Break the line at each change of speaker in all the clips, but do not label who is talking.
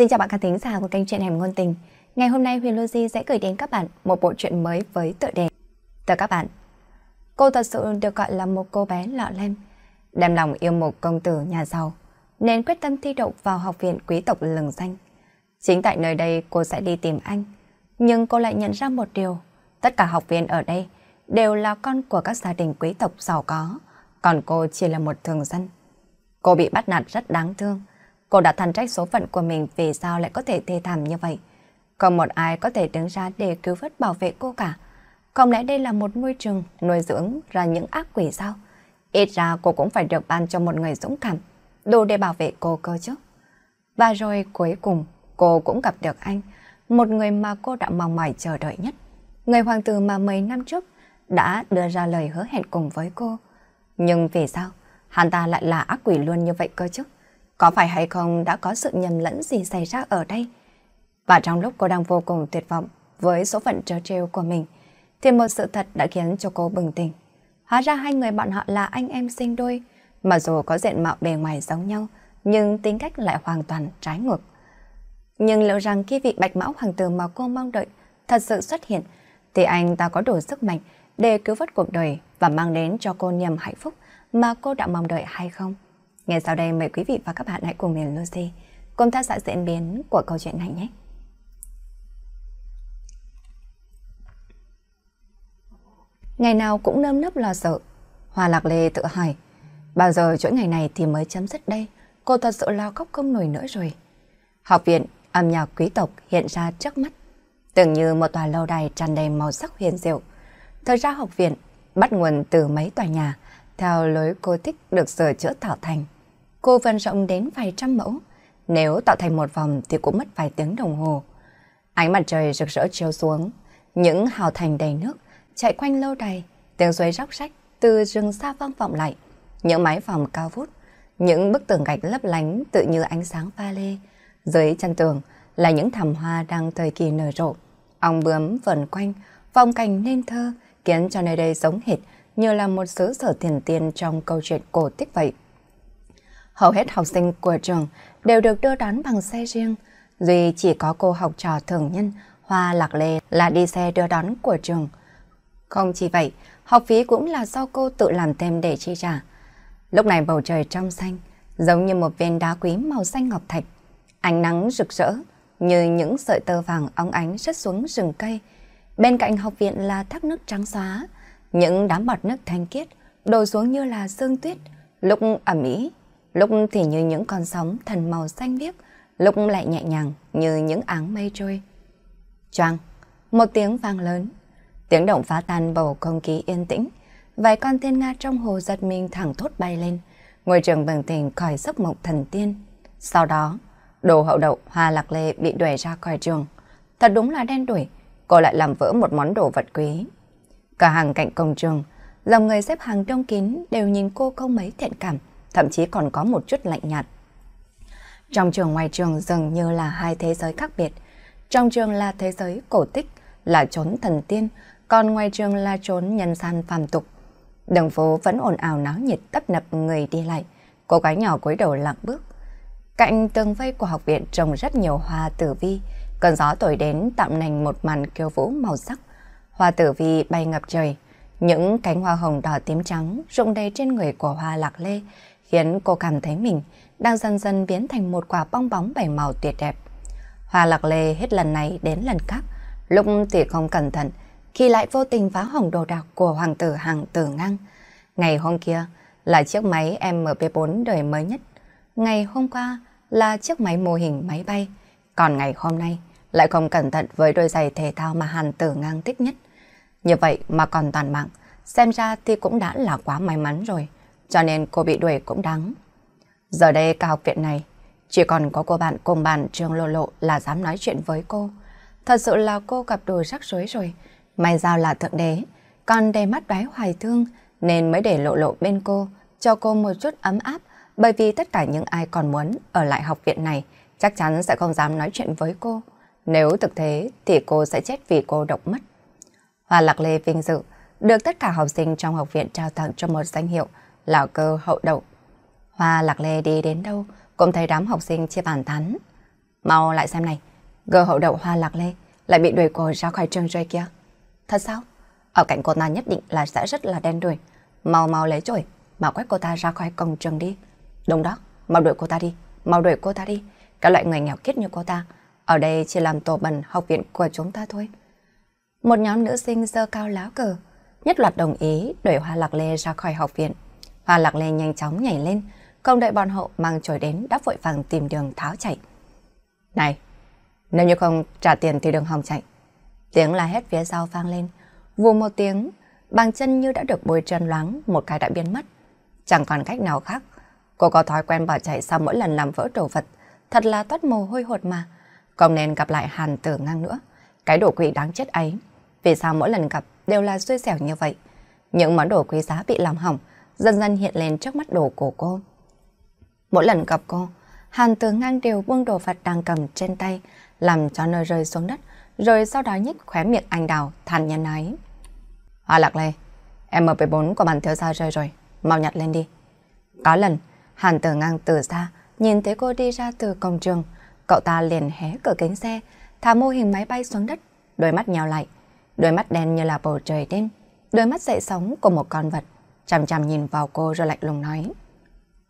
Xin chào bạn khán thính giả của kênh truyện Hẻm Ngôn Tình. Ngày hôm nay Huyền Lucy sẽ gửi đến các bạn một bộ truyện mới với tựa đề Từ các bạn, cô thật sự được gọi là một cô bé lọ lem, đem lòng yêu một công tử nhà giàu, nên quyết tâm thi đậu vào học viện quý tộc lừng danh. Chính tại nơi đây cô sẽ đi tìm anh, nhưng cô lại nhận ra một điều, tất cả học viên ở đây đều là con của các gia đình quý tộc giàu có, còn cô chỉ là một thường dân. Cô bị bắt nạt rất đáng thương, cô đã than trách số phận của mình vì sao lại có thể thê thảm như vậy. còn một ai có thể đứng ra để cứu vớt bảo vệ cô cả. Không lẽ đây là một môi trường nuôi dưỡng ra những ác quỷ sao? Ít ra cô cũng phải được ban cho một người dũng cảm, đủ để bảo vệ cô cơ chứ. Và rồi cuối cùng, cô cũng gặp được anh, một người mà cô đã mong mỏi chờ đợi nhất. Người hoàng tử mà mấy năm trước đã đưa ra lời hứa hẹn cùng với cô. Nhưng vì sao, hắn ta lại là ác quỷ luôn như vậy cơ chứ? Có phải hay không đã có sự nhầm lẫn gì xảy ra ở đây? Và trong lúc cô đang vô cùng tuyệt vọng với số phận trơ trêu của mình, thì một sự thật đã khiến cho cô bừng tỉnh. Hóa ra hai người bạn họ là anh em sinh đôi, mà dù có diện mạo bề ngoài giống nhau, nhưng tính cách lại hoàn toàn trái ngược. Nhưng liệu rằng khi vị bạch mão hoàng tử mà cô mong đợi thật sự xuất hiện, thì anh ta có đủ sức mạnh để cứu vớt cuộc đời và mang đến cho cô niềm hạnh phúc mà cô đã mong đợi hay không? Ngay sau đây mời quý vị và các bạn hãy cùng mình Lucy cùng theo dõi diễn biến của câu chuyện này nhé. Ngày nào cũng nơm nấp lo sợ, Hoa Lạc Lê tự hỏi, bao giờ chuỗi ngày này thì mới chấm dứt đây, cô thật sự lo khóc không nổi nữa rồi. Học viện âm nhạc quý tộc hiện ra trước mắt, tưởng như một tòa lâu đài tràn đầy màu sắc huyền diệu. Thời ra học viện bắt nguồn từ mấy tòa nhà theo lối cô thích được sửa chữa tạo thành. Cô phân rộng đến vài trăm mẫu. Nếu tạo thành một vòng thì cũng mất vài tiếng đồng hồ. Ánh mặt trời rực rỡ chiếu xuống. Những hào thành đầy nước chạy quanh lâu đài. Tiếng suối róc rách từ rừng xa vang vọng lại. Những mái phòng cao vút. Những bức tường gạch lấp lánh tự như ánh sáng pha lê. Dưới chân tường là những thảm hoa đang thời kỳ nở rộ. Ong bướm vần quanh, phong cảnh nên thơ khiến cho nơi đây giống hệt như là một xứ sở thiền tiên trong câu chuyện cổ tích vậy. Hầu hết học sinh của trường đều được đưa đón bằng xe riêng, duy chỉ có cô học trò thường nhân Hoa Lạc Lê là đi xe đưa đón của trường. Không chỉ vậy, học phí cũng là do cô tự làm thêm để chi trả. Lúc này bầu trời trong xanh, giống như một viên đá quý màu xanh ngọc thạch. Ánh nắng rực rỡ, như những sợi tơ vàng óng ánh rớt xuống rừng cây. Bên cạnh học viện là thác nước trắng xóa, những đám bọt nước thanh kiết đổ xuống như là sương tuyết, lúc ẩm ý lúc thì như những con sóng thần màu xanh biếc, lúc lại nhẹ nhàng như những áng mây trôi. Choang, một tiếng vang lớn, tiếng động phá tan bầu không khí yên tĩnh, vài con thiên nga trong hồ giật mình thẳng thốt bay lên, ngôi trường bừng tỉnh khỏi giấc mộng thần tiên. Sau đó, đồ hậu đậu Hoa Lạc Lê bị đuổi ra khỏi trường. Thật đúng là đen đuổi, cô lại làm vỡ một món đồ vật quý. Cả hàng cạnh công trường, dòng người xếp hàng đông kín đều nhìn cô không mấy thiện cảm thậm chí còn có một chút lạnh nhạt. Trong trường ngoài trường dường như là hai thế giới khác biệt. Trong trường là thế giới cổ tích, là chốn thần tiên, còn ngoài trường là chốn nhân gian phàm tục. Đường phố vẫn ồn ào náo nhiệt tấp nập người đi lại, cô gái nhỏ cúi đầu lặng bước. Cạnh tường vây của học viện trồng rất nhiều hoa tử vi, cơn gió thổi đến tạm nành một màn kiêu vũ màu sắc. Hoa tử vi bay ngập trời, những cánh hoa hồng đỏ tím trắng rụng đầy trên người của hoa lạc lê, khiến cô cảm thấy mình đang dần dần biến thành một quả bong bóng bảy màu tuyệt đẹp. Hoa lạc lê hết lần này đến lần khác, lúc thì không cẩn thận, khi lại vô tình phá hỏng đồ đạc của hoàng tử hàng tử ngang. Ngày hôm kia là chiếc máy mp 4 đời mới nhất, ngày hôm qua là chiếc máy mô hình máy bay, còn ngày hôm nay lại không cẩn thận với đôi giày thể thao mà hàn tử ngang thích nhất. Như vậy mà còn toàn mạng, xem ra thì cũng đã là quá may mắn rồi cho nên cô bị đuổi cũng đáng. Giờ đây cả học viện này, chỉ còn có cô bạn cùng bàn trường Lộ Lộ là dám nói chuyện với cô. Thật sự là cô gặp đồ rắc rối rồi, may ra là thượng đế, còn đầy mắt bé hoài thương nên mới để Lộ Lộ bên cô, cho cô một chút ấm áp bởi vì tất cả những ai còn muốn ở lại học viện này chắc chắn sẽ không dám nói chuyện với cô. Nếu thực thế thì cô sẽ chết vì cô độc mất. Hoa Lạc Lê vinh dự được tất cả học sinh trong học viện trao tặng cho một danh hiệu lão cơ hậu đậu. Hoa lạc lê đi đến đâu cũng thấy đám học sinh chia bàn tán. Mau lại xem này, cơ hậu đậu hoa lạc lê lại bị đuổi cổ ra khỏi trường rồi kia. Thật sao? Ở cạnh cô ta nhất định là sẽ rất là đen đuổi. Mau mau lấy chổi, mau quét cô ta ra khỏi cổng trường đi. Đúng đó, mau đuổi cô ta đi, mau đuổi cô ta đi. Các loại người nghèo kiết như cô ta, ở đây chỉ làm tổ bẩn học viện của chúng ta thôi. Một nhóm nữ sinh dơ cao lá cờ, nhất loạt đồng ý đuổi hoa lạc lê ra khỏi học viện. Hoa Lạc Lê nhanh chóng nhảy lên, không đợi bọn hậu mang chổi đến đã vội vàng tìm đường tháo chạy. Này, nếu như không trả tiền thì đừng hòng chạy. Tiếng la hét phía sau vang lên. Vù một tiếng, bàn chân như đã được bôi trơn loáng, một cái đã biến mất. Chẳng còn cách nào khác. Cô có thói quen bỏ chạy sau mỗi lần làm vỡ đồ vật. Thật là toát mồ hôi hột mà. Không nên gặp lại hàn tử ngang nữa. Cái đồ quỷ đáng chết ấy. Vì sao mỗi lần gặp đều là xui xẻo như vậy? Những món đồ quý giá bị làm hỏng dần dần hiện lên trước mắt đồ của cô. Mỗi lần gặp cô, Hàn Tử Ngang đều buông đồ vật đang cầm trên tay, làm cho nơi rơi xuống đất, rồi sau đó nhích khóe miệng anh đào, thản nhiên nói. Hoa lạc lê, MP4 của bạn thiếu gia rơi rồi, mau nhặt lên đi. Có lần, Hàn Tử Ngang từ xa, nhìn thấy cô đi ra từ công trường, cậu ta liền hé cửa kính xe, thả mô hình máy bay xuống đất, đôi mắt nhào lại, đôi mắt đen như là bầu trời đêm, đôi mắt dậy sóng của một con vật chằm chằm nhìn vào cô rồi lạnh lùng nói.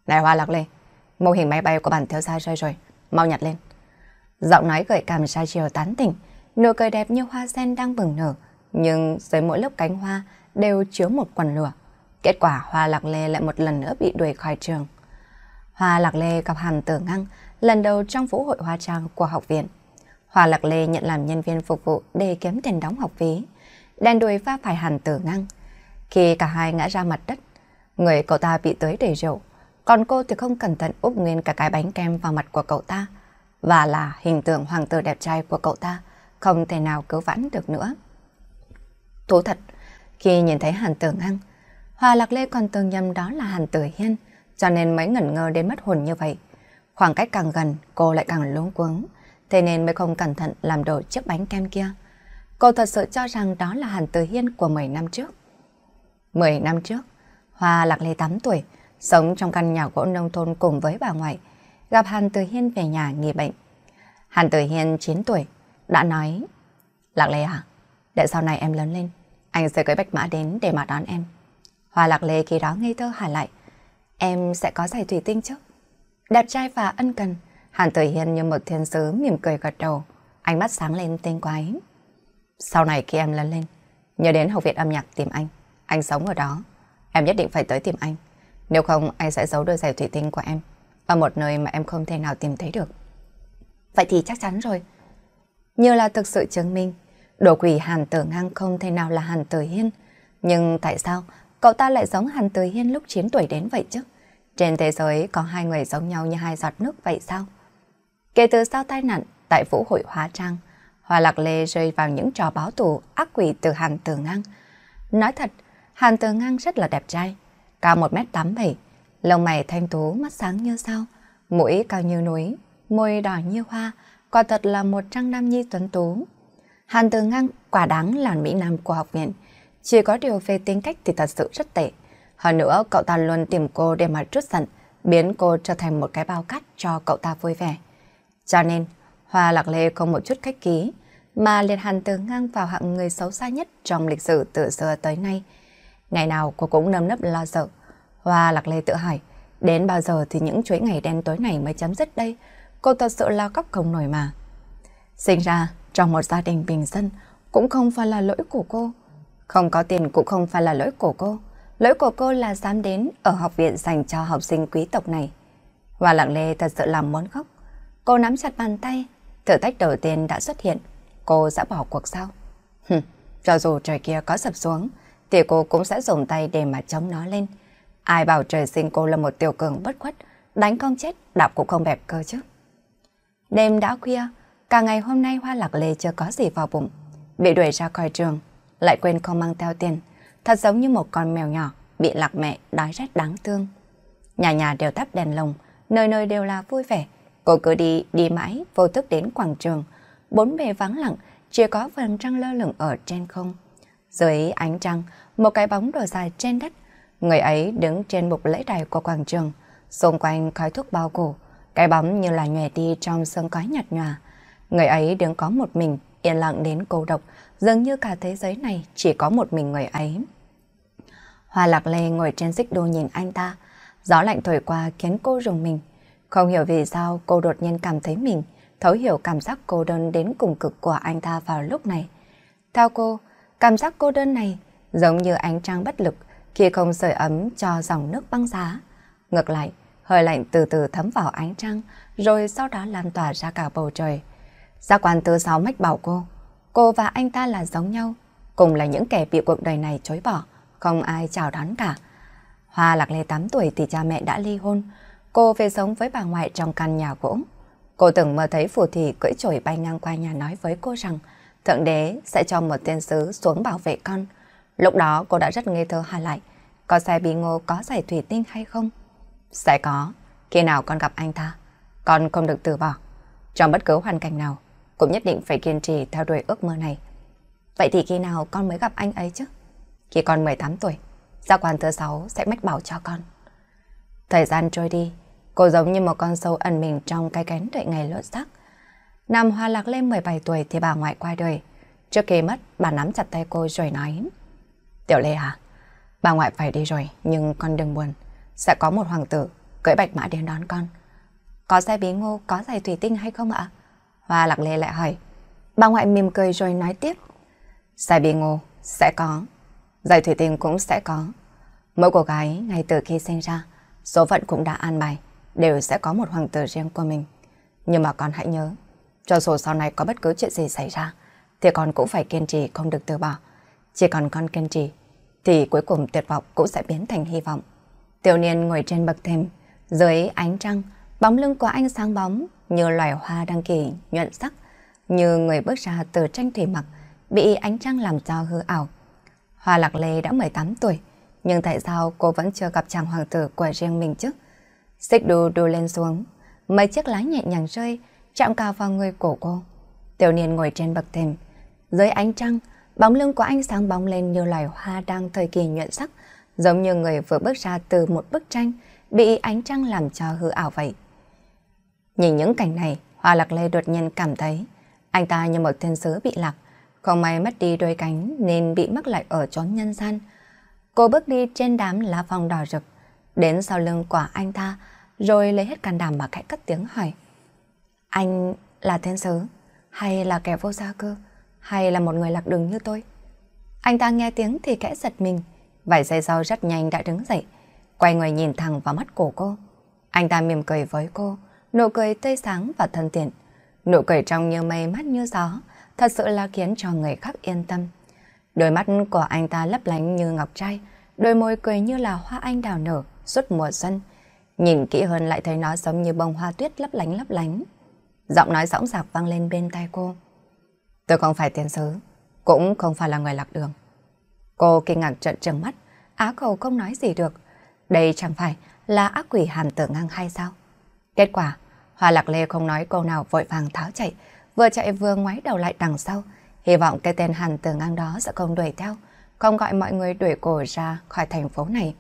Này Hoa Lạc Lê, mô hình máy bay của bản thiếu gia rơi rồi, mau nhặt lên. Giọng nói gợi cảm xa chiều tán tỉnh, nụ cười đẹp như hoa sen đang bừng nở, nhưng dưới mỗi lớp cánh hoa đều chứa một quần lửa. Kết quả Hoa Lạc Lê lại một lần nữa bị đuổi khỏi trường. Hoa Lạc Lê gặp Hàn Tử Ngăng lần đầu trong vũ hội hoa trang của học viện. Hoa Lạc Lê nhận làm nhân viên phục vụ để kiếm tiền đóng học phí. Đèn đuổi va phải Hàn Tử Ngăng khi cả hai ngã ra mặt đất, người cậu ta bị tới đầy rượu, còn cô thì không cẩn thận úp nguyên cả cái bánh kem vào mặt của cậu ta, và là hình tượng hoàng tử đẹp trai của cậu ta, không thể nào cứu vãn được nữa. Thú thật, khi nhìn thấy Hàn Tử Ngang, Hòa Lạc Lê còn tưởng nhầm đó là Hàn Tử Hiên, cho nên mới ngẩn ngơ đến mất hồn như vậy. Khoảng cách càng gần, cô lại càng luống cuống, thế nên mới không cẩn thận làm đổ chiếc bánh kem kia. Cô thật sự cho rằng đó là Hàn Tử Hiên của 10 năm trước. 10 năm trước, Hoa Lạc Lê 8 tuổi, sống trong căn nhà gỗ nông thôn cùng với bà ngoại, gặp Hàn Tử Hiên về nhà nghỉ bệnh. Hàn Tử Hiên 9 tuổi, đã nói, Lạc Lê à, để sau này em lớn lên, anh sẽ cưới bạch mã đến để mà đón em. Hoa Lạc Lê khi đó ngây thơ hỏi lại, em sẽ có giày thủy tinh chứ? Đẹp trai và ân cần, Hàn Tử Hiên như một thiên sứ mỉm cười gật đầu, ánh mắt sáng lên tinh quái. Sau này khi em lớn lên, nhớ đến học viện âm nhạc tìm anh. Anh sống ở đó. Em nhất định phải tới tìm anh. Nếu không, anh sẽ giấu đôi giày thủy tinh của em ở một nơi mà em không thể nào tìm thấy được. Vậy thì chắc chắn rồi. Như là thực sự chứng minh, đồ quỷ Hàn Tử Ngang không thể nào là Hàn Tử Hiên. Nhưng tại sao cậu ta lại giống Hàn Tử Hiên lúc 9 tuổi đến vậy chứ? Trên thế giới có hai người giống nhau như hai giọt nước vậy sao? Kể từ sau tai nạn tại vũ hội hóa trang, Hoa Lạc Lê rơi vào những trò báo tù ác quỷ từ Hàn Tử Ngang. Nói thật, Hàn Tử Ngang rất là đẹp trai, cao 1m87, lông mày thanh tú, mắt sáng như sao, mũi cao như núi, môi đỏ như hoa, quả thật là một trang nam nhi tuấn tú. Hàn Tử Ngang quả đáng là mỹ nam của học viện, chỉ có điều về tính cách thì thật sự rất tệ. Hơn nữa, cậu ta luôn tìm cô để mà trút giận, biến cô trở thành một cái bao cát cho cậu ta vui vẻ. Cho nên, Hoa Lạc Lê không một chút khách ký, mà liệt hàn từ ngang vào hạng người xấu xa nhất trong lịch sử từ xưa tới nay. Ngày nào cô cũng nơm nấp lo sợ. Hoa lạc lê tự hỏi, đến bao giờ thì những chuỗi ngày đen tối này mới chấm dứt đây? Cô thật sự lo cóc không nổi mà. Sinh ra trong một gia đình bình dân cũng không phải là lỗi của cô. Không có tiền cũng không phải là lỗi của cô. Lỗi của cô là dám đến ở học viện dành cho học sinh quý tộc này. Hoa lặng lê thật sự làm muốn khóc. Cô nắm chặt bàn tay, thử thách đầu tiên đã xuất hiện. Cô sẽ bỏ cuộc sao? Hừm, cho dù trời kia có sập xuống, thì cô cũng sẽ dùng tay để mà chống nó lên. Ai bảo trời sinh cô là một tiểu cường bất khuất, đánh không chết, đạp cũng không bẹp cơ chứ. Đêm đã khuya, cả ngày hôm nay Hoa Lạc Lê chưa có gì vào bụng. Bị đuổi ra khỏi trường, lại quên không mang theo tiền. Thật giống như một con mèo nhỏ bị lạc mẹ đói rét đáng thương. Nhà nhà đều thắp đèn lồng, nơi nơi đều là vui vẻ. Cô cứ đi, đi mãi, vô thức đến quảng trường. Bốn bề vắng lặng, chỉ có phần trăng lơ lửng ở trên không. Dưới ánh trăng, một cái bóng đổ dài trên đất. Người ấy đứng trên bục lễ đài của quảng trường, xung quanh khói thuốc bao cổ, cái bóng như là nhòe đi trong sương khói nhạt nhòa. Người ấy đứng có một mình, yên lặng đến cô độc, dường như cả thế giới này chỉ có một mình người ấy. Hoa Lạc Lê ngồi trên xích đô nhìn anh ta, gió lạnh thổi qua khiến cô rùng mình. Không hiểu vì sao cô đột nhiên cảm thấy mình, thấu hiểu cảm giác cô đơn đến cùng cực của anh ta vào lúc này. Theo cô, Cảm giác cô đơn này giống như ánh trăng bất lực khi không sưởi ấm cho dòng nước băng giá. Ngược lại, hơi lạnh từ từ thấm vào ánh trăng, rồi sau đó lan tỏa ra cả bầu trời. Gia quan thứ sáu mách bảo cô, cô và anh ta là giống nhau, cùng là những kẻ bị cuộc đời này chối bỏ, không ai chào đón cả. Hoa Lạc Lê 8 tuổi thì cha mẹ đã ly hôn, cô về sống với bà ngoại trong căn nhà gỗ. Cô từng mơ thấy phù thủy cưỡi chổi bay ngang qua nhà nói với cô rằng, Thượng đế sẽ cho một tiên sứ xuống bảo vệ con. Lúc đó cô đã rất ngây thơ hỏi lại, có xe bí ngô có giải thủy tinh hay không? Sẽ có, khi nào con gặp anh ta, con không được từ bỏ. Trong bất cứ hoàn cảnh nào, cũng nhất định phải kiên trì theo đuổi ước mơ này. Vậy thì khi nào con mới gặp anh ấy chứ? Khi con 18 tuổi, gia quan thứ sáu sẽ mách bảo cho con. Thời gian trôi đi, cô giống như một con sâu ẩn mình trong cái cánh đợi ngày lột xác. Nam Hoa Lạc lên 17 tuổi thì bà ngoại qua đời. Trước khi mất, bà nắm chặt tay cô rồi nói. Tiểu Lê à, bà ngoại phải đi rồi, nhưng con đừng buồn. Sẽ có một hoàng tử, cưỡi bạch mã đến đón con. Có xe bí ngô, có giày thủy tinh hay không ạ? Hoa Lạc Lê lại hỏi. Bà ngoại mỉm cười rồi nói tiếp. Xe bí ngô sẽ có, giày thủy tinh cũng sẽ có. Mỗi cô gái ngay từ khi sinh ra, số phận cũng đã an bài, đều sẽ có một hoàng tử riêng của mình. Nhưng mà con hãy nhớ, cho dù sau này có bất cứ chuyện gì xảy ra, thì con cũng phải kiên trì không được từ bỏ. Chỉ cần con kiên trì, thì cuối cùng tuyệt vọng cũng sẽ biến thành hy vọng. Tiểu niên ngồi trên bậc thềm, dưới ánh trăng, bóng lưng của anh sáng bóng như loài hoa đăng kỳ nhuận sắc, như người bước ra từ tranh thủy mặc bị ánh trăng làm cho hư ảo. Hoa Lạc Lê đã 18 tuổi, nhưng tại sao cô vẫn chưa gặp chàng hoàng tử của riêng mình chứ? Xích đu đu lên xuống, mấy chiếc lá nhẹ nhàng rơi, chạm cả vào người cổ cô. Tiểu niên ngồi trên bậc thềm, dưới ánh trăng, bóng lưng của anh sáng bóng lên như loài hoa đang thời kỳ nhuận sắc, giống như người vừa bước ra từ một bức tranh bị ánh trăng làm cho hư ảo vậy. Nhìn những cảnh này, Hoa Lạc Lê đột nhiên cảm thấy anh ta như một thiên sứ bị lạc, không may mất đi đôi cánh nên bị mắc lại ở chốn nhân gian. Cô bước đi trên đám lá phong đỏ rực, đến sau lưng của anh ta, rồi lấy hết can đảm mà khẽ cất tiếng hỏi. Anh là thiên sứ, hay là kẻ vô gia cư, hay là một người lạc đường như tôi? Anh ta nghe tiếng thì kẽ giật mình, vài giây sau rất nhanh đã đứng dậy, quay người nhìn thẳng vào mắt của cô. Anh ta mỉm cười với cô, nụ cười tươi sáng và thân thiện. Nụ cười trong như mây mắt như gió, thật sự là khiến cho người khác yên tâm. Đôi mắt của anh ta lấp lánh như ngọc trai, đôi môi cười như là hoa anh đào nở suốt mùa xuân. Nhìn kỹ hơn lại thấy nó giống như bông hoa tuyết lấp lánh lấp lánh giọng nói sõng sạc vang lên bên tai cô. Tôi không phải tiền sứ, cũng không phải là người lạc đường. Cô kinh ngạc trợn trừng mắt, á khẩu không nói gì được. Đây chẳng phải là ác quỷ hàm tử ngang hay sao? Kết quả, Hoa Lạc Lê không nói câu nào vội vàng tháo chạy, vừa chạy vừa ngoái đầu lại đằng sau, hy vọng cái tên hàn tử ngang đó sẽ không đuổi theo, không gọi mọi người đuổi cổ ra khỏi thành phố này.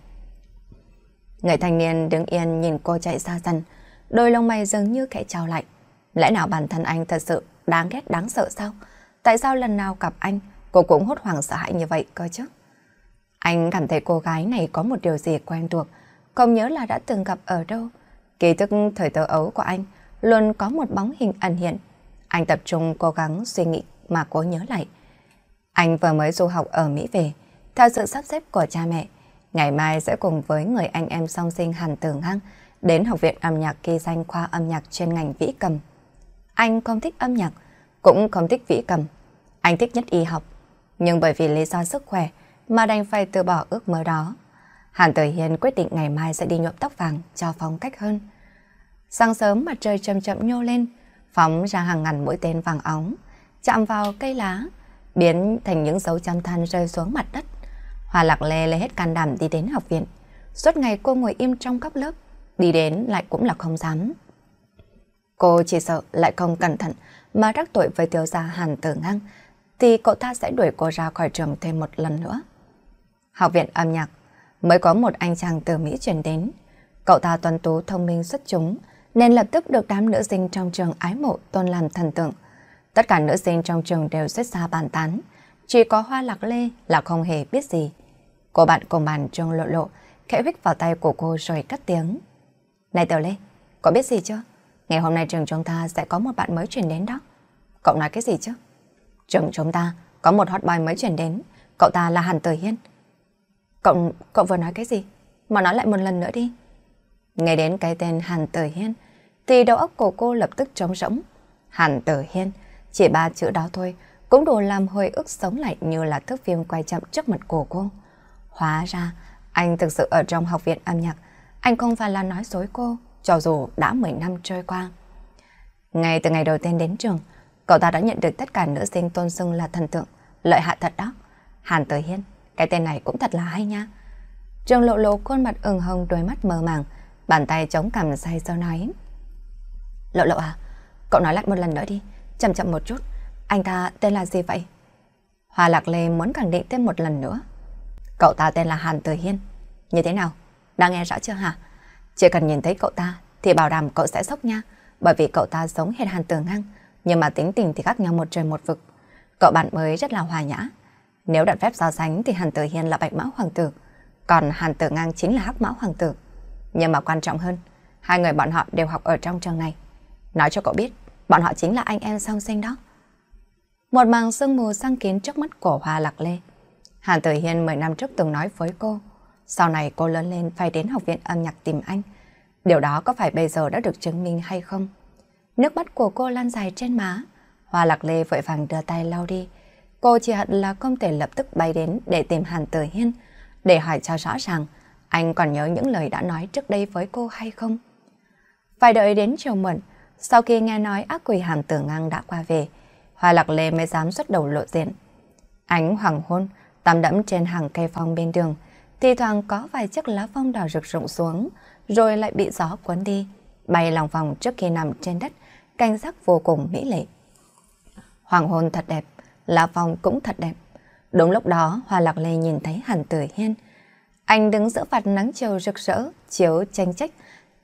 Người thanh niên đứng yên nhìn cô chạy xa dần, đôi lông mày dường như khẽ trao lạnh Lẽ nào bản thân anh thật sự đáng ghét đáng sợ sao? Tại sao lần nào gặp anh, cô cũng hốt hoảng sợ hãi như vậy cơ chứ? Anh cảm thấy cô gái này có một điều gì quen thuộc, không nhớ là đã từng gặp ở đâu. Ký thức thời tớ ấu của anh luôn có một bóng hình ẩn hiện. Anh tập trung cố gắng suy nghĩ mà cố nhớ lại. Anh vừa mới du học ở Mỹ về, theo sự sắp xếp của cha mẹ, ngày mai sẽ cùng với người anh em song sinh Hàn Tường Hăng đến Học viện âm nhạc ghi danh khoa âm nhạc chuyên ngành vĩ cầm. Anh không thích âm nhạc, cũng không thích vĩ cầm. Anh thích nhất y học, nhưng bởi vì lý do sức khỏe mà đành phải từ bỏ ước mơ đó. Hàn Tử Hiên quyết định ngày mai sẽ đi nhuộm tóc vàng cho phong cách hơn. Sáng sớm mặt trời chậm chậm nhô lên, phóng ra hàng ngàn mũi tên vàng óng, chạm vào cây lá, biến thành những dấu châm than rơi xuống mặt đất. Hòa Lạc Lê lấy hết can đảm đi đến học viện. Suốt ngày cô ngồi im trong các lớp, đi đến lại cũng là không dám, Cô chỉ sợ lại không cẩn thận mà rắc tội với thiếu gia Hàn Tử Ngang thì cậu ta sẽ đuổi cô ra khỏi trường thêm một lần nữa. Học viện âm nhạc mới có một anh chàng từ Mỹ chuyển đến. Cậu ta tuấn tú thông minh xuất chúng nên lập tức được đám nữ sinh trong trường ái mộ tôn làm thần tượng. Tất cả nữ sinh trong trường đều rất xa bàn tán, chỉ có hoa lạc lê là không hề biết gì. Cô bạn cùng bàn trông lộ lộ, khẽ huyết vào tay của cô rồi cắt tiếng. Này Tiểu Lê, có biết gì chưa? Ngày hôm nay trường chúng ta sẽ có một bạn mới chuyển đến đó. Cậu nói cái gì chứ? Trường chúng ta có một hot boy mới chuyển đến. Cậu ta là Hàn Tử Hiên. Cậu, cậu vừa nói cái gì? Mà nói lại một lần nữa đi. Nghe đến cái tên Hàn Tử Hiên thì đầu óc của cô lập tức trống rỗng. Hàn Tử Hiên, chỉ ba chữ đó thôi cũng đủ làm hồi ức sống lại như là thước phim quay chậm trước mặt của cô. Hóa ra, anh thực sự ở trong học viện âm nhạc, anh không phải là nói dối cô cho dù đã 10 năm trôi qua. Ngay từ ngày đầu tiên đến trường, cậu ta đã nhận được tất cả nữ sinh tôn xưng là thần tượng, lợi hại thật đó. Hàn Tới Hiên, cái tên này cũng thật là hay nha. Trường lộ lộ khuôn mặt ửng hồng đôi mắt mờ màng, bàn tay chống cằm say sưa nói. Lộ lộ à, cậu nói lại một lần nữa đi, chậm chậm một chút, anh ta tên là gì vậy? Hoa Lạc Lê muốn khẳng định thêm một lần nữa. Cậu ta tên là Hàn Tử Hiên. Như thế nào? Đã nghe rõ chưa hả? Chỉ cần nhìn thấy cậu ta thì bảo đảm cậu sẽ sốc nha, bởi vì cậu ta giống hết Hàn tường Ngang, nhưng mà tính tình thì khác nhau một trời một vực. Cậu bạn mới rất là hòa nhã. Nếu đặt phép so sánh thì Hàn Tử Hiên là bạch mã hoàng tử, còn Hàn Tử Ngang chính là hắc mã hoàng tử. Nhưng mà quan trọng hơn, hai người bọn họ đều học ở trong trường này. Nói cho cậu biết, bọn họ chính là anh em song sinh đó. Một màng sương mù sang kiến trước mắt của hòa Lạc Lê. Hàn Tử Hiên 10 năm trước từng nói với cô, sau này cô lớn lên phải đến học viện âm nhạc tìm anh. Điều đó có phải bây giờ đã được chứng minh hay không? Nước mắt của cô lan dài trên má. Hoa lạc lê vội vàng đưa tay lau đi. Cô chỉ hận là không thể lập tức bay đến để tìm Hàn Tử Hiên, để hỏi cho rõ ràng anh còn nhớ những lời đã nói trước đây với cô hay không. Phải đợi đến chiều muộn, sau khi nghe nói ác quỷ Hàn Tử Ngang đã qua về, Hoa Lạc Lê mới dám xuất đầu lộ diện. Ánh hoàng hôn, tắm đẫm trên hàng cây phong bên đường, thì thoảng có vài chiếc lá phong đỏ rực rụng xuống, rồi lại bị gió cuốn đi, bay lòng vòng trước khi nằm trên đất, cảnh sắc vô cùng mỹ lệ. Hoàng hôn thật đẹp, lá phong cũng thật đẹp. Đúng lúc đó, Hoa Lạc Lê nhìn thấy Hàn Tử Hiên. Anh đứng giữa vạt nắng chiều rực rỡ, chiếu tranh trách,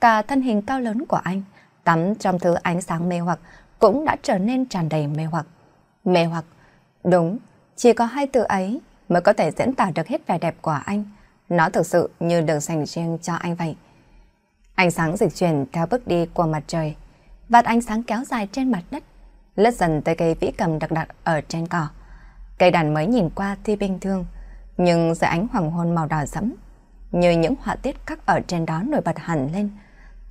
cả thân hình cao lớn của anh, tắm trong thứ ánh sáng mê hoặc cũng đã trở nên tràn đầy mê hoặc. Mê hoặc, đúng, chỉ có hai từ ấy mới có thể diễn tả được hết vẻ đẹp của anh. Nó thực sự như đường dành riêng cho anh vậy. Ánh sáng dịch chuyển theo bước đi của mặt trời. Vạt ánh sáng kéo dài trên mặt đất. Lướt dần tới cây vĩ cầm đặc đặc ở trên cỏ. Cây đàn mới nhìn qua thì bình thường. Nhưng dưới ánh hoàng hôn màu đỏ sẫm. Như những họa tiết khắc ở trên đó nổi bật hẳn lên.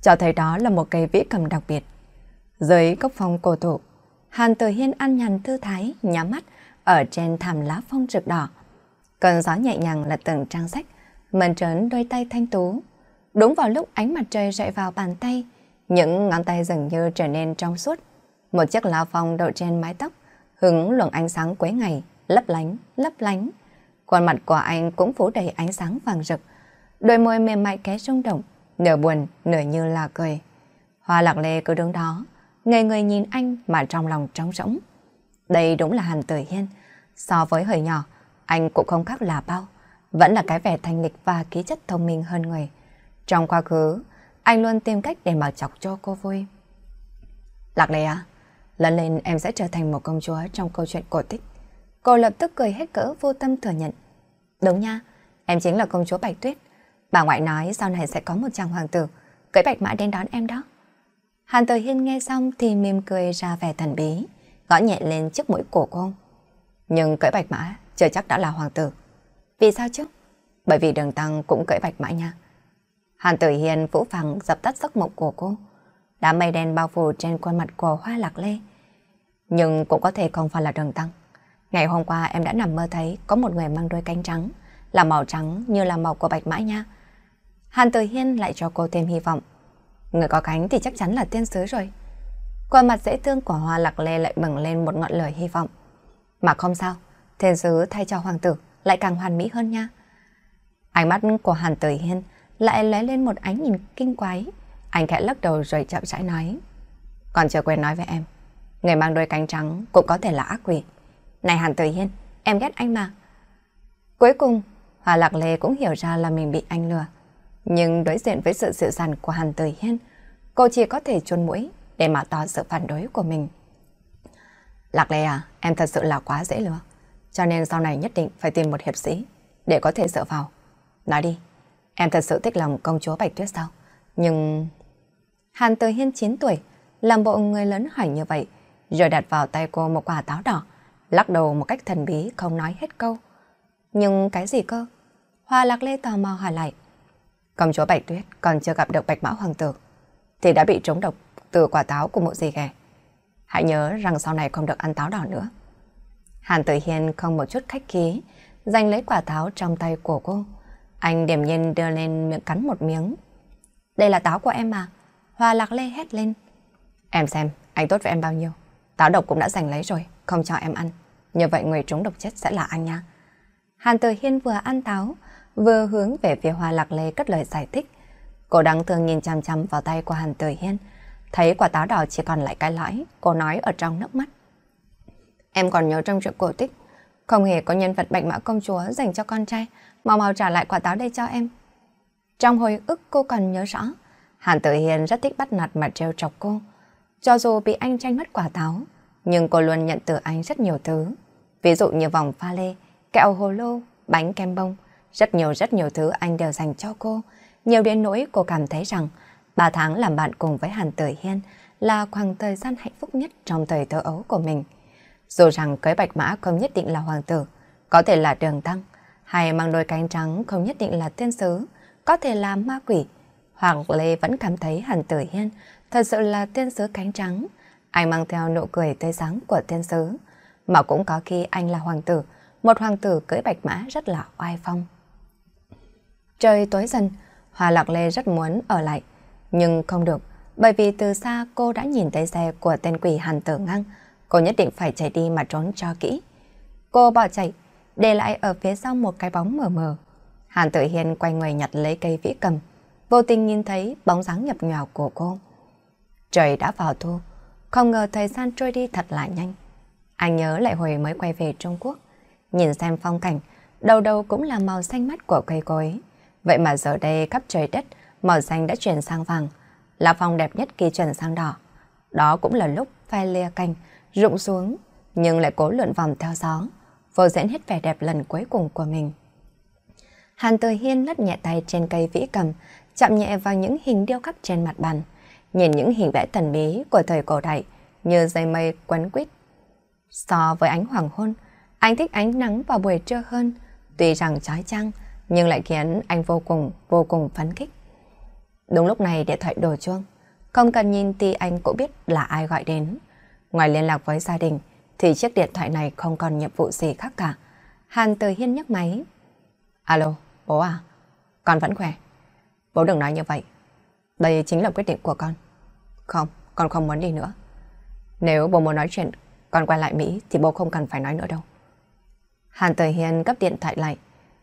Cho thấy đó là một cây vĩ cầm đặc biệt. Dưới gốc phong cổ thụ. Hàn từ Hiên an nhàn thư thái, nhắm mắt ở trên thảm lá phong rực đỏ. Cơn gió nhẹ nhàng là từng trang sách mần trớn đôi tay thanh tú. Đúng vào lúc ánh mặt trời rọi vào bàn tay, những ngón tay dường như trở nên trong suốt. Một chiếc lao phong đậu trên mái tóc, hứng luồng ánh sáng cuối ngày, lấp lánh, lấp lánh. Khuôn mặt của anh cũng phủ đầy ánh sáng vàng rực. Đôi môi mềm mại ké rung động, nửa buồn, nửa như là cười. Hoa lạc lê cứ đứng đó, ngây người nhìn anh mà trong lòng trống rỗng. Đây đúng là Hàn Tử Hiên. So với hồi nhỏ, anh cũng không khác là bao vẫn là cái vẻ thanh lịch và khí chất thông minh hơn người. Trong quá khứ, anh luôn tìm cách để bảo chọc cho cô vui. Lạc đây à, lần lên em sẽ trở thành một công chúa trong câu chuyện cổ tích. Cô lập tức cười hết cỡ vô tâm thừa nhận. Đúng nha, em chính là công chúa Bạch Tuyết. Bà ngoại nói sau này sẽ có một chàng hoàng tử, cưỡi bạch mã đến đón em đó. Hàn Tử Hiên nghe xong thì mỉm cười ra vẻ thần bí, gõ nhẹ lên chiếc mũi cổ cô. Nhưng cưỡi bạch mã chưa chắc đã là hoàng tử. Vì sao chứ? Bởi vì đường tăng cũng cởi bạch mã nha. Hàn tử hiền vũ phẳng dập tắt giấc mộng của cô. Đám mây đen bao phủ trên khuôn mặt của hoa lạc lê. Nhưng cũng có thể không phải là đường tăng. Ngày hôm qua em đã nằm mơ thấy có một người mang đôi cánh trắng, là màu trắng như là màu của bạch mã nha. Hàn Tử Hiên lại cho cô thêm hy vọng. Người có cánh thì chắc chắn là tiên sứ rồi. Khuôn mặt dễ thương của Hoa Lạc Lê lại bừng lên một ngọn lửa hy vọng. Mà không sao, thiên sứ thay cho hoàng tử lại càng hoàn mỹ hơn nha. Ánh mắt của Hàn Tử Hiên lại lóe lên một ánh nhìn kinh quái. Anh khẽ lắc đầu rồi chậm rãi nói. Còn chưa quên nói với em, người mang đôi cánh trắng cũng có thể là ác quỷ. Này Hàn Tử Hiên, em ghét anh mà. Cuối cùng, Hòa Lạc Lê cũng hiểu ra là mình bị anh lừa. Nhưng đối diện với sự dịu dàng của Hàn Tử Hiên, cô chỉ có thể chôn mũi để mà tỏ sự phản đối của mình. Lạc Lê à, em thật sự là quá dễ lừa cho nên sau này nhất định phải tìm một hiệp sĩ để có thể dựa vào. Nói đi, em thật sự thích lòng công chúa Bạch Tuyết sao? Nhưng... Hàn Từ Hiên 9 tuổi, làm bộ người lớn hỏi như vậy, rồi đặt vào tay cô một quả táo đỏ, lắc đầu một cách thần bí không nói hết câu. Nhưng cái gì cơ? Hoa Lạc Lê tò mò hỏi lại. Công chúa Bạch Tuyết còn chưa gặp được Bạch mã Hoàng Tử, thì đã bị trúng độc từ quả táo của mụ gì ghẻ. Hãy nhớ rằng sau này không được ăn táo đỏ nữa. Hàn Tử Hiên không một chút khách khí, giành lấy quả táo trong tay của cô. Anh điểm nhiên đưa lên miệng cắn một miếng. Đây là táo của em mà. Hoa lạc lê hét lên. Em xem, anh tốt với em bao nhiêu. Táo độc cũng đã giành lấy rồi, không cho em ăn. Như vậy người trúng độc chết sẽ là anh nha. Hàn Tử Hiên vừa ăn táo, vừa hướng về phía hoa lạc lê cất lời giải thích. Cô đáng thương nhìn chăm chăm vào tay của Hàn Tử Hiên. Thấy quả táo đỏ chỉ còn lại cái lõi, cô nói ở trong nước mắt. Em còn nhớ trong truyện cổ tích, không hề có nhân vật bạch mã công chúa dành cho con trai, mau mau trả lại quả táo đây cho em. Trong hồi ức cô còn nhớ rõ, Hàn Tử Hiền rất thích bắt nạt mà treo chọc cô. Cho dù bị anh tranh mất quả táo, nhưng cô luôn nhận từ anh rất nhiều thứ. Ví dụ như vòng pha lê, kẹo hồ lô, bánh kem bông, rất nhiều rất nhiều thứ anh đều dành cho cô. Nhiều đến nỗi cô cảm thấy rằng 3 tháng làm bạn cùng với Hàn Tử Hiên là khoảng thời gian hạnh phúc nhất trong thời thơ ấu của mình. Dù rằng cưới bạch mã không nhất định là hoàng tử, có thể là đường tăng, hay mang đôi cánh trắng không nhất định là thiên sứ, có thể là ma quỷ. Hoàng Lê vẫn cảm thấy Hàn Tử Hiên thật sự là thiên sứ cánh trắng. Anh mang theo nụ cười tươi sáng của thiên sứ, mà cũng có khi anh là hoàng tử, một hoàng tử cưỡi bạch mã rất là oai phong. Trời tối dần, Hoa Lạc Lê rất muốn ở lại, nhưng không được, bởi vì từ xa cô đã nhìn thấy xe của tên quỷ Hàn Tử Ngang, cô nhất định phải chạy đi mà trốn cho kỹ. Cô bỏ chạy, để lại ở phía sau một cái bóng mờ mờ. Hàn Tử Hiên quay người nhặt lấy cây vĩ cầm, vô tình nhìn thấy bóng dáng nhập nhào của cô. Trời đã vào thu, không ngờ thời gian trôi đi thật là nhanh. Anh nhớ lại hồi mới quay về Trung Quốc, nhìn xem phong cảnh, đầu đầu cũng là màu xanh mắt của cây cối. Vậy mà giờ đây khắp trời đất, màu xanh đã chuyển sang vàng, là phong đẹp nhất kỳ chuyển sang đỏ. Đó cũng là lúc phai lìa canh rụng xuống, nhưng lại cố lượn vòng theo gió, vô diễn hết vẻ đẹp lần cuối cùng của mình. Hàn Từ Hiên lắc nhẹ tay trên cây vĩ cầm, chạm nhẹ vào những hình điêu khắc trên mặt bàn, nhìn những hình vẽ thần bí của thời cổ đại như dây mây quấn quýt. So với ánh hoàng hôn, anh thích ánh nắng vào buổi trưa hơn, tuy rằng trói trăng nhưng lại khiến anh vô cùng, vô cùng phấn khích. Đúng lúc này điện thoại đổ chuông, không cần nhìn thì anh cũng biết là ai gọi đến. Ngoài liên lạc với gia đình, thì chiếc điện thoại này không còn nhiệm vụ gì khác cả. Hàn Từ Hiên nhấc máy. Alo, bố à, con vẫn khỏe. Bố đừng nói như vậy. Đây chính là quyết định của con. Không, con không muốn đi nữa. Nếu bố muốn nói chuyện, con quay lại Mỹ thì bố không cần phải nói nữa đâu. Hàn Từ Hiên cấp điện thoại lại,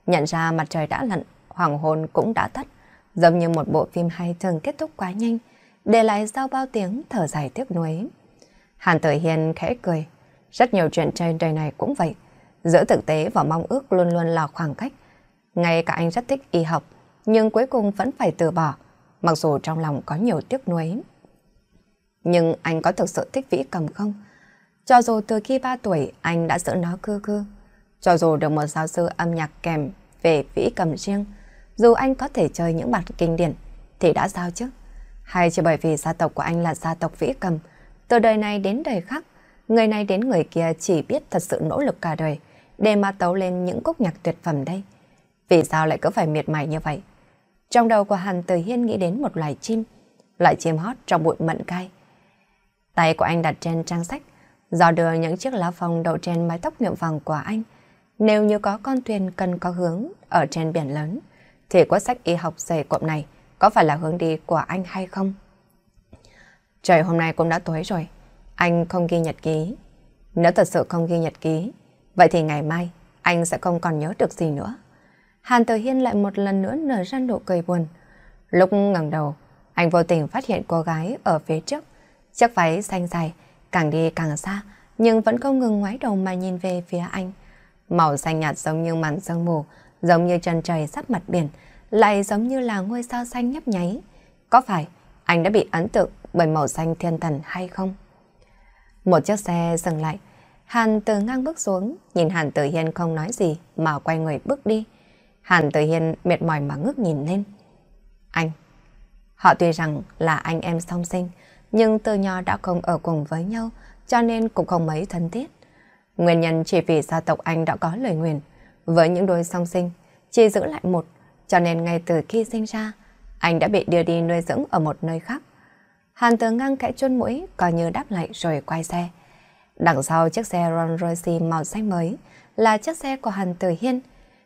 nhận ra mặt trời đã lặn, hoàng hôn cũng đã tắt, giống như một bộ phim hay thường kết thúc quá nhanh, để lại sau bao tiếng thở dài tiếc nuối. Hàn Tử Hiên khẽ cười. Rất nhiều chuyện trên đời này cũng vậy. Giữa thực tế và mong ước luôn luôn là khoảng cách. Ngay cả anh rất thích y học, nhưng cuối cùng vẫn phải từ bỏ, mặc dù trong lòng có nhiều tiếc nuối. Nhưng anh có thực sự thích Vĩ Cầm không? Cho dù từ khi 3 tuổi anh đã giữ nó cư cư, cho dù được một giáo sư âm nhạc kèm về Vĩ Cầm riêng, dù anh có thể chơi những bản kinh điển, thì đã sao chứ? Hay chỉ bởi vì gia tộc của anh là gia tộc Vĩ Cầm, từ đời này đến đời khác, người này đến người kia chỉ biết thật sự nỗ lực cả đời để mà tấu lên những khúc nhạc tuyệt phẩm đây. Vì sao lại cứ phải miệt mài như vậy? Trong đầu của Hàn Từ Hiên nghĩ đến một loài chim, loài chim hót trong bụi mận cay. Tay của anh đặt trên trang sách, dò đưa những chiếc lá phong đậu trên mái tóc nhuộm vàng của anh. Nếu như có con thuyền cần có hướng ở trên biển lớn, thì cuốn sách y học dày cộm này có phải là hướng đi của anh hay không? Trời hôm nay cũng đã tối rồi, anh không ghi nhật ký. Nếu thật sự không ghi nhật ký, vậy thì ngày mai anh sẽ không còn nhớ được gì nữa. Hàn Tử Hiên lại một lần nữa nở ra nụ cười buồn. Lúc ngẩng đầu, anh vô tình phát hiện cô gái ở phía trước. Chiếc váy xanh dài, càng đi càng xa, nhưng vẫn không ngừng ngoái đầu mà nhìn về phía anh. Màu xanh nhạt giống như màn sương mù, giống như chân trời sắp mặt biển, lại giống như là ngôi sao xanh nhấp nháy. Có phải anh đã bị ấn tượng bởi màu xanh thiên thần hay không. Một chiếc xe dừng lại, Hàn Tử ngang bước xuống, nhìn Hàn Tử Hiên không nói gì mà quay người bước đi. Hàn Tử Hiên mệt mỏi mà ngước nhìn lên. Anh, họ tuy rằng là anh em song sinh, nhưng từ nhỏ đã không ở cùng với nhau, cho nên cũng không mấy thân thiết. Nguyên nhân chỉ vì gia tộc anh đã có lời nguyền, với những đôi song sinh, chỉ giữ lại một, cho nên ngay từ khi sinh ra, anh đã bị đưa đi nuôi dưỡng ở một nơi khác. Hàn Tường ngang kẽ chôn mũi, coi như đáp lại rồi quay xe. Đằng sau chiếc xe Rolls Royce màu xanh mới là chiếc xe của Hàn Tử Hiên.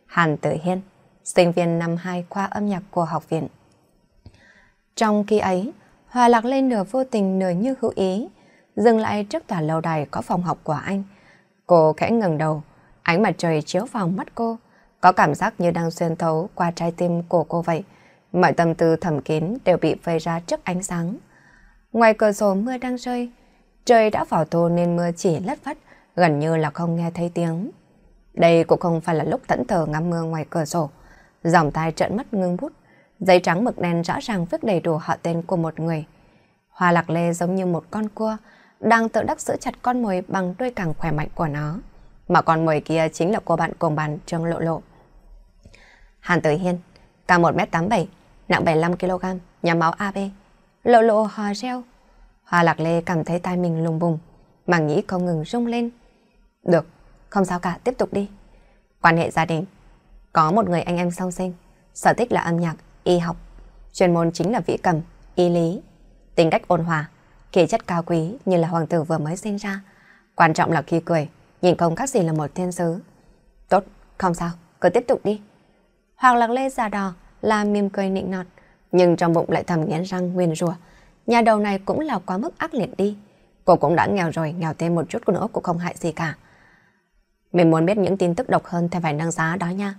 Hàn Tử Hiên, sinh viên năm 2 khoa âm nhạc của học viện. Trong khi ấy, Hòa lạc lên nửa vô tình nửa như hữu ý, dừng lại trước tòa lâu đài có phòng học của anh. Cô khẽ ngẩng đầu, ánh mặt trời chiếu vào mắt cô, có cảm giác như đang xuyên thấu qua trái tim của cô vậy. Mọi tâm tư thầm kín đều bị vây ra trước ánh sáng. Ngoài cửa sổ mưa đang rơi, trời đã vào thu nên mưa chỉ lất vắt, gần như là không nghe thấy tiếng. Đây cũng không phải là lúc thẫn thờ ngắm mưa ngoài cửa sổ. Dòng tai trợn mắt ngưng bút, giấy trắng mực đen rõ ràng viết đầy đủ họ tên của một người. Hoa lạc lê giống như một con cua, đang tự đắc giữ chặt con mồi bằng đôi càng khỏe mạnh của nó. Mà con mồi kia chính là cô bạn cùng bàn Trương Lộ Lộ. Hàn Tử Hiên, cao 1m87, nặng 75kg, nhà máu AB, lộ lộ hò reo. Hoa lạc lê cảm thấy tai mình lùng bùng, màng nhĩ không ngừng rung lên. Được, không sao cả, tiếp tục đi. Quan hệ gia đình, có một người anh em song sinh, sở thích là âm nhạc, y học, chuyên môn chính là vĩ cầm, y lý, tính cách ôn hòa, khí chất cao quý như là hoàng tử vừa mới sinh ra. Quan trọng là khi cười, nhìn không khác gì là một thiên sứ. Tốt, không sao, cứ tiếp tục đi. Hoàng Lạc Lê già đò, là mỉm cười nịnh nọt nhưng trong bụng lại thầm nghiến răng nguyên rùa. Nhà đầu này cũng là quá mức ác liệt đi. Cô cũng đã nghèo rồi, nghèo thêm một chút nữa cũng không hại gì cả. Mình muốn biết những tin tức độc hơn theo phải nâng giá đó nha.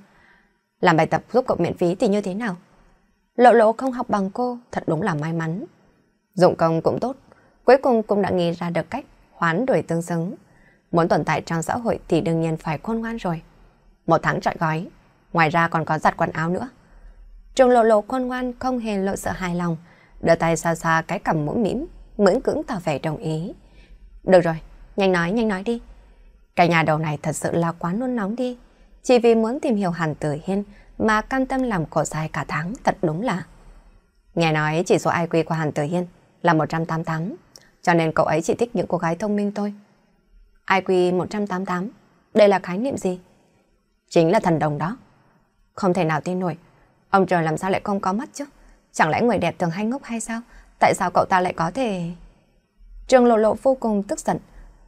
Làm bài tập giúp cậu miễn phí thì như thế nào? Lộ lộ không học bằng cô, thật đúng là may mắn. Dụng công cũng tốt, cuối cùng cũng đã nghĩ ra được cách hoán đổi tương xứng. Muốn tồn tại trong xã hội thì đương nhiên phải khôn ngoan rồi. Một tháng trọi gói, ngoài ra còn có giặt quần áo nữa trường lộ lộ khôn ngoan không hề lộ sợ hài lòng, đưa tay xa xa cái cầm mũi mỉm, mưỡng cứng tỏ vẻ đồng ý. Được rồi, nhanh nói, nhanh nói đi. Cái nhà đầu này thật sự là quá nôn nóng đi. Chỉ vì muốn tìm hiểu Hàn Tử Hiên mà cam tâm làm cổ dài cả tháng thật đúng là. Nghe nói chỉ số IQ của Hàn Tử Hiên là 188, cho nên cậu ấy chỉ thích những cô gái thông minh thôi. IQ 188, đây là khái niệm gì? Chính là thần đồng đó. Không thể nào tin nổi, Ông trời làm sao lại không có mắt chứ? Chẳng lẽ người đẹp thường hay ngốc hay sao? Tại sao cậu ta lại có thể... Trường lộ lộ vô cùng tức giận.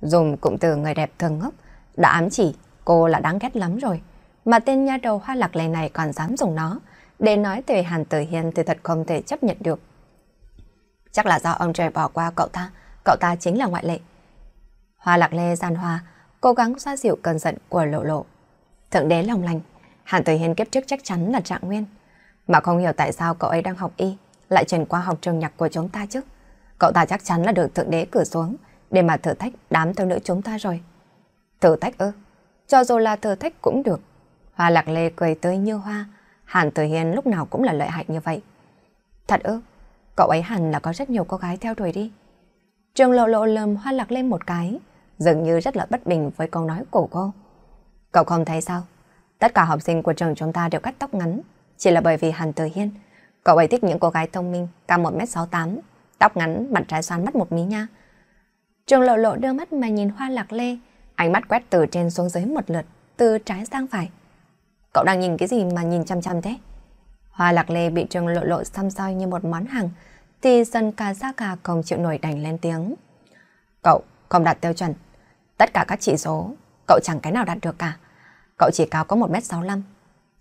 Dùng cụm từ người đẹp thường ngốc, đã ám chỉ cô là đáng ghét lắm rồi. Mà tên nha đầu hoa lạc lề này còn dám dùng nó. Để nói về Hàn Tử Hiên thì thật không thể chấp nhận được. Chắc là do ông trời bỏ qua cậu ta, cậu ta chính là ngoại lệ. Hoa lạc lê gian hoa, cố gắng xoa dịu cơn giận của lộ lộ. Thượng đế lòng lành, Hàn Tử Hiên kiếp trước chắc chắn là trạng nguyên. Mà không hiểu tại sao cậu ấy đang học y, lại chuyển qua học trường nhạc của chúng ta chứ. Cậu ta chắc chắn là được thượng đế cử xuống để mà thử thách đám thiếu nữ chúng ta rồi. Thử thách ư? Cho dù là thử thách cũng được. Hoa lạc lê cười tươi như hoa, Hàn Tử hiền lúc nào cũng là lợi hại như vậy. Thật ư, cậu ấy hẳn là có rất nhiều cô gái theo đuổi đi. Trường lộ lộ lầm hoa lạc lên một cái, dường như rất là bất bình với câu nói của cô. Cậu không thấy sao? Tất cả học sinh của trường chúng ta đều cắt tóc ngắn, chỉ là bởi vì Hàn Tử Hiên. Cậu ấy thích những cô gái thông minh, cao 1m68, tóc ngắn, mặt trái xoan mắt một mí nha. Trường lộ lộ đưa mắt mà nhìn hoa lạc lê, ánh mắt quét từ trên xuống dưới một lượt, từ trái sang phải. Cậu đang nhìn cái gì mà nhìn chăm chăm thế? Hoa lạc lê bị trường lộ lộ xăm soi như một món hàng, thì dân cà ra cà không chịu nổi đành lên tiếng. Cậu không đạt tiêu chuẩn. Tất cả các chỉ số, cậu chẳng cái nào đạt được cả. Cậu chỉ cao có 1m65,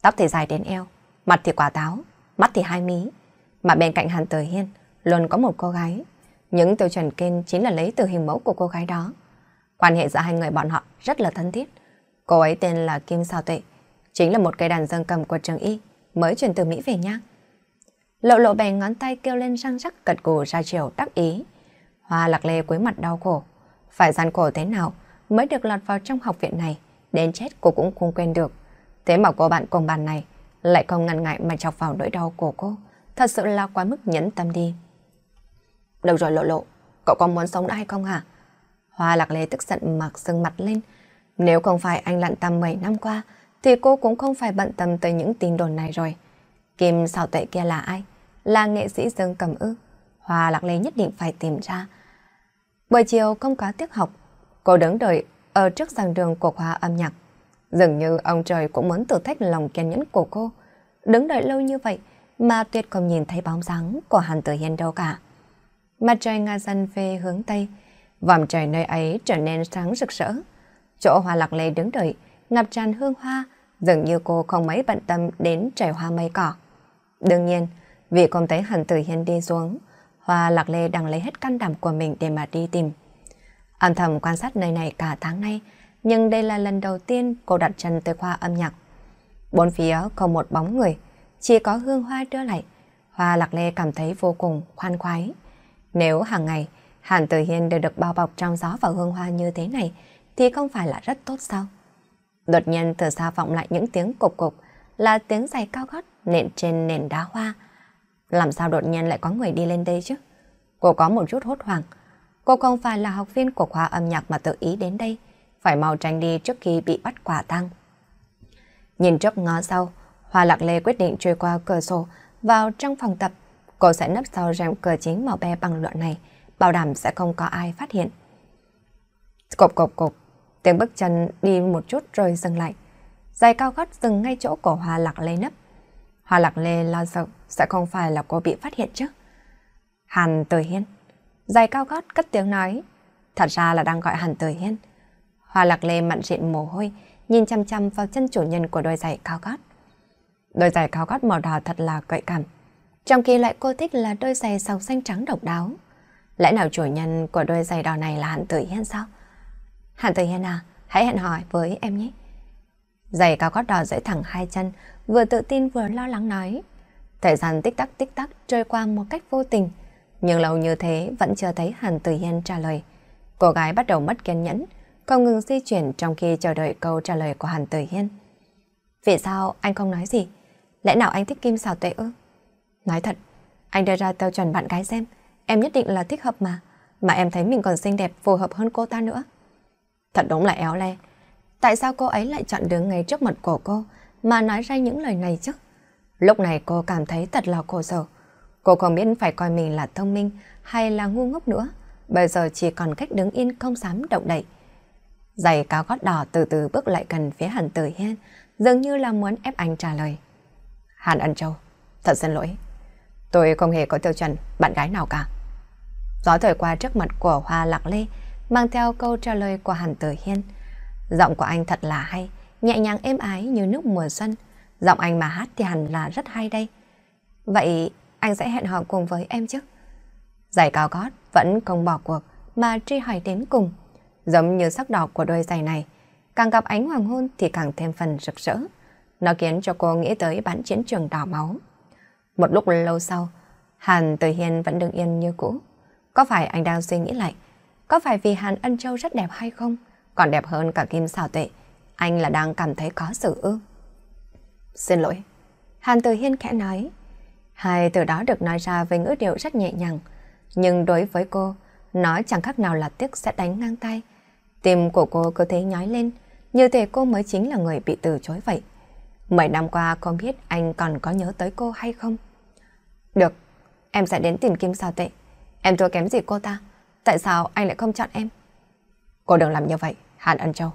tóc thì dài đến eo, Mặt thì quả táo, mắt thì hai mí. Mà bên cạnh Hàn Tử Hiên luôn có một cô gái. Những tiêu chuẩn kênh chính là lấy từ hình mẫu của cô gái đó. Quan hệ giữa hai người bọn họ rất là thân thiết. Cô ấy tên là Kim Sao Tuệ, chính là một cây đàn dương cầm của Trường Y, mới chuyển từ Mỹ về nha. Lộ lộ bè ngón tay kêu lên răng rắc cật cổ ra chiều đắc ý. Hoa lạc lê quấy mặt đau khổ. Phải gian khổ thế nào mới được lọt vào trong học viện này, đến chết cô cũng không quên được. Thế mà cô bạn cùng bàn này lại còn ngần ngại mà chọc vào nỗi đau của cô. Thật sự là quá mức nhẫn tâm đi. Đâu rồi lộ lộ, cậu có muốn sống ai không hả? Hoa lạc lê tức giận mặc sưng mặt lên. Nếu không phải anh lặn tâm 7 năm qua, thì cô cũng không phải bận tâm tới những tin đồn này rồi. Kim xào tệ kia là ai? Là nghệ sĩ Dương Cầm ư? Hoa lạc lê nhất định phải tìm ra. Buổi chiều không có tiết học, cô đứng đợi ở trước giảng đường của khoa âm nhạc Dường như ông trời cũng muốn thử thách lòng kiên nhẫn của cô. Đứng đợi lâu như vậy mà tuyệt không nhìn thấy bóng dáng của Hàn Tử Hiên đâu cả. Mặt trời ngả dần về hướng Tây, vòng trời nơi ấy trở nên sáng rực rỡ. Chỗ hoa lạc lê đứng đợi, ngập tràn hương hoa, dường như cô không mấy bận tâm đến trời hoa mây cỏ. Đương nhiên, vì không thấy Hàn Tử Hiên đi xuống, hoa lạc lê đang lấy hết can đảm của mình để mà đi tìm. Âm thầm quan sát nơi này cả tháng nay, nhưng đây là lần đầu tiên cô đặt chân tới khoa âm nhạc. Bốn phía không một bóng người, chỉ có hương hoa đưa lại. Hoa lạc lê cảm thấy vô cùng khoan khoái. Nếu hàng ngày, Hàn Tử Hiên đều được bao bọc trong gió và hương hoa như thế này, thì không phải là rất tốt sao? Đột nhiên từ xa vọng lại những tiếng cục cục, là tiếng giày cao gót nện trên nền đá hoa. Làm sao đột nhiên lại có người đi lên đây chứ? Cô có một chút hốt hoảng. Cô không phải là học viên của khoa âm nhạc mà tự ý đến đây phải mau tránh đi trước khi bị bắt quả tang. Nhìn chốc ngó sau, Hoa Lạc Lê quyết định trôi qua cửa sổ vào trong phòng tập. Cô sẽ nấp sau rèm cửa chính màu be bằng lụa này, bảo đảm sẽ không có ai phát hiện. Cộp cộp cộp, tiếng bước chân đi một chút rồi dừng lại. Giày cao gót dừng ngay chỗ của Hoa Lạc Lê nấp. Hoa Lạc Lê lo sợ sẽ không phải là cô bị phát hiện chứ. Hàn Tử Hiên, giày cao gót cất tiếng nói, thật ra là đang gọi Hàn Tử Hiên. Hoa lạc lê mặn rịn mồ hôi, nhìn chăm chăm vào chân chủ nhân của đôi giày cao gót. Đôi giày cao gót màu đỏ thật là gợi cảm, trong khi lại cô thích là đôi giày sọc xanh trắng độc đáo. Lẽ nào chủ nhân của đôi giày đỏ này là Hàn Tử Hiên sao? Hàn Tử Hiên à, hãy hẹn hỏi với em nhé. Giày cao gót đỏ dễ thẳng hai chân, vừa tự tin vừa lo lắng nói. Thời gian tích tắc tích tắc trôi qua một cách vô tình, nhưng lâu như thế vẫn chưa thấy Hàn Tử Hiên trả lời. Cô gái bắt đầu mất kiên nhẫn, không ngừng di chuyển trong khi chờ đợi câu trả lời của Hàn Tử Hiên. Vì sao anh không nói gì? Lẽ nào anh thích Kim Sào Tuệ ư? Nói thật, anh đưa ra tiêu chuẩn bạn gái xem, em nhất định là thích hợp mà, mà em thấy mình còn xinh đẹp phù hợp hơn cô ta nữa. Thật đúng là éo le. Tại sao cô ấy lại chọn đứng ngay trước mặt của cô mà nói ra những lời này chứ? Lúc này cô cảm thấy thật là khổ sở. Cô không biết phải coi mình là thông minh hay là ngu ngốc nữa. Bây giờ chỉ còn cách đứng yên không dám động đậy. Giày cao gót đỏ từ từ bước lại gần phía Hàn Tử Hiên, dường như là muốn ép anh trả lời. Hàn Ân Châu, thật xin lỗi. Tôi không hề có tiêu chuẩn bạn gái nào cả. Gió thổi qua trước mặt của Hoa Lạc Lê, mang theo câu trả lời của Hàn Tử Hiên. Giọng của anh thật là hay, nhẹ nhàng êm ái như nước mùa xuân. Giọng anh mà hát thì hẳn là rất hay đây. Vậy anh sẽ hẹn hò cùng với em chứ? Giày cao gót vẫn không bỏ cuộc mà truy hỏi đến cùng giống như sắc đỏ của đôi giày này. Càng gặp ánh hoàng hôn thì càng thêm phần rực rỡ. Nó khiến cho cô nghĩ tới bán chiến trường đỏ máu. Một lúc lâu sau, Hàn Tử Hiên vẫn đứng yên như cũ. Có phải anh đang suy nghĩ lại? Có phải vì Hàn Ân Châu rất đẹp hay không? Còn đẹp hơn cả Kim Sảo Tuệ. Anh là đang cảm thấy có sự ư. Xin lỗi. Hàn Tử Hiên khẽ nói. Hai từ đó được nói ra với ngữ điệu rất nhẹ nhàng. Nhưng đối với cô, nó chẳng khác nào là tiếc sẽ đánh ngang tay. Tim của cô cứ thế nhói lên, như thể cô mới chính là người bị từ chối vậy. Mấy năm qua không biết anh còn có nhớ tới cô hay không? Được, em sẽ đến tìm Kim Sao Tệ. Em thua kém gì cô ta? Tại sao anh lại không chọn em? Cô đừng làm như vậy, Hàn Ân Châu.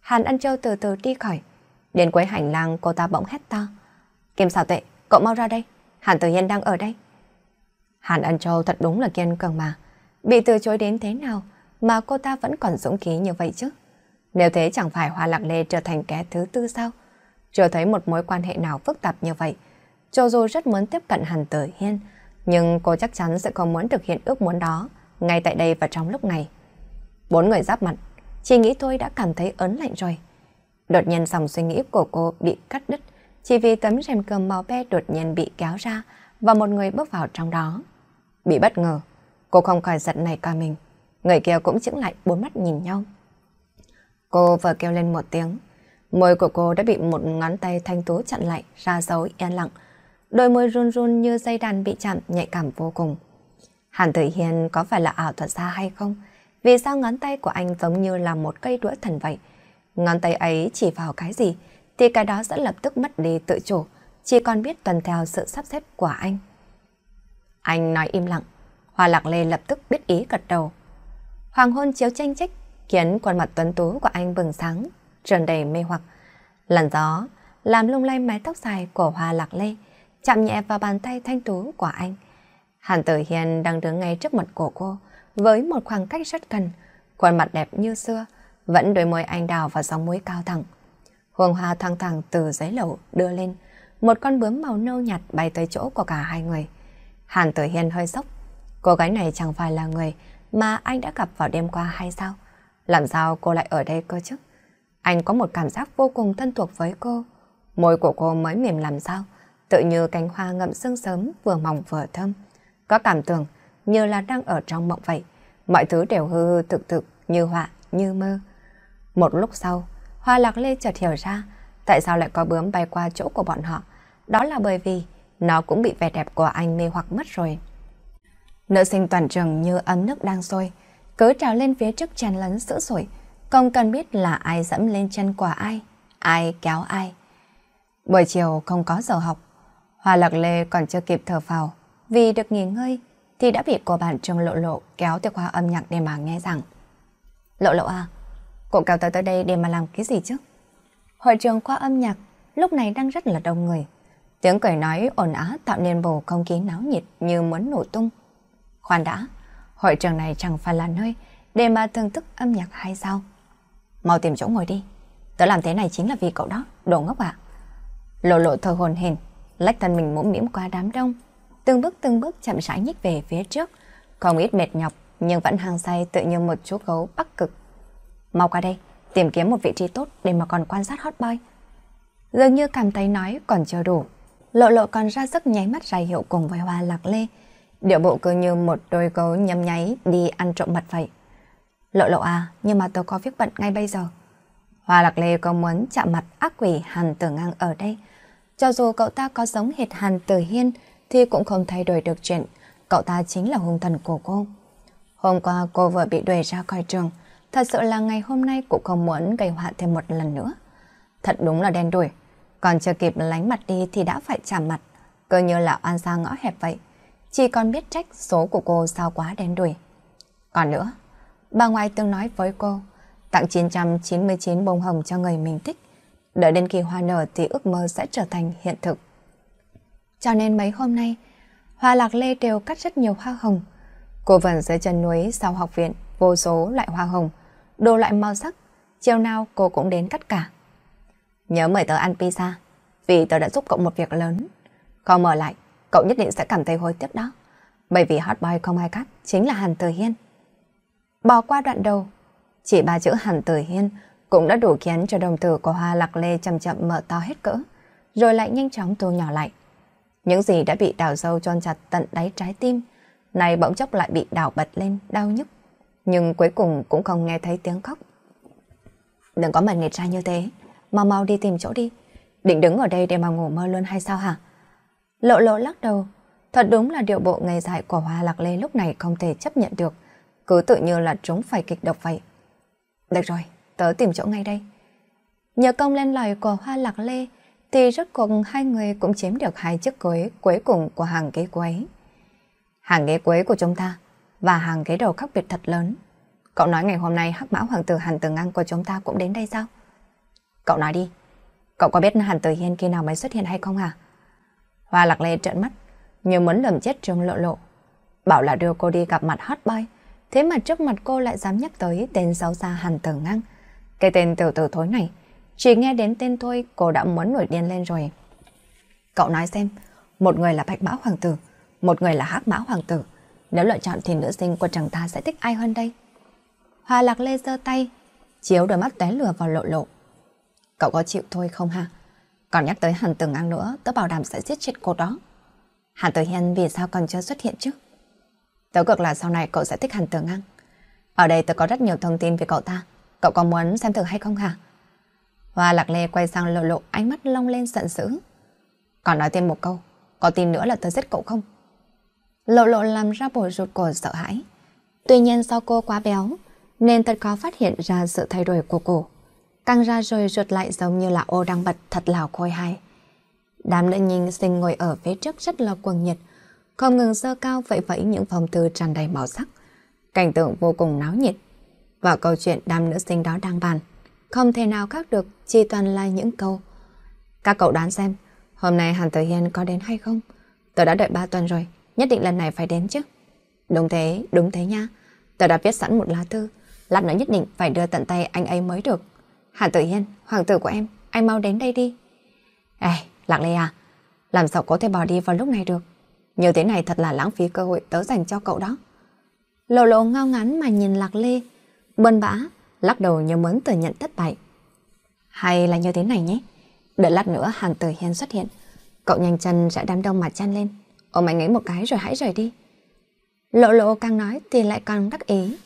Hàn Ân Châu từ từ đi khỏi. Đến cuối hành lang cô ta bỗng hét to. Kim Sao Tệ, cậu mau ra đây. Hàn Tử Hiên đang ở đây. Hàn Ân Châu thật đúng là kiên cường mà. Bị từ chối đến thế nào? mà cô ta vẫn còn dũng khí như vậy chứ. Nếu thế chẳng phải Hoa Lạc Lê trở thành kẻ thứ tư sao? Chưa thấy một mối quan hệ nào phức tạp như vậy. Cho dù rất muốn tiếp cận Hàn Tử Hiên, nhưng cô chắc chắn sẽ không muốn thực hiện ước muốn đó ngay tại đây và trong lúc này. Bốn người giáp mặt, chỉ nghĩ thôi đã cảm thấy ớn lạnh rồi. Đột nhiên dòng suy nghĩ của cô bị cắt đứt chỉ vì tấm rèm cơm màu be đột nhiên bị kéo ra và một người bước vào trong đó. Bị bất ngờ, cô không khỏi giận này cả mình. Người kia cũng chững lại bốn mắt nhìn nhau. Cô vừa kêu lên một tiếng. Môi của cô đã bị một ngón tay thanh tú chặn lại, ra dấu yên lặng. Đôi môi run run như dây đàn bị chạm, nhạy cảm vô cùng. Hàn Tử Hiền có phải là ảo thuật ra hay không? Vì sao ngón tay của anh giống như là một cây đũa thần vậy? Ngón tay ấy chỉ vào cái gì, thì cái đó sẽ lập tức mất đi tự chủ, chỉ còn biết tuần theo sự sắp xếp của anh. Anh nói im lặng, Hoa Lạc Lê lập tức biết ý gật đầu. Hoàng hôn chiếu tranh trách khiến khuôn mặt tuấn tú của anh bừng sáng, tràn đầy mê hoặc. Làn gió làm lung lay mái tóc dài của Hoa Lạc Lê, chạm nhẹ vào bàn tay thanh tú của anh. Hàn Tử Hiền đang đứng ngay trước mặt của cô, với một khoảng cách rất gần, khuôn mặt đẹp như xưa, vẫn đôi môi anh đào và dòng mũi cao thẳng. Hương hoa thăng thẳng từ giấy lẩu đưa lên, một con bướm màu nâu nhạt bay tới chỗ của cả hai người. Hàn Tử Hiền hơi sốc, cô gái này chẳng phải là người, mà anh đã gặp vào đêm qua hay sao? Làm sao cô lại ở đây cơ chứ? Anh có một cảm giác vô cùng thân thuộc với cô. Môi của cô mới mềm làm sao, tự như cánh hoa ngậm sương sớm vừa mỏng vừa thơm. Có cảm tưởng như là đang ở trong mộng vậy. Mọi thứ đều hư hư thực thực, như họa, như mơ. Một lúc sau, Hoa Lạc Lê chợt hiểu ra tại sao lại có bướm bay qua chỗ của bọn họ. Đó là bởi vì nó cũng bị vẻ đẹp của anh mê hoặc mất rồi. Nữ sinh toàn trường như ấm nước đang sôi, cứ trào lên phía trước tràn lấn sữa sổi, không cần biết là ai dẫm lên chân quả ai, ai kéo ai. Buổi chiều không có giờ học, Hoa Lạc Lê còn chưa kịp thở phào, vì được nghỉ ngơi thì đã bị cô bạn trường Lộ Lộ kéo tới khoa âm nhạc để mà nghe rằng. Lộ Lộ à, cô kéo tới tới đây để mà làm cái gì chứ? Hội trường khoa âm nhạc lúc này đang rất là đông người. Tiếng cười nói ồn á tạo nên bầu không khí náo nhiệt như muốn nổ tung. Khoan đã, hội trường này chẳng phải là nơi để mà thưởng thức âm nhạc hay sao? Mau tìm chỗ ngồi đi. Tớ làm thế này chính là vì cậu đó, đồ ngốc ạ. Lộ lộ thờ hồn hển, lách thân mình mũm mĩm qua đám đông, từng bước từng bước chậm rãi nhích về phía trước, không ít mệt nhọc nhưng vẫn hàng say tự như một chú gấu bắc cực. Mau qua đây, tìm kiếm một vị trí tốt để mà còn quan sát hot boy. Dường như cảm thấy nói còn chưa đủ, lộ lộ còn ra sức nháy mắt ra hiệu cùng với hoa lạc lê, điệu bộ cứ như một đôi gấu nhấm nháy đi ăn trộm mật vậy. Lộ lộ à, nhưng mà tôi có việc bận ngay bây giờ. Hoa Lạc Lê có muốn chạm mặt ác quỷ Hàn Tử Ngang ở đây. Cho dù cậu ta có giống hệt Hàn Tử Hiên thì cũng không thay đổi được chuyện. Cậu ta chính là hung thần của cô. Hôm qua cô vừa bị đuổi ra khỏi trường. Thật sự là ngày hôm nay cũng không muốn gây họa thêm một lần nữa. Thật đúng là đen đuổi. Còn chưa kịp lánh mặt đi thì đã phải chạm mặt. cơ như là oan ra ngõ hẹp vậy chỉ còn biết trách số của cô sao quá đen đủi. Còn nữa, bà ngoại từng nói với cô, tặng 999 bông hồng cho người mình thích, đợi đến khi hoa nở thì ước mơ sẽ trở thành hiện thực. Cho nên mấy hôm nay, Hoa Lạc Lê đều cắt rất nhiều hoa hồng. Cô vẫn dưới chân núi sau học viện vô số loại hoa hồng, đồ loại màu sắc, chiều nào cô cũng đến cắt cả. Nhớ mời tớ ăn pizza, vì tớ đã giúp cậu một việc lớn. Cậu mở lại, cậu nhất định sẽ cảm thấy hối tiếc đó. Bởi vì hot boy không ai khác chính là Hàn Tử Hiên. Bỏ qua đoạn đầu, chỉ ba chữ Hàn Tử Hiên cũng đã đủ khiến cho đồng tử của Hoa Lạc Lê chậm chậm mở to hết cỡ, rồi lại nhanh chóng thu nhỏ lại. Những gì đã bị đào sâu tròn chặt tận đáy trái tim, này bỗng chốc lại bị đào bật lên, đau nhức. Nhưng cuối cùng cũng không nghe thấy tiếng khóc. Đừng có mà nghịch ra như thế, mau mau đi tìm chỗ đi. Định đứng ở đây để mà ngủ mơ luôn hay sao hả? Lộ lộ lắc đầu. Thật đúng là điệu bộ ngày dại của Hoa Lạc Lê lúc này không thể chấp nhận được. Cứ tự như là trúng phải kịch độc vậy. Được rồi, tớ tìm chỗ ngay đây. Nhờ công lên lời của Hoa Lạc Lê thì rất cuộc hai người cũng chiếm được hai chiếc ghế cuối cùng của hàng ghế quấy. Hàng ghế quấy của chúng ta và hàng ghế đầu khác biệt thật lớn. Cậu nói ngày hôm nay hắc mã hoàng tử Hàn Tử Ngang của chúng ta cũng đến đây sao? Cậu nói đi, cậu có biết Hàn Tử Hiên khi nào mới xuất hiện hay không hả? À? Hoa lạc lê trợn mắt, như muốn lầm chết trương lộ lộ. Bảo là đưa cô đi gặp mặt hot boy, thế mà trước mặt cô lại dám nhắc tới tên xấu xa Hàn Tử Ngang. Cái tên tiểu tử thối này, chỉ nghe đến tên thôi cô đã muốn nổi điên lên rồi. Cậu nói xem, một người là bạch mã hoàng tử, một người là hắc mã hoàng tử. Nếu lựa chọn thì nữ sinh của chàng ta sẽ thích ai hơn đây? Hoa lạc lê giơ tay, chiếu đôi mắt té lửa vào lộ lộ. Cậu có chịu thôi không hả? Còn nhắc tới Hàn Tường Ngang nữa, tớ bảo đảm sẽ giết chết cô đó. Hàn Tử Hiên vì sao còn chưa xuất hiện chứ? Tớ cực là sau này cậu sẽ thích Hàn Tường Ngang. Ở đây tớ có rất nhiều thông tin về cậu ta. Cậu có muốn xem thử hay không hả? Hoa Lạc Lê quay sang lộ lộ ánh mắt long lên giận dữ. Còn nói thêm một câu, có tin nữa là tớ giết cậu không? Lộ lộ làm ra bộ rụt cổ sợ hãi. Tuy nhiên do cô quá béo, nên thật khó phát hiện ra sự thay đổi của cô căng ra rồi rụt lại giống như là ô đang bật thật là khôi hài. Đám nữ nhìn xinh ngồi ở phía trước rất là quần nhiệt, không ngừng sơ cao vẫy vẫy những phòng thư tràn đầy màu sắc. Cảnh tượng vô cùng náo nhiệt. Và câu chuyện đám nữ sinh đó đang bàn, không thể nào khác được chỉ toàn là những câu. Các cậu đoán xem, hôm nay Hàn Tử Hiên có đến hay không? Tớ đã đợi ba tuần rồi, nhất định lần này phải đến chứ. Đúng thế, đúng thế nha. Tớ đã viết sẵn một lá thư, lát nữa nhất định phải đưa tận tay anh ấy mới được. Hạ Tử Yên, hoàng tử của em, anh mau đến đây đi. Ê, Lạc Lê à, làm sao có thể bỏ đi vào lúc này được? Như thế này thật là lãng phí cơ hội tớ dành cho cậu đó. Lộ lộ ngao ngắn mà nhìn Lạc Lê, bần bã, lắc đầu như muốn thừa nhận thất bại. Hay là như thế này nhé, đợi lát nữa Hàn Tử Hiên xuất hiện, cậu nhanh chân sẽ đám đông mà chăn lên, ôm anh ấy một cái rồi hãy rời đi. Lộ lộ càng nói thì lại càng đắc ý,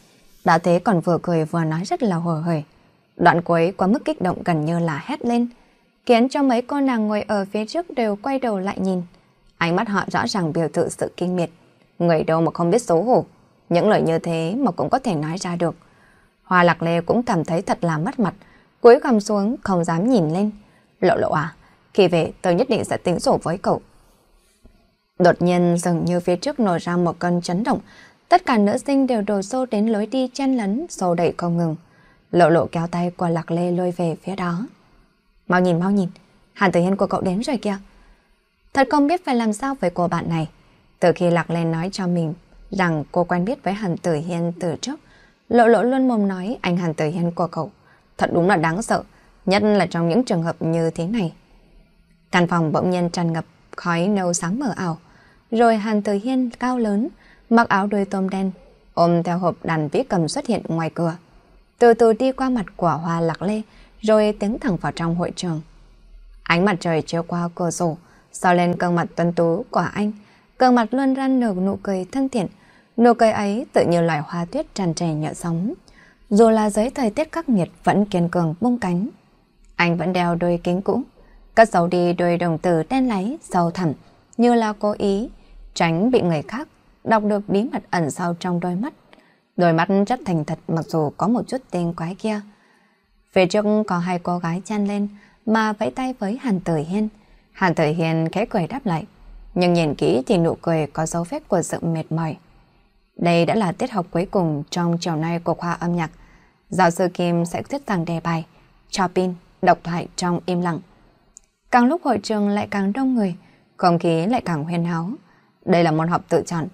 đã thế còn vừa cười vừa nói rất là hờ hởi. Đoạn cuối quá mức kích động gần như là hét lên, khiến cho mấy cô nàng ngồi ở phía trước đều quay đầu lại nhìn. Ánh mắt họ rõ ràng biểu tượng sự kinh miệt. Người đâu mà không biết xấu hổ, những lời như thế mà cũng có thể nói ra được. Hoa Lạc Lê cũng cảm thấy thật là mất mặt, cúi gằm xuống không dám nhìn lên. Lộ lộ à, khi về tôi nhất định sẽ tính sổ với cậu. Đột nhiên dường như phía trước nổi ra một cơn chấn động, tất cả nữ sinh đều đổ xô đến lối đi chen lấn, xô đẩy không ngừng. Lộ lộ kéo tay của Lạc Lê lôi về phía đó. Mau nhìn mau nhìn, Hàn Tử Hiên của cậu đến rồi kìa. Thật không biết phải làm sao với cô bạn này. Từ khi Lạc Lê nói cho mình rằng cô quen biết với Hàn Tử Hiên từ trước, lộ lộ luôn mồm nói anh Hàn Tử Hiên của cậu. Thật đúng là đáng sợ, nhất là trong những trường hợp như thế này. Căn phòng bỗng nhiên tràn ngập khói nâu sáng mờ ảo. Rồi Hàn Tử Hiên cao lớn, mặc áo đuôi tôm đen, ôm theo hộp đàn vĩ cầm xuất hiện ngoài cửa từ từ đi qua mặt quả hoa lạc lê, rồi tiến thẳng vào trong hội trường. Ánh mặt trời chiếu qua cửa sổ, sao lên gương mặt tuân tú của anh, gương mặt luôn ra nở nụ cười thân thiện, nụ cười ấy tự như loài hoa tuyết tràn trề nhựa sóng. Dù là dưới thời tiết khắc nghiệt vẫn kiên cường bung cánh. Anh vẫn đeo đôi kính cũ, cất giấu đi đôi đồng tử đen láy, sâu thẳm, như là cố ý, tránh bị người khác đọc được bí mật ẩn sau trong đôi mắt Đôi mắt rất thành thật mặc dù có một chút tên quái kia. phía trước có hai cô gái chen lên mà vẫy tay với Hàn Tử Hiên. Hàn Tử Hiên khẽ cười đáp lại. Nhưng nhìn kỹ thì nụ cười có dấu vết của sự mệt mỏi. Đây đã là tiết học cuối cùng trong chiều nay của khoa âm nhạc. Giáo sư Kim sẽ thuyết giảng đề bài, cho pin, đọc thoại trong im lặng. Càng lúc hội trường lại càng đông người, không khí lại càng huyên háo. Đây là môn học tự chọn,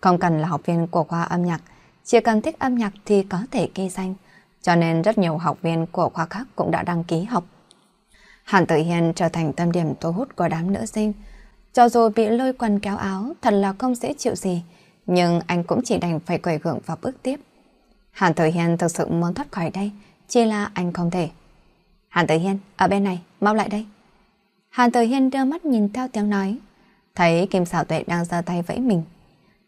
không cần là học viên của khoa âm nhạc chỉ cần thích âm nhạc thì có thể ghi danh, cho nên rất nhiều học viên của khoa khác cũng đã đăng ký học. Hàn Tử Hiền trở thành tâm điểm thu hút của đám nữ sinh. Cho dù bị lôi quần kéo áo thật là không dễ chịu gì, nhưng anh cũng chỉ đành phải quẩy gượng và bước tiếp. Hàn Tử Hiền thực sự muốn thoát khỏi đây, chỉ là anh không thể. Hàn Tử Hiên, ở bên này, mau lại đây. Hàn Tử Hiên đưa mắt nhìn theo tiếng nói, thấy Kim Sảo Tuệ đang ra tay vẫy mình.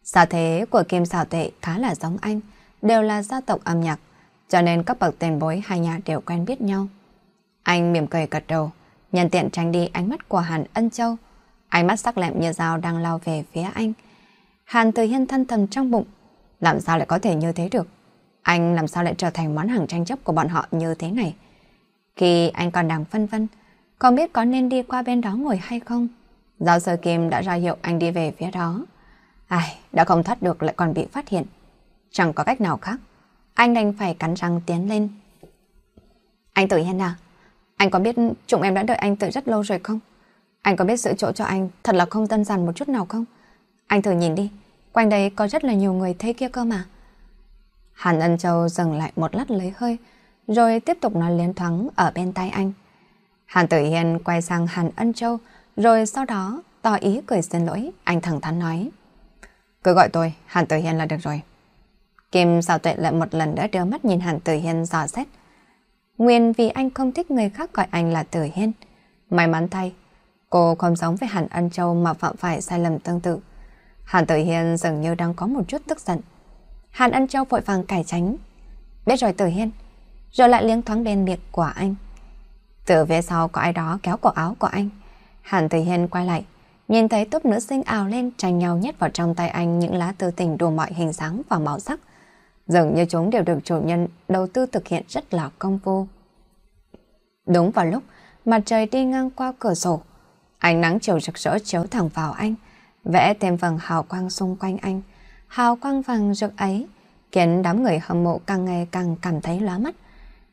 Gia thế của Kim Sảo Tệ khá là giống anh, đều là gia tộc âm nhạc, cho nên các bậc tiền bối hai nhà đều quen biết nhau. Anh mỉm cười gật đầu, nhân tiện tránh đi ánh mắt của Hàn Ân Châu. Ánh mắt sắc lẹm như dao đang lao về phía anh. Hàn Từ Hiên thân thầm trong bụng, làm sao lại có thể như thế được? Anh làm sao lại trở thành món hàng tranh chấp của bọn họ như thế này? Khi anh còn đang phân vân, không biết có nên đi qua bên đó ngồi hay không? Giáo sư Kim đã ra hiệu anh đi về phía đó. Ai, đã không thoát được lại còn bị phát hiện. Chẳng có cách nào khác. Anh đành phải cắn răng tiến lên. Anh tự nhiên à, anh có biết chúng em đã đợi anh từ rất lâu rồi không? Anh có biết giữ chỗ cho anh thật là không tân giản một chút nào không? Anh thử nhìn đi, quanh đây có rất là nhiều người thế kia cơ mà. Hàn Ân Châu dừng lại một lát lấy hơi, rồi tiếp tục nói liến thoáng ở bên tay anh. Hàn Tử Hiên quay sang Hàn Ân Châu, rồi sau đó tỏ ý cười xin lỗi, anh thẳng thắn nói. Cứ gọi tôi Hàn Tử Hiên là được rồi. Kim Sao Tuệ lại một lần nữa đưa mắt nhìn Hàn Tử Hiên dò xét. Nguyên vì anh không thích người khác gọi anh là Tử Hiên. May mắn thay, cô không giống với Hàn Ân Châu mà phạm phải sai lầm tương tự. Hàn Tử Hiên dường như đang có một chút tức giận. Hàn Ân Châu vội vàng cải tránh. Biết rồi Tử Hiên. Rồi lại liếng thoáng bên miệng của anh. Từ phía sau có ai đó kéo cổ áo của anh. Hàn Tử Hiên quay lại, Nhìn thấy tốp nữ sinh ào lên tranh nhau nhét vào trong tay anh những lá thư tình đủ mọi hình dáng và màu sắc. Dường như chúng đều được chủ nhân đầu tư thực hiện rất là công phu. Đúng vào lúc mặt trời đi ngang qua cửa sổ, ánh nắng chiều rực rỡ chiếu thẳng vào anh, vẽ thêm vầng hào quang xung quanh anh. Hào quang vàng rực ấy khiến đám người hâm mộ càng ngày càng cảm thấy lóa mắt.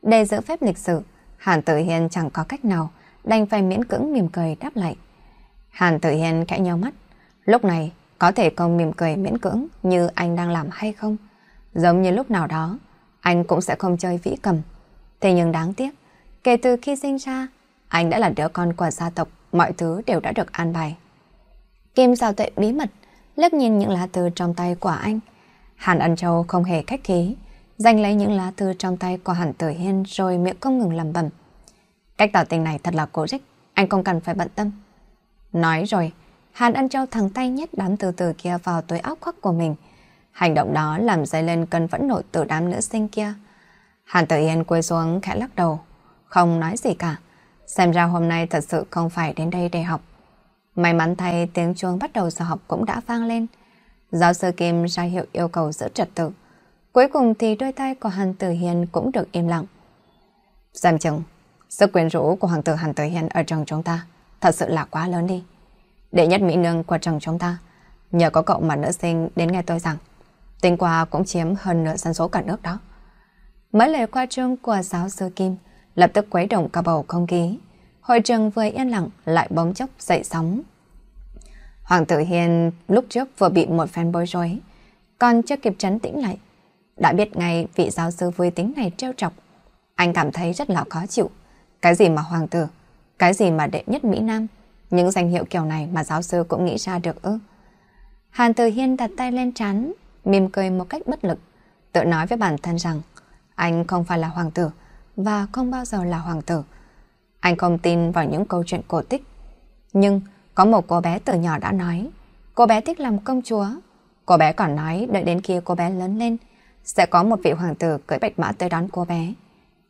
Để giữ phép lịch sử, Hàn Tử Hiên chẳng có cách nào, đành phải miễn cưỡng mỉm cười đáp lại. Hàn Tử Hiên khẽ nhau mắt. Lúc này, có thể còn mỉm cười miễn cưỡng như anh đang làm hay không. Giống như lúc nào đó, anh cũng sẽ không chơi vĩ cầm. Thế nhưng đáng tiếc, kể từ khi sinh ra, anh đã là đứa con của gia tộc, mọi thứ đều đã được an bài. Kim Giao Tuệ bí mật, lướt nhìn những lá thư trong tay của anh. Hàn Ân Châu không hề khách khí, giành lấy những lá thư trong tay của Hàn Tử Hiên rồi miệng không ngừng lẩm bẩm. Cách tỏ tình này thật là cố rích, anh không cần phải bận tâm. Nói rồi, Hàn Ân Châu thẳng tay nhét đám từ từ kia vào túi áo khoác của mình. Hành động đó làm dấy lên cơn phẫn nộ từ đám nữ sinh kia. Hàn Tử Yên quay xuống khẽ lắc đầu, không nói gì cả. Xem ra hôm nay thật sự không phải đến đây để học. May mắn thay tiếng chuông bắt đầu giờ học cũng đã vang lên. Giáo sư Kim ra hiệu yêu cầu giữ trật tự. Cuối cùng thì đôi tay của Hàn Tử Hiền cũng được im lặng. Xem chừng, sức quyến rũ của Hoàng tử Hàn Tử Hiền ở trong chúng ta thật sự là quá lớn đi. Đệ nhất mỹ nương qua trường chúng ta, nhờ có cậu mà nữ sinh đến nghe tôi rằng, tính qua cũng chiếm hơn nửa dân số cả nước đó. Mấy lời qua trương của giáo sư Kim lập tức quấy động cả bầu không khí. Hội trường vừa yên lặng lại bóng chốc dậy sóng. Hoàng tử Hiền lúc trước vừa bị một fan bối rối, còn chưa kịp chấn tĩnh lại. Đã biết ngay vị giáo sư vui tính này trêu chọc. Anh cảm thấy rất là khó chịu. Cái gì mà hoàng tử cái gì mà đệ nhất Mỹ Nam? Những danh hiệu kiểu này mà giáo sư cũng nghĩ ra được ư? Hàn Từ Hiên đặt tay lên trán, mỉm cười một cách bất lực, tự nói với bản thân rằng anh không phải là hoàng tử và không bao giờ là hoàng tử. Anh không tin vào những câu chuyện cổ tích. Nhưng có một cô bé từ nhỏ đã nói, cô bé thích làm công chúa. Cô bé còn nói đợi đến khi cô bé lớn lên, sẽ có một vị hoàng tử cưỡi bạch mã tới đón cô bé.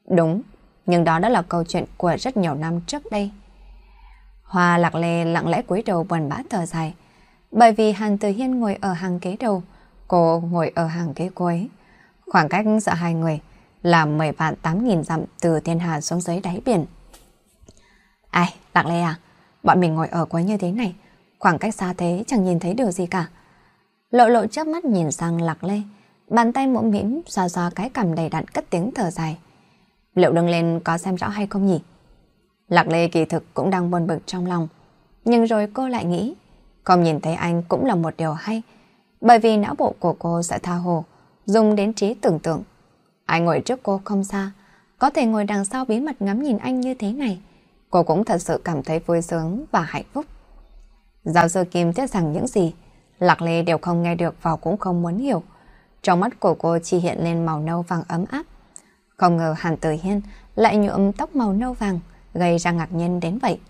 Đúng, nhưng đó đã là câu chuyện của rất nhiều năm trước đây. Hoa lạc lê lặng lẽ cúi đầu buồn bã thở dài, bởi vì Hàn Từ Hiên ngồi ở hàng kế đầu, cô ngồi ở hàng kế cuối. Khoảng cách giữa hai người là mười vạn tám nghìn dặm từ thiên hà xuống dưới đáy biển. Ai, Lạc Lê à, bọn mình ngồi ở cuối như thế này, khoảng cách xa thế chẳng nhìn thấy điều gì cả. Lộ lộ trước mắt nhìn sang Lạc Lê, bàn tay mũm mĩm xoa xoa cái cằm đầy đặn cất tiếng thở dài. Liệu đứng lên có xem rõ hay không nhỉ? Lạc Lê kỳ thực cũng đang buồn bực trong lòng. Nhưng rồi cô lại nghĩ, không nhìn thấy anh cũng là một điều hay, bởi vì não bộ của cô sẽ tha hồ, dùng đến trí tưởng tượng. Anh ngồi trước cô không xa, có thể ngồi đằng sau bí mật ngắm nhìn anh như thế này. Cô cũng thật sự cảm thấy vui sướng và hạnh phúc. Giáo sư Kim tiếc rằng những gì, Lạc Lê đều không nghe được và cũng không muốn hiểu. Trong mắt của cô chỉ hiện lên màu nâu vàng ấm áp, không ngờ Hàn Tử Hiên lại nhuộm tóc màu nâu vàng, gây ra ngạc nhiên đến vậy.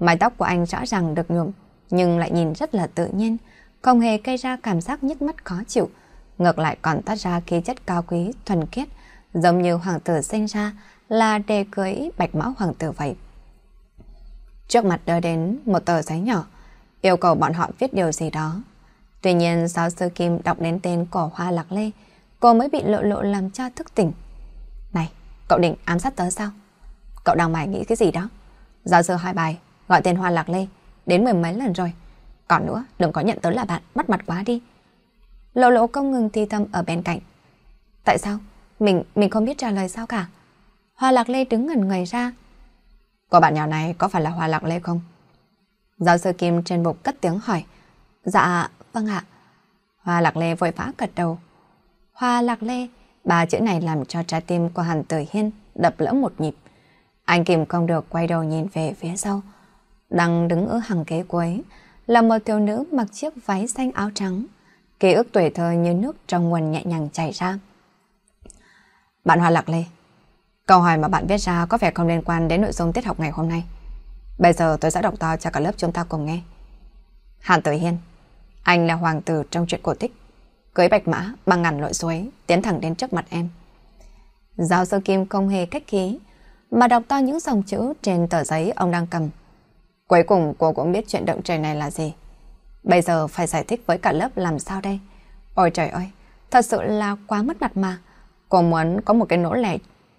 Mái tóc của anh rõ ràng được nhuộm, nhưng lại nhìn rất là tự nhiên, không hề gây ra cảm giác nhức mắt khó chịu. Ngược lại còn toát ra khí chất cao quý, thuần khiết, giống như hoàng tử sinh ra là đề cưới bạch mã hoàng tử vậy. Trước mặt đưa đến một tờ giấy nhỏ, yêu cầu bọn họ viết điều gì đó. Tuy nhiên, giáo sư Kim đọc đến tên của Hoa Lạc Lê, cô mới bị lộ lộ làm cho thức tỉnh. Cậu định ám sát tớ sao? Cậu đang mải nghĩ cái gì đó? Giáo sư hỏi bài, gọi tên Hoa Lạc Lê, đến mười mấy lần rồi. Còn nữa, đừng có nhận tớ là bạn, mất mặt quá đi. Lộ lộ công ngừng thi thầm ở bên cạnh. Tại sao? Mình, mình không biết trả lời sao cả. Hoa Lạc Lê đứng ngẩn người ra. Cô bạn nhỏ này có phải là Hoa Lạc Lê không? Giáo sư Kim trên bục cất tiếng hỏi. Dạ, vâng ạ. Hoa Lạc Lê vội vã gật đầu. Hoa Lạc Lê... Ba chữ này làm cho trái tim của Hàn Tử Hiên đập lỡ một nhịp. Anh kìm không được quay đầu nhìn về phía sau. Đang đứng ở hàng kế cuối là một thiếu nữ mặc chiếc váy xanh áo trắng. Ký ức tuổi thơ như nước trong nguồn nhẹ nhàng chảy ra. Bạn Hoa Lạc Lê, câu hỏi mà bạn viết ra có vẻ không liên quan đến nội dung tiết học ngày hôm nay. Bây giờ tôi sẽ đọc to cho cả lớp chúng ta cùng nghe. Hàn Tử Hiên, anh là hoàng tử trong chuyện cổ tích cưỡi bạch mã bằng ngàn lội suối, tiến thẳng đến trước mặt em. Giáo sư Kim không hề khách khí, mà đọc to những dòng chữ trên tờ giấy ông đang cầm. Cuối cùng cô cũng biết chuyện động trời này là gì. Bây giờ phải giải thích với cả lớp làm sao đây? Ôi trời ơi, thật sự là quá mất mặt mà. Cô muốn có một cái nỗ lẻ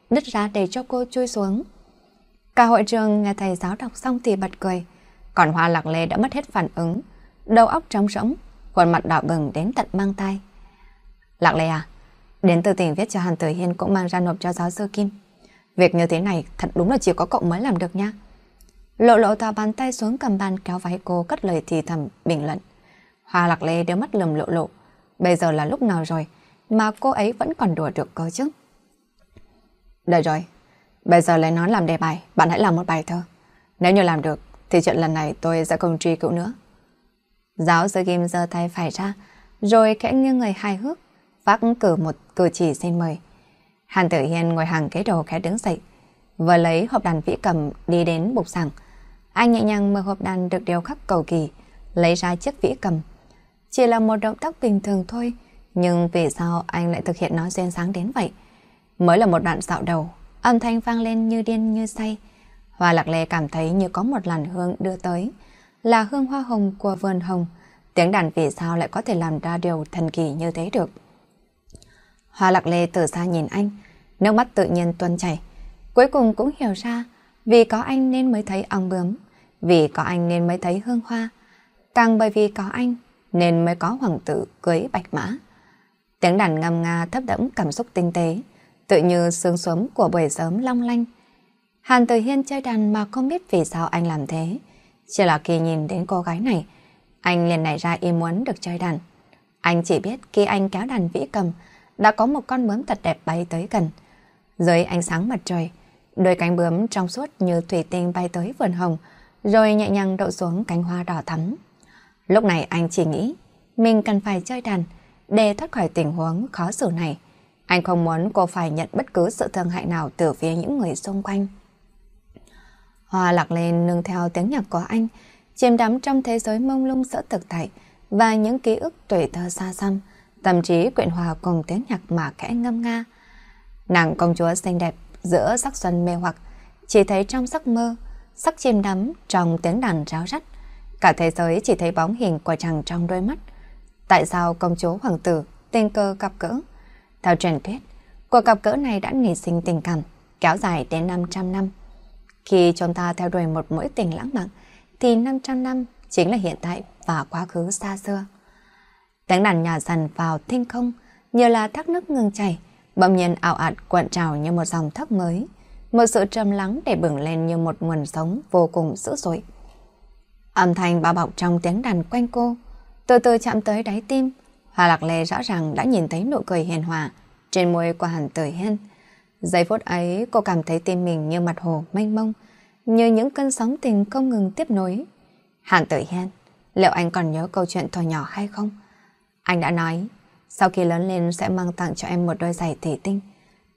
nứt ra để cho cô chui xuống. Cả hội trường nghe thầy giáo đọc xong thì bật cười. Còn Hoa Lạc Lê đã mất hết phản ứng, đầu óc trống rỗng, khuôn mặt đỏ bừng đến tận mang tay. Lạc Lê à, đến từ tỉnh viết cho Hàn Tử Hiên cũng mang ra nộp cho giáo sư Kim. Việc như thế này thật đúng là chỉ có cậu mới làm được nha. Lộ lộ thò bàn tay xuống cầm bàn kéo váy cô cất lời thì thầm bình luận. Hoa Lạc Lê đưa mắt lầm lộ lộ. Bây giờ là lúc nào rồi mà cô ấy vẫn còn đùa được cơ chứ? đợi rồi, bây giờ lấy nó làm đề bài, bạn hãy làm một bài thơ. Nếu như làm được thì chuyện lần này tôi sẽ không truy cứu nữa. Giáo sư Kim giơ tay phải ra, rồi kẽ nghiêng người hài hước, vác cử một cử chỉ xin mời. Hàn Tử Hiên ngồi hàng ghế đầu khẽ đứng dậy, vừa lấy hộp đàn vĩ cầm đi đến bục giảng. Anh nhẹ nhàng mở hộp đàn được điều khắc cầu kỳ, lấy ra chiếc vĩ cầm. Chỉ là một động tác bình thường thôi, nhưng vì sao anh lại thực hiện nó duyên sáng đến vậy? Mới là một đoạn dạo đầu, âm thanh vang lên như điên như say. Hoa lạc lê cảm thấy như có một làn hương đưa tới, là hương hoa hồng của vườn hồng. Tiếng đàn vì sao lại có thể làm ra điều thần kỳ như thế được? Hoa lạc lê từ xa nhìn anh, nước mắt tự nhiên tuôn chảy. Cuối cùng cũng hiểu ra, vì có anh nên mới thấy ong bướm, vì có anh nên mới thấy hương hoa. Càng bởi vì có anh nên mới có hoàng tử cưới bạch mã. Tiếng đàn ngâm nga thấp đẫm cảm xúc tinh tế, tự như sương sớm của buổi sớm long lanh. Hàn Từ Hiên chơi đàn mà không biết vì sao anh làm thế. Chỉ là khi nhìn đến cô gái này, anh liền nảy ra ý muốn được chơi đàn. Anh chỉ biết khi anh kéo đàn vĩ cầm, đã có một con bướm thật đẹp bay tới gần. Dưới ánh sáng mặt trời, đôi cánh bướm trong suốt như thủy tinh bay tới vườn hồng, rồi nhẹ nhàng đậu xuống cánh hoa đỏ thắm. Lúc này anh chỉ nghĩ, mình cần phải chơi đàn để thoát khỏi tình huống khó xử này. Anh không muốn cô phải nhận bất cứ sự thương hại nào từ phía những người xung quanh. Hoa lạc lên nương theo tiếng nhạc của anh, chiêm đắm trong thế giới mông lung sợ thực tại và những ký ức tuổi thơ xa xăm thậm chí quyện hòa cùng tiếng nhạc mà khẽ ngâm nga. Nàng công chúa xinh đẹp giữa sắc xuân mê hoặc, chỉ thấy trong giấc mơ, sắc chim đắm trong tiếng đàn ráo rắt. Cả thế giới chỉ thấy bóng hình của chàng trong đôi mắt. Tại sao công chúa hoàng tử tên cơ gặp cỡ? Theo truyền thuyết, cuộc gặp cỡ này đã nảy sinh tình cảm, kéo dài đến 500 năm. Khi chúng ta theo đuổi một mỗi tình lãng mạn, thì 500 năm chính là hiện tại và quá khứ xa xưa. Tiếng đàn nhà dần vào thinh không, như là thác nước ngừng chảy, bỗng nhiên ảo ạt quặn trào như một dòng thác mới, một sự trầm lắng để bừng lên như một nguồn sống vô cùng dữ dội. Âm thanh bao bọc trong tiếng đàn quanh cô, từ từ chạm tới đáy tim, Hà Lạc Lê rõ ràng đã nhìn thấy nụ cười hiền hòa trên môi của Hàn Tử Hiên. Giây phút ấy, cô cảm thấy tim mình như mặt hồ mênh mông, như những cơn sóng tình không ngừng tiếp nối. Hàn Tử Hiên, liệu anh còn nhớ câu chuyện thò nhỏ hay không? Anh đã nói, sau khi lớn lên sẽ mang tặng cho em một đôi giày thủy tinh.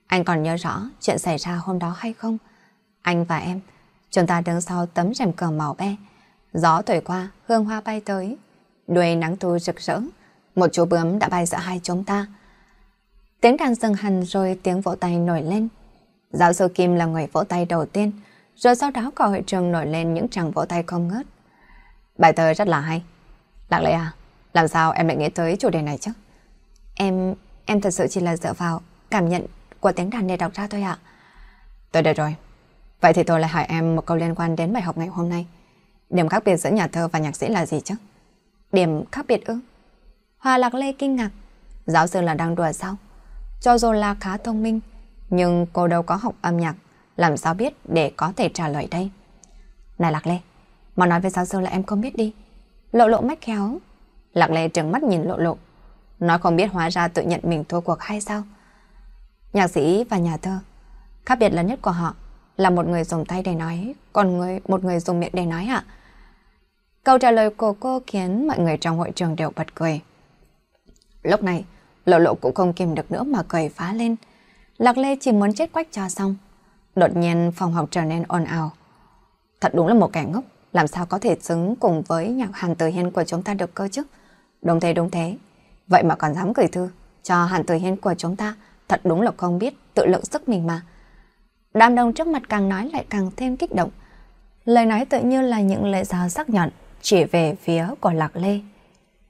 Anh còn nhớ rõ chuyện xảy ra hôm đó hay không? Anh và em, chúng ta đứng sau tấm rèm cờ màu be. Gió thổi qua, hương hoa bay tới. Đuôi nắng tu rực rỡ, một chú bướm đã bay giữa hai chúng ta. Tiếng đàn dừng hẳn rồi tiếng vỗ tay nổi lên. Giáo sư Kim là người vỗ tay đầu tiên, rồi sau đó cả hội trường nổi lên những tràng vỗ tay không ngớt. Bài thơ rất là hay. Lạc Lệ à, làm sao em lại nghĩ tới chủ đề này chứ? Em, em thật sự chỉ là dựa vào cảm nhận của tiếng đàn để đọc ra thôi ạ. À. Tôi đây rồi. Vậy thì tôi lại hỏi em một câu liên quan đến bài học ngày hôm nay. Điểm khác biệt giữa nhà thơ và nhạc sĩ là gì chứ? Điểm khác biệt ư? Hoa Lạc Lê kinh ngạc. Giáo sư là đang đùa sao? Cho dù là khá thông minh, nhưng cô đâu có học âm nhạc, làm sao biết để có thể trả lời đây? Này Lạc Lê, mà nói với giáo sư là em không biết đi. Lộ lộ mách khéo, lặng lẽ trừng mắt nhìn lộ lộ. Nó không biết hóa ra tự nhận mình thua cuộc hay sao? Nhạc sĩ và nhà thơ, khác biệt lớn nhất của họ là một người dùng tay để nói, còn người một người dùng miệng để nói ạ. Câu trả lời của cô khiến mọi người trong hội trường đều bật cười. Lúc này, lộ lộ cũng không kìm được nữa mà cười phá lên. Lạc Lê chỉ muốn chết quách cho xong. Đột nhiên phòng học trở nên ồn ào. Thật đúng là một kẻ ngốc làm sao có thể xứng cùng với nhạc Hàn Tử Hiên của chúng ta được cơ chứ? Đúng thế, đúng thế. Vậy mà còn dám gửi thư cho Hàn Tử Hiên của chúng ta, thật đúng là không biết tự lượng sức mình mà. Đàm đồng trước mặt càng nói lại càng thêm kích động. Lời nói tự như là những lời dao sắc nhọn chỉ về phía của Lạc Lê.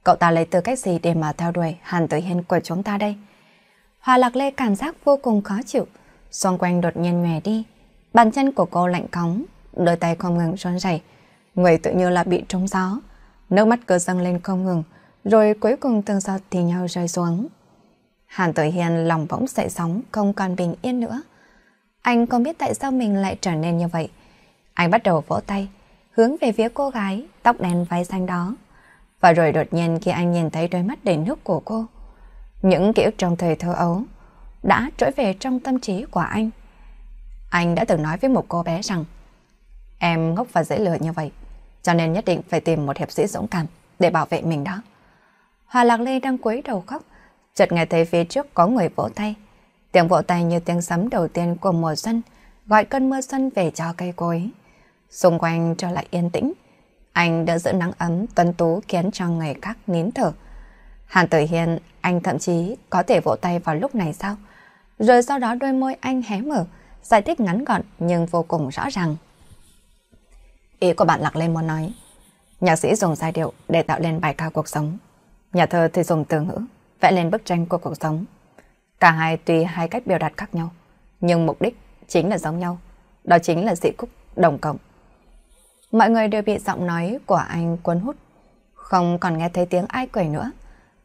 Cậu ta lấy tư cách gì để mà theo đuổi Hàn Tử Hiên của chúng ta đây? Hòa Lạc Lê cảm giác vô cùng khó chịu, xung quanh đột nhiên nhòe đi. Bàn chân của cô lạnh cóng, đôi tay không ngừng run rẩy Người tự như là bị trúng gió. Nước mắt cứ dâng lên không ngừng, rồi cuối cùng tương giọt thì nhau rơi xuống. Hàn Tử Hiền lòng bỗng dậy sóng, không còn bình yên nữa. Anh không biết tại sao mình lại trở nên như vậy. Anh bắt đầu vỗ tay, hướng về phía cô gái, tóc đen váy xanh đó. Và rồi đột nhiên khi anh nhìn thấy đôi mắt đầy nước của cô, những ký ức trong thời thơ ấu đã trỗi về trong tâm trí của anh. Anh đã từng nói với một cô bé rằng, em ngốc và dễ lừa như vậy, cho nên nhất định phải tìm một hiệp sĩ dũng cảm để bảo vệ mình đó. Hòa Lạc Ly đang quấy đầu khóc, chợt nghe thấy phía trước có người vỗ tay. Tiếng vỗ tay như tiếng sấm đầu tiên của mùa xuân, gọi cơn mưa xuân về cho cây cối. Xung quanh trở lại yên tĩnh, anh đã giữ nắng ấm tuấn tú khiến cho người khác nín thở. Hàn Tử Hiên, anh thậm chí có thể vỗ tay vào lúc này sao? Rồi sau đó đôi môi anh hé mở, giải thích ngắn gọn nhưng vô cùng rõ ràng. Ý của bạn Lạc Lê muốn nói. Nhạc sĩ dùng giai điệu để tạo lên bài ca cuộc sống. Nhà thơ thì dùng từ ngữ, vẽ lên bức tranh của cuộc sống. Cả hai tuy hai cách biểu đạt khác nhau, nhưng mục đích chính là giống nhau. Đó chính là dị cúc đồng cộng. Mọi người đều bị giọng nói của anh cuốn hút. Không còn nghe thấy tiếng ai cười nữa.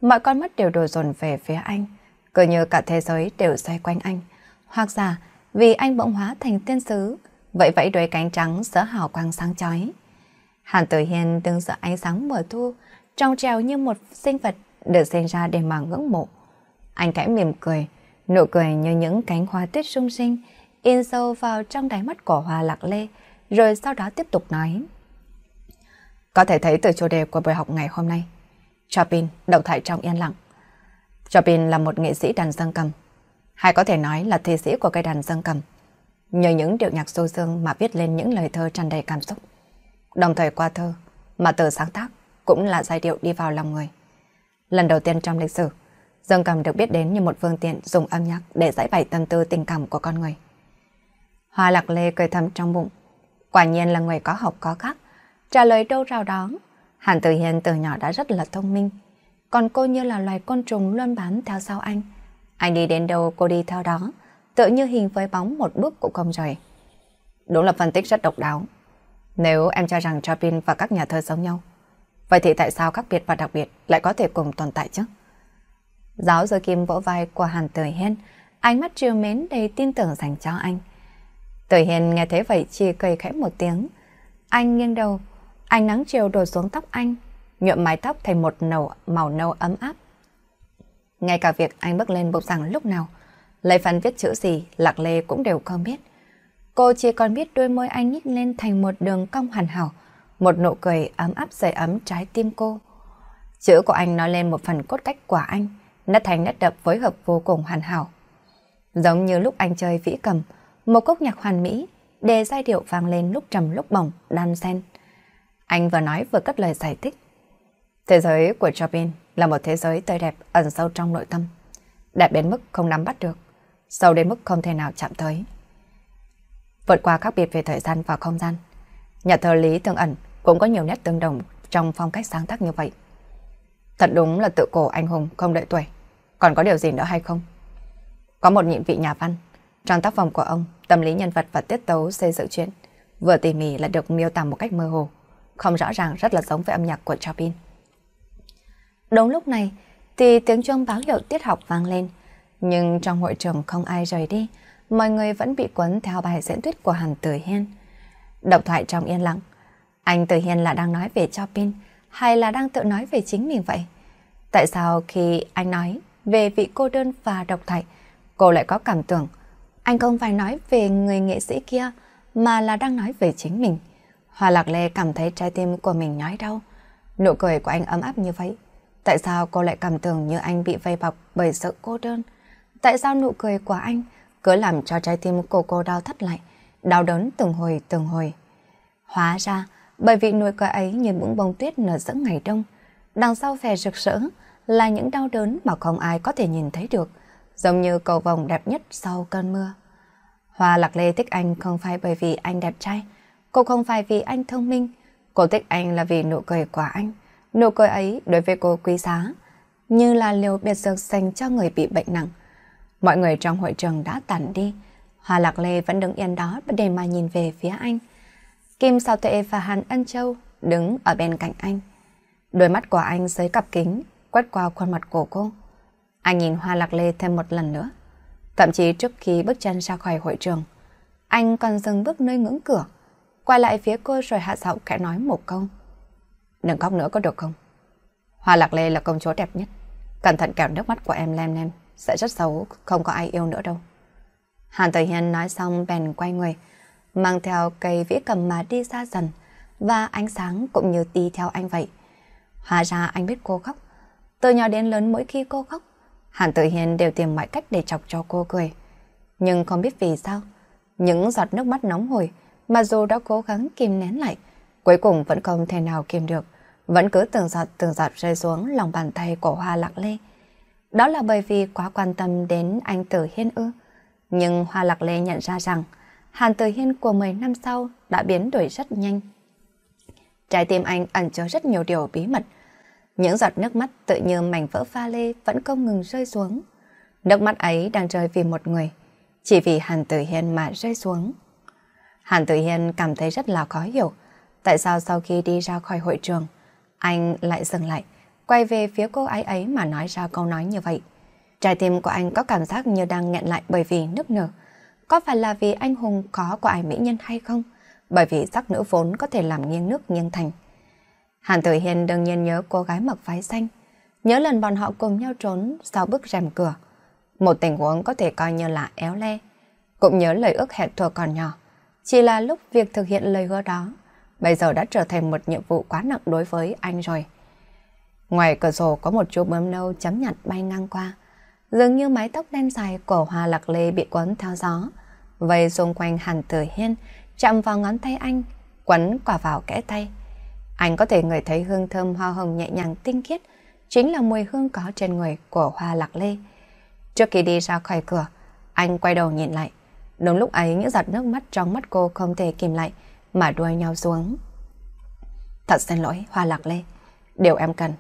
Mọi con mắt đều đổ dồn về phía anh. Cứ như cả thế giới đều xoay quanh anh. Hoặc giả vì anh bỗng hóa thành tiên sứ, vậy vẫy đôi cánh trắng giữa hào quang sáng chói. Hàn Tử Hiên đứng giữa ánh sáng mùa thu, trong trèo như một sinh vật được sinh ra để mà ngưỡng mộ. Anh khẽ mỉm cười, nụ cười như những cánh hoa tuyết sung sinh, in sâu vào trong đáy mắt của hoa lạc lê, rồi sau đó tiếp tục nói. Có thể thấy từ chủ đề của buổi học ngày hôm nay, Chopin động thái trong yên lặng. Chopin là một nghệ sĩ đàn dương cầm, hay có thể nói là thi sĩ của cây đàn dương cầm nhờ những điệu nhạc sâu dương mà viết lên những lời thơ tràn đầy cảm xúc. Đồng thời qua thơ, mà từ sáng tác cũng là giai điệu đi vào lòng người. Lần đầu tiên trong lịch sử, dương cầm được biết đến như một phương tiện dùng âm nhạc để giải bày tâm tư tình cảm của con người. Hoa lạc lê cười thầm trong bụng, quả nhiên là người có học có khác, trả lời đâu rào đó. Hàn Tử Hiền từ nhỏ đã rất là thông minh, còn cô như là loài côn trùng luôn bám theo sau anh. Anh đi đến đâu cô đi theo đó tựa như hình với bóng một bước của công trời. Đúng là phân tích rất độc đáo. Nếu em cho rằng Chopin và các nhà thơ giống nhau, vậy thì tại sao các biệt và đặc biệt lại có thể cùng tồn tại chứ? Giáo sư Kim vỗ vai của Hàn Tử Hiên, ánh mắt chiều mến đầy tin tưởng dành cho anh. Tử Hiên nghe thế vậy chỉ cười khẽ một tiếng. Anh nghiêng đầu, ánh nắng chiều đổ xuống tóc anh, nhuộm mái tóc thành một nầu màu nâu ấm áp. Ngay cả việc anh bước lên bục giảng lúc nào, lấy Phân viết chữ gì, Lạc Lê cũng đều không biết. Cô chỉ còn biết đôi môi anh nhích lên thành một đường cong hoàn hảo, một nụ cười ấm áp dày ấm trái tim cô. Chữ của anh nói lên một phần cốt cách của anh, nét thành nét đập phối hợp vô cùng hoàn hảo. Giống như lúc anh chơi vĩ cầm, một cốc nhạc hoàn mỹ, đề giai điệu vang lên lúc trầm lúc bổng, đan xen. Anh vừa nói vừa cất lời giải thích. Thế giới của Chopin là một thế giới tươi đẹp ẩn sâu trong nội tâm, đẹp đến mức không nắm bắt được sâu đến mức không thể nào chạm tới. Vượt qua khác biệt về thời gian và không gian, nhà thờ Lý Tương Ẩn cũng có nhiều nét tương đồng trong phong cách sáng tác như vậy. Thật đúng là tự cổ anh hùng không đợi tuổi, còn có điều gì nữa hay không? Có một nhịn vị nhà văn, trong tác phẩm của ông, tâm lý nhân vật và tiết tấu xây dựng chuyện vừa tỉ mỉ là được miêu tả một cách mơ hồ, không rõ ràng rất là giống với âm nhạc của Chopin. Đúng lúc này, thì tiếng chuông báo hiệu tiết học vang lên, nhưng trong hội trường không ai rời đi, mọi người vẫn bị cuốn theo bài diễn thuyết của Hàn Tử Hiên. Độc thoại trong yên lặng. Anh Tử Hiên là đang nói về Chopin hay là đang tự nói về chính mình vậy? Tại sao khi anh nói về vị cô đơn và độc thoại, cô lại có cảm tưởng anh không phải nói về người nghệ sĩ kia mà là đang nói về chính mình. Hoa Lạc Lê cảm thấy trái tim của mình nhói đau. Nụ cười của anh ấm áp như vậy. Tại sao cô lại cảm tưởng như anh bị vây bọc bởi sự cô đơn? Tại sao nụ cười của anh cứ làm cho trái tim của cô đau thắt lại, đau đớn từng hồi từng hồi. Hóa ra, bởi vì nụ cười ấy như những bông tuyết nở giữa ngày đông, đằng sau vẻ rực rỡ là những đau đớn mà không ai có thể nhìn thấy được, giống như cầu vồng đẹp nhất sau cơn mưa. Hoa Lạc Lê thích anh không phải bởi vì anh đẹp trai, cô không phải vì anh thông minh, cô thích anh là vì nụ cười của anh. Nụ cười ấy đối với cô quý giá, như là liều biệt dược dành cho người bị bệnh nặng. Mọi người trong hội trường đã tản đi. Hoa Lạc Lê vẫn đứng yên đó để mà nhìn về phía anh. Kim Sao Tuệ và Hàn Ân Châu đứng ở bên cạnh anh. Đôi mắt của anh dưới cặp kính quét qua khuôn mặt của cô. Anh nhìn Hoa Lạc Lê thêm một lần nữa. Thậm chí trước khi bước chân ra khỏi hội trường, anh còn dừng bước nơi ngưỡng cửa, quay lại phía cô rồi hạ giọng khẽ nói một câu. Đừng khóc nữa có được không? Hoa Lạc Lê là công chúa đẹp nhất. Cẩn thận kẻo nước mắt của em lem lem sẽ rất xấu, không có ai yêu nữa đâu. Hàn Tử Hiên nói xong bèn quay người, mang theo cây vĩ cầm mà đi xa dần, và ánh sáng cũng như đi theo anh vậy. Hóa ra anh biết cô khóc, từ nhỏ đến lớn mỗi khi cô khóc, Hàn Tử Hiên đều tìm mọi cách để chọc cho cô cười. Nhưng không biết vì sao, những giọt nước mắt nóng hổi mà dù đã cố gắng kìm nén lại, cuối cùng vẫn không thể nào kìm được, vẫn cứ từng giọt từng giọt rơi xuống lòng bàn tay của Hoa Lạc Lê. Đó là bởi vì quá quan tâm đến anh Tử Hiên ư. Nhưng Hoa Lạc Lê nhận ra rằng, Hàn Tử Hiên của 10 năm sau đã biến đổi rất nhanh. Trái tim anh ẩn chứa rất nhiều điều bí mật. Những giọt nước mắt tự như mảnh vỡ pha lê vẫn không ngừng rơi xuống. Nước mắt ấy đang rơi vì một người, chỉ vì Hàn Tử Hiên mà rơi xuống. Hàn Tử Hiên cảm thấy rất là khó hiểu, tại sao sau khi đi ra khỏi hội trường, anh lại dừng lại quay về phía cô ấy ấy mà nói ra câu nói như vậy. Trái tim của anh có cảm giác như đang nghẹn lại bởi vì nức nở. Có phải là vì anh hùng có của ai mỹ nhân hay không? Bởi vì sắc nữ vốn có thể làm nghiêng nước nghiêng thành. Hàn Tử Hiên đương nhiên nhớ cô gái mặc váy xanh, nhớ lần bọn họ cùng nhau trốn sau bức rèm cửa. Một tình huống có thể coi như là éo le. Cũng nhớ lời ước hẹn thuở còn nhỏ. Chỉ là lúc việc thực hiện lời hứa đó, bây giờ đã trở thành một nhiệm vụ quá nặng đối với anh rồi. Ngoài cửa sổ có một chú bướm nâu chấm nhặt bay ngang qua. Dường như mái tóc đen dài của hoa lạc lê bị quấn theo gió. Vây xung quanh hàn tử hiên, chạm vào ngón tay anh, quấn quả vào kẽ tay. Anh có thể ngửi thấy hương thơm hoa hồng nhẹ nhàng tinh khiết, chính là mùi hương có trên người của hoa lạc lê. Trước khi đi ra khỏi cửa, anh quay đầu nhìn lại. Đúng lúc ấy những giọt nước mắt trong mắt cô không thể kìm lại mà đuôi nhau xuống. Thật xin lỗi, Hoa Lạc Lê. Điều em cần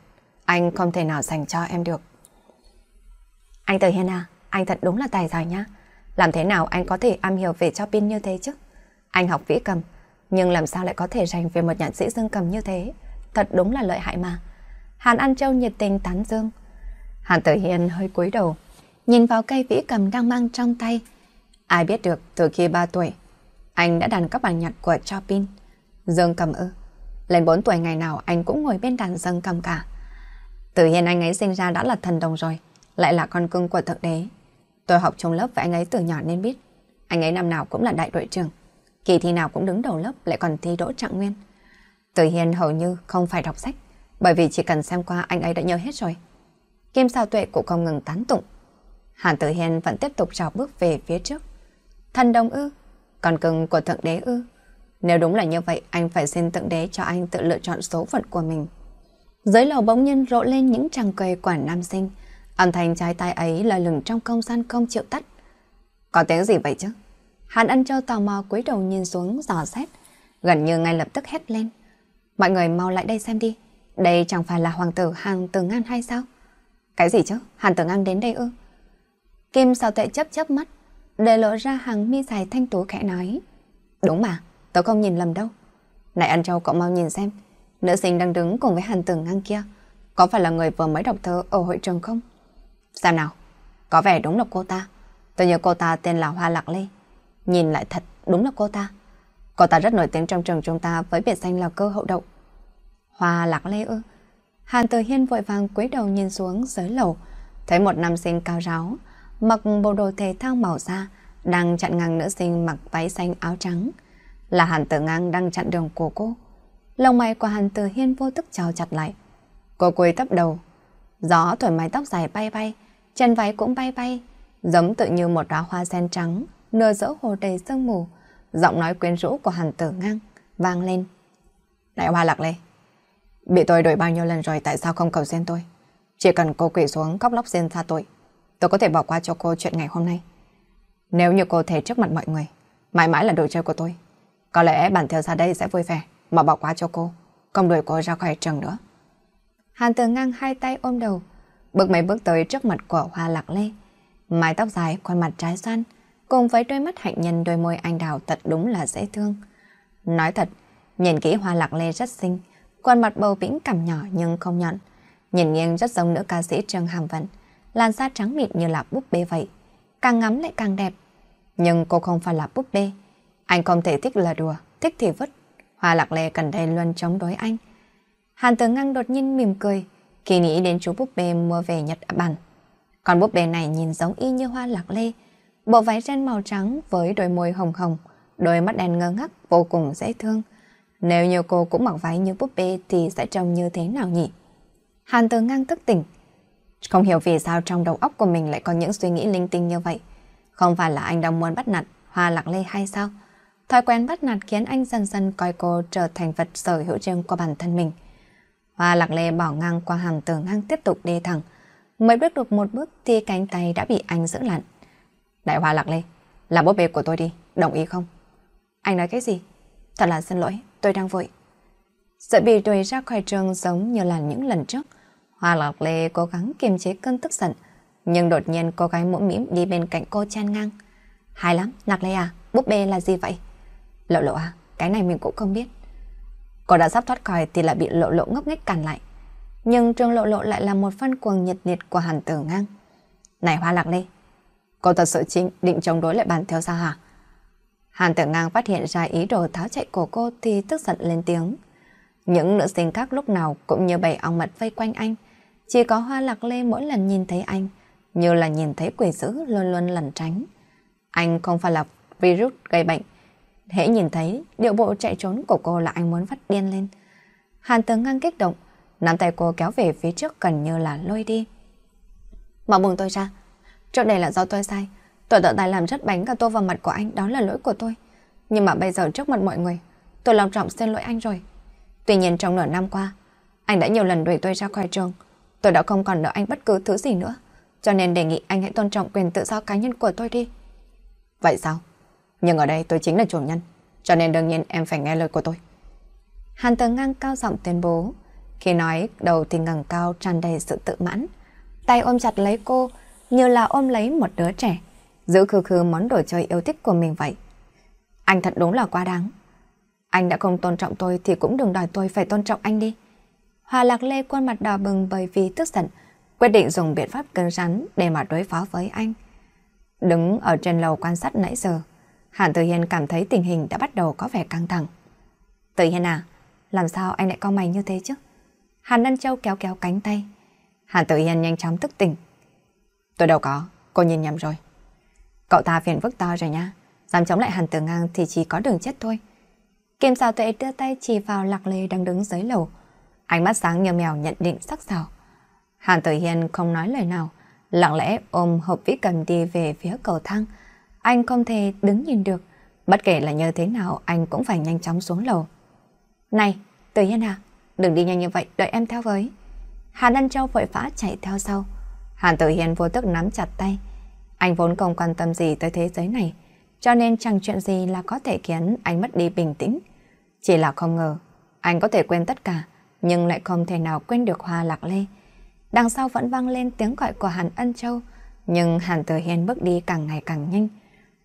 anh không thể nào dành cho em được. Anh Tử Hiên à, anh thật đúng là tài giỏi nhá. Làm thế nào anh có thể am hiểu về cho pin như thế chứ? Anh học vĩ cầm, nhưng làm sao lại có thể dành về một nhạc sĩ dương cầm như thế? Thật đúng là lợi hại mà. Hàn An Châu nhiệt tình tán dương. Hàn Tử Hiên hơi cúi đầu, nhìn vào cây vĩ cầm đang mang trong tay. Ai biết được từ khi 3 tuổi, anh đã đàn các bản nhạc của cho pin Dương cầm ư. Lên 4 tuổi ngày nào anh cũng ngồi bên đàn dương cầm cả. Tự nhiên anh ấy sinh ra đã là thần đồng rồi, lại là con cưng của thượng đế. Tôi học trong lớp với anh ấy từ nhỏ nên biết, anh ấy năm nào cũng là đại đội trưởng, kỳ thi nào cũng đứng đầu lớp lại còn thi đỗ trạng nguyên. Tự Hiền hầu như không phải đọc sách, bởi vì chỉ cần xem qua anh ấy đã nhớ hết rồi. Kim Sao Tuệ cũng không ngừng tán tụng. Hàn Tử Hiền vẫn tiếp tục trào bước về phía trước. Thần đồng ư, Con cưng của thượng đế ư. Nếu đúng là như vậy, anh phải xin thượng đế cho anh tự lựa chọn số phận của mình. Dưới lầu bỗng nhiên rộ lên những tràng cười quản nam sinh. Âm thanh trái tai ấy là lửng trong không gian không chịu tắt. Có tiếng gì vậy chứ? Hàn Ân Châu tò mò cúi đầu nhìn xuống giò xét, gần như ngay lập tức hét lên. Mọi người mau lại đây xem đi, đây chẳng phải là hoàng tử hàn Từ Ngang hay sao? Cái gì chứ? Hàn Từ Ngang đến đây ư? Kim sao tệ chấp chấp mắt, để lộ ra hàng mi dài thanh tú khẽ nói. Đúng mà, tớ không nhìn lầm đâu. Này Ân Châu cậu mau nhìn xem, Nữ sinh đang đứng cùng với Hàn Tường ngang kia, có phải là người vừa mới đọc thơ ở hội trường không? Sao nào? Có vẻ đúng là cô ta. Tôi nhớ cô ta tên là Hoa Lạc Lê. Nhìn lại thật đúng là cô ta. Cô ta rất nổi tiếng trong trường chúng ta với biệt danh là cơ hậu đậu. Hoa Lạc Lê ư? Hàn Tường Hiên vội vàng cúi đầu nhìn xuống dưới lầu, thấy một nam sinh cao ráo, mặc bộ đồ thể thao màu da, đang chặn ngang nữ sinh mặc váy xanh áo trắng. Là Hàn Tử Ngang đang chặn đường của cô. Lông mày của Hàn Tử Hiên vô thức trào chặt lại. Cô quỳ thấp đầu. Gió thổi mái tóc dài bay bay, chân váy cũng bay bay, giống tự như một đóa hoa sen trắng, nở rỡ hồ đầy sương mù. Giọng nói quyến rũ của Hàn Tử ngang vang lên. Đại Hoa Lạc Lê, bị tôi đuổi bao nhiêu lần rồi tại sao không cầu xin tôi? Chỉ cần cô quỳ xuống góc lóc xin tha tội, tôi có thể bỏ qua cho cô chuyện ngày hôm nay. Nếu như cô thể trước mặt mọi người, mãi mãi là đồ chơi của tôi, có lẽ bản thiếu ra đây sẽ vui vẻ mà bỏ qua cho cô, không đuổi cô ra khỏi trường nữa. Hàn Tử ngang hai tay ôm đầu, bước mấy bước tới trước mặt của Hoa Lạc Lê. Mái tóc dài, khuôn mặt trái xoan, cùng với đôi mắt hạnh nhân đôi môi anh đào thật đúng là dễ thương. Nói thật, nhìn kỹ Hoa Lạc Lê rất xinh, khuôn mặt bầu bĩnh cằm nhỏ nhưng không nhọn. Nhìn nghiêng rất giống nữ ca sĩ Trương Hàm Vận, làn da trắng mịn như là búp bê vậy. Càng ngắm lại càng đẹp. Nhưng cô không phải là búp bê. Anh không thể thích là đùa, thích thì vứt. Hoa Lạc Lê cần đây luôn chống đối anh. Hàn Tử Ngang đột nhiên mỉm cười, khi nghĩ đến chú búp bê mua về Nhật Bản. Con búp bê này nhìn giống y như Hoa Lạc Lê, bộ váy ren màu trắng với đôi môi hồng hồng, đôi mắt đen ngơ ngác vô cùng dễ thương. Nếu như cô cũng mặc váy như búp bê thì sẽ trông như thế nào nhỉ? Hàn Tử Ngang tức tỉnh. Không hiểu vì sao trong đầu óc của mình lại có những suy nghĩ linh tinh như vậy. Không phải là anh đang muốn bắt nạt Hoa Lạc Lê hay sao? Thói quen bắt nạt khiến anh dần dần coi cô trở thành vật sở hữu riêng của bản thân mình. Hoa lạc lê bỏ ngang qua hàm tường ngang tiếp tục đi thẳng. Mới bước được một bước thì cánh tay đã bị anh giữ lặn. Đại hoa lạc lê, là bố bê của tôi đi, đồng ý không? Anh nói cái gì? Thật là xin lỗi, tôi đang vội. Sợ bị đuổi ra khỏi trường giống như là những lần trước. Hoa lạc lê cố gắng kiềm chế cơn tức giận. Nhưng đột nhiên cô gái mũm mĩm đi bên cạnh cô chen ngang. Hay lắm, lạc lê à, búp bê là gì vậy? Lộ lộ à, cái này mình cũng không biết. Cô đã sắp thoát khỏi thì lại bị lộ lộ ngốc nghếch cản lại. Nhưng trường lộ lộ lại là một phân cuồng nhiệt liệt của hàn tử ngang. Này hoa lạc ly, cô thật sự chính định chống đối lại bàn theo gia hả? Hàn tử ngang phát hiện ra ý đồ tháo chạy của cô thì tức giận lên tiếng. Những nữ sinh khác lúc nào cũng như bầy ong mật vây quanh anh. Chỉ có hoa lạc lê mỗi lần nhìn thấy anh, như là nhìn thấy quỷ dữ luôn luôn lẩn tránh. Anh không phải là virus gây bệnh, hãy nhìn thấy điệu bộ chạy trốn của cô là anh muốn phát điên lên. Hàn tướng ngang kích động, nắm tay cô kéo về phía trước gần như là lôi đi. Mà buông tôi ra, trước đây là do tôi sai. Tôi tự tay làm rất bánh cả tô vào mặt của anh, đó là lỗi của tôi. Nhưng mà bây giờ trước mặt mọi người, tôi lòng trọng xin lỗi anh rồi. Tuy nhiên trong nửa năm qua, anh đã nhiều lần đuổi tôi ra khỏi trường. Tôi đã không còn nợ anh bất cứ thứ gì nữa. Cho nên đề nghị anh hãy tôn trọng quyền tự do cá nhân của tôi đi. Vậy sao? Nhưng ở đây tôi chính là chủ nhân, cho nên đương nhiên em phải nghe lời của tôi. Hàn Tường ngang cao giọng tuyên bố, khi nói đầu thì ngẩng cao tràn đầy sự tự mãn, tay ôm chặt lấy cô như là ôm lấy một đứa trẻ, giữ khư khư món đồ chơi yêu thích của mình vậy. Anh thật đúng là quá đáng. Anh đã không tôn trọng tôi thì cũng đừng đòi tôi phải tôn trọng anh đi. Hòa Lạc Lê khuôn mặt đỏ bừng bởi vì tức giận, quyết định dùng biện pháp cứng rắn để mà đối phó với anh. Đứng ở trên lầu quan sát nãy giờ, Hàn Tử Hiên cảm thấy tình hình đã bắt đầu có vẻ căng thẳng. Tử Hiên à, làm sao anh lại co mày như thế chứ? Hàn Ân Châu kéo kéo cánh tay. Hàn Tử Hiên nhanh chóng thức tỉnh. Tôi đâu có, cô nhìn nhầm rồi. Cậu ta phiền phức to rồi nha, dám chống lại Hàn Tử Ngang thì chỉ có đường chết thôi. Kim Sào Tuệ đưa tay chỉ vào Lạc Lê đang đứng dưới lầu. Ánh mắt sáng như mèo nhận định sắc sảo. Hàn Tử Hiên không nói lời nào, lặng lẽ ôm hộp vĩ cầm đi về phía cầu thang. Anh không thể đứng nhìn được. Bất kể là như thế nào, anh cũng phải nhanh chóng xuống lầu. Này, Từ Yên à, đừng đi nhanh như vậy, đợi em theo với. Hàn Ân Châu vội vã chạy theo sau. Hàn Tử Hiền vô tức nắm chặt tay. Anh vốn không quan tâm gì tới thế giới này, cho nên chẳng chuyện gì là có thể khiến anh mất đi bình tĩnh. Chỉ là không ngờ, anh có thể quên tất cả, nhưng lại không thể nào quên được Hoa Lạc Lê. Đằng sau vẫn vang lên tiếng gọi của Hàn Ân Châu, nhưng Hàn Tử Hiền bước đi càng ngày càng nhanh.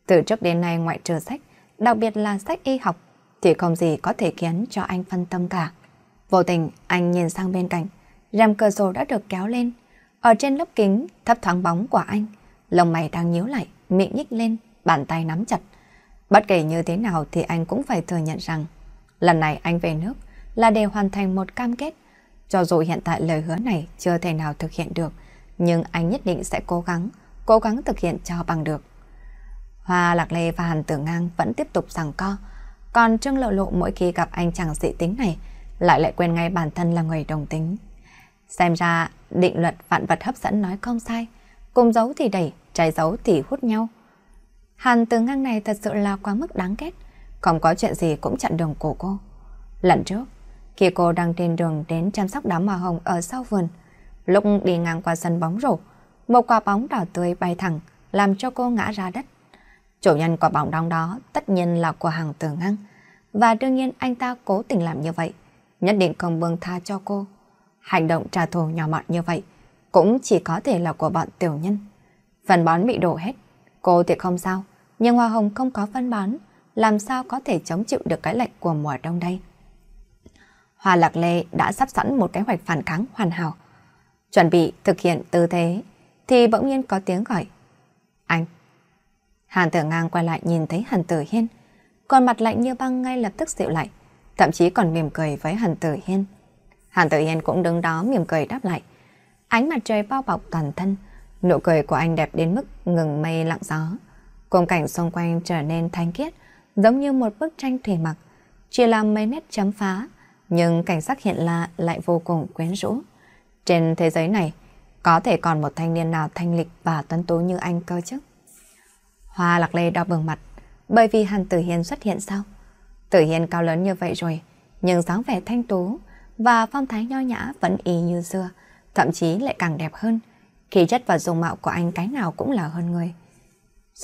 Từ trước đến nay ngoại trừ sách, đặc biệt là sách y học, thì không gì có thể khiến cho anh phân tâm cả. Vô tình, anh nhìn sang bên cạnh, rèm cửa sổ đã được kéo lên. Ở trên lớp kính, thấp thoáng bóng của anh, lồng mày đang nhíu lại, miệng nhích lên, bàn tay nắm chặt. Bất kể như thế nào thì anh cũng phải thừa nhận rằng, lần này anh về nước là để hoàn thành một cam kết. Cho dù hiện tại lời hứa này chưa thể nào thực hiện được, nhưng anh nhất định sẽ cố gắng, cố gắng thực hiện cho bằng được. Hoa Lạc Lê và Hàn Tử Ngang vẫn tiếp tục giằng co. Còn Trương Lộ Lộ mỗi khi gặp anh chàng dị tính này, lại lại quên ngay bản thân là người đồng tính. Xem ra, định luật vạn vật hấp dẫn nói không sai. Cùng giấu thì đẩy, trái giấu thì hút nhau. Hàn Tử Ngang này thật sự là quá mức đáng ghét. Không có chuyện gì cũng chặn đường của cô. Lần trước, khi cô đang trên đường đến chăm sóc đám hoa hồng ở sau vườn, lúc đi ngang qua sân bóng rổ, một quả bóng đỏ tươi bay thẳng, làm cho cô ngã ra đất. Chủ nhân của bóng đóng đó tất nhiên là của hàng tử ngăn. Và đương nhiên anh ta cố tình làm như vậy. Nhất định không buông tha cho cô. Hành động trả thù nhỏ mọn như vậy cũng chỉ có thể là của bọn tiểu nhân. Phần bón bị đổ hết. Cô thì không sao. Nhưng hoa hồng không có phân bón. Làm sao có thể chống chịu được cái lạnh của mùa đông đây? Hoa Lạc Lê đã sắp sẵn một kế hoạch phản kháng hoàn hảo. Chuẩn bị thực hiện tư thế thì bỗng nhiên có tiếng gọi. Anh! Hàn Tử Ngang quay lại nhìn thấy Hàn Tử Hiên, còn mặt lạnh như băng ngay lập tức dịu lại, thậm chí còn mỉm cười với Hàn Tử Hiên. Hàn Tử Hiên cũng đứng đó mỉm cười đáp lại. Ánh mặt trời bao bọc toàn thân, nụ cười của anh đẹp đến mức ngừng mây lặng gió. Cùng cảnh xung quanh trở nên thanh khiết, giống như một bức tranh thủy mặc, chỉ là mấy nét chấm phá, nhưng cảnh sắc hiện là lại vô cùng quyến rũ. Trên thế giới này, có thể còn một thanh niên nào thanh lịch và tuấn tú như anh cơ chứ? Hoa Lạc Lê đau bừng mặt, bởi vì Hàn Tử Hiên xuất hiện sau. Tử Hiên cao lớn như vậy rồi, nhưng dáng vẻ thanh tú và phong thái nho nhã vẫn y như xưa, thậm chí lại càng đẹp hơn. Khí chất và dung mạo của anh cái nào cũng là hơn người.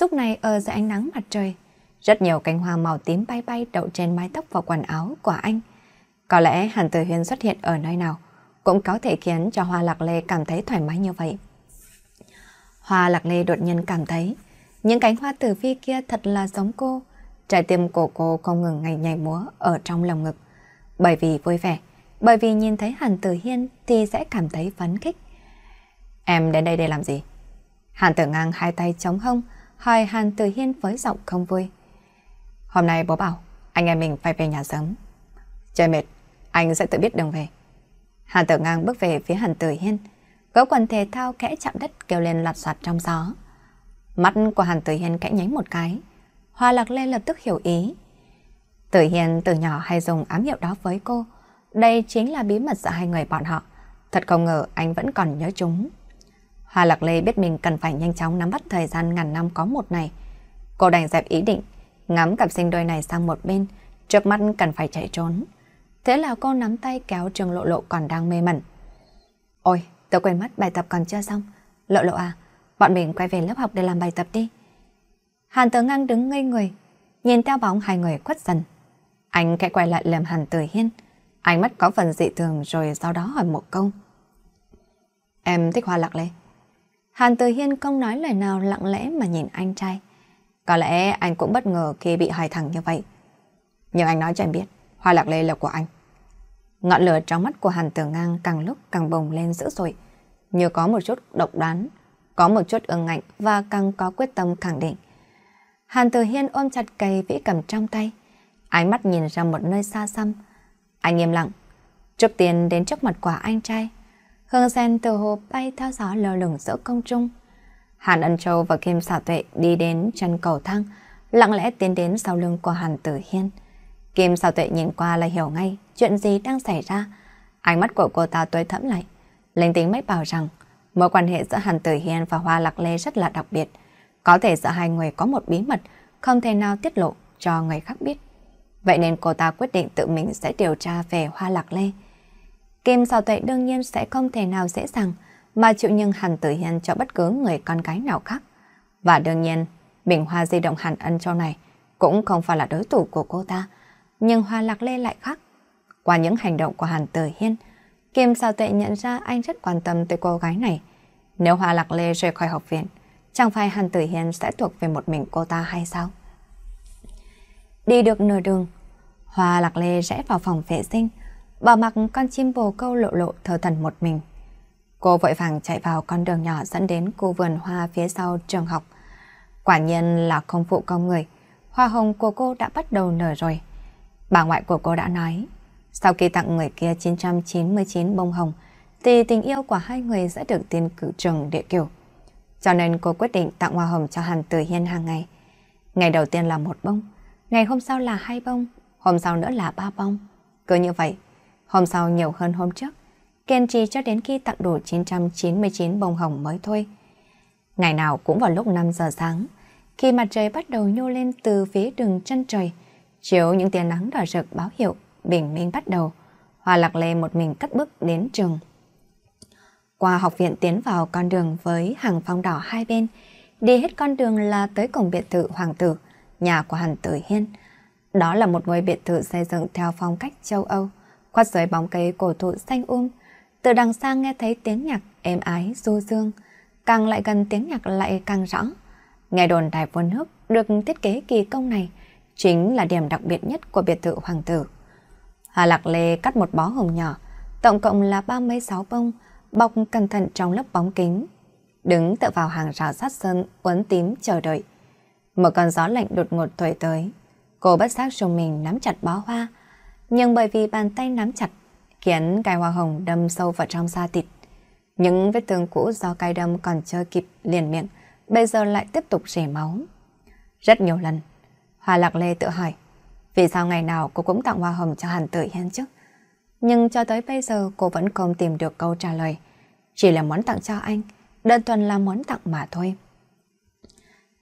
Lúc này ở dưới ánh nắng mặt trời, rất nhiều cánh hoa màu tím bay bay đậu trên mái tóc và quần áo của anh. Có lẽ Hàn Tử Hiên xuất hiện ở nơi nào cũng có thể khiến cho Hoa Lạc Lê cảm thấy thoải mái như vậy. Hoa Lạc Lê đột nhiên cảm thấy những cánh hoa tử vi kia thật là giống cô. Trái tim của cô không ngừng ngày nhảy múa ở trong lòng ngực. Bởi vì vui vẻ, bởi vì nhìn thấy Hàn Tử Hiên thì sẽ cảm thấy phấn khích. Em đến đây để làm gì? Hàn Tử ngang hai tay chống hông, hỏi Hàn Tử Hiên với giọng không vui. Hôm nay bố bảo, anh em mình phải về nhà sớm. Trời mệt, anh sẽ tự biết đường về. Hàn Tử ngang bước về phía Hàn Tử Hiên, gấu quần thể thao kẽ chạm đất kêu lên lạt sạt trong gió. Mắt của Hàn Tử Hiên khẽ nhánh một cái. Hoa Lạc Lê lập tức hiểu ý. Tử Hiên từ nhỏ hay dùng ám hiệu đó với cô. Đây chính là bí mật giữa hai người bọn họ. Thật không ngờ anh vẫn còn nhớ chúng. Hoa Lạc Lê biết mình cần phải nhanh chóng nắm bắt thời gian ngàn năm có một này. Cô đành dẹp ý định, ngắm cặp sinh đôi này sang một bên, trước mắt cần phải chạy trốn. Thế là cô nắm tay kéo trường lộ lộ còn đang mê mẩn. Ôi, tôi quên mất bài tập còn chưa xong. Lộ lộ à, Bọn mình quay về lớp học để làm bài tập đi. Hàn Tử Ngang đứng ngây người, nhìn theo bóng hai người quất dần. Anh khẽ quay lại làm Hàn Tử Hiên, ánh mắt có phần dị thường rồi sau đó hỏi một câu. Em thích hoa lạc lê. Hàn Tử Hiên không nói lời nào lặng lẽ mà nhìn anh trai. Có lẽ anh cũng bất ngờ khi bị hỏi thẳng như vậy. Nhưng anh nói cho em biết, hoa lạc lê là của anh. Ngọn lửa trong mắt của Hàn Tử Ngang càng lúc càng bùng lên dữ dội, như có một chút độc đoán có một chút ương ngạnh và càng có quyết tâm khẳng định. Hàn Tử Hiên ôm chặt cây vĩ cầm trong tay, ánh mắt nhìn ra một nơi xa xăm. Anh im lặng, trước tiên đến trước mặt quả anh trai. Hương sen từ hồ bay theo gió lờ lửng giữa công trung. Hàn Ân Châu và Kim Xảo Tuệ đi đến chân cầu thang, lặng lẽ tiến đến sau lưng của Hàn Tử Hiên. Kim Xảo Tuệ nhìn qua là hiểu ngay chuyện gì đang xảy ra. Ánh mắt của cô ta tối thẫm lại, linh tính mách bảo rằng Mối quan hệ giữa Hàn Tử Hiên và Hoa Lạc Lê rất là đặc biệt. Có thể giữa hai người có một bí mật không thể nào tiết lộ cho người khác biết. Vậy nên cô ta quyết định tự mình sẽ điều tra về Hoa Lạc Lê. Kim Sao Tuệ đương nhiên sẽ không thể nào dễ dàng mà chịu nhưng Hàn Tử Hiên cho bất cứ người con gái nào khác. Và đương nhiên, bình hoa di động Hàn Ân Châu này cũng không phải là đối thủ của cô ta. Nhưng Hoa Lạc Lê lại khác. Qua những hành động của Hàn Tử Hiên, Kim sao tuệ nhận ra anh rất quan tâm tới cô gái này. Nếu Hoa Lạc Lê rời khỏi học viện, chẳng phải Hàn Tử Hiên sẽ thuộc về một mình cô ta hay sao? Đi được nửa đường, Hoa Lạc Lê rẽ vào phòng vệ sinh, bỏ mặc con chim bồ câu lộ lộ thờ thần một mình. Cô vội vàng chạy vào con đường nhỏ dẫn đến khu vườn hoa phía sau trường học. Quả nhiên là không phụ công người, hoa hồng của cô đã bắt đầu nở rồi. Bà ngoại của cô đã nói, sau khi tặng người kia 999 bông hồng, thì tình yêu của hai người sẽ được tiên cử trường địa kiểu. Cho nên cô quyết định tặng hoa hồng cho Hàn Tử Hiên hàng ngày. Ngày đầu tiên là một bông, ngày hôm sau là hai bông, hôm sau nữa là ba bông. Cứ như vậy, hôm sau nhiều hơn hôm trước, kiên trì cho đến khi tặng đủ 999 bông hồng mới thôi. Ngày nào cũng vào lúc 5 giờ sáng, khi mặt trời bắt đầu nhô lên từ phía đường chân trời, chiếu những tia nắng đỏ rực báo hiệu bình minh bắt đầu, Hoa Lạc Lê một mình cất bước đến trường. Qua học viện tiến vào con đường với hàng phong đỏ hai bên, đi hết con đường là tới cổng biệt thự Hoàng Tử, nhà của Hàn Tử Hiên. Đó là một ngôi biệt thự xây dựng theo phong cách châu Âu, khuất dưới bóng cây cổ thụ xanh um. Từ đằng xa nghe thấy tiếng nhạc êm ái du dương, càng lại gần tiếng nhạc lại càng rõ. Nghe đồn đài vua nước được thiết kế kỳ công này chính là điểm đặc biệt nhất của biệt thự hoàng tử. Hà Lạc Lê cắt một bó hồng nhỏ, tổng cộng là ba mấy sáu bông, bọc cẩn thận trong lớp bóng kính. Đứng tựa vào hàng rào sát sơn, uốn tím chờ đợi. Một con gió lạnh đột ngột thổi tới. Cô bất giác dùng mình nắm chặt bó hoa, nhưng bởi vì bàn tay nắm chặt, khiến cài hoa hồng đâm sâu vào trong da thịt. Những vết thương cũ do cài đâm còn chưa kịp liền miệng, bây giờ lại tiếp tục rỉ máu. Rất nhiều lần, Hà Lạc Lê tự hỏi, vì sao ngày nào cô cũng tặng hoa hồng cho Hàn Tử Hiên chứ? Nhưng cho tới bây giờ cô vẫn không tìm được câu trả lời. Chỉ là món tặng cho anh, đơn thuần là món tặng mà thôi.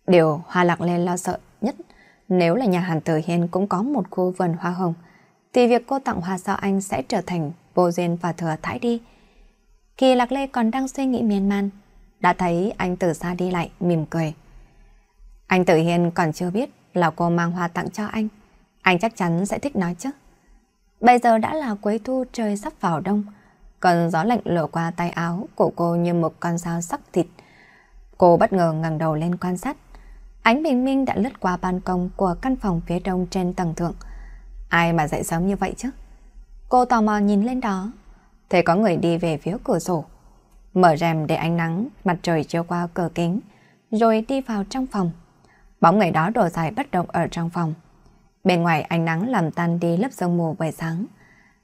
Điều Hoa Lạc Lê lo sợ nhất, nếu là nhà Hàn Tử Hiên cũng có một khu vườn hoa hồng, thì việc cô tặng hoa cho anh sẽ trở thành vô duyên và thừa thải đi. khi Lạc Lê còn đang suy nghĩ miên man, đã thấy anh từ xa đi lại mỉm cười. Anh Tử Hiên còn chưa biết là cô mang hoa tặng cho anh. Anh chắc chắn sẽ thích nó chứ. Bây giờ đã là cuối thu trời sắp vào đông, còn gió lạnh lửa qua tay áo của cô như một con dao sắc thịt. Cô bất ngờ ngẩng đầu lên quan sát. Ánh bình minh đã lướt qua ban công của căn phòng phía đông trên tầng thượng. Ai mà dậy sớm như vậy chứ? Cô tò mò nhìn lên đó. Thấy có người đi về phía cửa sổ. Mở rèm để ánh nắng, mặt trời chiếu qua cửa kính. Rồi đi vào trong phòng. Bóng người đó đổ dài bất động ở trong phòng. Bên ngoài ánh nắng làm tan đi lớp sương mù buổi sáng.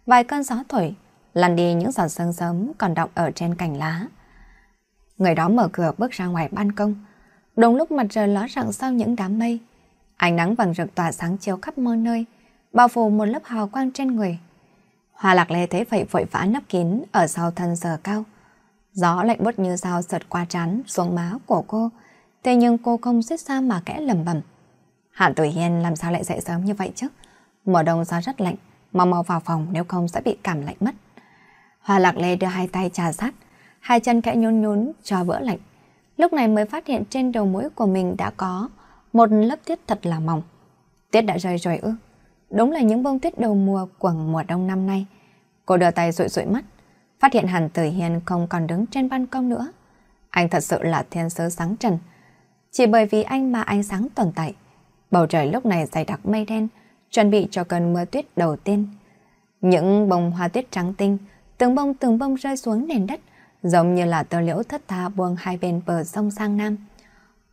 Vài cơn gió thổi, lăn đi những giọt sương sớm còn đọng ở trên cành lá. Người đó mở cửa bước ra ngoài ban công. Đúng lúc mặt trời ló rạng sau những đám mây. Ánh nắng vàng rực tỏa sáng chiếu khắp mọi nơi, bao phủ một lớp hào quang trên người. Hoa lạc lê thấy vậy vội vã nấp kín ở sau thân giờ cao. Gió lạnh bút như dao sượt qua trán xuống má của cô, thế nhưng cô không xích xa mà kẽ lầm bầm. Hạ Tử Hiên làm sao lại dậy sớm như vậy chứ? Mùa đông gió rất lạnh, mau mau vào phòng nếu không sẽ bị cảm lạnh mất. Hoa Lạc Lê đưa hai tay trà sát, hai chân kẽ nhún nhún cho vỡ lạnh. Lúc này mới phát hiện trên đầu mũi của mình đã có một lớp tuyết thật là mỏng. Tuyết đã rơi rồi ư? Đúng là những bông tuyết đầu mùa của mùa đông năm nay. Cô đưa tay rụi rụi mắt, phát hiện Hàn Tử Hiên không còn đứng trên ban công nữa. Anh thật sự là thiên sứ sáng trần. Chỉ bởi vì anh mà ánh sáng tồn tại. Bầu trời lúc này dày đặc mây đen, chuẩn bị cho cơn mưa tuyết đầu tiên. Những bông hoa tuyết trắng tinh, từng bông từng bông rơi xuống nền đất, giống như là tơ liễu thất tha buông hai bên bờ sông sang nam.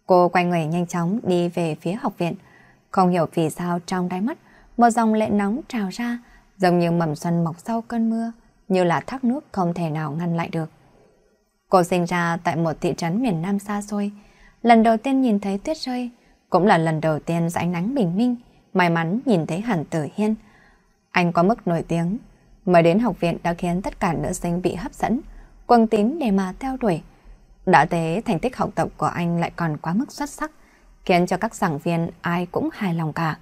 Cô quay người nhanh chóng đi về phía học viện, không hiểu vì sao trong đáy mắt một dòng lệ nóng trào ra, giống như mầm xuân mọc sau cơn mưa, như là thác nước không thể nào ngăn lại được. Cô sinh ra tại một thị trấn miền Nam xa xôi, lần đầu tiên nhìn thấy tuyết rơi, cũng là lần đầu tiên dưới ánh nắng bình minh, may mắn nhìn thấy Hàn Tử Hiên. Anh có mức nổi tiếng, mới đến học viện đã khiến tất cả nữ sinh bị hấp dẫn, quần tím để mà theo đuổi. Đã thế, thành tích học tập của anh lại còn quá mức xuất sắc, khiến cho các giảng viên ai cũng hài lòng cả.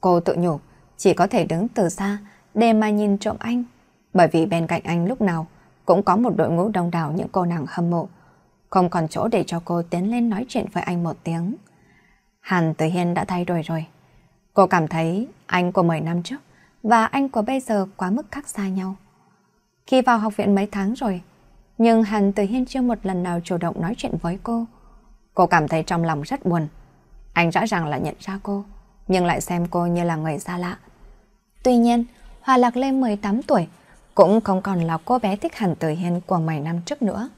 Cô tự nhủ, chỉ có thể đứng từ xa để mà nhìn trộm anh, bởi vì bên cạnh anh lúc nào cũng có một đội ngũ đông đảo những cô nàng hâm mộ. Không còn chỗ để cho cô tiến lên nói chuyện với anh một tiếng. Hàn Tử Hiên đã thay đổi rồi. Cô cảm thấy anh của 10 năm trước và anh của bây giờ quá mức khác xa nhau. Khi vào học viện mấy tháng rồi, nhưng Hàn Tử Hiên chưa một lần nào chủ động nói chuyện với cô. Cô cảm thấy trong lòng rất buồn. Anh rõ ràng là nhận ra cô, nhưng lại xem cô như là người xa lạ. Tuy nhiên, Hòa Lạc lên 18 tuổi, cũng không còn là cô bé thích Hàn Tử Hiên của mấy năm trước nữa.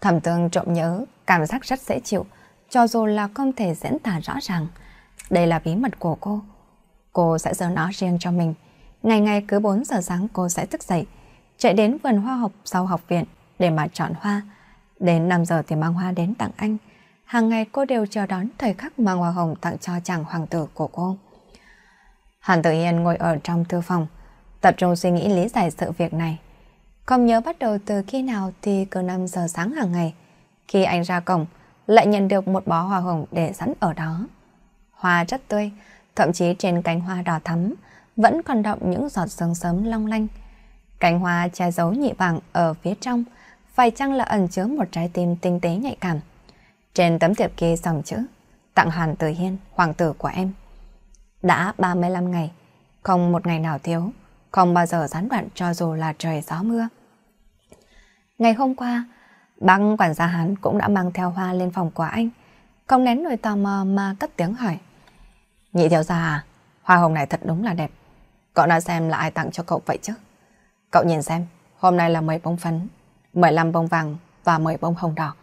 Thẩm tương trộm nhớ, cảm giác rất dễ chịu, cho dù là không thể diễn tả rõ ràng. Đây là bí mật của cô. Cô sẽ giữ nó riêng cho mình. Ngày ngày cứ 4 giờ sáng cô sẽ thức dậy, chạy đến vườn hoa học sau học viện để mà chọn hoa. Đến 5 giờ thì mang hoa đến tặng anh. Hàng ngày cô đều chờ đón thời khắc mang hoa hồng tặng cho chàng hoàng tử của cô. Hàn Tử Yên ngồi ở trong thư phòng, tập trung suy nghĩ lý giải sự việc này. Không nhớ bắt đầu từ khi nào thì cứ 5 giờ sáng hàng ngày. Khi anh ra cổng, lại nhận được một bó hoa hồng để sẵn ở đó. Hoa rất tươi, thậm chí trên cánh hoa đỏ thắm vẫn còn động những giọt sương sớm long lanh. Cánh hoa che giấu nhị vàng ở phía trong, phải chăng là ẩn chứa một trái tim tinh tế nhạy cảm. Trên tấm thiệp kia dòng chữ, tặng Hàn Từ Hiên, hoàng tử của em. Đã 35 ngày, không một ngày nào thiếu, không bao giờ gián đoạn cho dù là trời gió mưa. Ngày hôm qua, Băng quản gia hắn cũng đã mang theo hoa lên phòng của anh. Không nén nổi tò mò mà cất tiếng hỏi. Nhị thiếu gia à, hoa hồng này thật đúng là đẹp. Cậu nói xem là ai tặng cho cậu vậy chứ? Cậu nhìn xem, hôm nay là 10 bông phấn, 15 bông vàng và 10 bông hồng đỏ.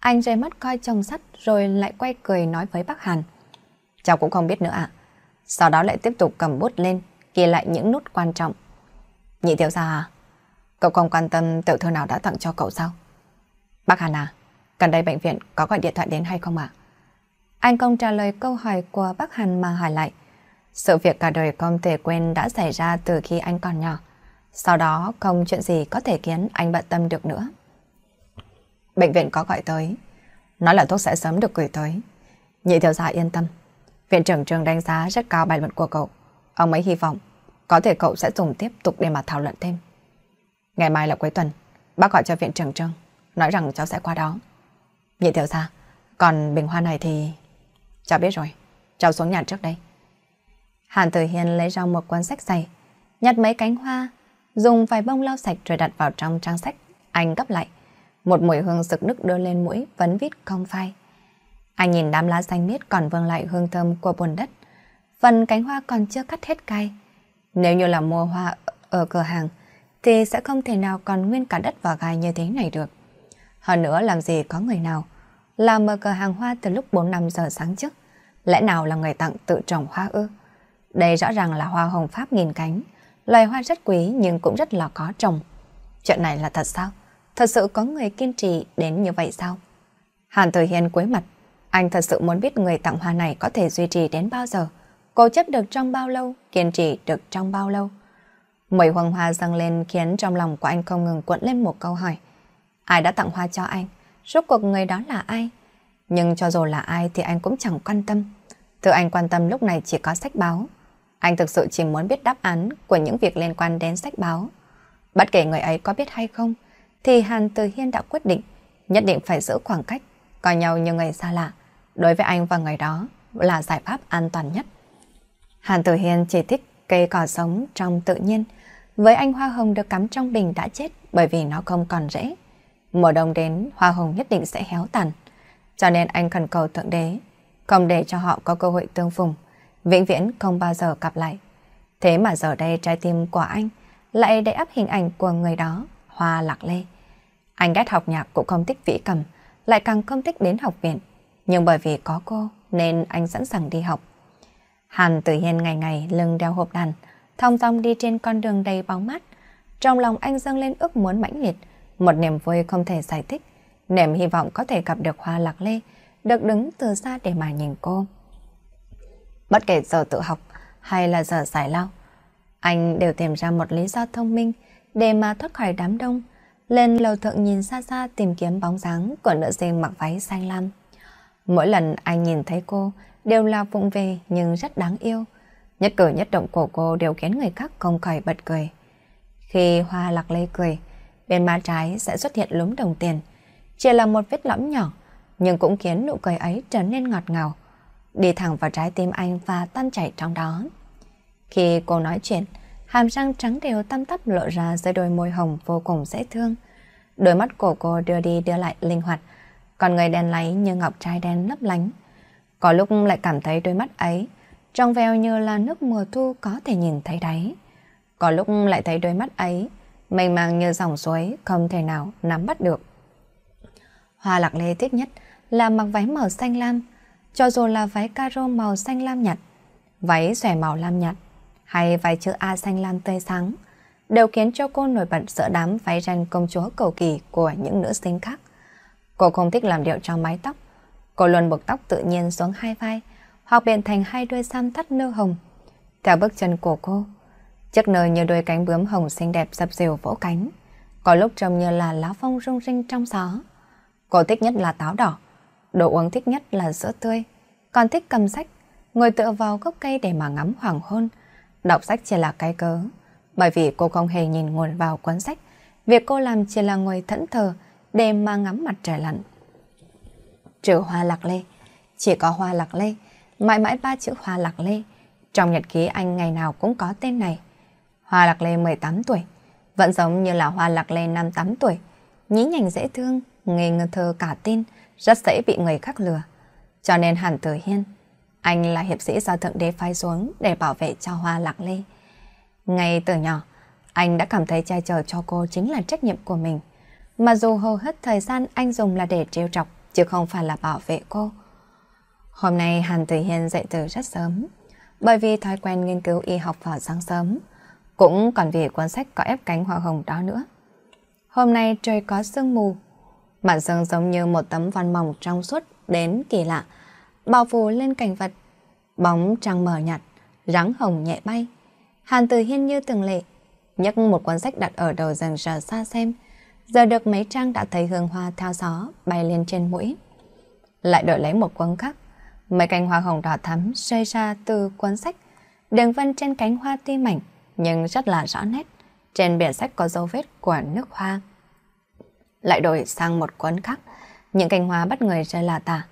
Anh rơi mắt coi chồng sắt rồi lại quay cười nói với bác Hàn. Cháu cũng không biết nữa ạ. Sau đó lại tiếp tục cầm bút lên, ghi lại những nút quan trọng. Nhị thiếu gia à, cậu không quan tâm tiểu thư nào đã tặng cho cậu sao? Bác Hàn à, gần đây bệnh viện có gọi điện thoại đến hay không ạ? Anh công trả lời câu hỏi của bác Hàn mà hỏi lại. Sự việc cả đời không thể quên đã xảy ra từ khi anh còn nhỏ. Sau đó không chuyện gì có thể khiến anh bận tâm được nữa. Bệnh viện có gọi tới. Nói là thuốc sẽ sớm được gửi tới. Nhị thiếu gia yên tâm. Viện trưởng trường đánh giá rất cao bài luận của cậu. Ông ấy hy vọng có thể cậu sẽ dùng tiếp tục để mà thảo luận thêm. Ngày mai là cuối tuần. Bác gọi cho viện trưởng trường nói rằng cháu sẽ qua đó. Nhị tiểu ra, còn bình hoa này thì... Cháu biết rồi, cháu xuống nhà trước đây. Hàn Tử Hiên lấy ra một cuốn sách dày, nhặt mấy cánh hoa, dùng vài bông lau sạch rồi đặt vào trong trang sách. Anh gấp lại, một mùi hương sực nức đưa lên mũi, vấn vít không phai. Anh nhìn đám lá xanh miết còn vương lại hương thơm của bồn đất. Phần cánh hoa còn chưa cắt hết cay. Nếu như là mua hoa ở cửa hàng, thì sẽ không thể nào còn nguyên cả đất và gai như thế này được. Hơn nữa làm gì có người nào là mở cửa hàng hoa từ lúc 4 năm giờ sáng trước. Lẽ nào là người tặng tự trồng hoa ư? Đây rõ ràng là hoa hồng Pháp nghìn cánh, loài hoa rất quý nhưng cũng rất là có trồng. Chuyện này là thật sao? Thật sự có người kiên trì đến như vậy sao? Hàn Thời hiên cuối mặt, anh thật sự muốn biết người tặng hoa này có thể duy trì đến bao giờ, cố chấp được trong bao lâu, kiên trì được trong bao lâu. Mùi hoàng hoa dâng lên khiến trong lòng của anh không ngừng cuộn lên một câu hỏi. Ai đã tặng hoa cho anh? Rốt cuộc người đó là ai? Nhưng cho dù là ai thì anh cũng chẳng quan tâm. Thứ anh quan tâm lúc này chỉ có sách báo. Anh thực sự chỉ muốn biết đáp án của những việc liên quan đến sách báo. Bất kể người ấy có biết hay không, thì Hàn Từ Hiên đã quyết định nhất định phải giữ khoảng cách, coi nhau như người xa lạ. Đối với anh và người đó là giải pháp an toàn nhất. Hàn Từ Hiên chỉ thích cây cỏ sống trong tự nhiên. Với anh hoa hồng được cắm trong bình đã chết bởi vì nó không còn rễ mùa đông đến hoa hồng nhất định sẽ héo tàn. Cho nên anh khẩn cầu Thượng Đế, không để cho họ có cơ hội tương phùng, vĩnh viễn không bao giờ gặp lại. Thế mà giờ đây trái tim của anh lại đầy áp hình ảnh của người đó, hoa lạc lê. Anh ghét học nhạc cũng không thích vĩ cầm, lại càng không thích đến học viện. Nhưng bởi vì có cô nên anh sẵn sàng đi học. Hàn Tử Hiên ngày ngày lưng đeo hộp đàn, thong dong đi trên con đường đầy bóng mát. Trong lòng anh dâng lên ước muốn mãnh liệt, một niềm vui không thể giải thích, niềm hy vọng có thể gặp được Hoa Lạc Lê, được đứng từ xa để mà nhìn cô. Bất kể giờ tự học hay là giờ giải lao, anh đều tìm ra một lý do thông minh để mà thoát khỏi đám đông, lên lầu thượng nhìn xa xa tìm kiếm bóng dáng của nữ sinh mặc váy xanh lam. Mỗi lần anh nhìn thấy cô đều là vụng về nhưng rất đáng yêu. Nhất cử nhất động của cô đều khiến người khác không khỏi bật cười. Khi Hoa Lạc Lê cười, bên má trái sẽ xuất hiện lúm đồng tiền. Chỉ là một vết lõm nhỏ, nhưng cũng khiến nụ cười ấy trở nên ngọt ngào, đi thẳng vào trái tim anh và tan chảy trong đó. Khi cô nói chuyện, hàm răng trắng đều tăm tắp lộ ra dưới đôi môi hồng vô cùng dễ thương. Đôi mắt của cô đưa đi đưa lại linh hoạt, còn người đen láy như ngọc trai đen lấp lánh. Có lúc lại cảm thấy đôi mắt ấy trong veo như là nước mùa thu có thể nhìn thấy đáy. Có lúc lại thấy đôi mắt ấy mênh mang như dòng suối, không thể nào nắm bắt được. Hoa lạc lê thích nhất là mặc váy màu xanh lam, cho dù là váy caro màu xanh lam nhạt, váy xòe màu lam nhạt, hay váy chữ A xanh lam tươi sáng, đều khiến cho cô nổi bật giữa đám váy ren công chúa cầu kỳ của những nữ sinh khác. Cô không thích làm điệu cho mái tóc, cô luôn buộc tóc tự nhiên xuống hai vai, hoặc biến thành hai đuôi sam thắt nơ hồng. Theo bước chân của cô, Chiếc nơi như đôi cánh bướm hồng xinh đẹp dập dìu vỗ cánh. Có lúc trông như là lá phong rung rinh trong gió. Cô thích nhất là táo đỏ. Đồ uống thích nhất là sữa tươi. Còn thích cầm sách, ngồi tựa vào gốc cây để mà ngắm hoàng hôn. Đọc sách chỉ là cái cớ. Bởi vì cô không hề nhìn nguồn vào cuốn sách. Việc cô làm chỉ là ngồi thẫn thờ để mà ngắm mặt trời lặn. Trừ hoa lạc lê, chỉ có hoa lạc lê, mãi mãi ba chữ hoa lạc lê. Trong nhật ký anh ngày nào cũng có tên này. Hoa Lạc Lê 18 tuổi, vẫn giống như là Hoa Lạc Lê 58 tuổi, nhí nhảnh dễ thương, ngây ngơ thơ cả tin, rất dễ bị người khác lừa. Cho nên Hàn Tử Hiên, anh là hiệp sĩ do Thượng Đế phái xuống để bảo vệ cho Hoa Lạc Lê. Ngay từ nhỏ, anh đã cảm thấy che chở cho cô chính là trách nhiệm của mình. Mà dù hầu hết thời gian anh dùng là để trêu chọc, chứ không phải là bảo vệ cô. Hôm nay Hàn Tử Hiên dậy từ rất sớm, bởi vì thói quen nghiên cứu y học vào sáng sớm cũng còn vì cuốn sách có ép cánh hoa hồng đó nữa. Hôm nay trời có sương mù, màn sương giống như một tấm văn mỏng trong suốt đến kỳ lạ, bao phủ lên cảnh vật, bóng trăng mờ nhạt, rắn hồng nhẹ bay. Hàn Từ Hiên như từng lệ, nhấc một cuốn sách đặt ở đầu dần rờ xa xem, giờ được mấy trang đã thấy hương hoa theo gió bay lên trên mũi. Lại đổi lấy một cuốn khác, mấy cánh hoa hồng đỏ thắm rơi ra từ cuốn sách, đường vân trên cánh hoa tuy mảnh nhưng rất là rõ nét. Trên biển sách có dấu vết của nước hoa. Lại đổi sang một cuốn khác, những cành hoa bắt người rơi là tả.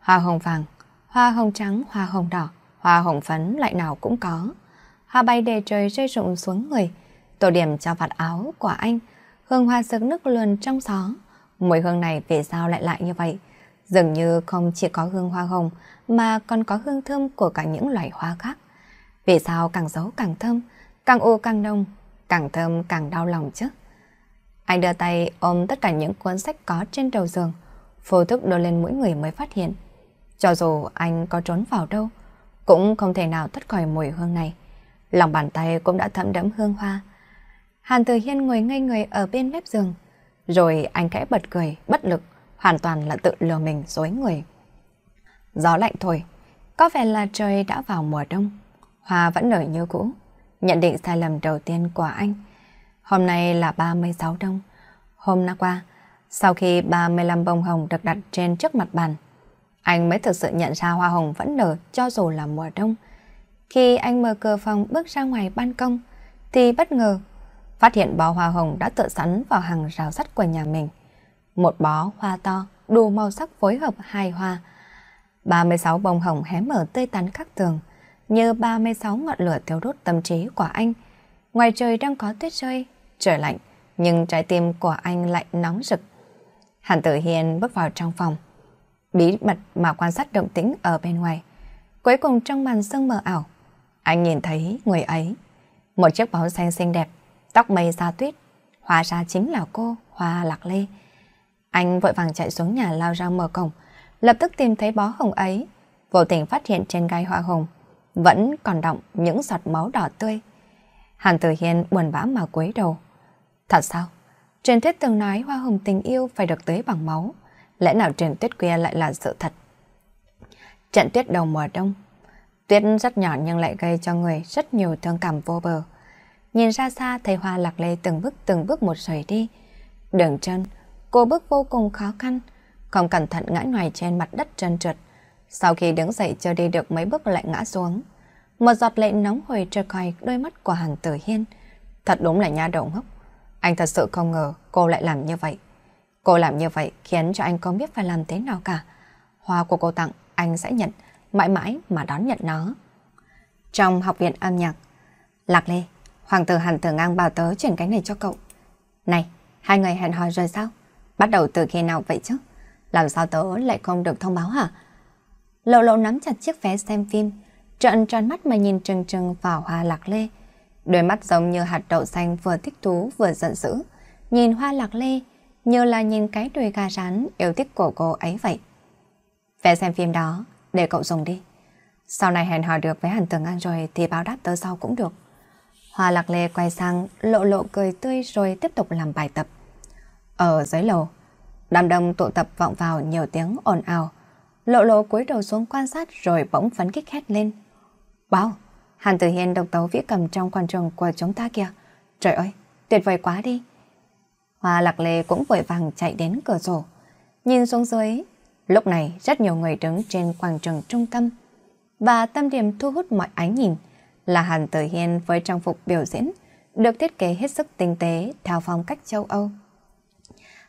Hoa hồng vàng, hoa hồng trắng, hoa hồng đỏ, hoa hồng phấn loại nào cũng có. Hoa bay đề trời rơi rụng xuống người, tổ điểm cho vạt áo của anh, hương hoa sực nước luồn trong gió. Mùi hương này vì sao lại lại như vậy? Dường như không chỉ có hương hoa hồng mà còn có hương thơm của cả những loài hoa khác. Vì sao càng giấu càng thơm, càng ô càng đông, càng thơm càng đau lòng chứ. Anh đưa tay ôm tất cả những cuốn sách có trên đầu giường, phô thức đưa lên mỗi người mới phát hiện. Cho dù anh có trốn vào đâu, cũng không thể nào thoát khỏi mùi hương này. Lòng bàn tay cũng đã thấm đẫm hương hoa. Hàn Từ Hiên ngồi ngây người ở bên mép giường, rồi anh khẽ bật cười, bất lực, hoàn toàn là tự lừa mình dối người. Gió lạnh thổi, có vẻ là trời đã vào mùa đông, hoa vẫn nở như cũ nhận định sai lầm đầu tiên của anh. Hôm nay là 36 đông. Hôm nay qua, sau khi 35 bông hồng được đặt trên trước mặt bàn, anh mới thực sự nhận ra hoa hồng vẫn nở cho dù là mùa đông. Khi anh mở cửa phòng bước ra ngoài ban công, thì bất ngờ phát hiện bó hoa hồng đã tự sẵn vào hàng rào sắt của nhà mình. Một bó hoa to, đủ màu sắc phối hợp hài hòa. 36 bông hồng hé mở tươi tắn các tường, như 36 ngọn lửa thiêu đốt tâm trí của anh. Ngoài trời đang có tuyết rơi, trời lạnh, nhưng trái tim của anh lại nóng rực. Hàn Tử Hiền bước vào trong phòng, bí mật mà quan sát động tĩnh ở bên ngoài. Cuối cùng trong màn sương mờ ảo, anh nhìn thấy người ấy. Một chiếc bóng xanh xinh đẹp, tóc mây ra tuyết, hóa ra chính là cô, Hoa Lạc Lê. Anh vội vàng chạy xuống nhà lao ra mở cổng, lập tức tìm thấy bó hồng ấy, vô tình phát hiện trên gai hoa hồng vẫn còn động những giọt máu đỏ tươi. Hàn Tử Hiên buồn bã mà quấy đầu. Thật sao? Truyền thuyết từng nói hoa hồng tình yêu phải được tưới bằng máu. Lẽ nào truyền tuyết kia lại là sự thật? Trận tuyết đầu mùa đông. Tuyết rất nhỏ nhưng lại gây cho người rất nhiều thương cảm vô bờ. Nhìn ra xa thấy hoa lạc lê từng bước từng bước một rời đi. Đường chân, cô bước vô cùng khó khăn. Không cẩn thận ngã ngoài trên mặt đất trơn trượt sau khi đứng dậy chưa đi được mấy bước lại ngã xuống. Một giọt lệ nóng hồi trơ coi đôi mắt của Hàn Tử Hiên. Thật đúng là nha đầu ngốc. Anh thật sự không ngờ cô lại làm như vậy. Cô làm như vậy khiến cho anh không biết phải làm thế nào cả. Hoa của cô tặng anh sẽ nhận, mãi mãi mà đón nhận nó. Trong học viện âm nhạc, Lạc Lê, Hoàng tử Hàn Tử Ngang bảo tớ chuyển cái này cho cậu. Này, hai người hẹn hò rồi sao? Bắt đầu từ khi nào vậy chứ? Làm sao tớ lại không được thông báo hả? Lâu lâu nắm chặt chiếc vé xem phim, trợn tròn mắt mà nhìn trừng trừng vào hoa lạc lê. Đôi mắt giống như hạt đậu xanh vừa thích thú vừa giận dữ. Nhìn hoa lạc lê, như là nhìn cái đuôi gà rán yêu thích của cô ấy vậy. Vé xem phim đó, để cậu dùng đi. Sau này hẹn hò được với Hàn Tường An rồi thì báo đáp tớ sau cũng được. Hoa Lạc Lê quay sang, lộ lộ cười tươi rồi tiếp tục làm bài tập. Ở dưới lầu, đám đông tụ tập vọng vào nhiều tiếng ồn ào. Lộ lộ cúi đầu xuống quan sát rồi bỗng phấn kích hét lên. Wow, Hàn Tử Hiên độc tấu vĩ cầm trong quan trường của chúng ta kìa. Trời ơi, tuyệt vời quá đi. Hoa lạc lê cũng vội vàng chạy đến cửa sổ. Nhìn xuống dưới, lúc này rất nhiều người đứng trên quảng trường trung tâm. Và tâm điểm thu hút mọi ánh nhìn là Hàn Tử Hiên với trang phục biểu diễn được thiết kế hết sức tinh tế theo phong cách châu Âu.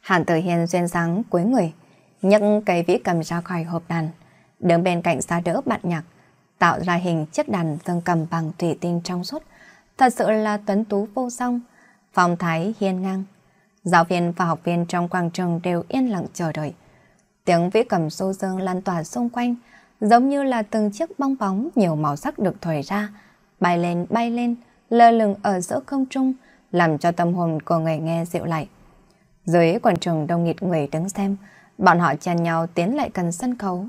Hàn Tử Hiên duyên dáng cuối người, nhấc cây vĩ cầm ra khỏi hộp đàn, đứng bên cạnh xa đỡ bạn nhạc, tạo ra hình chiếc đàn dương cầm bằng thủy tinh trong suốt, thật sự là tuấn tú vô song, phong thái hiên ngang. Giáo viên và học viên trong quang trường đều yên lặng chờ đợi. Tiếng vĩ cầm xô dương lan tỏa xung quanh, giống như là từng chiếc bong bóng nhiều màu sắc được thổi ra, bay lên bay lên, lơ lửng ở giữa không trung, làm cho tâm hồn của người nghe dịu lại. Dưới quảng trường đông nghịt người đứng xem, Bọn họ chen nhau tiến lại gần sân khấu.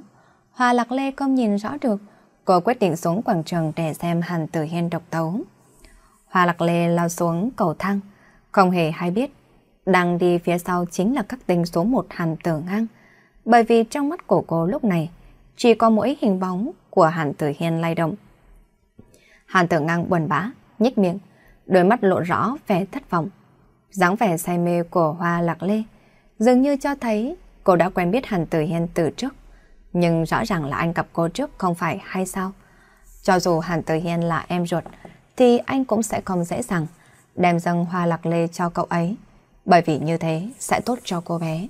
Hoa Lạc Lê không nhìn rõ được, cô quyết định xuống quảng trường để xem Hàn Tử Hiên độc tấu. Hoa Lạc Lê lao xuống cầu thang, không hề hay biết. Đang đi phía sau chính là các tinh số một Hàn Tử Ngang, bởi vì trong mắt của cô lúc này chỉ có mỗi hình bóng của Hàn Tử Hiên lay động. Hàn Tử Ngang buồn bã, nhếch miệng, đôi mắt lộ rõ vẻ thất vọng. dáng vẻ say mê của Hoa Lạc Lê dường như cho thấy cô đã quen biết Hàn Tử Hiên từ trước. Nhưng rõ ràng là anh gặp cô trước không phải hay sao? Cho dù Hàn Tử Hiên là em ruột, thì anh cũng sẽ không dễ dàng đem dâng hoa lạc lê cho cậu ấy. Bởi vì như thế sẽ tốt cho cô bé.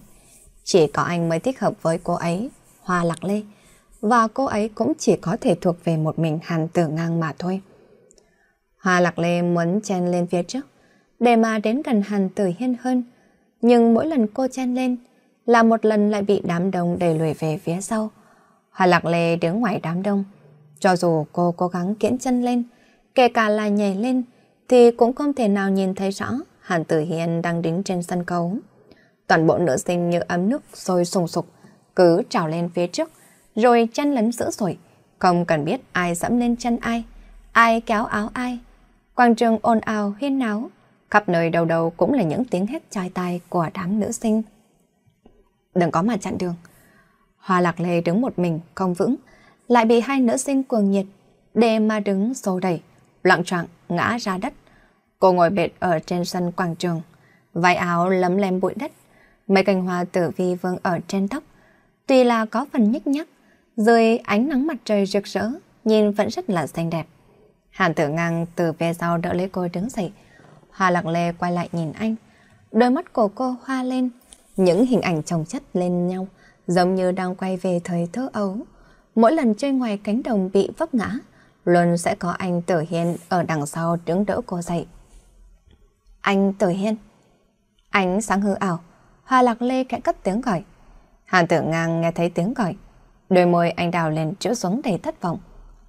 Chỉ có anh mới thích hợp với cô ấy, hoa lạc lê. Và cô ấy cũng chỉ có thể thuộc về một mình Hàn Tử Ngang mà thôi. Hoa lạc lê muốn chen lên phía trước, để mà đến gần Hàn Tử Hiên hơn. Nhưng mỗi lần cô chen lên, là một lần lại bị đám đông đẩy lùi về phía sau. Hoa lạc lê đứng ngoài đám đông. Cho dù cô cố gắng kiễn chân lên, kể cả là nhảy lên, thì cũng không thể nào nhìn thấy rõ Hàn Tử Hiên đang đứng trên sân khấu. Toàn bộ nữ sinh như ấm nước sôi sùng sục, cứ trào lên phía trước, rồi chân lấn dữ dội, không cần biết ai dẫm lên chân ai, ai kéo áo ai. quang trường ồn ào huyên náo, khắp nơi đầu đầu cũng là những tiếng hét chai tai của đám nữ sinh đừng có mà chặn đường. Hoa lạc lê đứng một mình, không vững, lại bị hai nữ sinh cuồng nhiệt, để mà đứng xô đẩy, loạn trọng, ngã ra đất. Cô ngồi bệt ở trên sân quảng trường, váy áo lấm lem bụi đất, mấy cành hoa tử vi vương ở trên tóc. Tuy là có phần nhích nhắc, dưới ánh nắng mặt trời rực rỡ, nhìn vẫn rất là xanh đẹp. Hàn tử ngang từ phía sau đỡ lấy cô đứng dậy. Hoa lạc lê quay lại nhìn anh. Đôi mắt của cô hoa lên, những hình ảnh chồng chất lên nhau, giống như đang quay về thời thơ ấu. Mỗi lần chơi ngoài cánh đồng bị vấp ngã, luôn sẽ có anh Tử Hiên ở đằng sau đứng đỡ cô dậy. Anh Tử Hiên. Ánh sáng hư ảo, Hoa Lạc Lê kẽ cất tiếng gọi. Hàn Tử Ngang nghe thấy tiếng gọi, đôi môi anh đào lên chữ xuống đầy thất vọng.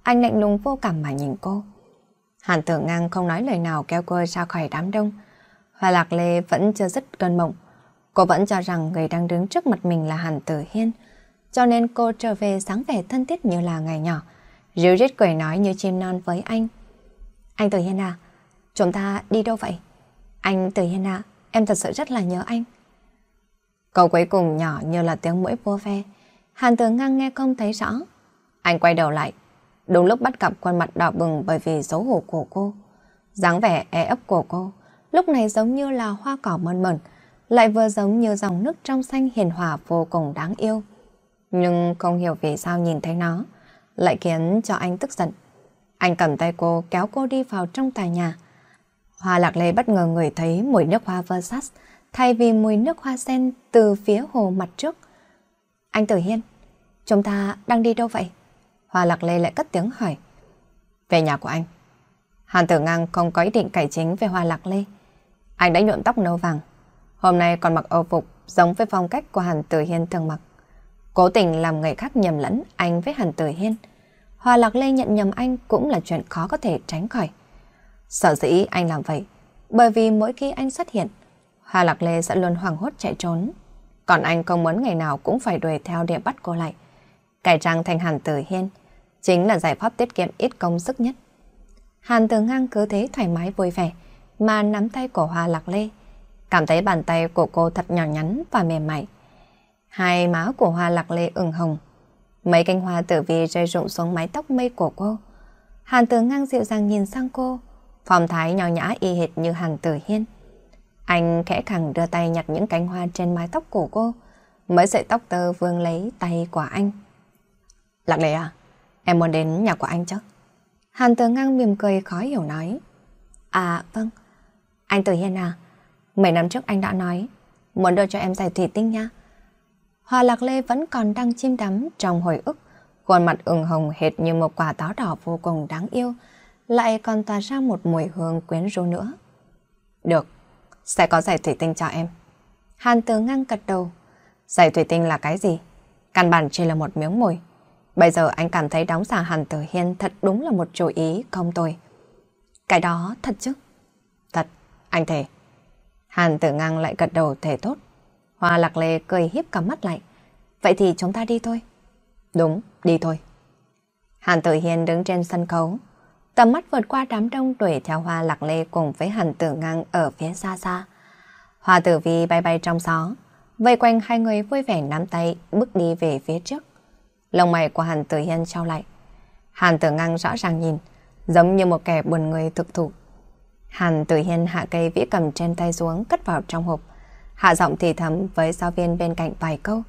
Anh lạnh lùng vô cảm mà nhìn cô. Hàn Tử Ngang không nói lời nào kéo cô ra khỏi đám đông. Hoa Lạc Lê vẫn chưa dứt cơn mộng, Cô vẫn cho rằng người đang đứng trước mặt mình là Hàn Tử Hiên, cho nên cô trở về sáng vẻ thân thiết như là ngày nhỏ. Dữ rít cười nói như chim non với anh. Anh Tử Hiên à, chúng ta đi đâu vậy? Anh Tử Hiên à, em thật sự rất là nhớ anh. Câu cuối cùng nhỏ như là tiếng mũi vô ve. Hàn Tử ngang nghe không thấy rõ. Anh quay đầu lại, đúng lúc bắt gặp khuôn mặt đỏ bừng bởi vì xấu hổ của cô. dáng vẻ e ấp của cô, lúc này giống như là hoa cỏ mơn mởn, lại vừa giống như dòng nước trong xanh hiền hòa vô cùng đáng yêu. Nhưng không hiểu vì sao nhìn thấy nó, lại khiến cho anh tức giận. Anh cầm tay cô kéo cô đi vào trong tài nhà. Hoa lạc lê bất ngờ người thấy mùi nước hoa Versace thay vì mùi nước hoa sen từ phía hồ mặt trước. Anh Tử Hiên, chúng ta đang đi đâu vậy? Hoa lạc lê lại cất tiếng hỏi. Về nhà của anh. Hàn Tử Ngang không có ý định cải chính về Hoa lạc lê. Anh đã nhuộn tóc nâu vàng, hôm nay còn mặc âu phục giống với phong cách của Hàn Tử Hiên thường mặc. Cố tình làm người khác nhầm lẫn anh với Hàn Tử Hiên. Hòa Lạc Lê nhận nhầm anh cũng là chuyện khó có thể tránh khỏi. Sợ dĩ anh làm vậy, bởi vì mỗi khi anh xuất hiện, Hòa Lạc Lê sẽ luôn hoảng hốt chạy trốn. Còn anh không muốn ngày nào cũng phải đuổi theo để bắt cô lại. Cải trang thành Hàn Tử Hiên chính là giải pháp tiết kiệm ít công sức nhất. Hàn Tử Ngang cứ thế thoải mái vui vẻ mà nắm tay của Hòa Lạc Lê cảm thấy bàn tay của cô thật nhỏ nhắn và mềm mại. Hai má của hoa lạc lê ửng hồng. Mấy cánh hoa tử vi rơi rụng xuống mái tóc mây của cô. Hàn tử ngang dịu dàng nhìn sang cô, phong thái nhỏ nhã y hệt như hàn tử hiên. Anh khẽ khẳng đưa tay nhặt những cánh hoa trên mái tóc của cô, mới sợi tóc tơ vương lấy tay của anh. Lạc lệ à, em muốn đến nhà của anh chứ? Hàn tử ngang mỉm cười khó hiểu nói. À vâng, anh tử hiên à, Mấy năm trước anh đã nói, muốn đưa cho em giải thủy tinh nha. Hòa Lạc Lê vẫn còn đang chim đắm trong hồi ức, khuôn mặt ửng hồng hệt như một quả táo đỏ vô cùng đáng yêu, lại còn tỏa ra một mùi hương quyến rũ nữa. Được, sẽ có giải thủy tinh cho em. Hàn Tử ngang cật đầu. Giải thủy tinh là cái gì? Căn bản chỉ là một miếng mồi. Bây giờ anh cảm thấy đóng giả Hàn Tử Hiên thật đúng là một chủ ý không tồi. Cái đó thật chứ? Thật, anh thề. Hàn tử ngang lại gật đầu thể tốt. Hoa lạc lê cười hiếp cả mắt lại. Vậy thì chúng ta đi thôi. Đúng, đi thôi. Hàn tử Hiên đứng trên sân khấu. Tầm mắt vượt qua đám đông đuổi theo hoa lạc lê cùng với hàn tử ngang ở phía xa xa. Hoa tử vi bay bay trong gió. Vây quanh hai người vui vẻ nắm tay bước đi về phía trước. Lòng mày của hàn tử hiên trao lại. Hàn tử ngang rõ ràng nhìn, giống như một kẻ buồn người thực thụ Hàn Tử Hiên hạ cây vĩ cầm trên tay xuống cất vào trong hộp. Hạ giọng thì thầm với giáo viên bên cạnh vài câu.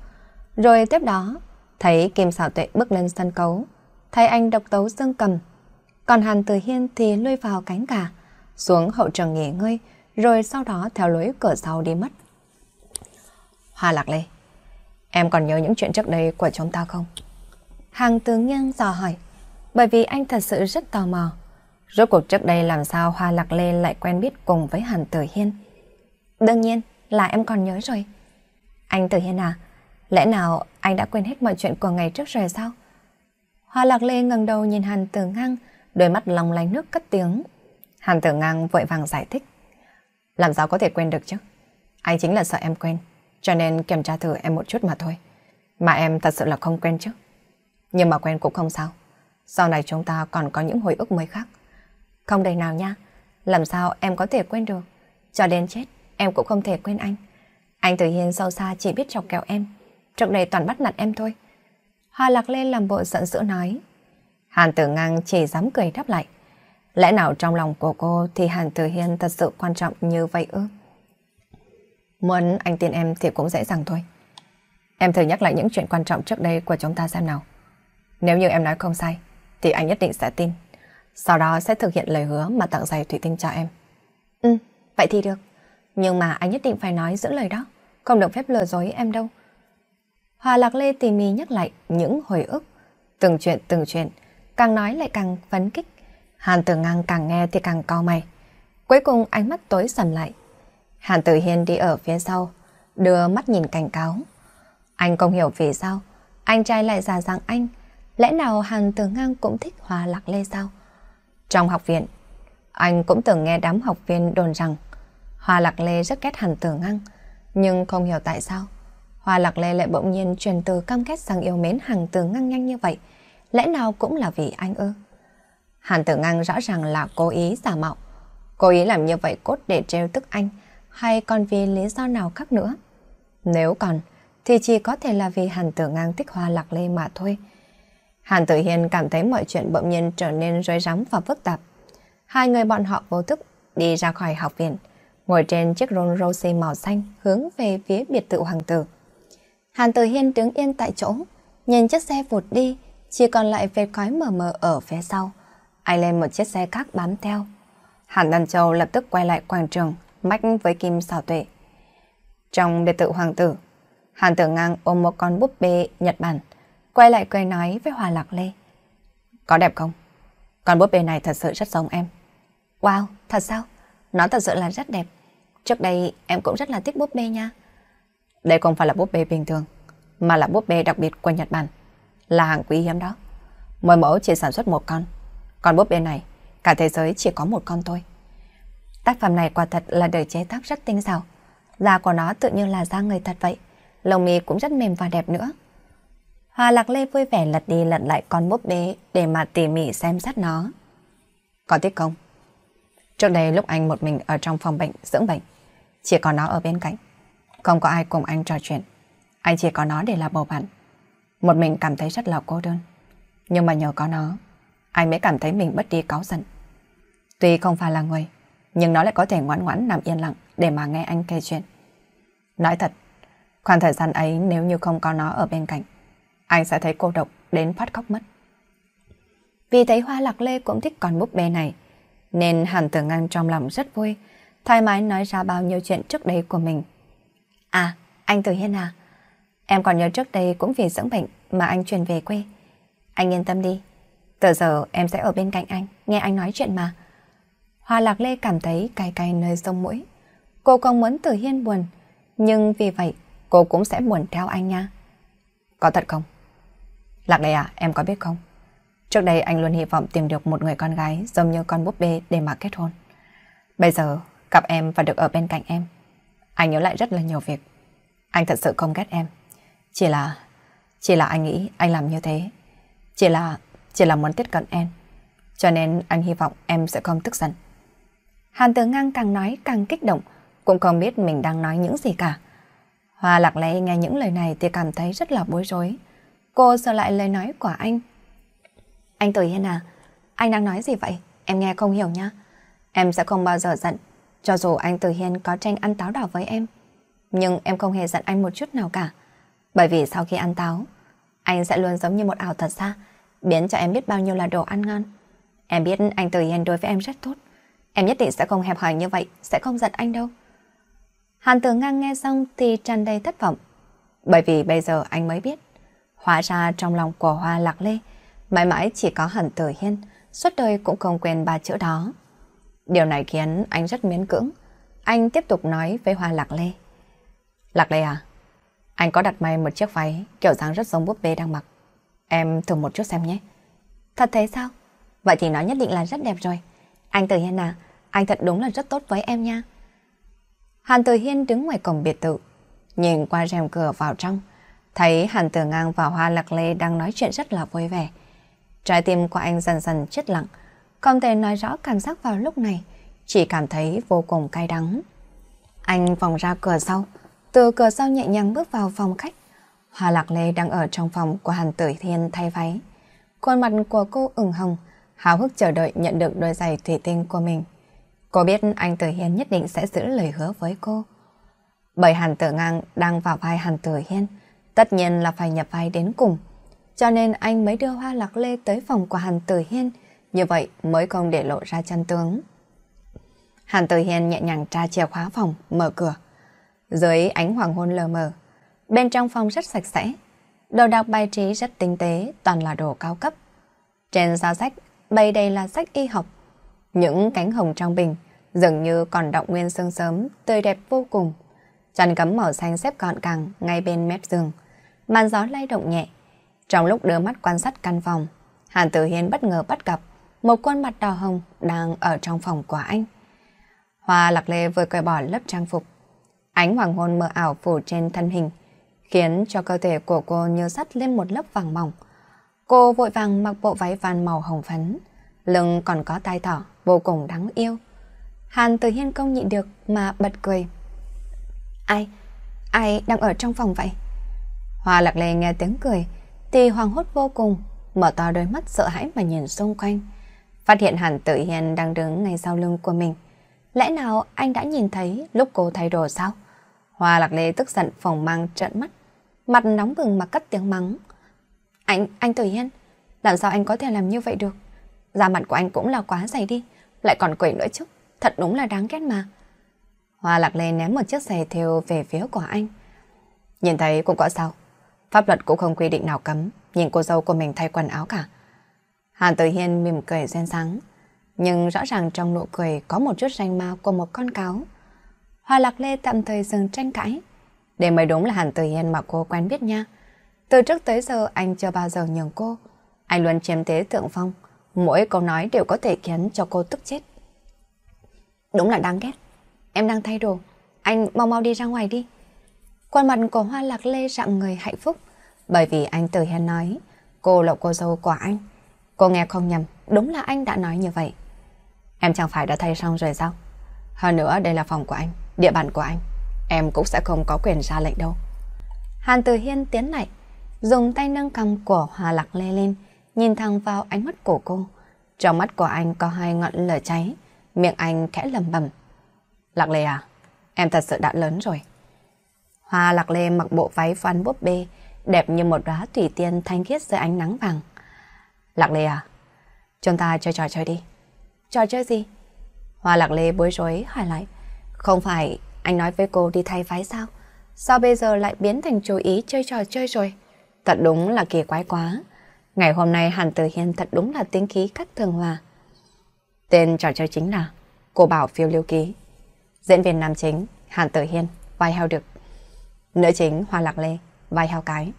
Rồi tiếp đó, thấy Kim Sảo Tuệ bước lên sân khấu, thấy anh độc tấu dương cầm. Còn Hàn Tử Hiên thì lui vào cánh gà, xuống hậu trường nghỉ ngơi, rồi sau đó theo lối cửa sau đi mất. Hoa Lạc Lê, em còn nhớ những chuyện trước đây của chúng ta không? Hàng tướng nghiêng dò hỏi, bởi vì anh thật sự rất tò mò. Rốt cuộc trước đây làm sao Hoa Lạc Lê lại quen biết cùng với Hàn Tử Hiên? Đương nhiên là em còn nhớ rồi. Anh Tử Hiên à, lẽ nào anh đã quên hết mọi chuyện của ngày trước rồi sao? Hoa Lạc Lê ngẩng đầu nhìn Hàn Tử Ngang, đôi mắt lòng lánh nước cất tiếng. Hàn Tử Ngang vội vàng giải thích. Làm sao có thể quên được chứ? Anh chính là sợ em quên, cho nên kiểm tra thử em một chút mà thôi. Mà em thật sự là không quen chứ. Nhưng mà quen cũng không sao. Sau này chúng ta còn có những hồi ức mới khác. Không đời nào nha, làm sao em có thể quên được. Cho đến chết, em cũng không thể quên anh. Anh Tử Hiên sâu xa chỉ biết chọc kẹo em, trước đây toàn bắt nạt em thôi. Hoa lạc lên làm bộ giận dữ nói. Hàn Tử Ngang chỉ dám cười đáp lại. Lẽ nào trong lòng của cô thì Hàn Tử Hiên thật sự quan trọng như vậy ư? Muốn anh tin em thì cũng dễ dàng thôi. Em thử nhắc lại những chuyện quan trọng trước đây của chúng ta xem nào. Nếu như em nói không sai, thì anh nhất định sẽ tin sau đó sẽ thực hiện lời hứa mà tặng giày thủy tinh cho em. Ừ, vậy thì được. Nhưng mà anh nhất định phải nói giữ lời đó, không được phép lừa dối em đâu. Hòa Lạc Lê tỉ mỉ nhắc lại những hồi ức, từng chuyện từng chuyện, càng nói lại càng phấn kích. Hàn Tử Ngang càng nghe thì càng cau mày. Cuối cùng ánh mắt tối sầm lại. Hàn Tử Hiên đi ở phía sau, đưa mắt nhìn cảnh cáo. Anh không hiểu vì sao, anh trai lại già dạng anh. Lẽ nào Hàn Tử Ngang cũng thích Hòa Lạc Lê sao? Trong học viện, anh cũng từng nghe đám học viên đồn rằng Hoa Lạc Lê rất ghét Hàn Tử Ngăng, nhưng không hiểu tại sao. Hoa Lạc Lê lại bỗng nhiên truyền từ cam kết rằng yêu mến Hàn Tử Ngăng nhanh như vậy, lẽ nào cũng là vì anh ư? Hàn Tử Ngăng rõ ràng là cố ý giả mạo, cố ý làm như vậy cốt để trêu tức anh, hay còn vì lý do nào khác nữa? Nếu còn, thì chỉ có thể là vì Hàn Tử Ngang thích Hoa Lạc Lê mà thôi. Hàn Tử Hiên cảm thấy mọi chuyện bỗng nhiên trở nên rối rắm và phức tạp. Hai người bọn họ vô thức đi ra khỏi học viện, ngồi trên chiếc rôn rô xe màu xanh hướng về phía biệt thự hoàng tử. Hàn Tử Hiên đứng yên tại chỗ, nhìn chiếc xe vụt đi, chỉ còn lại vệt khói mờ mờ ở phía sau. Ai lên một chiếc xe khác bám theo. Hàn Đàn Châu lập tức quay lại quảng trường, mách với Kim Sảo Tuệ. Trong biệt thự hoàng tử, Hàn Tử Ngang ôm một con búp bê Nhật Bản, quay lại cười nói với Hòa Lạc Lê. Có đẹp không? Con búp bê này thật sự rất giống em. Wow, thật sao? Nó thật sự là rất đẹp. Trước đây em cũng rất là thích búp bê nha. Đây không phải là búp bê bình thường, mà là búp bê đặc biệt của Nhật Bản. Là hàng quý hiếm đó. Mỗi mẫu chỉ sản xuất một con. Còn búp bê này, cả thế giới chỉ có một con thôi. Tác phẩm này quả thật là đời chế tác rất tinh xảo. Da của nó tự như là da người thật vậy. Lồng mì cũng rất mềm và đẹp nữa. Hoa Lạc Lê vui vẻ lật đi lật lại con búp bê để mà tỉ mỉ xem xét nó. Có tiếc không? Trước đây lúc anh một mình ở trong phòng bệnh dưỡng bệnh, chỉ có nó ở bên cạnh. Không có ai cùng anh trò chuyện. Anh chỉ có nó để là bầu bạn. Một mình cảm thấy rất là cô đơn. Nhưng mà nhờ có nó, anh mới cảm thấy mình bất đi cáu giận. Tuy không phải là người, nhưng nó lại có thể ngoan ngoãn nằm yên lặng để mà nghe anh kể chuyện. Nói thật, khoảng thời gian ấy nếu như không có nó ở bên cạnh, anh sẽ thấy cô độc đến phát khóc mất. Vì thấy Hoa Lạc Lê cũng thích con búp bê này, nên Hàn Tử Ngăn trong lòng rất vui, thoải mái nói ra bao nhiêu chuyện trước đây của mình. À, anh Tử Hiên à, em còn nhớ trước đây cũng vì dưỡng bệnh mà anh chuyển về quê. Anh yên tâm đi, từ giờ em sẽ ở bên cạnh anh, nghe anh nói chuyện mà. Hoa Lạc Lê cảm thấy cay cay nơi sông mũi. Cô không muốn Tử Hiên buồn, nhưng vì vậy cô cũng sẽ buồn theo anh nha. Có thật không? Lạc đây à, em có biết không? Trước đây anh luôn hy vọng tìm được một người con gái giống như con búp bê để mà kết hôn. Bây giờ, gặp em và được ở bên cạnh em. Anh nhớ lại rất là nhiều việc. Anh thật sự không ghét em. Chỉ là... Chỉ là anh nghĩ anh làm như thế. Chỉ là... Chỉ là muốn tiếp cận em. Cho nên anh hy vọng em sẽ không tức giận. Hàn Tử Ngang càng nói càng kích động, cũng không biết mình đang nói những gì cả. Hoa lạc lẽ nghe những lời này thì cảm thấy rất là bối rối. Cô sợ lại lời nói của anh. Anh Tử Hiên à, anh đang nói gì vậy? Em nghe không hiểu nhá. Em sẽ không bao giờ giận, cho dù anh Tử Hiên có tranh ăn táo đỏ với em. Nhưng em không hề giận anh một chút nào cả. Bởi vì sau khi ăn táo, anh sẽ luôn giống như một ảo thật xa, biến cho em biết bao nhiêu là đồ ăn ngon. Em biết anh Tử Hiên đối với em rất tốt. Em nhất định sẽ không hẹp hòi như vậy, sẽ không giận anh đâu. Hàn Tử Ngang nghe xong thì tràn đầy thất vọng. Bởi vì bây giờ anh mới biết, Hóa ra trong lòng của Hoa Lạc Lê, mãi mãi chỉ có hận tử hiên, suốt đời cũng không quên ba chữ đó. Điều này khiến anh rất miễn cưỡng. Anh tiếp tục nói với Hoa Lạc Lê. Lạc Lê à, anh có đặt may một chiếc váy kiểu dáng rất giống búp bê đang mặc. Em thử một chút xem nhé. Thật thế sao? Vậy thì nó nhất định là rất đẹp rồi. Anh Tử Hiên à, anh thật đúng là rất tốt với em nha. Hàn Tử Hiên đứng ngoài cổng biệt thự, nhìn qua rèm cửa vào trong, Thấy Hàn Tử Ngang và Hoa Lạc Lê đang nói chuyện rất là vui vẻ. Trái tim của anh dần dần chết lặng, không thể nói rõ cảm giác vào lúc này, chỉ cảm thấy vô cùng cay đắng. Anh vòng ra cửa sau, từ cửa sau nhẹ nhàng bước vào phòng khách. Hoa Lạc Lê đang ở trong phòng của Hàn Tử Thiên thay váy. Khuôn mặt của cô ửng hồng, háo hức chờ đợi nhận được đôi giày thủy tinh của mình. Cô biết anh Tử Hiên nhất định sẽ giữ lời hứa với cô. Bởi Hàn Tử Ngang đang vào vai Hàn Tử Hiên, Tất nhiên là phải nhập vai đến cùng. Cho nên anh mới đưa hoa lạc lê tới phòng của Hàn Tử Hiên, như vậy mới không để lộ ra chân tướng. Hàn Tử Hiên nhẹ nhàng tra chìa khóa phòng, mở cửa. Dưới ánh hoàng hôn lờ mờ, bên trong phòng rất sạch sẽ, đồ đạc bài trí rất tinh tế, toàn là đồ cao cấp. Trên giá sách, bày đây là sách y học. Những cánh hồng trong bình, dường như còn động nguyên sương sớm, tươi đẹp vô cùng. Chăn cấm màu xanh xếp gọn càng ngay bên mép giường màn gió lay động nhẹ. Trong lúc đưa mắt quan sát căn phòng, Hàn Tử Hiên bất ngờ bắt gặp một khuôn mặt đỏ hồng đang ở trong phòng của anh. Hoa lạc lê vừa cởi bỏ lớp trang phục. Ánh hoàng hôn mờ ảo phủ trên thân hình, khiến cho cơ thể của cô như sắt lên một lớp vàng mỏng. Cô vội vàng mặc bộ váy van màu hồng phấn, lưng còn có tai thỏ, vô cùng đáng yêu. Hàn Tử Hiên công nhịn được mà bật cười. Ai? Ai đang ở trong phòng vậy? Hoa lạc lê nghe tiếng cười, thì hoàng hốt vô cùng, mở to đôi mắt sợ hãi mà nhìn xung quanh. Phát hiện hẳn tự hiền đang đứng ngay sau lưng của mình. Lẽ nào anh đã nhìn thấy lúc cô thay đồ sao? Hoa lạc lê tức giận phòng mang trợn mắt, mặt nóng bừng mà cất tiếng mắng. Anh, anh Tự Hiên, làm sao anh có thể làm như vậy được? Da mặt của anh cũng là quá dày đi, lại còn quẩy nữa chứ, thật đúng là đáng ghét mà. Hoa lạc lê ném một chiếc giày thêu về phía của anh. Nhìn thấy cũng có sao, pháp luật cũng không quy định nào cấm nhìn cô dâu của mình thay quần áo cả. Hàn Tử Hiên mỉm cười duyên dáng, nhưng rõ ràng trong nụ cười có một chút ranh ma của một con cáo. Hoa Lạc Lê tạm thời dừng tranh cãi. Đây mới đúng là Hàn Tử Hiên mà cô quen biết nha. Từ trước tới giờ anh chưa bao giờ nhường cô. Anh luôn chiếm thế thượng phong, mỗi câu nói đều có thể khiến cho cô tức chết. Đúng là đáng ghét. Em đang thay đồ, anh mau mau đi ra ngoài đi. Khuôn mặt của hoa lạc lê rạng người hạnh phúc, bởi vì anh Tử Hiên nói, cô là cô dâu của anh. Cô nghe không nhầm, đúng là anh đã nói như vậy. Em chẳng phải đã thay xong rồi sao? Hơn nữa đây là phòng của anh, địa bàn của anh. Em cũng sẽ không có quyền ra lệnh đâu. Hàn Tử Hiên tiến lại, dùng tay nâng cằm của Hoa Lạc Lê lên, nhìn thẳng vào ánh mắt của cô. Trong mắt của anh có hai ngọn lửa cháy, miệng anh khẽ lầm bầm. Lạc Lê à, em thật sự đã lớn rồi. Hoa lạc lê mặc bộ váy phán búp bê, đẹp như một đóa thủy tiên thanh khiết dưới ánh nắng vàng. Lạc lê à, chúng ta chơi trò chơi đi. Trò chơi gì? Hoa lạc lê bối rối hỏi lại. Không phải anh nói với cô đi thay váy sao? Sao bây giờ lại biến thành chú ý chơi trò chơi rồi? Thật đúng là kỳ quái quá. Ngày hôm nay Hàn Tử Hiên thật đúng là tính khí cắt thường hòa. Tên trò chơi chính là Cô Bảo Phiêu lưu Ký. Diễn viên nam chính Hàn Tử Hiên vai heo được Nữ chính Hoa Lạc Lê, vai heo cái.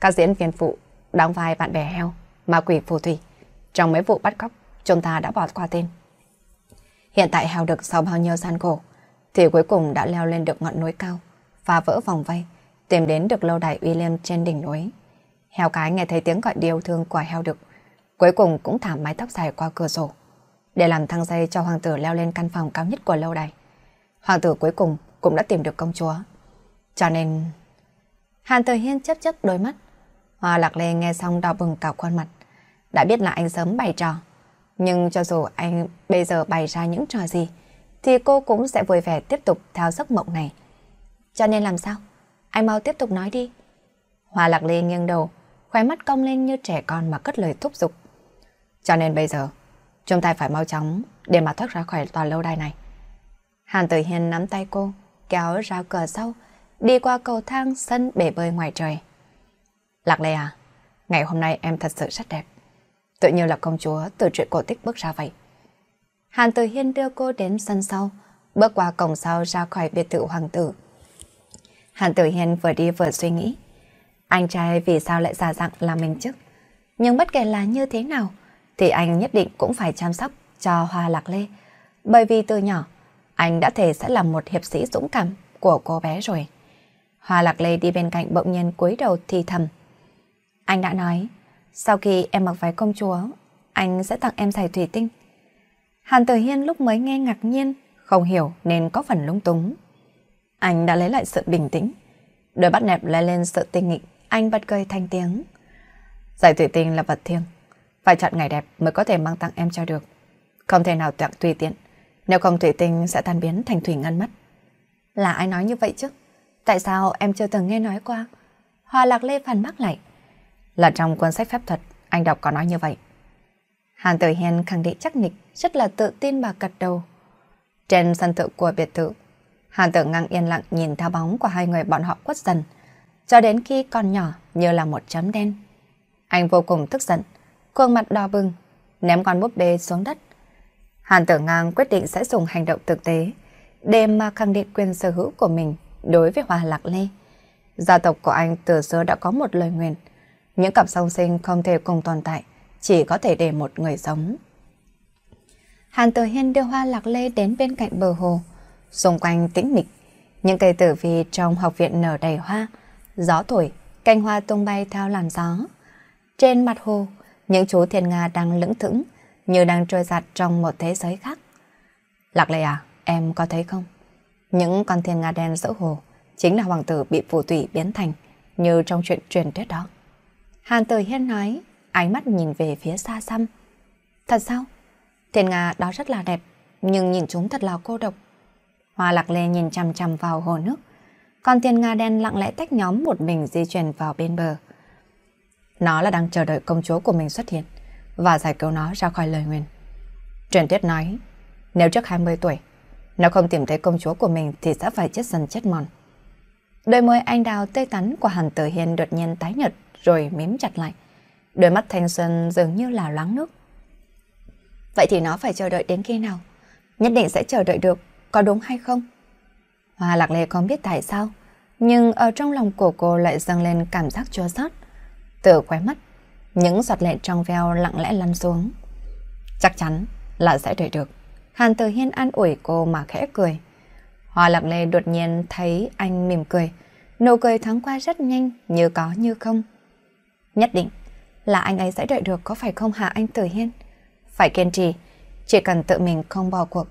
Các diễn viên phụ đóng vai bạn bè heo, ma quỷ phù thủy. Trong mấy vụ bắt cóc, chúng ta đã bỏ qua tên. Hiện tại heo được sau bao nhiêu gian khổ, thì cuối cùng đã leo lên được ngọn núi cao, phá vỡ vòng vây, tìm đến được lâu đài William trên đỉnh núi. Heo cái nghe thấy tiếng gọi điều thương của heo đực, cuối cùng cũng thả mái tóc dài qua cửa sổ, để làm thăng dây cho hoàng tử leo lên căn phòng cao nhất của lâu đài. Hoàng tử cuối cùng cũng đã tìm được công chúa. Cho nên... Hàn Thời Hiên chấp chấp đôi mắt. Hoa Lạc Lê nghe xong đau bừng cả khuôn mặt. Đã biết là anh sớm bày trò. Nhưng cho dù anh bây giờ bày ra những trò gì, thì cô cũng sẽ vui vẻ tiếp tục theo giấc mộng này. Cho nên làm sao? Anh mau tiếp tục nói đi. Hoa Lạc Lê nghiêng đầu, khóe mắt cong lên như trẻ con mà cất lời thúc giục. Cho nên bây giờ, chúng ta phải mau chóng để mà thoát ra khỏi tòa lâu đài này. Hàn Tử Hiên nắm tay cô, kéo ra cửa sau, đi qua cầu thang sân bể bơi ngoài trời. Lạc Lê à, ngày hôm nay em thật sự rất đẹp. Tự nhiên là công chúa từ truyện cổ tích bước ra vậy. Hàn Tử Hiên đưa cô đến sân sau, bước qua cổng sau ra khỏi biệt thự hoàng tử. Hàn Tử Hiên vừa đi vừa suy nghĩ. Anh trai vì sao lại giả dạng là mình chứ? Nhưng bất kể là như thế nào, thì anh nhất định cũng phải chăm sóc cho Hoa Lạc Lê. Bởi vì từ nhỏ, anh đã thể sẽ là một hiệp sĩ dũng cảm của cô bé rồi. Hoa Lạc Lê đi bên cạnh bỗng nhiên cúi đầu thì thầm. Anh đã nói, sau khi em mặc váy công chúa, anh sẽ tặng em giày thủy tinh. Hàn Tử Hiên lúc mới nghe ngạc nhiên, không hiểu nên có phần lung túng. Anh đã lấy lại sự bình tĩnh. Đôi bắt nẹp lấy lên sự tinh nghịch, anh bật cười thanh tiếng. Giải thủy tinh là vật thiêng, phải chọn ngày đẹp mới có thể mang tặng em cho được. Không thể nào tặng tùy tiện, nếu không thủy tinh sẽ tan biến thành thủy ngân mất. Là ai nói như vậy chứ? Tại sao em chưa từng nghe nói qua? Hoa Lạc Lê phản bác lại. Là trong cuốn sách phép thuật, anh đọc có nói như vậy. Hàn Tử Hiên khẳng định chắc nịch, rất là tự tin bà cật đầu. Trên sân thượng của biệt thự, Hàn Tử ngang yên lặng nhìn theo bóng của hai người bọn họ quất dần, cho đến khi còn nhỏ như là một chấm đen. Anh vô cùng tức giận, khuôn mặt đỏ bừng, ném con búp bê xuống đất. Hàn Tử Ngang quyết định sẽ dùng hành động thực tế để mà khẳng định quyền sở hữu của mình đối với Hoa Lạc Lê. Gia tộc của anh từ xưa đã có một lời nguyền. Những cặp song sinh không thể cùng tồn tại, chỉ có thể để một người sống. Hàn Tử Hiên đưa Hoa Lạc Lê đến bên cạnh bờ hồ. Xung quanh tĩnh mịch, những cây tử vi trong học viện nở đầy hoa. Gió thổi, cành hoa tung bay theo làn gió. Trên mặt hồ, những chú thiên nga đang lững thững, như đang trôi giặt trong một thế giới khác. Lạc Lê à, em có thấy không? Những con thiên nga đen dỡ hồ chính là hoàng tử bị phù thủy biến thành như trong chuyện truyền thuyết đó. Hàn Tử Hiên nói, ánh mắt nhìn về phía xa xăm. Thật sao? Thiên nga đó rất là đẹp, nhưng nhìn chúng thật là cô độc. Hoa lạc lê nhìn chằm chằm vào hồ nước. Con thiên nga đen lặng lẽ tách nhóm một mình di chuyển vào bên bờ. Nó là đang chờ đợi công chúa của mình xuất hiện và giải cứu nó ra khỏi lời nguyền. Truyền thuyết nói, nếu trước 20 tuổi, nếu không tìm thấy công chúa của mình thì sẽ phải chết dần chết mòn. Đôi môi anh đào tê tắn của Hàn Tử Hiên đột nhiên tái nhợt rồi mím chặt lại. Đôi mắt thanh xuân dường như là loáng nước. Vậy thì nó phải chờ đợi đến khi nào? Nhất định sẽ chờ đợi được, có đúng hay không? Hoa Lạc Lê không biết tại sao, nhưng ở trong lòng của cô lại dâng lên cảm giác chua xót. Từ khóe mắt, những giọt lệ trong veo lặng lẽ lăn xuống. Chắc chắn là sẽ đợi được. Hàn Tử Hiên an ủi cô mà khẽ cười. Hoa Lạc Lê đột nhiên thấy anh mỉm cười. Nụ cười thoáng qua rất nhanh, như có như không. Nhất định là anh ấy sẽ đợi được có phải không hả anh Tử Hiên? Phải kiên trì, chỉ cần tự mình không bỏ cuộc.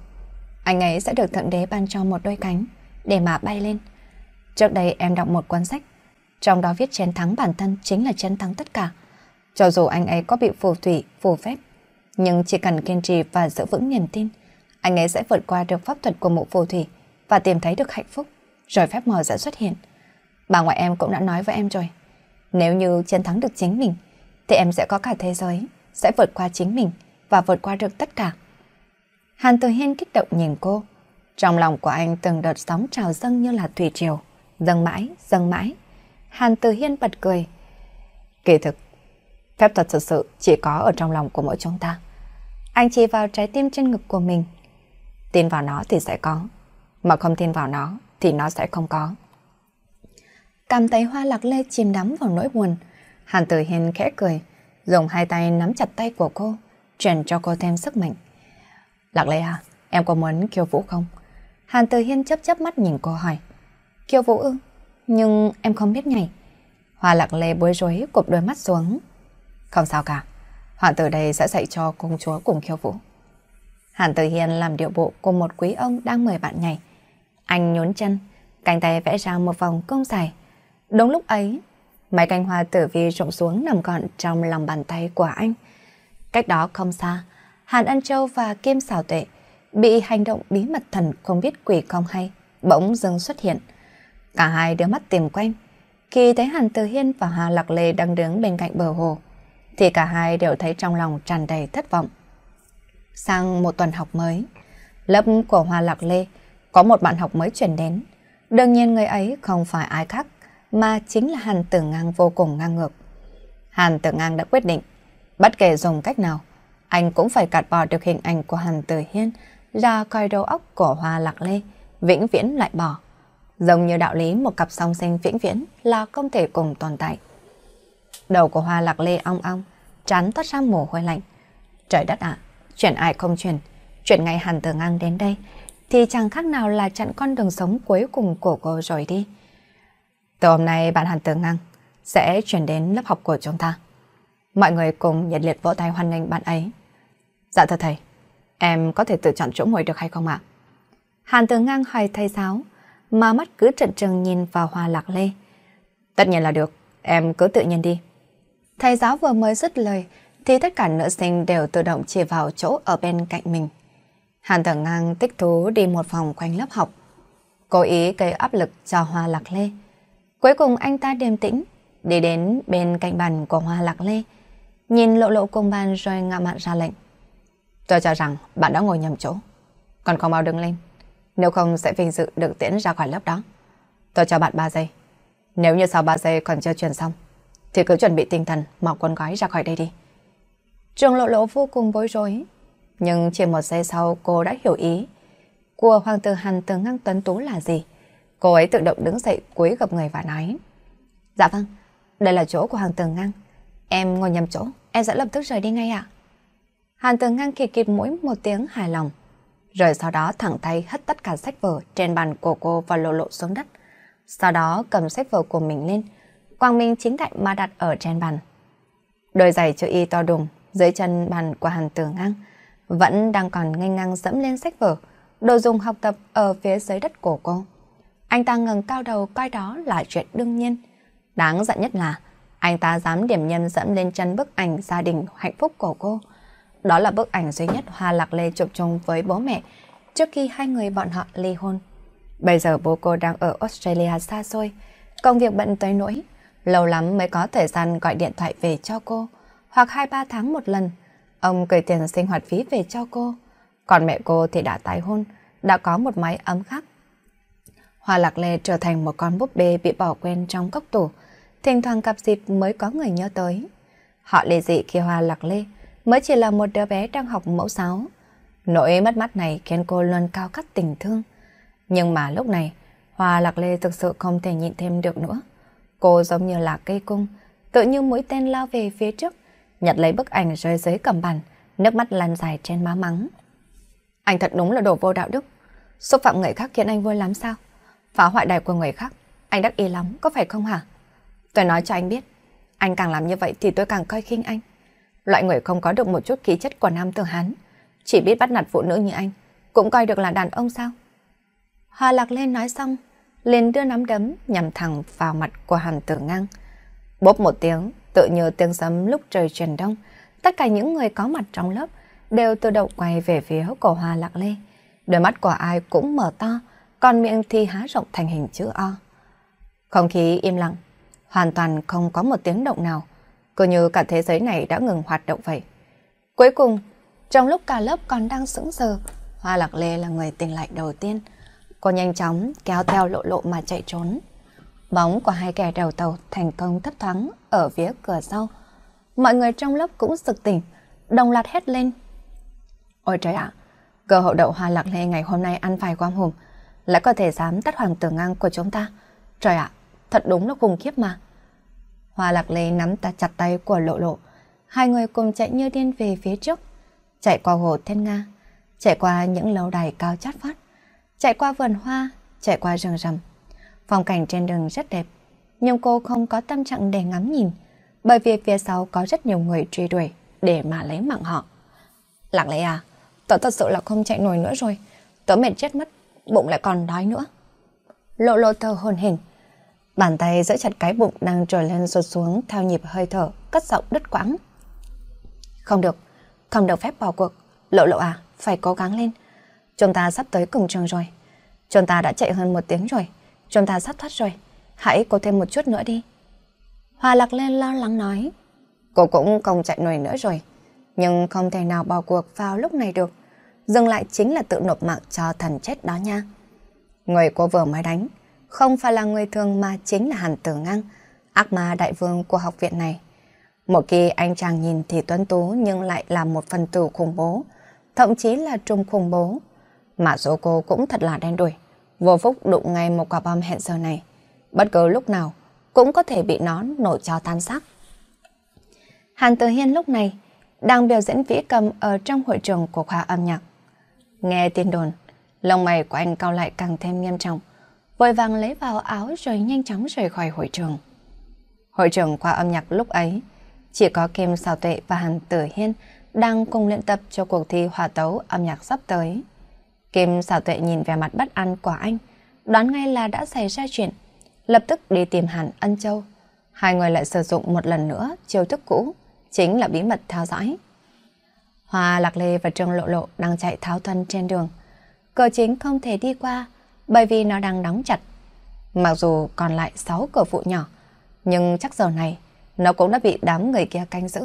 Anh ấy sẽ được Thượng Đế ban cho một đôi cánh để mà bay lên. Trước đây em đọc một cuốn sách, trong đó viết chiến thắng bản thân chính là chiến thắng tất cả. Cho dù anh ấy có bị phù thủy, phù phép, nhưng chỉ cần kiên trì và giữ vững niềm tin, anh ấy sẽ vượt qua được pháp thuật của mụ phù thủy và tìm thấy được hạnh phúc, rồi phép mờ sẽ xuất hiện. Bà ngoại em cũng đã nói với em rồi, nếu như chiến thắng được chính mình, thì em sẽ có cả thế giới, sẽ vượt qua chính mình và vượt qua được tất cả. Hàn Tử Hiên kích động nhìn cô, trong lòng của anh từng đợt sóng trào dâng như là thủy triều, dâng mãi, dâng mãi. Hàn Tử Hiên bật cười. Kỳ thực, phép thuật thật sự chỉ có ở trong lòng của mỗi chúng ta. Anh chỉ vào trái tim trên ngực của mình, Tin vào nó thì sẽ có, mà không tin vào nó thì nó sẽ không có. Cảm thấy hoa lạc lê chìm đắm vào nỗi buồn, Hàn Tử Hiên khẽ cười, dùng hai tay nắm chặt tay của cô, truyền cho cô thêm sức mạnh. Lạc lê à, em có muốn khiêu vũ không? Hàn Tử Hiên chấp chấp mắt nhìn cô hỏi. Khiêu vũ ư? Nhưng em không biết nhảy. Hoa lạc lê bối rối cụp đôi mắt xuống. Không sao cả, hoàng tử đây sẽ dạy cho công chúa cùng khiêu vũ. Hàn Tử Hiên làm điệu bộ của một quý ông đang mời bạn nhảy. Anh nhún chân, cánh tay vẽ ra một vòng cong dài. Đúng lúc ấy, mấy cành hoa tử vi rụng xuống nằm gọn trong lòng bàn tay của anh. Cách đó không xa, Hàn Ân Châu và Kim Sảo Tuệ bị hành động bí mật thần không biết quỷ không hay, bỗng dưng xuất hiện. Cả hai đứa mắt tìm quanh. Khi thấy Hàn Tử Hiên và Hà Lạc Lê đang đứng bên cạnh bờ hồ, thì cả hai đều thấy trong lòng tràn đầy thất vọng sang một tuần học mới. Lớp của Hoa Lạc Lê có một bạn học mới chuyển đến. Đương nhiên người ấy không phải ai khác, mà chính là Hàn Tử Ngang vô cùng ngang ngược. Hàn Tử Ngang đã quyết định, bất kể dùng cách nào, anh cũng phải cạt bỏ được hình ảnh của Hàn Tử Hiên ra coi đầu óc của Hoa Lạc Lê, vĩnh viễn lại bỏ. Giống như đạo lý một cặp song sinh vĩnh viễn là không thể cùng tồn tại. Đầu của Hoa Lạc Lê ong ong, trán toát ra mồ hôi lạnh. Trời đất ạ! À, Chuyện ai không chuyển, chuyện ngày Hàn từ ngang đến đây, thì chẳng khác nào là chặn con đường sống cuối cùng của cô rồi đi. Từ hôm nay bạn Hàn Tử Ngang sẽ chuyển đến lớp học của chúng ta. Mọi người cùng nhiệt liệt vỗ tay hoan nghênh bạn ấy. Dạ thưa thầy, em có thể tự chọn chỗ ngồi được hay không ạ? Hàn Tử Ngang hỏi thầy giáo, mà mắt cứ trận trừng nhìn vào hoa lạc lê. Tất nhiên là được, em cứ tự nhiên đi. Thầy giáo vừa mới dứt lời, thì tất cả nữ sinh đều tự động chia vào chỗ ở bên cạnh mình. Hàn Tử Ngang tích thú đi một vòng quanh lớp học, cố ý gây áp lực cho Hoa Lạc Lê. Cuối cùng anh ta điềm tĩnh, đi đến bên cạnh bàn của Hoa Lạc Lê, nhìn lộ lộ cùng bàn rồi ngạo mạn ra lệnh. Tôi cho rằng bạn đã ngồi nhầm chỗ, còn không mau đứng lên, nếu không sẽ vinh dự được tiễn ra khỏi lớp đó. Tôi cho bạn 3 giây, nếu như sau 3 giây còn chưa chuyển xong, thì cứ chuẩn bị tinh thần mọc con gái ra khỏi đây đi. Trường lộ lộ vô cùng bối rối. Nhưng chỉ một giây sau cô đã hiểu ý của Hoàng tử Hàn từ ngang tuấn tú là gì. Cô ấy tự động đứng dậy cúi gặp người và nói. Dạ vâng, đây là chỗ của Hoàng tử ngang. Em ngồi nhầm chỗ, em sẽ lập tức rời đi ngay ạ. Hàn tử ngang kỳ kịp mũi một tiếng hài lòng. Rồi sau đó thẳng tay hất tất cả sách vở trên bàn của cô và lộ lộ xuống đất. Sau đó cầm sách vở của mình lên, quang minh chính đại mà đặt ở trên bàn. Đôi giày chữ y to đùng dưới chân bàn của Hàn Tử Ngang vẫn đang còn ngây ngang dẫm lên sách vở, đồ dùng học tập ở phía dưới đất của cô. Anh ta ngẩng cao đầu coi đó là chuyện đương nhiên. Đáng giận nhất là anh ta dám điểm nhân dẫm lên chân bức ảnh gia đình hạnh phúc của cô. Đó là bức ảnh duy nhất Hoa Lạc Lê chụp chung với bố mẹ trước khi hai người bọn họ ly hôn. Bây giờ bố cô đang ở Australia xa xôi, công việc bận tới nỗi, lâu lắm mới có thời gian gọi điện thoại về cho cô hoặc 2-3 tháng một lần. Ông gửi tiền sinh hoạt phí về cho cô. Còn mẹ cô thì đã tái hôn, đã có một máy ấm khác. Hoa Lạc Lê trở thành một con búp bê bị bỏ quên trong cốc tủ. Thỉnh thoảng gặp dịp mới có người nhớ tới. Họ lê dị khi Hoa Lạc Lê mới chỉ là một đứa bé đang học mẫu giáo. Nỗi mất mắt này khiến cô luôn cao cắt tình thương. Nhưng mà lúc này, Hoa Lạc Lê thực sự không thể nhịn thêm được nữa. Cô giống như là cây cung, tự như mũi tên lao về phía trước, nhặt lấy bức ảnh rơi dưới cầm bàn, nước mắt lan dài trên má mắng. Anh thật đúng là đồ vô đạo đức, xúc phạm người khác khiến anh vui lắm sao? Phá hoại đài của người khác, anh đắc ý lắm, có phải không hả? Tôi nói cho anh biết, anh càng làm như vậy thì tôi càng coi khinh anh. Loại người không có được một chút khí chất của nam tử Hán, chỉ biết bắt nạt phụ nữ như anh, cũng coi được là đàn ông sao? hòa lạc lên nói xong, liền đưa nắm đấm nhằm thẳng vào mặt của Hàn Tử Ngang. Bốp một tiếng, Tự như tiếng sấm lúc trời chuyển đông, tất cả những người có mặt trong lớp đều tự động quay về phía cổ hoa lạc lê. Đôi mắt của ai cũng mở to, còn miệng thì há rộng thành hình chữ O. Không khí im lặng, hoàn toàn không có một tiếng động nào, cứ như cả thế giới này đã ngừng hoạt động vậy. Cuối cùng, trong lúc cả lớp còn đang sững sờ, Hoa Lạc Lê là người tỉnh lại đầu tiên. Cô nhanh chóng kéo theo lộ lộ mà chạy trốn. Bóng của hai kẻ đầu tàu thành công thấp thoáng ở phía cửa sau. Mọi người trong lớp cũng sực tỉnh, đồng loạt hét lên. Ôi trời ạ, à, cơ hội đậu hoa lạc lê ngày hôm nay ăn phải quang hùng, lại có thể dám tắt hoàng tử ngang của chúng ta. Trời ạ, thật đúng là khủng khiếp mà. Hoa lạc lê nắm ta chặt tay của lộ lộ, hai người cùng chạy như điên về phía trước, chạy qua hồ Thiên Nga, chạy qua những lâu đài cao chát phát, chạy qua vườn hoa, chạy qua rừng rầm. Phong cảnh trên đường rất đẹp, nhưng cô không có tâm trạng để ngắm nhìn, bởi vì phía sau có rất nhiều người truy đuổi để mà lấy mạng họ. Lạc lấy à, tớ thật sự là không chạy nổi nữa rồi, tớ mệt chết mất, bụng lại còn đói nữa. Lộ lộ thơ hồn hình, bàn tay giữ chặt cái bụng đang trồi lên sụt xuống theo nhịp hơi thở, cất giọng đứt quãng. Không được, không được phép bỏ cuộc, lộ lộ à, phải cố gắng lên. Chúng ta sắp tới cổng trường rồi, chúng ta đã chạy hơn một tiếng rồi, chúng ta sắp thoát rồi Hãy cố thêm một chút nữa đi. Hòa lạc lên lo lắng nói. Cô cũng không chạy nổi nữa rồi. Nhưng không thể nào bỏ cuộc vào lúc này được. Dừng lại chính là tự nộp mạng cho thần chết đó nha. Người cô vừa mới đánh. Không phải là người thường mà chính là Hàn Tử Ngang. Ác ma đại vương của học viện này. Một khi anh chàng nhìn thì tuấn tú nhưng lại là một phần tử khủng bố, thậm chí là trung khủng bố. Mà số cô cũng thật là đen đuổi, vô phúc đụng ngay một quả bom hẹn giờ này bất cứ lúc nào cũng có thể bị nó nổi cho tan xác. Hàn Tử Hiên lúc này đang biểu diễn vĩ cầm ở trong hội trường của khoa âm nhạc. Nghe tin đồn, lông mày của anh cao lại càng thêm nghiêm trọng, vội vàng lấy vào áo rồi nhanh chóng rời khỏi hội trường. Hội trường khoa âm nhạc lúc ấy, chỉ có Kim Sào Tuệ và Hàn Tử Hiên đang cùng luyện tập cho cuộc thi hòa tấu âm nhạc sắp tới. Kim Sào Tuệ nhìn về mặt bất an của anh, đoán ngay là đã xảy ra chuyện lập tức đi tìm Hàn Ân Châu. Hai người lại sử dụng một lần nữa chiêu thức cũ, chính là bí mật theo dõi. Hoa Lạc Lê và Trương Lộ Lộ đang chạy tháo thân trên đường. Cửa chính không thể đi qua, bởi vì nó đang đóng chặt. Mặc dù còn lại 6 cửa phụ nhỏ, nhưng chắc giờ này nó cũng đã bị đám người kia canh giữ.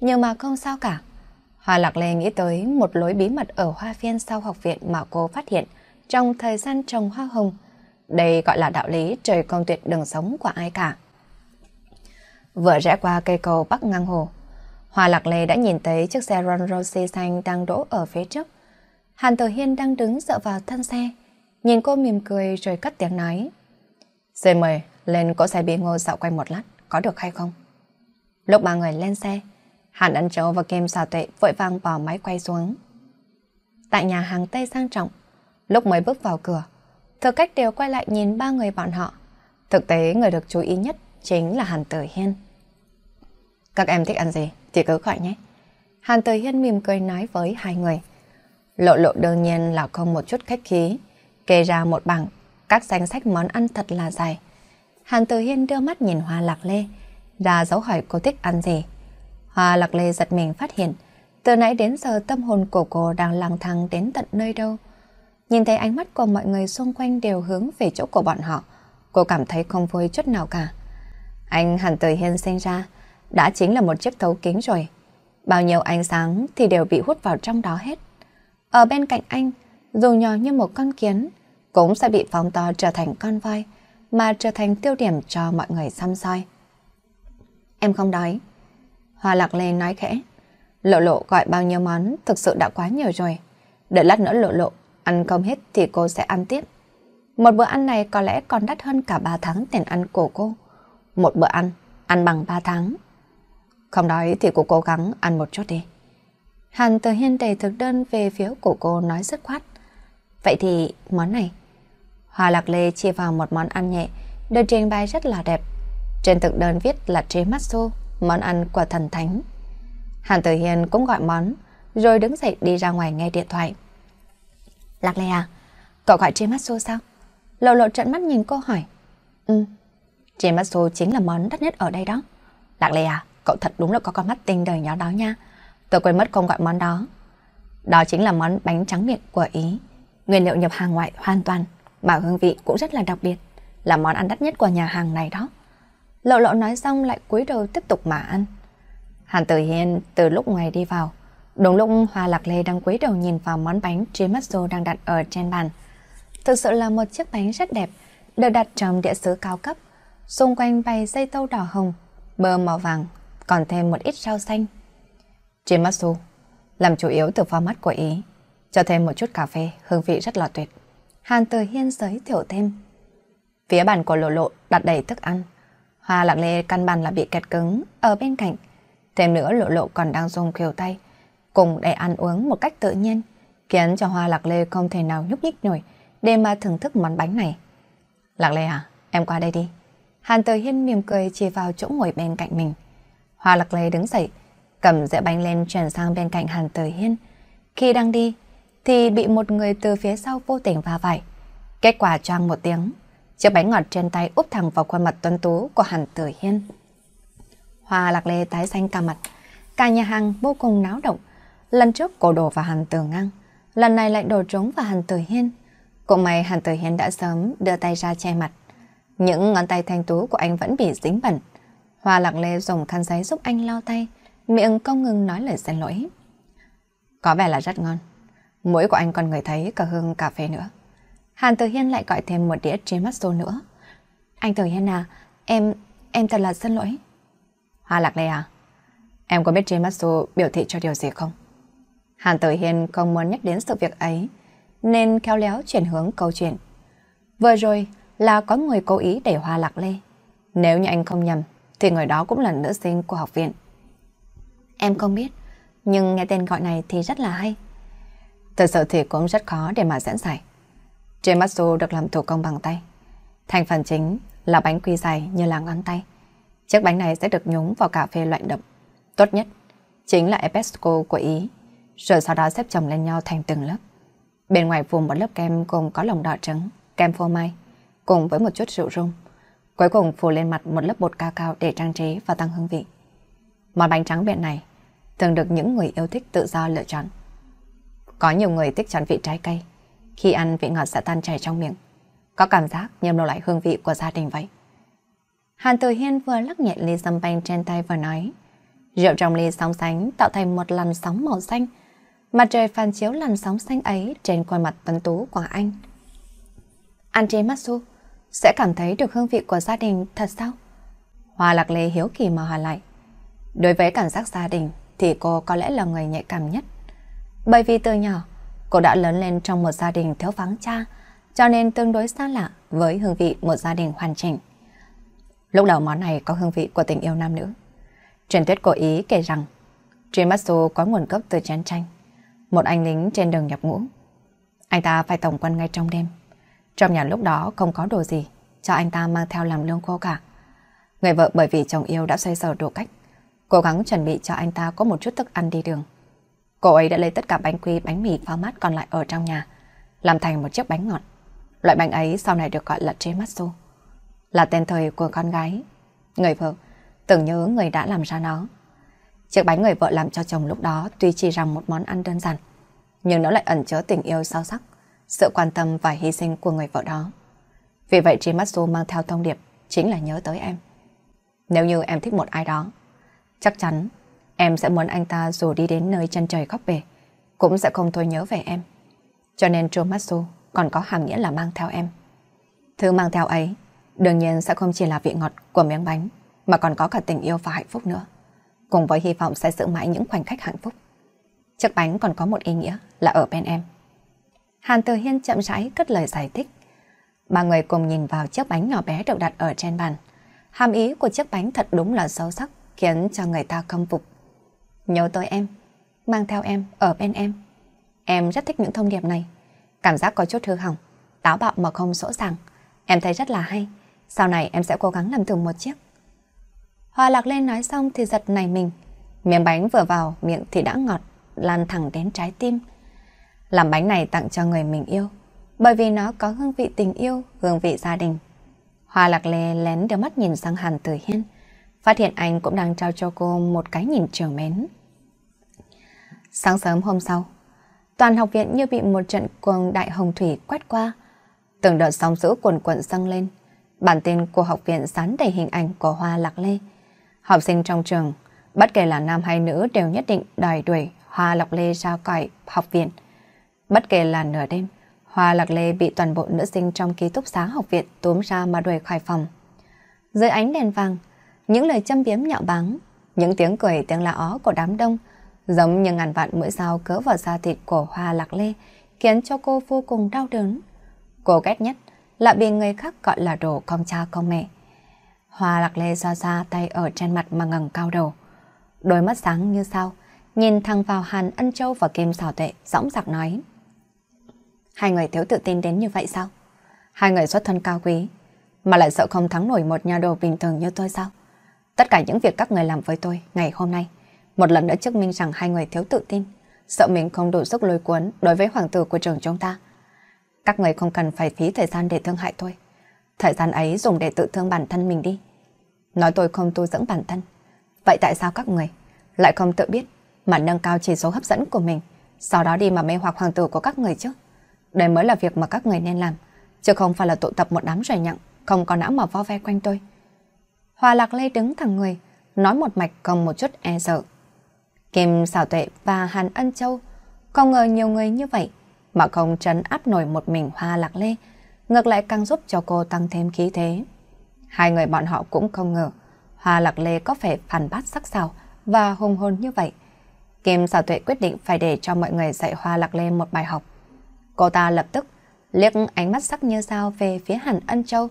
Nhưng mà không sao cả. Hoa Lạc Lê nghĩ tới một lối bí mật ở hoa viên sau học viện mà cô phát hiện trong thời gian trồng hoa hồng. Đây gọi là đạo lý trời không tuyệt đường sống của ai cả. Vừa rẽ qua cây cầu bắc ngang hồ, hòa Lạc Lê đã nhìn thấy chiếc xe Rolls Royce xanh đang đỗ ở phía trước. Hàn Tử Hiên đang đứng dựa vào thân xe, nhìn cô mỉm cười rồi cất tiếng nói. "Xe mời, lên cỗ xe bia ngô dạo quanh một lát, có được hay không? Lúc ba người lên xe, Hàn Ân Châu và Kim Xà Tuệ vội vàng bỏ máy quay xuống. Tại nhà hàng Tây sang trọng, lúc mới bước vào cửa, thực cách đều quay lại nhìn ba người bọn họ. Thực tế người được chú ý nhất chính là Hàn Tử Hiên. Các em thích ăn gì thì cứ gọi nhé. Hàn Tử Hiên mỉm cười nói với hai người. Lộ lộ đương nhiên là không một chút khách khí, kê ra một bảng, các danh sách món ăn thật là dài. Hàn Tử Hiên đưa mắt nhìn Hoa Lạc Lê, ra dấu hỏi cô thích ăn gì. Hoa Lạc Lê giật mình phát hiện, từ nãy đến giờ tâm hồn của cô đang lang thang đến tận nơi đâu. Nhìn thấy ánh mắt của mọi người xung quanh đều hướng về chỗ của bọn họ, cô cảm thấy không vui chút nào cả. Anh Hàn Tử Hiên sinh ra, đã chính là một chiếc thấu kính rồi. Bao nhiêu ánh sáng thì đều bị hút vào trong đó hết. Ở bên cạnh anh, dù nhỏ như một con kiến, cũng sẽ bị phóng to trở thành con voi, mà trở thành tiêu điểm cho mọi người xăm soi. Em không đói. Hoa Lạc Lê nói khẽ. Lộ lộ gọi bao nhiêu món thực sự đã quá nhiều rồi. Đợi lát nữa lộ lộ Ăn không hết thì cô sẽ ăn tiếp. Một bữa ăn này có lẽ còn đắt hơn cả 3 tháng tiền ăn của cô. Một bữa ăn, ăn bằng 3 tháng. Không đói thì cô cố gắng ăn một chút đi. Hàn Tự Hiên đầy thực đơn về phía của cô nói rất khoát. Vậy thì món này. Hoa Lạc Lê chia vào một món ăn nhẹ, được trình bày rất là đẹp. Trên thực đơn viết là trí mắt xô, món ăn của thần thánh. Hàn Tự Hiên cũng gọi món, rồi đứng dậy đi ra ngoài nghe điện thoại. Lạc Lê à, cậu gọi Trimasu sao? Lộ lộ trận mắt nhìn cô hỏi. Ừ, Trimasu chính là món đắt nhất ở đây đó. Lạc Lê à, cậu thật đúng là có con mắt tinh đời nhỏ đó nha. Tôi quên mất không gọi món đó. Đó chính là món bánh trắng miệng của Ý. Nguyên liệu nhập hàng ngoại hoàn toàn, mà hương vị cũng rất là đặc biệt. Là món ăn đắt nhất của nhà hàng này đó. Lộ lộ nói xong lại cúi đầu tiếp tục mà ăn. Hàn Tử Hiên từ lúc ngoài đi vào, Đúng lúc Hoa Lạc Lê đang quấy đầu nhìn vào món bánh Trimasso đang đặt ở trên bàn. Thực sự là một chiếc bánh rất đẹp, được đặt trong địa sứ cao cấp. Xung quanh bày dây tâu đỏ hồng, bơ màu vàng, còn thêm một ít rau xanh. Trimasso làm chủ yếu từ pha mắt của Ý, cho thêm một chút cà phê, hương vị rất là tuyệt. Hàn Từ Hiên giới thiệu thêm. Phía bàn của Lộ Lộ đặt đầy thức ăn. Hoa Lạc Lê căn bàn là bị kẹt cứng ở bên cạnh. Thêm nữa Lộ Lộ còn đang dùng khuỷu tay, cùng để ăn uống một cách tự nhiên, khiến cho Hoa Lạc Lê không thể nào nhúc nhích nổi để mà thưởng thức món bánh này. Lạc Lê à, em qua đây đi. Hàn Tử Hiên mỉm cười chỉ vào chỗ ngồi bên cạnh mình. Hoa Lạc Lê đứng dậy, cầm dĩa bánh lên chuyển sang bên cạnh Hàn Tử Hiên. Khi đang đi, thì bị một người từ phía sau vô tình va vải. Kết quả choang một tiếng, chiếc bánh ngọt trên tay úp thẳng vào khuôn mặt tuấn tú của Hàn Tử Hiên. Hoa Lạc Lê tái xanh cả mặt, cả nhà hàng vô cùng náo động, Lần trước cô đồ vào Hàn Tử ngăn lần này lại đổ trúng vào Hàn Tử Hiên. Cũng may Hàn Tử Hiên đã sớm đưa tay ra che mặt. Những ngón tay thanh tú của anh vẫn bị dính bẩn. Hoa Lạc Lê dùng khăn giấy giúp anh lau tay, miệng không ngừng nói lời xin lỗi. Có vẻ là rất ngon. Mũi của anh còn người thấy cả hương cà phê nữa. Hàn Tử Hiên lại gọi thêm một đĩa Trimasso nữa. Anh Tử Hiên à, em, em thật là xin lỗi. Hoa Lạc Lê à, em có biết Trimasso biểu thị cho điều gì không? Hàn Tử Hiên không muốn nhắc đến sự việc ấy, nên khéo léo chuyển hướng câu chuyện. Vừa rồi là có người cố ý để hoa lạc lê. Nếu như anh không nhầm, thì người đó cũng là nữ sinh của học viện. Em không biết, nhưng nghe tên gọi này thì rất là hay. Thật sự thì cũng rất khó để mà diễn giải. Jematsu được làm thủ công bằng tay. Thành phần chính là bánh quy dày như là ngón tay. Chiếc bánh này sẽ được nhúng vào cà phê loại đậm. Tốt nhất chính là Epesco của Ý rồi sau đó xếp chồng lên nhau thành từng lớp. Bên ngoài phủ một lớp kem cùng có lòng đỏ trắng, kem phô mai, cùng với một chút rượu rum. Cuối cùng phủ lên mặt một lớp bột cao cao để trang trí và tăng hương vị. Món bánh trắng biển này thường được những người yêu thích tự do lựa chọn. Có nhiều người thích chọn vị trái cây. Khi ăn vị ngọt sẽ tan chảy trong miệng. Có cảm giác nhâm lâu lại hương vị của gia đình vậy. Hàn Tử Hiên vừa lắc nhẹ ly sâm banh trên tay vừa nói. Rượu trong ly sóng sánh tạo thành một làn sóng màu xanh Mặt trời phản chiếu làn sóng xanh ấy trên khuôn mặt tuấn tú của anh. Andre Matsu sẽ cảm thấy được hương vị của gia đình thật sao? Hoa Lạc Lê hiếu kỳ mà hỏi lại. Đối với cảm giác gia đình thì cô có lẽ là người nhạy cảm nhất. Bởi vì từ nhỏ, cô đã lớn lên trong một gia đình thiếu vắng cha, cho nên tương đối xa lạ với hương vị một gia đình hoàn chỉnh. Lúc đầu món này có hương vị của tình yêu nam nữ. Truyền thuyết cổ ý kể rằng, Trimatsu có nguồn gốc từ chén tranh một anh lính trên đường nhập ngũ. Anh ta phải tổng quân ngay trong đêm. Trong nhà lúc đó không có đồ gì, cho anh ta mang theo làm lương khô cả. Người vợ bởi vì chồng yêu đã xoay sở đủ cách, cố gắng chuẩn bị cho anh ta có một chút thức ăn đi đường. Cô ấy đã lấy tất cả bánh quy, bánh mì pha mát còn lại ở trong nhà, làm thành một chiếc bánh ngọt. Loại bánh ấy sau này được gọi là trematsu, là tên thời của con gái. Người vợ tưởng nhớ người đã làm ra nó. Chiếc bánh người vợ làm cho chồng lúc đó tuy chỉ rằng một món ăn đơn giản, nhưng nó lại ẩn chứa tình yêu sâu sắc, sự quan tâm và hy sinh của người vợ đó. Vì vậy Trimatsu mang theo thông điệp chính là nhớ tới em. Nếu như em thích một ai đó, chắc chắn em sẽ muốn anh ta dù đi đến nơi chân trời góc bể, cũng sẽ không thôi nhớ về em. Cho nên Trimatsu còn có hàm nghĩa là mang theo em. Thứ mang theo ấy, đương nhiên sẽ không chỉ là vị ngọt của miếng bánh, mà còn có cả tình yêu và hạnh phúc nữa cùng với hy vọng sẽ giữ mãi những khoảnh khắc hạnh phúc. Chiếc bánh còn có một ý nghĩa là ở bên em. Hàn Từ Hiên chậm rãi cất lời giải thích. Ba người cùng nhìn vào chiếc bánh nhỏ bé được đặt ở trên bàn. Hàm ý của chiếc bánh thật đúng là sâu sắc, khiến cho người ta khâm phục. Nhớ tới em, mang theo em, ở bên em. Em rất thích những thông điệp này. Cảm giác có chút hư hỏng, táo bạo mà không rõ ràng. Em thấy rất là hay. Sau này em sẽ cố gắng làm thường một chiếc. Hoa lạc lên nói xong thì giật nảy mình. Miếng bánh vừa vào miệng thì đã ngọt, lan thẳng đến trái tim. Làm bánh này tặng cho người mình yêu, bởi vì nó có hương vị tình yêu, hương vị gia đình. Hoa lạc lê lén đưa mắt nhìn sang Hàn Tử Hiên, phát hiện anh cũng đang trao cho cô một cái nhìn trường mến. Sáng sớm hôm sau, toàn học viện như bị một trận cuồng đại hồng thủy quét qua. Từng đợt sóng dữ cuồn cuộn dâng lên, bản tin của học viện sán đầy hình ảnh của Hoa Lạc Lê. Học sinh trong trường, bất kể là nam hay nữ đều nhất định đòi đuổi Hoa Lộc Lê ra khỏi học viện. Bất kể là nửa đêm, Hoa Lạc Lê bị toàn bộ nữ sinh trong ký túc xá học viện túm ra mà đuổi khỏi phòng. Dưới ánh đèn vàng, những lời châm biếm nhạo báng, những tiếng cười tiếng la ó của đám đông, giống như ngàn vạn mũi dao cớ vào da thịt của Hoa Lạc Lê, khiến cho cô vô cùng đau đớn. Cô ghét nhất là bị người khác gọi là đồ con cha con mẹ. Hoa lạc lê xoa xoa tay ở trên mặt mà ngẩng cao đầu. Đôi mắt sáng như sao, nhìn thẳng vào Hàn Ân Châu và Kim Sảo Tuệ, dõng dạc nói. Hai người thiếu tự tin đến như vậy sao? Hai người xuất thân cao quý, mà lại sợ không thắng nổi một nhà đồ bình thường như tôi sao? Tất cả những việc các người làm với tôi ngày hôm nay, một lần đã chứng minh rằng hai người thiếu tự tin, sợ mình không đủ sức lôi cuốn đối với hoàng tử của trường chúng ta. Các người không cần phải phí thời gian để thương hại tôi. Thời gian ấy dùng để tự thương bản thân mình đi nói tôi không tu dưỡng bản thân. Vậy tại sao các người lại không tự biết mà nâng cao chỉ số hấp dẫn của mình, sau đó đi mà mê hoặc hoàng tử của các người chứ? Đây mới là việc mà các người nên làm, chứ không phải là tụ tập một đám rời nhặng, không có não mà vo ve quanh tôi. Hòa Lạc Lê đứng thẳng người, nói một mạch không một chút e sợ. Kim Sảo Tuệ và Hàn Ân Châu không ngờ nhiều người như vậy mà không trấn áp nổi một mình Hoa Lạc Lê, ngược lại càng giúp cho cô tăng thêm khí thế. Hai người bọn họ cũng không ngờ Hoa Lạc Lê có vẻ phản bát sắc sảo và hùng hồn như vậy. Kim Sảo Tuệ quyết định phải để cho mọi người dạy Hoa Lạc Lê một bài học. Cô ta lập tức liếc ánh mắt sắc như sao về phía Hàn Ân Châu,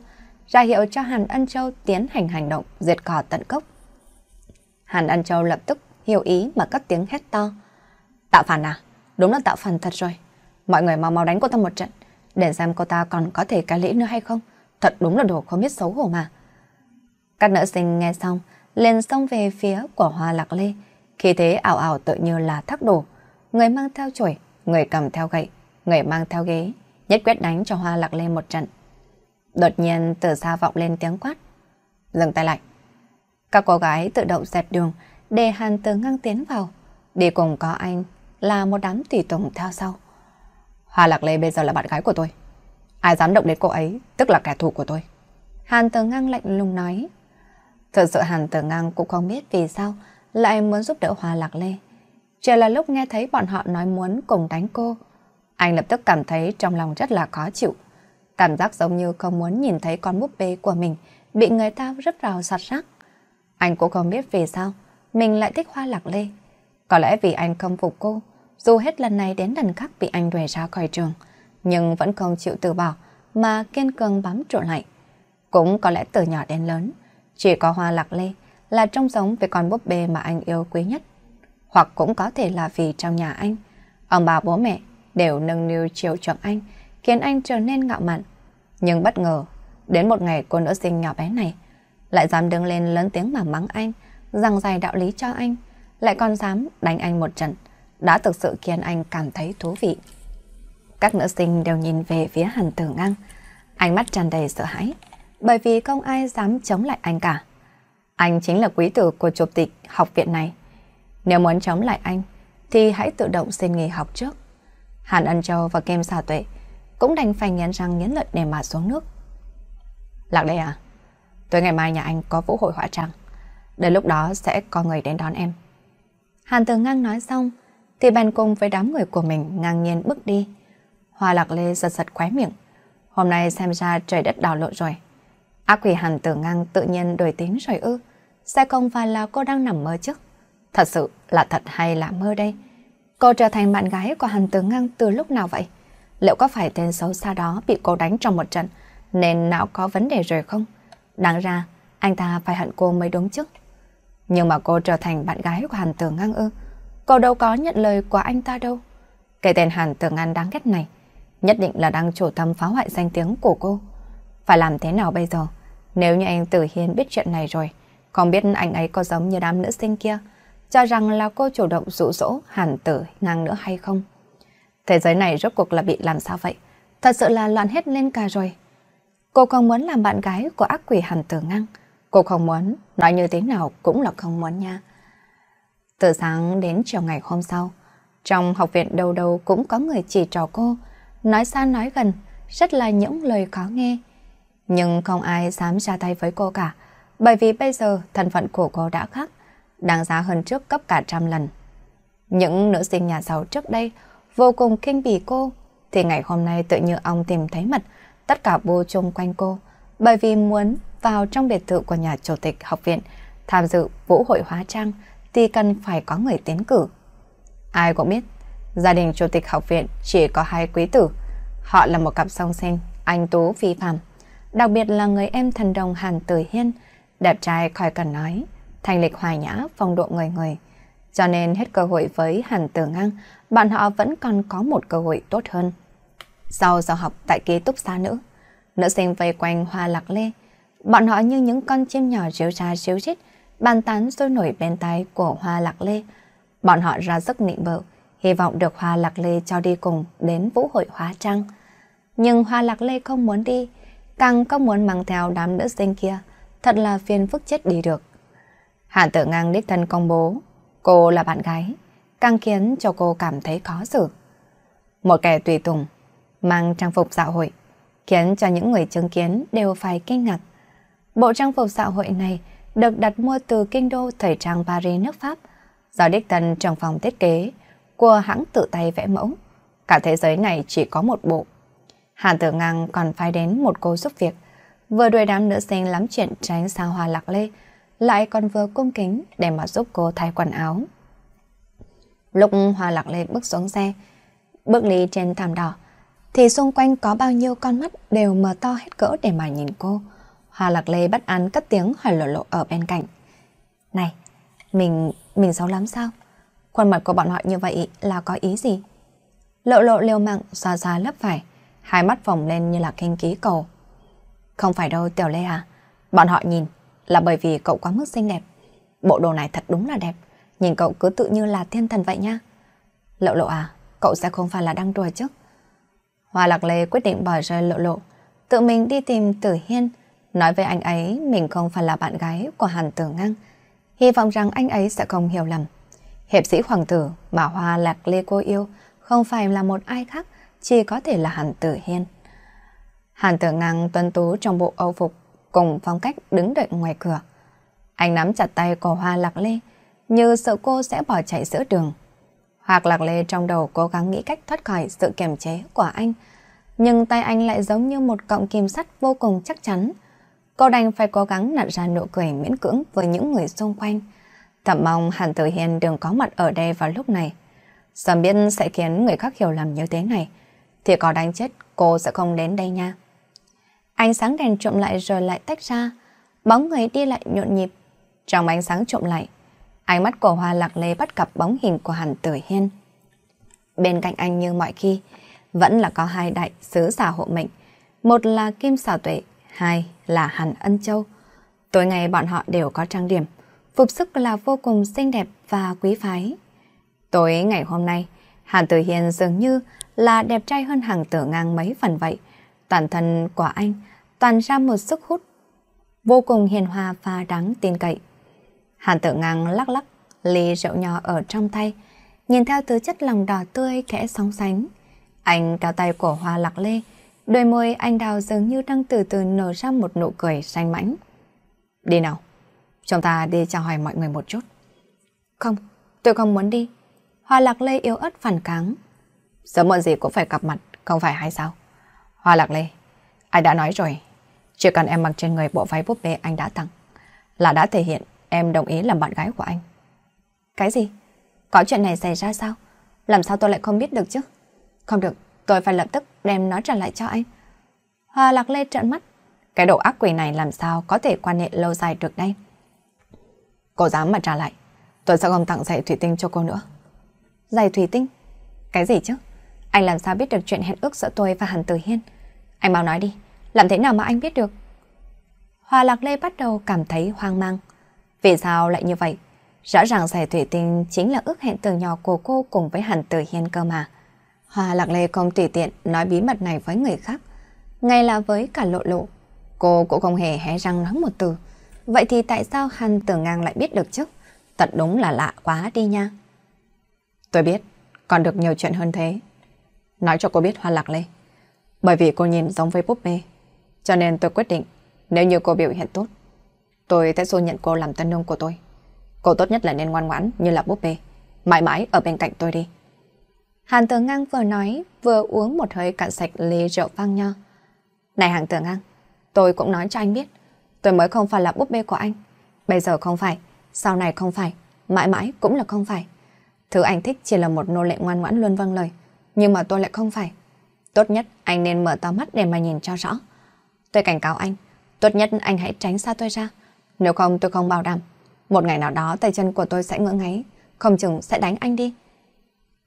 ra hiệu cho Hàn Ân Châu tiến hành hành động diệt cỏ tận gốc. Hàn Ân Châu lập tức hiểu ý mà cất tiếng hét to. Tạo phản à? Đúng là tạo phản thật rồi. Mọi người mau mau đánh cô ta một trận, để xem cô ta còn có thể cái lĩ nữa hay không thật đúng là đồ không biết xấu hổ mà. Các nữ sinh nghe xong, liền xông về phía của hoa lạc lê, khi thế ảo ảo tự như là thác đổ. Người mang theo chổi, người cầm theo gậy, người mang theo ghế, nhất quyết đánh cho hoa lạc lê một trận. Đột nhiên từ xa vọng lên tiếng quát. Dừng tay lại. Các cô gái tự động dẹp đường, để hàn từ ngang tiến vào. Đi cùng có anh là một đám tùy tùng theo sau. Hoa lạc lê bây giờ là bạn gái của tôi. Ai dám động đến cô ấy, tức là kẻ thù của tôi. Hàn Tử Ngang lạnh lùng nói. Thật sự Hàn Tử Ngang cũng không biết vì sao lại muốn giúp đỡ Hoa Lạc Lê. Chỉ là lúc nghe thấy bọn họ nói muốn cùng đánh cô, anh lập tức cảm thấy trong lòng rất là khó chịu. Cảm giác giống như không muốn nhìn thấy con búp bê của mình bị người ta rất rào sạt rác. Anh cũng không biết vì sao mình lại thích Hoa Lạc Lê. Có lẽ vì anh không phục cô, dù hết lần này đến lần khác bị anh đuổi ra khỏi trường nhưng vẫn không chịu từ bỏ mà kiên cường bám trụ lại. Cũng có lẽ từ nhỏ đến lớn, chỉ có hoa lạc lê là trông sống với con búp bê mà anh yêu quý nhất. Hoặc cũng có thể là vì trong nhà anh, ông bà bố mẹ đều nâng niu chiều chuộng anh, khiến anh trở nên ngạo mạn. Nhưng bất ngờ, đến một ngày cô nữ sinh nhỏ bé này lại dám đứng lên lớn tiếng mà mắng anh, rằng dài đạo lý cho anh, lại còn dám đánh anh một trận, đã thực sự khiến anh cảm thấy thú vị. Các nữ sinh đều nhìn về phía Hàn Tử Ngang, ánh mắt tràn đầy sợ hãi, bởi vì không ai dám chống lại anh cả. Anh chính là quý tử của chủ tịch học viện này. Nếu muốn chống lại anh, thì hãy tự động xin nghỉ học trước. Hàn Ân Châu và Kim Xà Tuệ cũng đành phải nghiến răng nghiến lợi để mà xuống nước. Lạc đây à, tối ngày mai nhà anh có vũ hội họa trang, đến lúc đó sẽ có người đến đón em. Hàn Tử Ngang nói xong, thì bèn cùng với đám người của mình ngang nhiên bước đi. Hoa Lạc Lê giật giật khóe miệng. Hôm nay xem ra trời đất đảo lộn rồi. Ác quỷ hàn tử ngang tự nhiên đổi tính rồi ư. Sẽ không phải là cô đang nằm mơ chứ? Thật sự là thật hay là mơ đây? Cô trở thành bạn gái của hàn tử ngang từ lúc nào vậy? Liệu có phải tên xấu xa đó bị cô đánh trong một trận nên não có vấn đề rồi không? Đáng ra, anh ta phải hận cô mới đúng chứ. Nhưng mà cô trở thành bạn gái của Hàn Tử Ngang ư. Cô đâu có nhận lời của anh ta đâu. Cái tên Hàn Tử Ngang đáng ghét này nhất định là đang chủ tâm phá hoại danh tiếng của cô. Phải làm thế nào bây giờ? Nếu như anh Tử Hiên biết chuyện này rồi, không biết anh ấy có giống như đám nữ sinh kia, cho rằng là cô chủ động dụ dỗ hàn tử ngang nữa hay không? Thế giới này rốt cuộc là bị làm sao vậy? Thật sự là loạn hết lên cả rồi. Cô không muốn làm bạn gái của ác quỷ hàn tử ngang. Cô không muốn, nói như thế nào cũng là không muốn nha. Từ sáng đến chiều ngày hôm sau, trong học viện đầu đầu cũng có người chỉ trò cô nói xa nói gần, rất là những lời khó nghe. Nhưng không ai dám ra tay với cô cả, bởi vì bây giờ thân phận của cô đã khác, đáng giá hơn trước cấp cả trăm lần. Những nữ sinh nhà giàu trước đây vô cùng kinh bỉ cô, thì ngày hôm nay tự như ông tìm thấy mật, tất cả bô chung quanh cô, bởi vì muốn vào trong biệt thự của nhà chủ tịch học viện tham dự vũ hội hóa trang thì cần phải có người tiến cử. Ai cũng biết Gia đình chủ tịch học viện chỉ có hai quý tử. Họ là một cặp song sinh, anh tú phi phạm. Đặc biệt là người em thần đồng Hàn Tử Hiên, đẹp trai khỏi cần nói, thành lịch hoài nhã, phong độ người người. Cho nên hết cơ hội với Hàn Tử Ngang, bạn họ vẫn còn có một cơ hội tốt hơn. Sau giờ học tại ký túc xá nữ, nữ sinh vây quanh hoa lạc lê, bọn họ như những con chim nhỏ ríu ra ríu rít, bàn tán sôi nổi bên tai của hoa lạc lê. Bọn họ ra sức nịnh bợ, hy vọng được Hoa Lạc Lê cho đi cùng đến vũ hội hóa trang. Nhưng Hoa Lạc Lê không muốn đi, càng không muốn mang theo đám nữ sinh kia, thật là phiền phức chết đi được. Hạ tử ngang đích thân công bố, cô là bạn gái, càng khiến cho cô cảm thấy khó xử. Một kẻ tùy tùng, mang trang phục xã hội, khiến cho những người chứng kiến đều phải kinh ngạc. Bộ trang phục xã hội này được đặt mua từ kinh đô thời trang Paris nước Pháp, do đích thân trong phòng thiết kế, của hãng tự tay vẽ mẫu. Cả thế giới này chỉ có một bộ. Hàn Tử Ngang còn phải đến một cô giúp việc, vừa đuổi đám nữ sinh lắm chuyện tránh xa hoa lạc lê, lại còn vừa cung kính để mà giúp cô thay quần áo. Lúc Hoa Lạc Lê bước xuống xe, bước đi trên thảm đỏ, thì xung quanh có bao nhiêu con mắt đều mở to hết cỡ để mà nhìn cô. Hoa Lạc Lê bất an cất tiếng hỏi lộ lộ ở bên cạnh. Này, mình, mình xấu lắm sao? Khuôn mặt của bọn họ như vậy là có ý gì? Lộ lộ liêu mạng xa xa lấp phải, hai mắt phồng lên như là kinh ký cầu. Không phải đâu Tiểu Lê à, bọn họ nhìn là bởi vì cậu quá mức xinh đẹp. Bộ đồ này thật đúng là đẹp, nhìn cậu cứ tự như là thiên thần vậy nha. Lộ lộ à, cậu sẽ không phải là đang đùa chứ? Hoa Lạc Lê quyết định bỏ rơi lộ lộ, tự mình đi tìm Tử Hiên, nói với anh ấy mình không phải là bạn gái của Hàn Tử Ngang, hy vọng rằng anh ấy sẽ không hiểu lầm. Hiệp sĩ hoàng tử mà Hoa Lạc Lê cô yêu không phải là một ai khác, chỉ có thể là Hàn Tử Hiên. Hàn Tử Ngang tuân tú trong bộ âu phục cùng phong cách đứng đợi ngoài cửa. Anh nắm chặt tay của Hoa Lạc Lê như sợ cô sẽ bỏ chạy giữa đường. Hoặc Lạc Lê trong đầu cố gắng nghĩ cách thoát khỏi sự kiềm chế của anh, nhưng tay anh lại giống như một cọng kim sắt vô cùng chắc chắn. Cô đành phải cố gắng nặn ra nụ cười miễn cưỡng với những người xung quanh. Thầm mong Hàn Tử Hiên đừng có mặt ở đây vào lúc này. Sầm biết sẽ khiến người khác hiểu lầm như thế này. Thì có đánh chết, cô sẽ không đến đây nha. Ánh sáng đèn trộm lại rồi lại tách ra. Bóng người đi lại nhộn nhịp. Trong ánh sáng trộm lại, ánh mắt của Hoa Lạc Lê bắt gặp bóng hình của Hàn Tử Hiên. Bên cạnh anh như mọi khi, vẫn là có hai đại sứ giả hộ mệnh. Một là Kim Xào Tuệ, hai là Hàn Ân Châu. Tối ngày bọn họ đều có trang điểm phục sức là vô cùng xinh đẹp và quý phái. Tối ngày hôm nay, Hàn Tử Hiền dường như là đẹp trai hơn hàng tử ngang mấy phần vậy. Toàn thân của anh toàn ra một sức hút vô cùng hiền hòa và đáng tin cậy. Hàn tử ngang lắc lắc ly rượu nhỏ ở trong tay, nhìn theo tứ chất lòng đỏ tươi kẽ sóng sánh. Anh cao tay của hoa lạc lê, đôi môi anh đào dường như đang từ từ nở ra một nụ cười xanh mãnh. Đi nào! Chúng ta đi chào hỏi mọi người một chút. Không, tôi không muốn đi. Hoa Lạc Lê yếu ớt phản kháng. Sớm muộn gì cũng phải gặp mặt, không phải hay sao? Hoa Lạc Lê, ai đã nói rồi. Chỉ cần em mặc trên người bộ váy búp bê anh đã tặng, là đã thể hiện em đồng ý làm bạn gái của anh. Cái gì? Có chuyện này xảy ra sao? Làm sao tôi lại không biết được chứ? Không được, tôi phải lập tức đem nó trả lại cho anh. Hoa Lạc Lê trợn mắt. Cái đồ ác quỷ này làm sao có thể quan hệ lâu dài được đây? Cô dám mà trả lại Tôi sẽ không tặng giày thủy tinh cho cô nữa Giày thủy tinh? Cái gì chứ? Anh làm sao biết được chuyện hẹn ước giữa tôi và Hàn Tử Hiên Anh mau nói đi Làm thế nào mà anh biết được hòa Lạc Lê bắt đầu cảm thấy hoang mang Vì sao lại như vậy? Rõ ràng giày thủy tinh chính là ước hẹn từ nhỏ của cô cùng với Hàn Tử Hiên cơ mà. hòa Lạc Lê không tùy tiện nói bí mật này với người khác, ngay là với cả lộ lộ. Cô cũng không hề hé răng nói một từ, Vậy thì tại sao Hàn Tử Ngang lại biết được chứ? Thật đúng là lạ quá đi nha. Tôi biết, còn được nhiều chuyện hơn thế. Nói cho cô biết Hoa Lạc Lê. Bởi vì cô nhìn giống với búp bê. Cho nên tôi quyết định, nếu như cô biểu hiện tốt, tôi sẽ xô nhận cô làm tân nương của tôi. Cô tốt nhất là nên ngoan ngoãn như là búp bê. Mãi mãi ở bên cạnh tôi đi. Hàn Tử Ngang vừa nói, vừa uống một hơi cạn sạch ly rượu vang nho. Này Hàn Tử Ngang, tôi cũng nói cho anh biết tôi mới không phải là búp bê của anh. Bây giờ không phải, sau này không phải, mãi mãi cũng là không phải. Thứ anh thích chỉ là một nô lệ ngoan ngoãn luôn vâng lời, nhưng mà tôi lại không phải. Tốt nhất anh nên mở to mắt để mà nhìn cho rõ. Tôi cảnh cáo anh, tốt nhất anh hãy tránh xa tôi ra. Nếu không tôi không bảo đảm, một ngày nào đó tay chân của tôi sẽ ngỡ ngáy, không chừng sẽ đánh anh đi.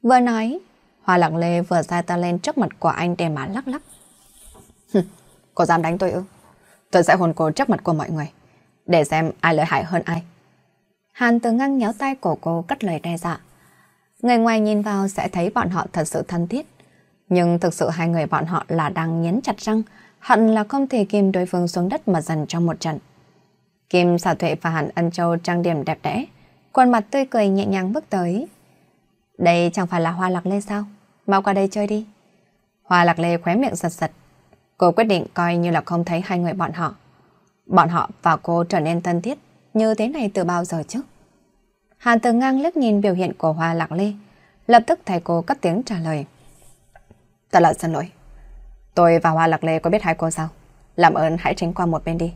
Vừa nói, Hoa lặng Lê vừa ra ta lên trước mặt của anh để mà lắc lắc. Có dám đánh tôi ư? Tôi sẽ hôn cô trước mặt của mọi người, để xem ai lợi hại hơn ai. Hàn từ ngăn nhéo tay của cô cất lời đe dọa. Người ngoài nhìn vào sẽ thấy bọn họ thật sự thân thiết. Nhưng thực sự hai người bọn họ là đang nhấn chặt răng, hận là không thể kim đối phương xuống đất mà dần trong một trận. Kim xả tuệ và Hàn Ân Châu trang điểm đẹp đẽ, khuôn mặt tươi cười nhẹ nhàng bước tới. Đây chẳng phải là hoa lạc lê sao? Mau qua đây chơi đi. Hoa lạc lê khóe miệng giật giật, Cô quyết định coi như là không thấy hai người bọn họ. Bọn họ và cô trở nên thân thiết như thế này từ bao giờ chứ? Hàn từ ngang liếc nhìn biểu hiện của Hoa Lạc Ly, lập tức thầy cô cất tiếng trả lời. "ta là xin lỗi. Tôi và Hoa Lạc Lê có biết hai cô sao? Làm ơn hãy tránh qua một bên đi.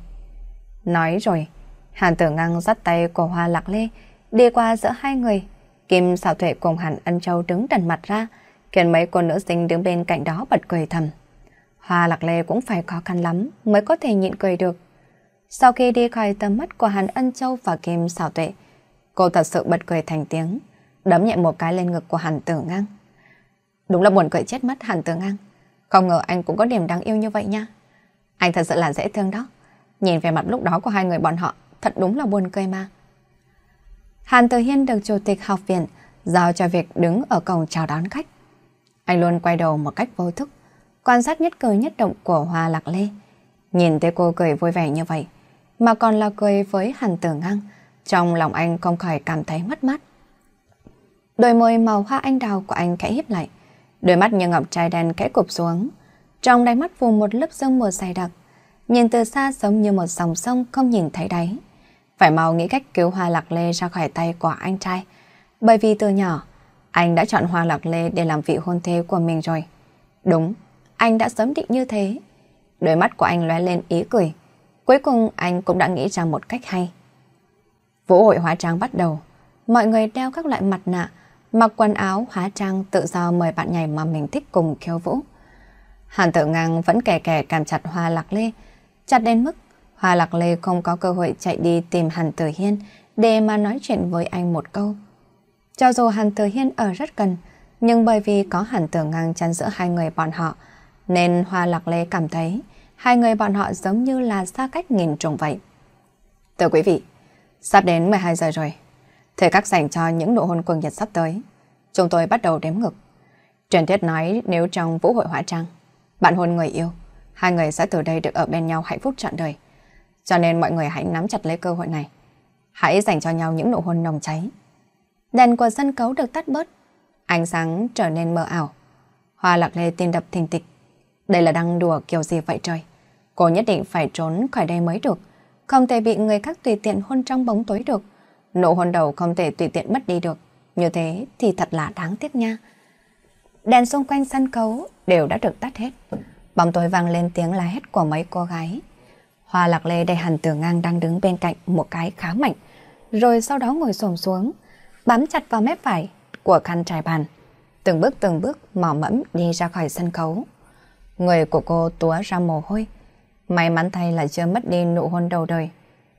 Nói rồi, Hàn Tử Ngang dắt tay của Hoa Lạc Lê đi qua giữa hai người. Kim xào thuệ cùng Hàn Ân Châu đứng đần mặt ra, khiến mấy cô nữ sinh đứng bên cạnh đó bật cười thầm. Hà Lạc Lê cũng phải khó khăn lắm mới có thể nhịn cười được. Sau khi đi khỏi tầm mắt của Hàn Ân Châu và Kim Sảo Tuệ, cô thật sự bật cười thành tiếng, đấm nhẹ một cái lên ngực của Hàn Tử Ngang. Đúng là buồn cười chết mất Hàn Tử Ngang. Không ngờ anh cũng có điểm đáng yêu như vậy nha. Anh thật sự là dễ thương đó. Nhìn về mặt lúc đó của hai người bọn họ, thật đúng là buồn cười mà. Hàn Tử Hiên được chủ tịch học viện giao cho việc đứng ở cổng chào đón khách. Anh luôn quay đầu một cách vô thức, quan sát nhất cười nhất động của Hoa Lạc Lê. Nhìn thấy cô cười vui vẻ như vậy, mà còn là cười với Hàn Tử Ngang, trong lòng anh không khỏi cảm thấy mất mát. Đôi môi màu hoa anh đào của anh khẽ híp lại, đôi mắt như ngọc trai đen khẽ cụp xuống, trong đáy mắt phủ một lớp sương mờ dày đặc, nhìn từ xa giống như một dòng sông không nhìn thấy đáy. Phải mau nghĩ cách cứu Hoa Lạc Lê ra khỏi tay của anh trai, bởi vì từ nhỏ, anh đã chọn Hoa Lạc Lê để làm vị hôn thê của mình rồi. Đúng, anh đã sớm định như thế. Đôi mắt của anh lóe lên ý cười. Cuối cùng anh cũng đã nghĩ ra một cách hay. Vũ hội hóa trang bắt đầu. Mọi người đeo các loại mặt nạ, mặc quần áo, hóa trang tự do mời bạn nhảy mà mình thích cùng khiêu vũ. Hàn tự ngang vẫn kè kè cảm chặt hoa lạc lê, chặt đến mức hoa lạc lê không có cơ hội chạy đi tìm Hàn tử hiên để mà nói chuyện với anh một câu. Cho dù Hàn tử hiên ở rất gần, nhưng bởi vì có Hàn tử ngang chắn giữa hai người bọn họ, nên Hoa Lạc Lê cảm thấy hai người bọn họ giống như là xa cách nghìn trùng vậy. Thưa quý vị, sắp đến 12 giờ rồi. Thời các dành cho những nụ hôn quần nhiệt sắp tới. Chúng tôi bắt đầu đếm ngực. Trần Tuyết nói nếu trong vũ hội hóa trang, bạn hôn người yêu, hai người sẽ từ đây được ở bên nhau hạnh phúc trọn đời. Cho nên mọi người hãy nắm chặt lấy cơ hội này. Hãy dành cho nhau những nụ hôn nồng cháy. Đèn của sân khấu được tắt bớt, ánh sáng trở nên mờ ảo. Hoa lạc lê tin đập thình thịch đây là đang đùa kiểu gì vậy trời? Cô nhất định phải trốn khỏi đây mới được. Không thể bị người khác tùy tiện hôn trong bóng tối được. Nụ hôn đầu không thể tùy tiện mất đi được. Như thế thì thật là đáng tiếc nha. Đèn xung quanh sân khấu đều đã được tắt hết. Bóng tối vang lên tiếng là hết của mấy cô gái. Hoa lạc lê đầy hẳn tường ngang đang đứng bên cạnh một cái khá mạnh. Rồi sau đó ngồi xổm xuống, bám chặt vào mép phải của khăn trải bàn. Từng bước từng bước mỏ mẫm đi ra khỏi sân khấu. Người của cô túa ra mồ hôi. May mắn thay là chưa mất đi nụ hôn đầu đời.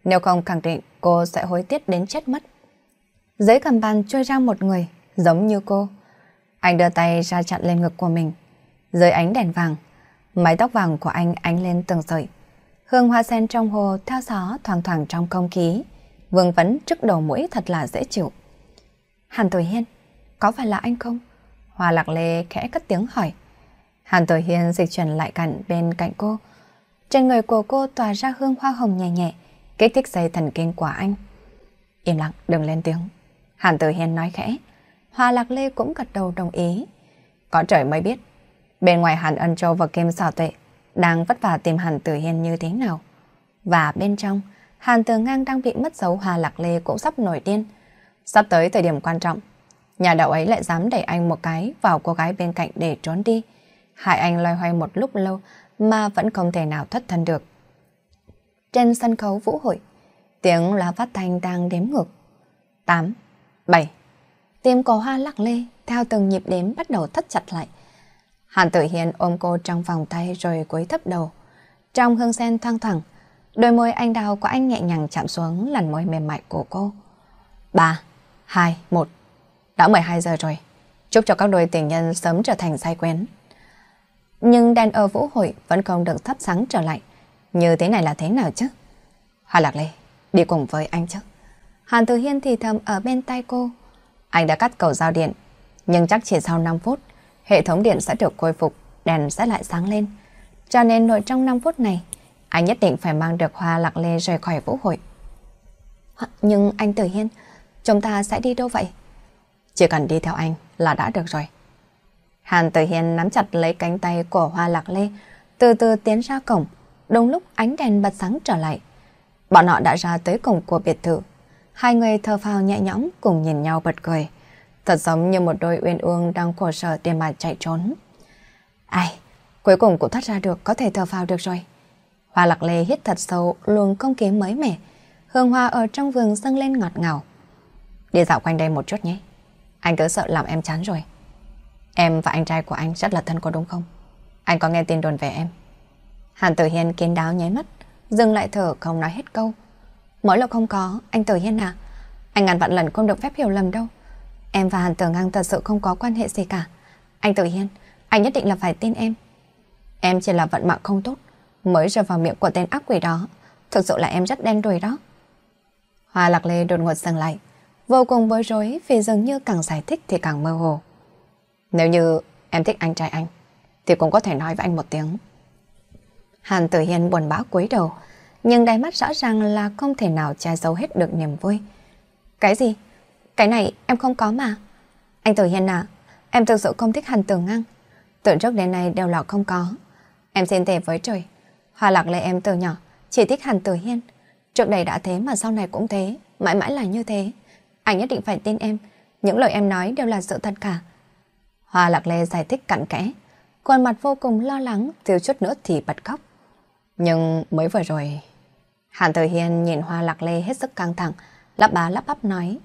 Nếu không khẳng định cô sẽ hối tiếc đến chết mất. Dưới cầm bàn trôi ra một người, giống như cô. Anh đưa tay ra chặn lên ngực của mình. Dưới ánh đèn vàng, mái tóc vàng của anh ánh lên từng sợi. Hương hoa sen trong hồ theo gió thoảng thoảng trong không khí. Vương vấn trước đầu mũi thật là dễ chịu. Hàn Tuổi Hiên, có phải là anh không? Hoa Lạc Lê khẽ cất tiếng hỏi. Hàn Tử Hiên dịch chuyển lại cạnh bên cạnh cô. Trên người của cô tỏa ra hương hoa hồng nhẹ nhẹ, kích thích dây thần kinh của anh. Im lặng, đừng lên tiếng. Hàn Tử Hiên nói khẽ. Hoa Lạc Lê cũng gật đầu đồng ý. Có trời mới biết, bên ngoài Hàn Ân Châu và Kim Sảo Tuệ đang vất vả tìm Hàn Tử Hiên như thế nào. Và bên trong, Hàn Tử Ngang đang bị mất dấu Hoa Lạc Lê cũng sắp nổi điên. Sắp tới thời điểm quan trọng, nhà đạo ấy lại dám đẩy anh một cái vào cô gái bên cạnh để trốn đi. Hai anh loay hoay một lúc lâu mà vẫn không thể nào thoát thân được. Trên sân khấu vũ hội, tiếng loa phát thanh đang đếm ngược. 8, 7. Tim cổ hoa lắc lê, theo từng nhịp đếm bắt đầu thắt chặt lại. Hàn tự Hiền ôm cô trong vòng tay rồi cúi thấp đầu. Trong hương sen thoang thoảng, đôi môi anh đào của anh nhẹ nhàng chạm xuống làn môi mềm mại của cô. 3, 2, 1. Đã 12 giờ rồi. Chúc cho các đôi tình nhân sớm trở thành say quen nhưng đèn ở vũ hội vẫn không được thắp sáng trở lại. Như thế này là thế nào chứ? Hà Lạc Lê, đi cùng với anh chứ. Hàn Từ Hiên thì thầm ở bên tay cô. Anh đã cắt cầu giao điện, nhưng chắc chỉ sau 5 phút, hệ thống điện sẽ được khôi phục, đèn sẽ lại sáng lên. Cho nên nội trong 5 phút này, anh nhất định phải mang được hoa lạc lê rời khỏi vũ hội. Nhưng anh Tử Hiên, chúng ta sẽ đi đâu vậy? Chỉ cần đi theo anh là đã được rồi. Hàn Tử Hiên nắm chặt lấy cánh tay của Hoa Lạc Lê, từ từ tiến ra cổng, đúng lúc ánh đèn bật sáng trở lại. Bọn họ đã ra tới cổng của biệt thự. Hai người thờ phào nhẹ nhõm cùng nhìn nhau bật cười. Thật giống như một đôi uyên ương đang khổ sở để mà chạy trốn. Ai, cuối cùng cũng thoát ra được, có thể thờ phào được rồi. Hoa Lạc Lê hít thật sâu luồng không khí mới mẻ. Hương hoa ở trong vườn dâng lên ngọt ngào. Đi dạo quanh đây một chút nhé. Anh cứ sợ làm em chán rồi. Em và anh trai của anh rất là thân có đúng không? Anh có nghe tin đồn về em? Hàn Tử Hiên kiến đáo nháy mắt, dừng lại thở không nói hết câu. Mỗi lúc không có, anh Tử Hiên à, anh ngàn vạn lần không được phép hiểu lầm đâu. Em và Hàn Tử Ngang thật sự không có quan hệ gì cả. Anh Tử Hiên, anh nhất định là phải tin em. Em chỉ là vận mạng không tốt, mới rơi vào miệng của tên ác quỷ đó. Thực sự là em rất đen đùi đó. Hoa Lạc Lê đột ngột dừng lại, vô cùng bối rối vì dường như càng giải thích thì càng mơ hồ. Nếu như em thích anh trai anh, thì cũng có thể nói với anh một tiếng. Hàn Tử Hiên buồn bã cúi đầu, nhưng đáy mắt rõ ràng là không thể nào che giấu hết được niềm vui. Cái gì? Cái này em không có mà. Anh Tử Hiên à, em thực sự không thích Hàn Tử Ngang. Từ trước đến nay đều là không có. Em xin tề với trời. hòa lạc lệ em từ nhỏ, chỉ thích Hàn Tử Hiên. Trước đây đã thế mà sau này cũng thế, mãi mãi là như thế. Anh nhất định phải tin em, những lời em nói đều là sự thật cả. Hoa Lạc Lê giải thích cặn kẽ, khuôn mặt vô cùng lo lắng, thiếu chút nữa thì bật khóc. Nhưng mới vừa rồi... Hàn Tử Hiên nhìn Hoa Lạc Lê hết sức căng thẳng, lắp bá lắp bắp nói.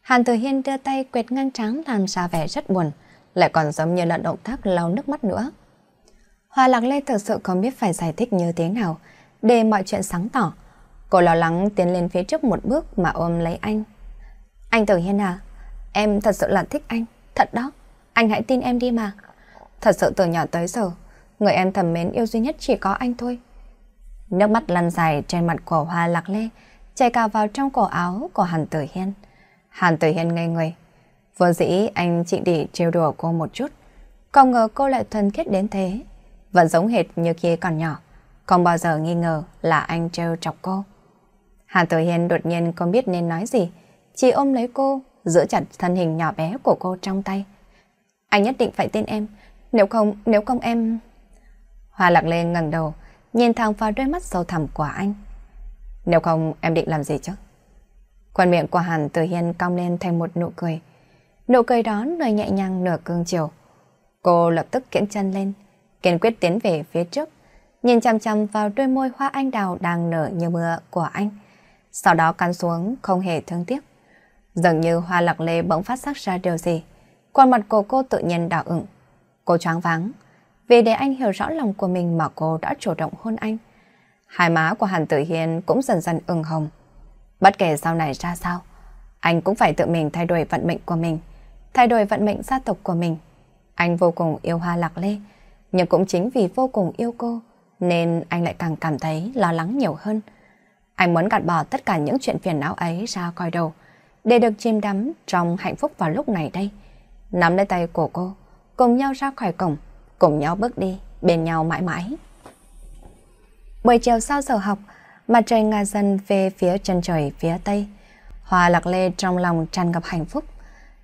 Hàn Tử Hiên đưa tay quệt ngang trắng làm ra vẻ rất buồn, lại còn giống như là động tác lau nước mắt nữa. Hoa Lạc Lê thực sự không biết phải giải thích như thế nào để mọi chuyện sáng tỏ. Cô lo lắng tiến lên phía trước một bước mà ôm lấy anh. Anh Tử Hiên à, em thật sự là thích anh, thật đó. Anh hãy tin em đi mà. Thật sự từ nhỏ tới giờ, người em thầm mến yêu duy nhất chỉ có anh thôi. Nước mắt lăn dài trên mặt của Hoa Lạc Lê, chảy cả vào trong cổ áo của Hàn Tử Hiên. Hàn Tử Hiên ngây người. vừa dĩ anh chỉ để trêu đùa cô một chút, không ngờ cô lại thân thiết đến thế. Vẫn giống hệt như khi còn nhỏ, không bao giờ nghi ngờ là anh trêu chọc cô. Hàn Tử Hiên đột nhiên không biết nên nói gì, chỉ ôm lấy cô, giữ chặt thân hình nhỏ bé của cô trong tay. Anh nhất định phải tin em, nếu không, nếu không em... Hoa lạc lên ngẩng đầu, nhìn thẳng vào đôi mắt sâu thẳm của anh. Nếu không, em định làm gì chứ? Quần miệng của Hàn Tử Hiên cong lên thành một nụ cười. Nụ cười đó nơi nhẹ nhàng nửa cương chiều. Cô lập tức kiễng chân lên, kiên quyết tiến về phía trước, nhìn chăm chăm vào đôi môi hoa anh đào đang nở như mưa của anh. Sau đó cắn xuống không hề thương tiếc. Dường như hoa lạc lê bỗng phát sắc ra điều gì. Còn mặt của cô tự nhiên đỏ ửng. Cô choáng váng. Vì để anh hiểu rõ lòng của mình mà cô đã chủ động hôn anh. Hai má của Hàn Tử Hiên cũng dần dần ửng hồng. Bất kể sau này ra sao, anh cũng phải tự mình thay đổi vận mệnh của mình, thay đổi vận mệnh gia tộc của mình. Anh vô cùng yêu Hoa Lạc Lê, nhưng cũng chính vì vô cùng yêu cô, nên anh lại càng cảm thấy lo lắng nhiều hơn. Anh muốn gạt bỏ tất cả những chuyện phiền não ấy ra coi đầu, để được chìm đắm trong hạnh phúc vào lúc này đây nắm lấy tay của cô, cùng nhau ra khỏi cổng, cùng nhau bước đi, bên nhau mãi mãi. Buổi chiều sau giờ học, mặt trời ngả dần về phía chân trời phía tây. Hoa lạc lê trong lòng tràn ngập hạnh phúc.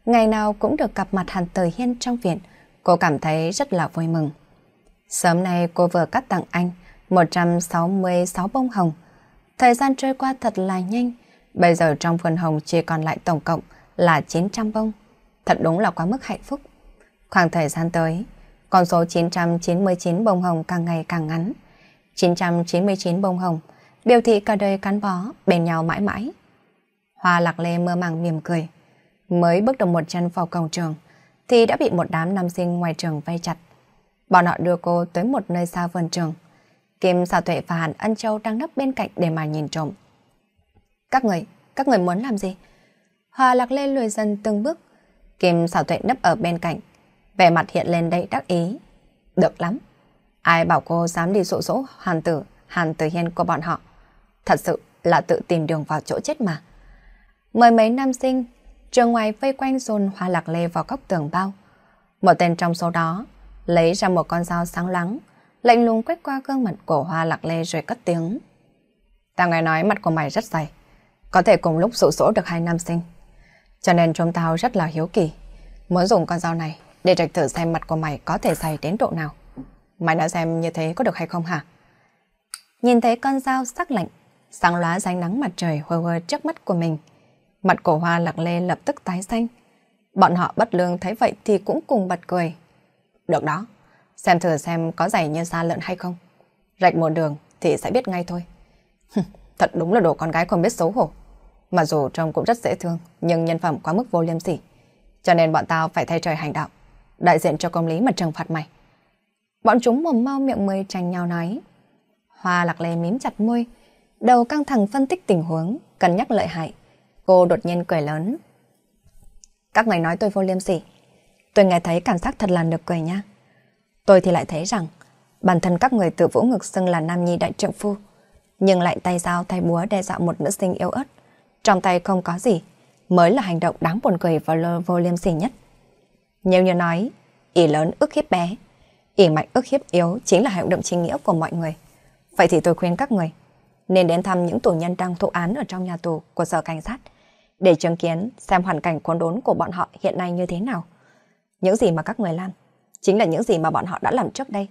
Ngày nào cũng được gặp mặt Hàn Tử Hiên trong viện, cô cảm thấy rất là vui mừng. Sớm nay cô vừa cắt tặng anh 166 bông hồng. Thời gian trôi qua thật là nhanh, bây giờ trong vườn hồng chỉ còn lại tổng cộng là 900 bông thật đúng là quá mức hạnh phúc. Khoảng thời gian tới, con số 999 bông hồng càng ngày càng ngắn. 999 bông hồng, biểu thị cả đời gắn bó, bền nhau mãi mãi. Hoa lạc lê mơ màng mỉm cười. Mới bước được một chân vào cổng trường, thì đã bị một đám nam sinh ngoài trường vây chặt. Bọn họ đưa cô tới một nơi xa vườn trường. Kim Sa Tuệ và Hàn Ân Châu đang nấp bên cạnh để mà nhìn trộm. Các người, các người muốn làm gì? Hoa lạc lê lùi dần từng bước Kim xảo tuệ nấp ở bên cạnh, vẻ mặt hiện lên đầy đắc ý. Được lắm, ai bảo cô dám đi sổ dỗ hàn tử, hàn tử hiên của bọn họ. Thật sự là tự tìm đường vào chỗ chết mà. Mười mấy nam sinh, trường ngoài vây quanh dồn hoa lạc lê vào góc tường bao. Một tên trong số đó lấy ra một con dao sáng lắng, lạnh lùng quét qua gương mặt của hoa lạc lê rồi cất tiếng. Ta nghe nói mặt của mày rất dày, có thể cùng lúc sổ dỗ được hai nam sinh. Cho nên chúng tao rất là hiếu kỳ. Muốn dùng con dao này để trạch thử xem mặt của mày có thể dày đến độ nào. Mày đã xem như thế có được hay không hả? Nhìn thấy con dao sắc lạnh, sáng lóa ránh nắng mặt trời hôi hôi trước mắt của mình. Mặt cổ hoa lạc lê lập tức tái xanh. Bọn họ bất lương thấy vậy thì cũng cùng bật cười. Được đó, xem thử xem có dày như da lợn hay không. Rạch một đường thì sẽ biết ngay thôi. Thật đúng là đồ con gái không biết xấu hổ mà dù trông cũng rất dễ thương, nhưng nhân phẩm quá mức vô liêm sỉ. Cho nên bọn tao phải thay trời hành đạo, đại diện cho công lý mà trừng phạt mày. Bọn chúng mồm mau miệng mười tranh nhau nói. Hoa lạc lê mím chặt môi, đầu căng thẳng phân tích tình huống, cân nhắc lợi hại. Cô đột nhiên cười lớn. Các người nói tôi vô liêm sỉ. Tôi nghe thấy cảm giác thật là được cười nha. Tôi thì lại thấy rằng, bản thân các người tự vũ ngực xưng là nam nhi đại trượng phu, nhưng lại tay dao tay búa đe dọa một nữ sinh yếu ớt trong tay không có gì, mới là hành động đáng buồn cười và vô liêm sỉ nhất. Nếu như nói, ỷ lớn ức hiếp bé, ỷ mạnh ức hiếp yếu chính là hành động chính nghĩa của mọi người. Vậy thì tôi khuyên các người nên đến thăm những tù nhân đang thụ án ở trong nhà tù của sở cảnh sát để chứng kiến xem hoàn cảnh khốn đốn của bọn họ hiện nay như thế nào. Những gì mà các người làm chính là những gì mà bọn họ đã làm trước đây.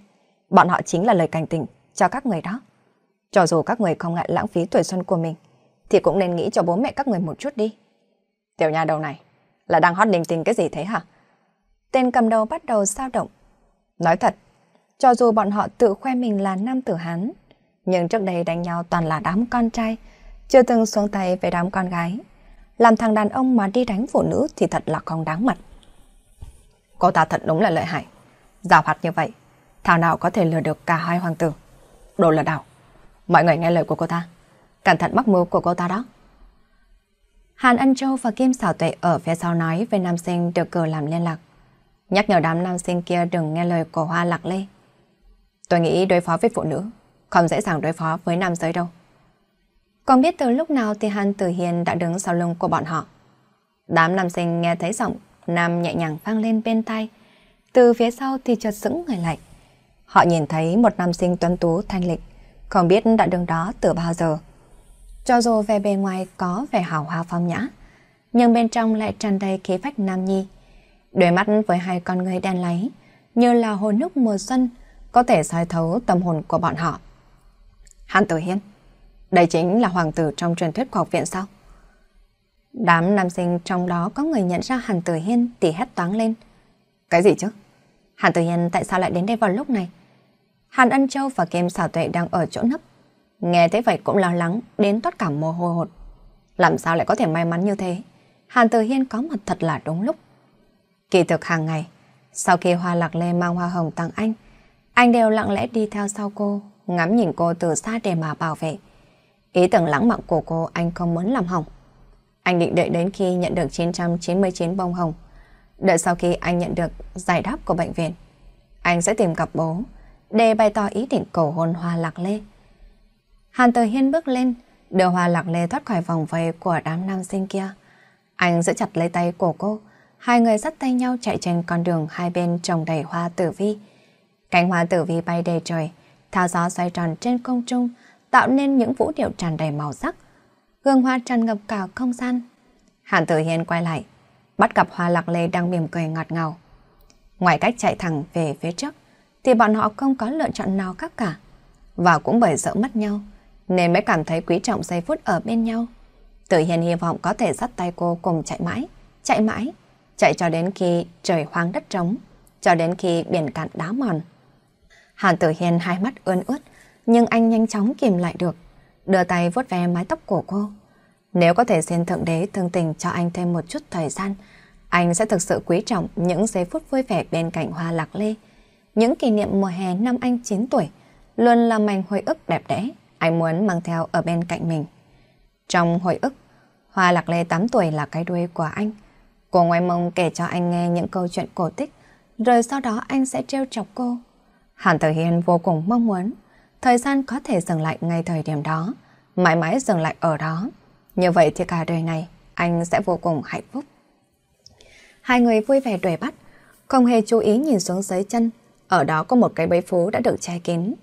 Bọn họ chính là lời cảnh tỉnh cho các người đó. Cho dù các người không ngại lãng phí tuổi xuân của mình, thì cũng nên nghĩ cho bố mẹ các người một chút đi. Tiểu nhà đầu này, là đang hót linh tinh cái gì thế hả? Tên cầm đầu bắt đầu sao động. Nói thật, cho dù bọn họ tự khoe mình là nam tử Hán, nhưng trước đây đánh nhau toàn là đám con trai, chưa từng xuống tay với đám con gái. Làm thằng đàn ông mà đi đánh phụ nữ thì thật là không đáng mặt. Cô ta thật đúng là lợi hại. giả hoạt như vậy, thảo nào có thể lừa được cả hai hoàng tử. Đồ lừa đảo. Mọi người nghe lời của cô ta. Cẩn thận mắc mưu của cô ta đó. Hàn Ân Châu và Kim Sảo Tuệ ở phía sau nói về nam sinh được cử làm liên lạc. Nhắc nhở đám nam sinh kia đừng nghe lời của Hoa Lạc Lê. Tôi nghĩ đối phó với phụ nữ, không dễ dàng đối phó với nam giới đâu. Còn biết từ lúc nào thì Hàn Tử Hiền đã đứng sau lưng của bọn họ. Đám nam sinh nghe thấy giọng nam nhẹ nhàng vang lên bên tai. Từ phía sau thì chợt sững người lại. Họ nhìn thấy một nam sinh tuấn tú thanh lịch, không biết đã đứng đó từ bao giờ. Cho dù về bề ngoài có vẻ hào hoa phong nhã, nhưng bên trong lại tràn đầy khí phách nam nhi. Đôi mắt với hai con người đen láy, như là hồ nước mùa xuân, có thể soi thấu tâm hồn của bọn họ. Hàn Tử Hiên, đây chính là hoàng tử trong truyền thuyết khoa học viện sao? Đám nam sinh trong đó có người nhận ra Hàn Tử Hiên thì hét toáng lên. Cái gì chứ? Hàn Tử Hiên tại sao lại đến đây vào lúc này? Hàn Ân Châu và Kim Xảo Tuệ đang ở chỗ nấp, Nghe thế vậy cũng lo lắng, đến toát cả mồ hôi hột. Làm sao lại có thể may mắn như thế? Hàn Từ Hiên có mặt thật là đúng lúc. Kỳ thực hàng ngày, sau khi Hoa Lạc Lê mang hoa hồng tặng anh, anh đều lặng lẽ đi theo sau cô, ngắm nhìn cô từ xa để mà bảo vệ. Ý tưởng lãng mạn của cô anh không muốn làm hỏng. Anh định đợi đến khi nhận được 999 bông hồng. Đợi sau khi anh nhận được giải đáp của bệnh viện, anh sẽ tìm gặp bố để bày tỏ ý định cầu hôn Hoa Lạc Lê. Hàn Tử Hiên bước lên, đưa Hoa Lạc Lê thoát khỏi vòng vây của đám nam sinh kia. Anh giữ chặt lấy tay của cô, hai người dắt tay nhau chạy trên con đường hai bên trồng đầy hoa tử vi. Cánh hoa tử vi bay đầy trời, theo gió xoay tròn trên không trung, tạo nên những vũ điệu tràn đầy màu sắc. Gương hoa tràn ngập cả không gian. Hàn Tử Hiên quay lại, bắt gặp Hoa Lạc Lê đang mỉm cười ngọt ngào. Ngoài cách chạy thẳng về phía trước, thì bọn họ không có lựa chọn nào khác cả. Và cũng bởi sợ mất nhau nên mới cảm thấy quý trọng giây phút ở bên nhau. Tự hiền hy vọng có thể dắt tay cô cùng chạy mãi, chạy mãi, chạy cho đến khi trời hoang đất trống, cho đến khi biển cạn đá mòn. Hàn Tử Hiền hai mắt ươn ướt, nhưng anh nhanh chóng kìm lại được, đưa tay vuốt ve mái tóc của cô. Nếu có thể xin Thượng Đế thương tình cho anh thêm một chút thời gian, anh sẽ thực sự quý trọng những giây phút vui vẻ bên cạnh hoa lạc lê. Những kỷ niệm mùa hè năm anh 9 tuổi luôn là mảnh hồi ức đẹp đẽ anh muốn mang theo ở bên cạnh mình. Trong hồi ức, Hoa Lạc Lê 8 tuổi là cái đuôi của anh. Cô ngoài mông kể cho anh nghe những câu chuyện cổ tích, rồi sau đó anh sẽ trêu chọc cô. Hàn Tử Hiên vô cùng mong muốn, thời gian có thể dừng lại ngay thời điểm đó, mãi mãi dừng lại ở đó. Như vậy thì cả đời này, anh sẽ vô cùng hạnh phúc. Hai người vui vẻ đuổi bắt, không hề chú ý nhìn xuống dưới chân, ở đó có một cái bẫy phú đã được che kín.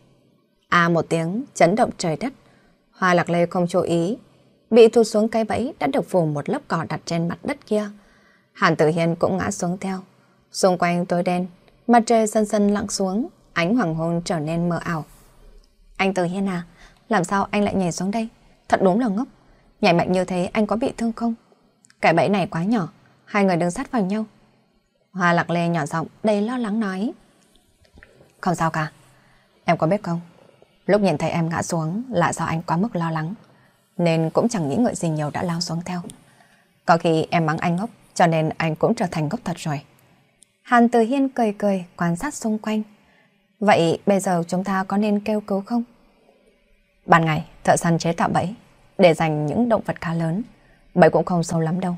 À một tiếng, chấn động trời đất. Hoa lạc lê không chú ý, bị thu xuống cái bẫy đã được phủ một lớp cỏ đặt trên mặt đất kia. Hàn Tử Hiên cũng ngã xuống theo. Xung quanh tối đen, mặt trời dần dần lặng xuống, ánh hoàng hôn trở nên mờ ảo. Anh Tử Hiên à, làm sao anh lại nhảy xuống đây? Thật đúng là ngốc. Nhảy mạnh như thế anh có bị thương không? Cái bẫy này quá nhỏ, hai người đứng sát vào nhau. Hoa Lạc Lê nhỏ giọng đầy lo lắng nói. Không sao cả. Em có biết không, Lúc nhìn thấy em ngã xuống là do anh quá mức lo lắng, nên cũng chẳng nghĩ ngợi gì nhiều đã lao xuống theo. Có khi em mắng anh ngốc, cho nên anh cũng trở thành ngốc thật rồi. Hàn Từ Hiên cười cười quan sát xung quanh. Vậy bây giờ chúng ta có nên kêu cứu không? Ban ngày, thợ săn chế tạo bẫy để dành những động vật khá lớn. Bẫy cũng không sâu lắm đâu.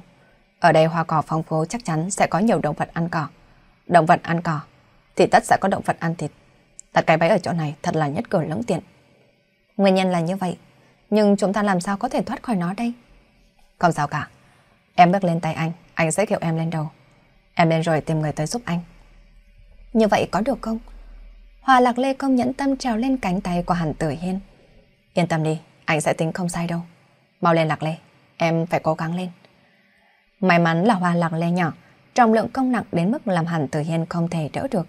Ở đây hoa cỏ phong phú chắc chắn sẽ có nhiều động vật ăn cỏ. Động vật ăn cỏ thì tất sẽ có động vật ăn thịt. Đặt cái bẫy ở chỗ này thật là nhất cử lưỡng tiện. Nguyên nhân là như vậy, nhưng chúng ta làm sao có thể thoát khỏi nó đây? Không sao cả. Em bước lên tay anh, anh sẽ kêu em lên đầu. Em lên rồi tìm người tới giúp anh. Như vậy có được không? Hòa Lạc Lê công nhẫn tâm trèo lên cánh tay của hẳn Tử Hiên. Yên tâm đi, anh sẽ tính không sai đâu. Mau lên Lạc Lê, em phải cố gắng lên. May mắn là Hòa Lạc Lê nhỏ, trọng lượng công nặng đến mức làm hẳn Tử Hiên không thể đỡ được.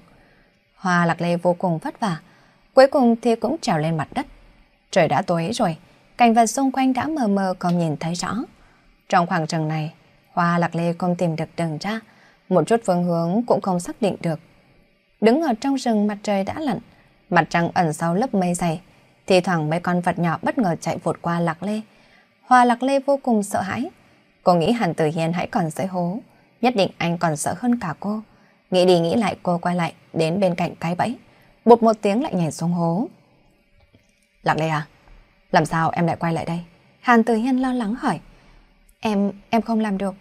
Hoa lạc lê vô cùng vất vả, cuối cùng thì cũng trèo lên mặt đất. Trời đã tối rồi, cảnh vật xung quanh đã mờ mờ không nhìn thấy rõ. Trong khoảng trường này, Hoa lạc lê không tìm được đường ra, một chút phương hướng cũng không xác định được. Đứng ở trong rừng mặt trời đã lặn, mặt trăng ẩn sau lớp mây dày, thì thoảng mấy con vật nhỏ bất ngờ chạy vụt qua lạc lê. Hoa lạc lê vô cùng sợ hãi, cô nghĩ hẳn Tử Hiền hãy còn dưới hố, nhất định anh còn sợ hơn cả cô. Nghĩ đi nghĩ lại cô quay lại đến bên cạnh cái bẫy, Bột một tiếng lại nhảy xuống hố. Lạc lê à? Làm sao em lại quay lại đây? Hàn Tử Hiên lo lắng hỏi. Em, em không làm được.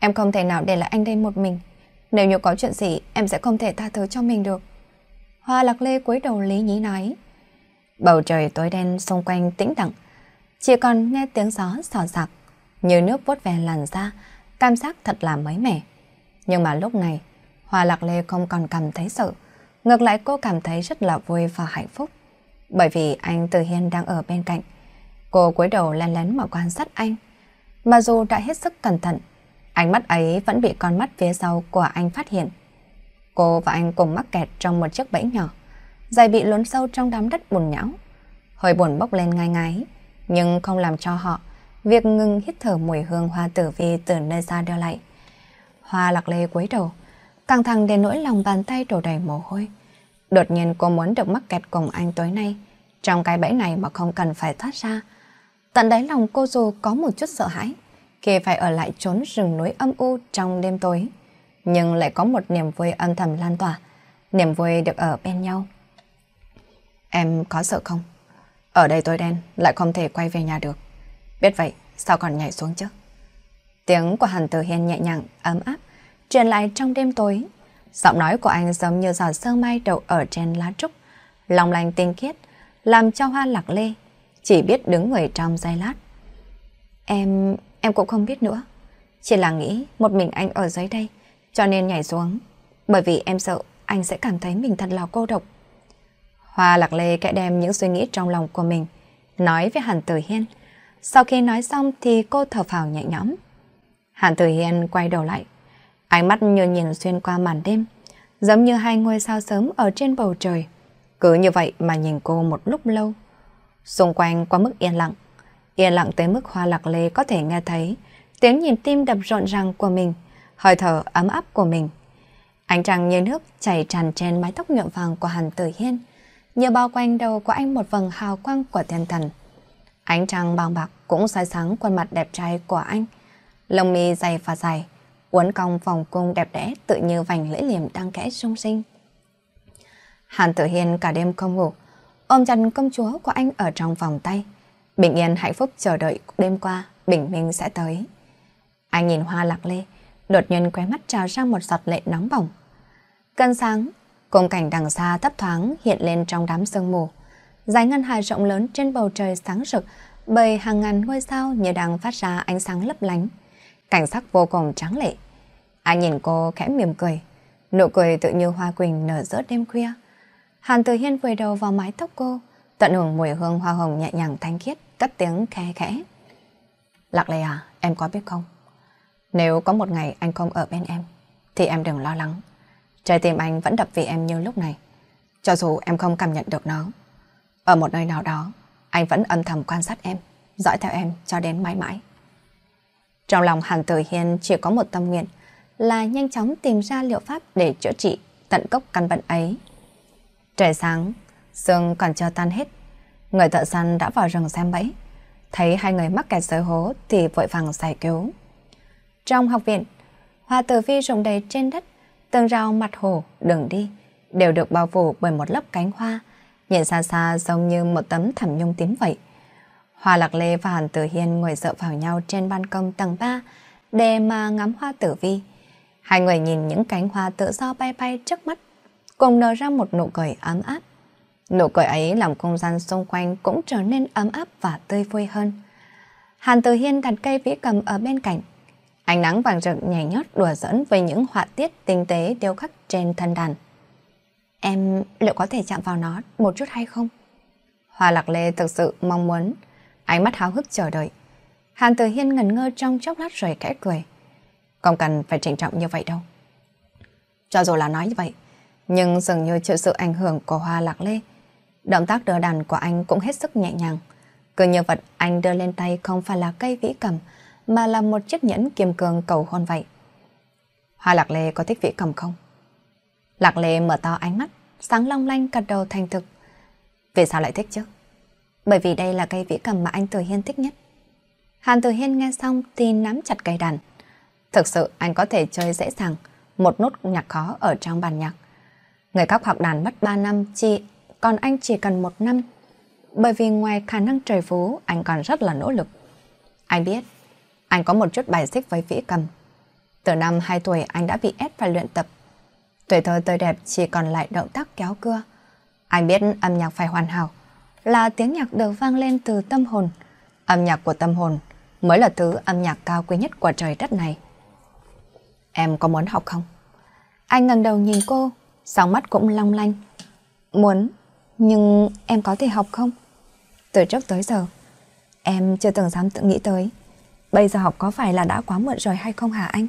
Em không thể nào để lại anh đây một mình. Nếu như có chuyện gì, em sẽ không thể tha thứ cho mình được. Hoa Lạc Lê cúi đầu lý nhí nói. Bầu trời tối đen xung quanh tĩnh lặng, chỉ còn nghe tiếng gió xào xạc, như nước vuốt về làn da, cảm giác thật là mới mẻ. Nhưng mà lúc này, Hoa Lạc Lê không còn cảm thấy sợ, ngược lại cô cảm thấy rất là vui và hạnh phúc. Bởi vì anh Từ Hiên đang ở bên cạnh. Cô cúi đầu lén lén mà quan sát anh. Mà dù đã hết sức cẩn thận, ánh mắt ấy vẫn bị con mắt phía sau của anh phát hiện. Cô và anh cùng mắc kẹt trong một chiếc bẫy nhỏ, giày bị lún sâu trong đám đất bùn nhão. Hơi buồn bốc lên ngay ngái, nhưng không làm cho họ việc ngừng hít thở mùi hương hoa tử vi từ nơi xa đeo lại. Hoa lạc lê cúi đầu, căng thẳng đến nỗi lòng bàn tay đổ đầy mồ hôi. Đột nhiên cô muốn được mắc kẹt cùng anh tối nay, trong cái bẫy này mà không cần phải thoát ra. Tận đáy lòng cô dù có một chút sợ hãi, khi phải ở lại trốn rừng núi âm u trong đêm tối, nhưng lại có một niềm vui âm thầm lan tỏa, niềm vui được ở bên nhau. Em có sợ không? Ở đây tối đen, lại không thể quay về nhà được. Biết vậy, sao còn nhảy xuống chứ? Tiếng của Hàn Tử Hiên nhẹ nhàng, ấm áp, truyền lại trong đêm tối. Giọng nói của anh giống như giọt sương mai đậu ở trên lá trúc, lòng lành tinh khiết, làm cho hoa lạc lê, chỉ biết đứng người trong giây lát. Em, em cũng không biết nữa. Chỉ là nghĩ một mình anh ở dưới đây, cho nên nhảy xuống. Bởi vì em sợ anh sẽ cảm thấy mình thật là cô độc. Hoa lạc lê kẽ đem những suy nghĩ trong lòng của mình, nói với Hàn Tử Hiên. Sau khi nói xong thì cô thở phào nhẹ nhõm. Hàn Tử Hiên quay đầu lại, Ánh mắt như nhìn xuyên qua màn đêm, giống như hai ngôi sao sớm ở trên bầu trời. Cứ như vậy mà nhìn cô một lúc lâu. Xung quanh quá mức yên lặng, yên lặng tới mức hoa lạc lê có thể nghe thấy tiếng nhịp tim đập rộn ràng của mình, hơi thở ấm áp của mình. Ánh trăng như nước chảy tràn trên mái tóc nhuộm vàng của Hàn Tử Hiên, như bao quanh đầu của anh một vầng hào quang của thiên thần. Ánh trăng bằng bạc cũng soi sáng khuôn mặt đẹp trai của anh, lông mi dày và dài, uốn cong phòng cung đẹp đẽ tự như vành lưỡi liềm đang kẽ sung sinh. Hàn Tử Hiên cả đêm không ngủ, ôm chặt công chúa của anh ở trong vòng tay. Bình yên hạnh phúc chờ đợi đêm qua, bình minh sẽ tới. Anh nhìn hoa lạc lê, đột nhiên khóe mắt trào ra một giọt lệ nóng bỏng. Cơn sáng, cùng cảnh đằng xa thấp thoáng hiện lên trong đám sương mù. Dài ngân hà rộng lớn trên bầu trời sáng rực bầy hàng ngàn ngôi sao như đang phát ra ánh sáng lấp lánh cảnh sắc vô cùng trắng lệ. Anh nhìn cô khẽ mỉm cười, nụ cười tự như hoa quỳnh nở rớt đêm khuya. Hàn Từ Hiên vùi đầu vào mái tóc cô, tận hưởng mùi hương hoa hồng nhẹ nhàng thanh khiết, cất tiếng khẽ khẽ. Lạc Lê à, em có biết không? Nếu có một ngày anh không ở bên em, thì em đừng lo lắng. Trái tim anh vẫn đập vì em như lúc này, cho dù em không cảm nhận được nó. Ở một nơi nào đó, anh vẫn âm thầm quan sát em, dõi theo em cho đến mãi mãi. Trong lòng Hàn Tử Hiên chỉ có một tâm nguyện là nhanh chóng tìm ra liệu pháp để chữa trị tận gốc căn bệnh ấy. Trời sáng, sương còn chưa tan hết. Người thợ săn đã vào rừng xem bẫy. Thấy hai người mắc kẹt dưới hố thì vội vàng giải cứu. Trong học viện, hoa tử vi rồng đầy trên đất, tường rào mặt hồ, đường đi, đều được bao phủ bởi một lớp cánh hoa, nhìn xa xa giống như một tấm thảm nhung tím vậy. Hoa Lạc Lê và Hàn Tử Hiên ngồi dựa vào nhau trên ban công tầng 3 để mà ngắm hoa tử vi. Hai người nhìn những cánh hoa tự do bay bay trước mắt, cùng nở ra một nụ cười ấm áp. Nụ cười ấy làm không gian xung quanh cũng trở nên ấm áp và tươi vui hơn. Hàn Tử Hiên đặt cây vĩ cầm ở bên cạnh. Ánh nắng vàng rực nhảy nhót đùa dẫn với những họa tiết tinh tế điêu khắc trên thân đàn. Em liệu có thể chạm vào nó một chút hay không? Hoa Lạc Lê thực sự mong muốn ánh mắt háo hức chờ đợi. Hàn Tử Hiên ngẩn ngơ trong chốc lát rồi khẽ cười. Không cần phải trịnh trọng như vậy đâu. Cho dù là nói như vậy, nhưng dường như chịu sự ảnh hưởng của hoa lạc lê, động tác đưa đàn của anh cũng hết sức nhẹ nhàng. Cứ như vật anh đưa lên tay không phải là cây vĩ cầm, mà là một chiếc nhẫn kiềm cường cầu hôn vậy. Hoa lạc lê có thích vĩ cầm không? Lạc lê mở to ánh mắt, sáng long lanh cật đầu thành thực. Vì sao lại thích chứ? bởi vì đây là cây vĩ cầm mà anh Từ Hiên thích nhất. Hàn Từ Hiên nghe xong thì nắm chặt cây đàn. Thực sự anh có thể chơi dễ dàng một nốt nhạc khó ở trong bàn nhạc. Người khác học đàn mất 3 năm chỉ, còn anh chỉ cần một năm. Bởi vì ngoài khả năng trời phú, anh còn rất là nỗ lực. Anh biết, anh có một chút bài xích với vĩ cầm. Từ năm 2 tuổi anh đã bị ép phải luyện tập. Tuổi thơ tươi đẹp chỉ còn lại động tác kéo cưa. Anh biết âm nhạc phải hoàn hảo, là tiếng nhạc được vang lên từ tâm hồn. Âm nhạc của tâm hồn mới là thứ âm nhạc cao quý nhất của trời đất này. Em có muốn học không? Anh ngẩng đầu nhìn cô, sóng mắt cũng long lanh. Muốn, nhưng em có thể học không? Từ trước tới giờ, em chưa từng dám tự nghĩ tới. Bây giờ học có phải là đã quá muộn rồi hay không hả anh?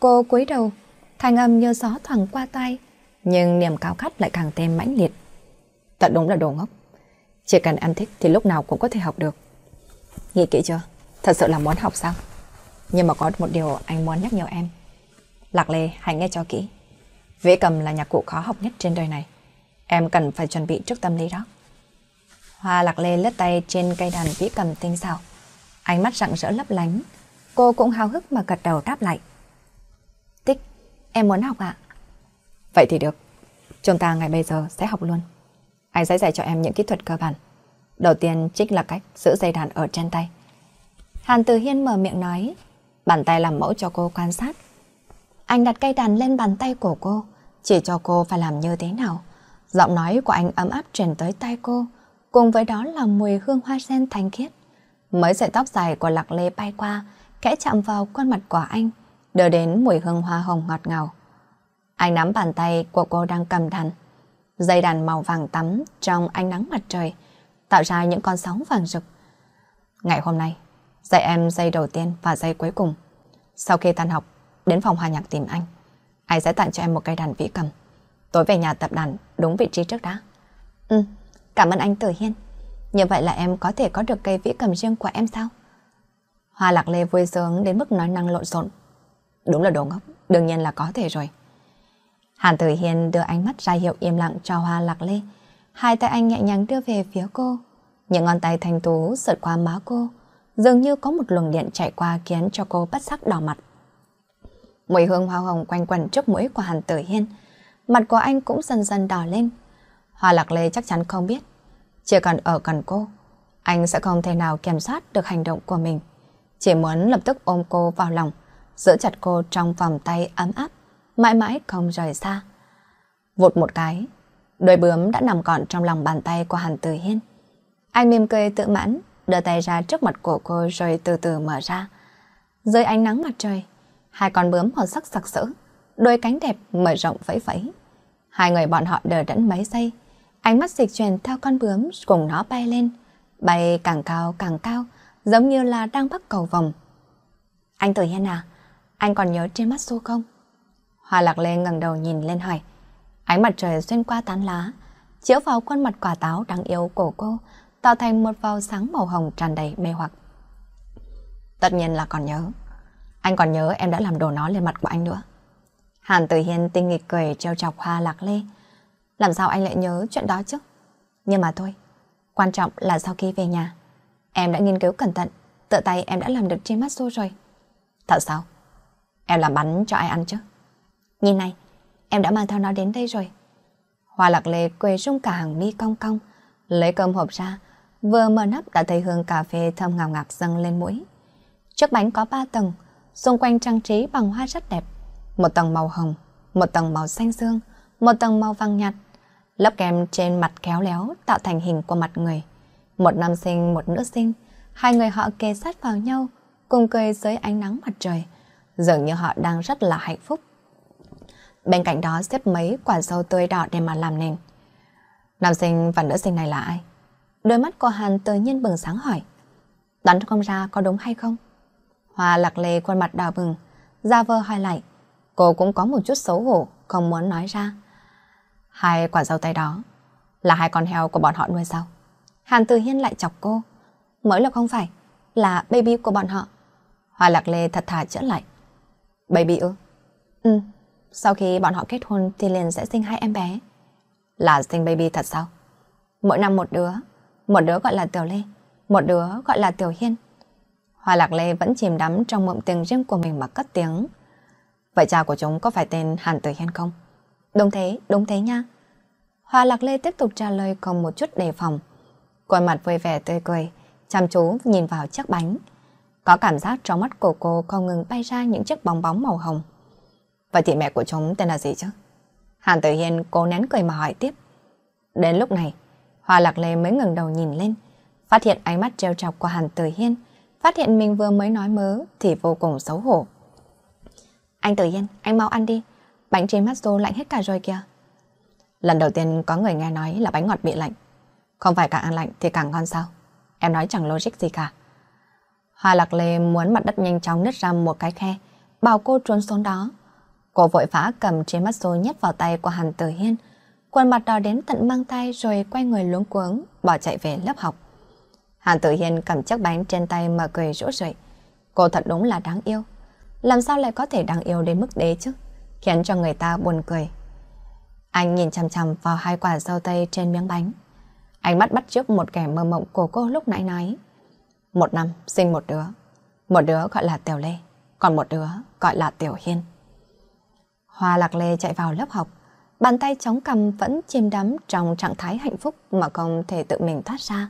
Cô cúi đầu, thanh âm như gió thoảng qua tai, nhưng niềm cao khát lại càng thêm mãnh liệt. Thật đúng là đồ ngốc. Chỉ cần em thích thì lúc nào cũng có thể học được. Nghĩ kỹ chưa? Thật sự là muốn học sao? Nhưng mà có một điều anh muốn nhắc nhở em. Lạc Lê, hãy nghe cho kỹ. Vĩ cầm là nhạc cụ khó học nhất trên đời này. Em cần phải chuẩn bị trước tâm lý đó. Hoa Lạc Lê lướt tay trên cây đàn vĩ cầm tinh xảo. Ánh mắt rạng rỡ lấp lánh. Cô cũng hào hức mà gật đầu đáp lại. Tích, em muốn học ạ. Vậy thì được. Chúng ta ngày bây giờ sẽ học luôn anh sẽ dạy cho em những kỹ thuật cơ bản. Đầu tiên chính là cách giữ dây đàn ở trên tay. Hàn Từ Hiên mở miệng nói, bàn tay làm mẫu cho cô quan sát. Anh đặt cây đàn lên bàn tay của cô, chỉ cho cô phải làm như thế nào. Giọng nói của anh ấm áp truyền tới tai cô, cùng với đó là mùi hương hoa sen thanh khiết. Mấy sợi tóc dài của Lạc Lê bay qua, kẽ chạm vào khuôn mặt của anh, đưa đến mùi hương hoa hồng ngọt ngào. Anh nắm bàn tay của cô đang cầm đàn, dây đàn màu vàng tắm trong ánh nắng mặt trời, tạo ra những con sóng vàng rực. Ngày hôm nay, dạy em dây đầu tiên và dây cuối cùng. Sau khi tan học, đến phòng hòa nhạc tìm anh. Anh sẽ tặng cho em một cây đàn vĩ cầm. Tối về nhà tập đàn đúng vị trí trước đã. Ừ, cảm ơn anh Tử Hiên. Như vậy là em có thể có được cây vĩ cầm riêng của em sao? Hoa Lạc Lê vui sướng đến mức nói năng lộn xộn. Đúng là đồ ngốc, đương nhiên là có thể rồi. Hàn Tử Hiên đưa ánh mắt ra hiệu im lặng cho Hoa Lạc Lê. Hai tay anh nhẹ nhàng đưa về phía cô. Những ngón tay thanh tú sượt qua má cô. Dường như có một luồng điện chạy qua khiến cho cô bất sắc đỏ mặt. Mùi hương hoa hồng quanh quẩn trước mũi của Hàn Tử Hiên. Mặt của anh cũng dần dần đỏ lên. Hoa Lạc Lê chắc chắn không biết. Chỉ cần ở gần cô, anh sẽ không thể nào kiểm soát được hành động của mình. Chỉ muốn lập tức ôm cô vào lòng, giữ chặt cô trong vòng tay ấm áp mãi mãi không rời xa. Vụt một cái, đôi bướm đã nằm gọn trong lòng bàn tay của Hàn Tử Hiên. Anh mỉm cười tự mãn, đưa tay ra trước mặt của cô rồi từ từ mở ra. Dưới ánh nắng mặt trời, hai con bướm màu sắc sặc sỡ, đôi cánh đẹp mở rộng vẫy vẫy. Hai người bọn họ đờ đẫn mấy giây, ánh mắt dịch chuyển theo con bướm cùng nó bay lên, bay càng cao càng cao, giống như là đang bắt cầu vòng. Anh Tử Hiên à, anh còn nhớ trên mắt xô không? Hoa lạc lê ngẩng đầu nhìn lên hỏi. Ánh mặt trời xuyên qua tán lá, chiếu vào khuôn mặt quả táo đáng yêu của cô, tạo thành một vào sáng màu hồng tràn đầy mê hoặc. Tất nhiên là còn nhớ. Anh còn nhớ em đã làm đồ nó lên mặt của anh nữa. Hàn Tử Hiên tinh nghịch cười trêu chọc Hoa Lạc Lê. Làm sao anh lại nhớ chuyện đó chứ? Nhưng mà thôi, quan trọng là sau khi về nhà, em đã nghiên cứu cẩn thận, tự tay em đã làm được trên mắt rồi. Thật sao? Em làm bánh cho ai ăn chứ? Nhìn này, em đã mang theo nó đến đây rồi. Hoa lạc lệ quê rung cả hàng mi cong cong, lấy cơm hộp ra, vừa mở nắp đã thấy hương cà phê thơm ngào ngạt dâng lên mũi. Chiếc bánh có ba tầng, xung quanh trang trí bằng hoa rất đẹp. Một tầng màu hồng, một tầng màu xanh dương, một tầng màu vàng nhạt. Lớp kem trên mặt kéo léo tạo thành hình của mặt người. Một nam sinh, một nữ sinh, hai người họ kề sát vào nhau, cùng cười dưới ánh nắng mặt trời. Dường như họ đang rất là hạnh phúc bên cạnh đó xếp mấy quả dâu tươi đỏ để mà làm nền. Nam sinh và nữ sinh này là ai? Đôi mắt của Hàn tự nhiên bừng sáng hỏi. Đoán không ra có đúng hay không? Hoa lạc lề khuôn mặt đỏ bừng, ra vơ hỏi lại. Cô cũng có một chút xấu hổ, không muốn nói ra. Hai quả dâu tây đó là hai con heo của bọn họ nuôi sao? Hàn Từ Hiên lại chọc cô. Mới là không phải, là baby của bọn họ. Hoa Lạc Lê thật thà chữa lại. Baby ư? Ừ, sau khi bọn họ kết hôn thì liền sẽ sinh hai em bé. Là sinh baby thật sao? Mỗi năm một đứa, một đứa gọi là Tiểu Lê, một đứa gọi là Tiểu Hiên. Hoa Lạc Lê vẫn chìm đắm trong mộng tình riêng của mình mà cất tiếng. Vậy cha của chúng có phải tên Hàn Tử Hiên không? Đúng thế, đúng thế nha. Hoa Lạc Lê tiếp tục trả lời còn một chút đề phòng. Khuôn mặt vui vẻ tươi cười, chăm chú nhìn vào chiếc bánh. Có cảm giác trong mắt của cô không ngừng bay ra những chiếc bóng bóng màu hồng. Vậy thì mẹ của chúng tên là gì chứ? Hàn Tử Hiên cố nén cười mà hỏi tiếp. Đến lúc này, Hoa Lạc Lê mới ngừng đầu nhìn lên, phát hiện ánh mắt treo chọc của Hàn Tử Hiên, phát hiện mình vừa mới nói mớ thì vô cùng xấu hổ. Anh Tử Hiên, anh mau ăn đi, bánh trên mắt rô lạnh hết cả rồi kìa. Lần đầu tiên có người nghe nói là bánh ngọt bị lạnh. Không phải càng ăn lạnh thì càng ngon sao? Em nói chẳng logic gì cả. Hoa Lạc Lê muốn mặt đất nhanh chóng nứt ra một cái khe, bảo cô trốn xuống đó. Cô vội vã cầm trên mắt rồi nhét vào tay của Hàn Tử Hiên. Quần mặt đỏ đến tận mang tay rồi quay người luống cuống, bỏ chạy về lớp học. Hàn Tử Hiên cầm chiếc bánh trên tay mà cười rỗ rượi. Cô thật đúng là đáng yêu. Làm sao lại có thể đáng yêu đến mức đấy chứ? Khiến cho người ta buồn cười. Anh nhìn chằm chằm vào hai quả dâu tây trên miếng bánh. Ánh mắt bắt trước một kẻ mơ mộng của cô lúc nãy nói. Một năm sinh một đứa. Một đứa gọi là Tiểu Lê, còn một đứa gọi là Tiểu Hiên. Hoa lạc lê chạy vào lớp học, bàn tay chóng cầm vẫn chìm đắm trong trạng thái hạnh phúc mà không thể tự mình thoát ra.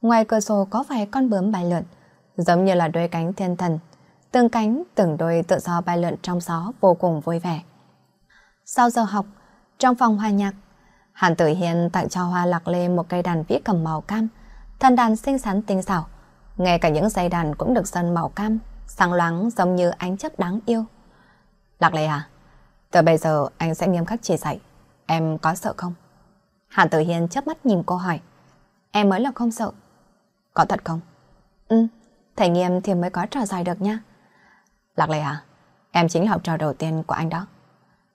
Ngoài cửa sổ có vài con bướm bay lượn, giống như là đôi cánh thiên thần, từng cánh từng đôi tự do bay lượn trong gió vô cùng vui vẻ. Sau giờ học, trong phòng hòa nhạc, Hàn Tử Hiên tặng cho Hoa Lạc Lê một cây đàn vĩ cầm màu cam, thân đàn xinh xắn tinh xảo, ngay cả những dây đàn cũng được sơn màu cam, sáng loáng giống như ánh chớp đáng yêu. Lạc Lê à, từ bây giờ anh sẽ nghiêm khắc chỉ dạy. Em có sợ không? hàn Tử Hiên chớp mắt nhìn cô hỏi. Em mới là không sợ. Có thật không? Ừ, thầy nghiêm thì mới có trò dài được nha. Lạc Lệ à, em chính là học trò đầu tiên của anh đó.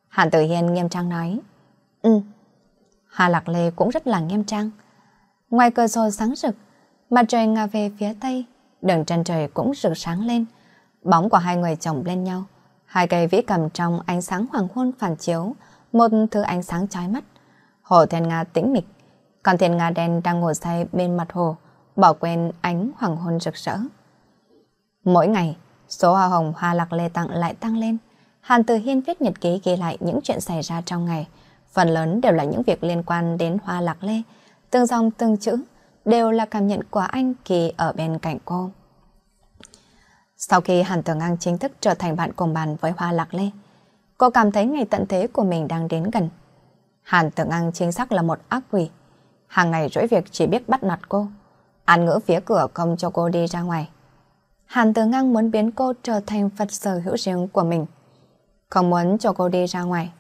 Hàn Tử Hiên nghiêm trang nói. Ừ. Hà Lạc Lê cũng rất là nghiêm trang. Ngoài cửa sổ sáng rực, mặt trời ngả về phía tây, đường chân trời cũng rực sáng lên. Bóng của hai người chồng lên nhau. Hai cây vĩ cầm trong ánh sáng hoàng hôn phản chiếu, một thứ ánh sáng chói mắt. Hồ thiên Nga tĩnh mịch, còn thiên Nga đen đang ngồi say bên mặt hồ, bỏ quên ánh hoàng hôn rực rỡ. Mỗi ngày, số hoa hồng hoa lạc lê tặng lại tăng lên. Hàn Từ Hiên viết nhật ký ghi lại những chuyện xảy ra trong ngày. Phần lớn đều là những việc liên quan đến hoa lạc lê. Từng dòng từng chữ đều là cảm nhận của anh khi ở bên cạnh cô. Sau khi Hàn Tường Ngang chính thức trở thành bạn cùng bàn với Hoa Lạc Lê, cô cảm thấy ngày tận thế của mình đang đến gần. Hàn Tường Ngang chính xác là một ác quỷ. Hàng ngày rỗi việc chỉ biết bắt nạt cô. An ngữ phía cửa không cho cô đi ra ngoài. Hàn Tường Ngang muốn biến cô trở thành Phật sở hữu riêng của mình. Không muốn cho cô đi ra ngoài.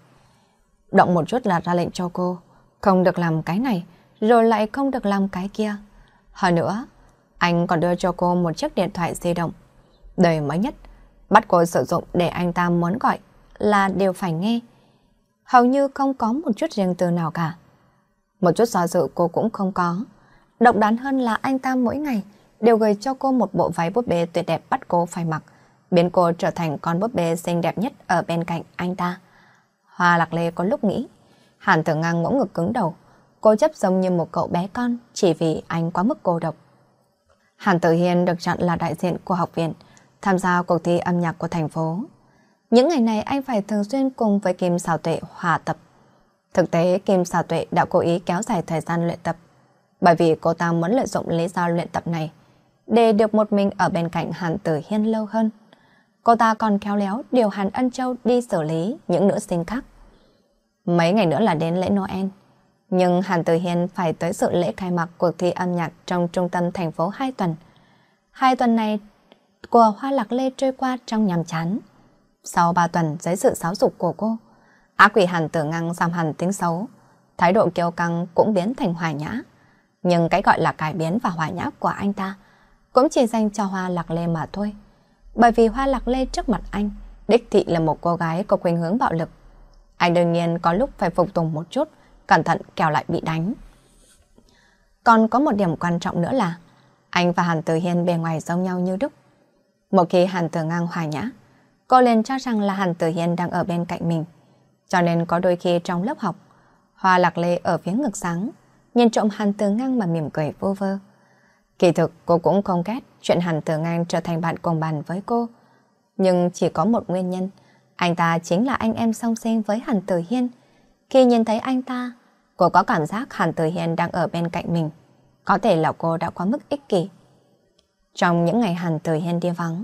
Động một chút là ra lệnh cho cô. Không được làm cái này, rồi lại không được làm cái kia. Hơn nữa, anh còn đưa cho cô một chiếc điện thoại di động đời mới nhất, bắt cô sử dụng để anh ta muốn gọi là đều phải nghe. Hầu như không có một chút riêng từ nào cả. Một chút do dự cô cũng không có. Độc đoán hơn là anh ta mỗi ngày đều gửi cho cô một bộ váy búp bê tuyệt đẹp bắt cô phải mặc, biến cô trở thành con búp bê xinh đẹp nhất ở bên cạnh anh ta. Hoa Lạc Lê có lúc nghĩ, Hàn Tử Ngang ngỗ ngực cứng đầu, cô chấp giống như một cậu bé con chỉ vì anh quá mức cô độc. Hàn Tử Hiên được chọn là đại diện của học viện, tham gia cuộc thi âm nhạc của thành phố. Những ngày này anh phải thường xuyên cùng với Kim Sảo Tuệ hòa tập. Thực tế, Kim Sảo Tuệ đã cố ý kéo dài thời gian luyện tập, bởi vì cô ta muốn lợi dụng lý do luyện tập này để được một mình ở bên cạnh Hàn Tử Hiên lâu hơn. Cô ta còn khéo léo điều Hàn Ân Châu đi xử lý những nữ sinh khác. Mấy ngày nữa là đến lễ Noel, nhưng Hàn Tử Hiên phải tới sự lễ khai mạc cuộc thi âm nhạc trong trung tâm thành phố hai tuần. Hai tuần này của hoa lạc lê trôi qua trong nhàm chán. Sau ba tuần dưới sự giáo dục của cô, á quỷ hàn tử ngang giam hẳn tiếng xấu, thái độ kiêu căng cũng biến thành hòa nhã. Nhưng cái gọi là cải biến và hòa nhã của anh ta cũng chỉ dành cho hoa lạc lê mà thôi. Bởi vì hoa lạc lê trước mặt anh, đích thị là một cô gái có khuynh hướng bạo lực. Anh đương nhiên có lúc phải phục tùng một chút, cẩn thận kẻo lại bị đánh. Còn có một điểm quan trọng nữa là anh và Hàn Tử Hiên bề ngoài giống nhau như đúc. Một khi Hàn Tử Ngang hòa nhã, cô liền cho rằng là Hàn Tử Hiên đang ở bên cạnh mình. Cho nên có đôi khi trong lớp học, Hoa Lạc Lê ở phía ngực sáng, nhìn trộm Hàn Tử Ngang mà mỉm cười vô vơ. Kỳ thực cô cũng không ghét chuyện Hàn Tử Ngang trở thành bạn cùng bàn với cô. Nhưng chỉ có một nguyên nhân, anh ta chính là anh em song sinh với Hàn Tử Hiên. Khi nhìn thấy anh ta, cô có cảm giác Hàn Tử Hiên đang ở bên cạnh mình. Có thể là cô đã quá mức ích kỷ. Trong những ngày hàn thời hiên đi vắng,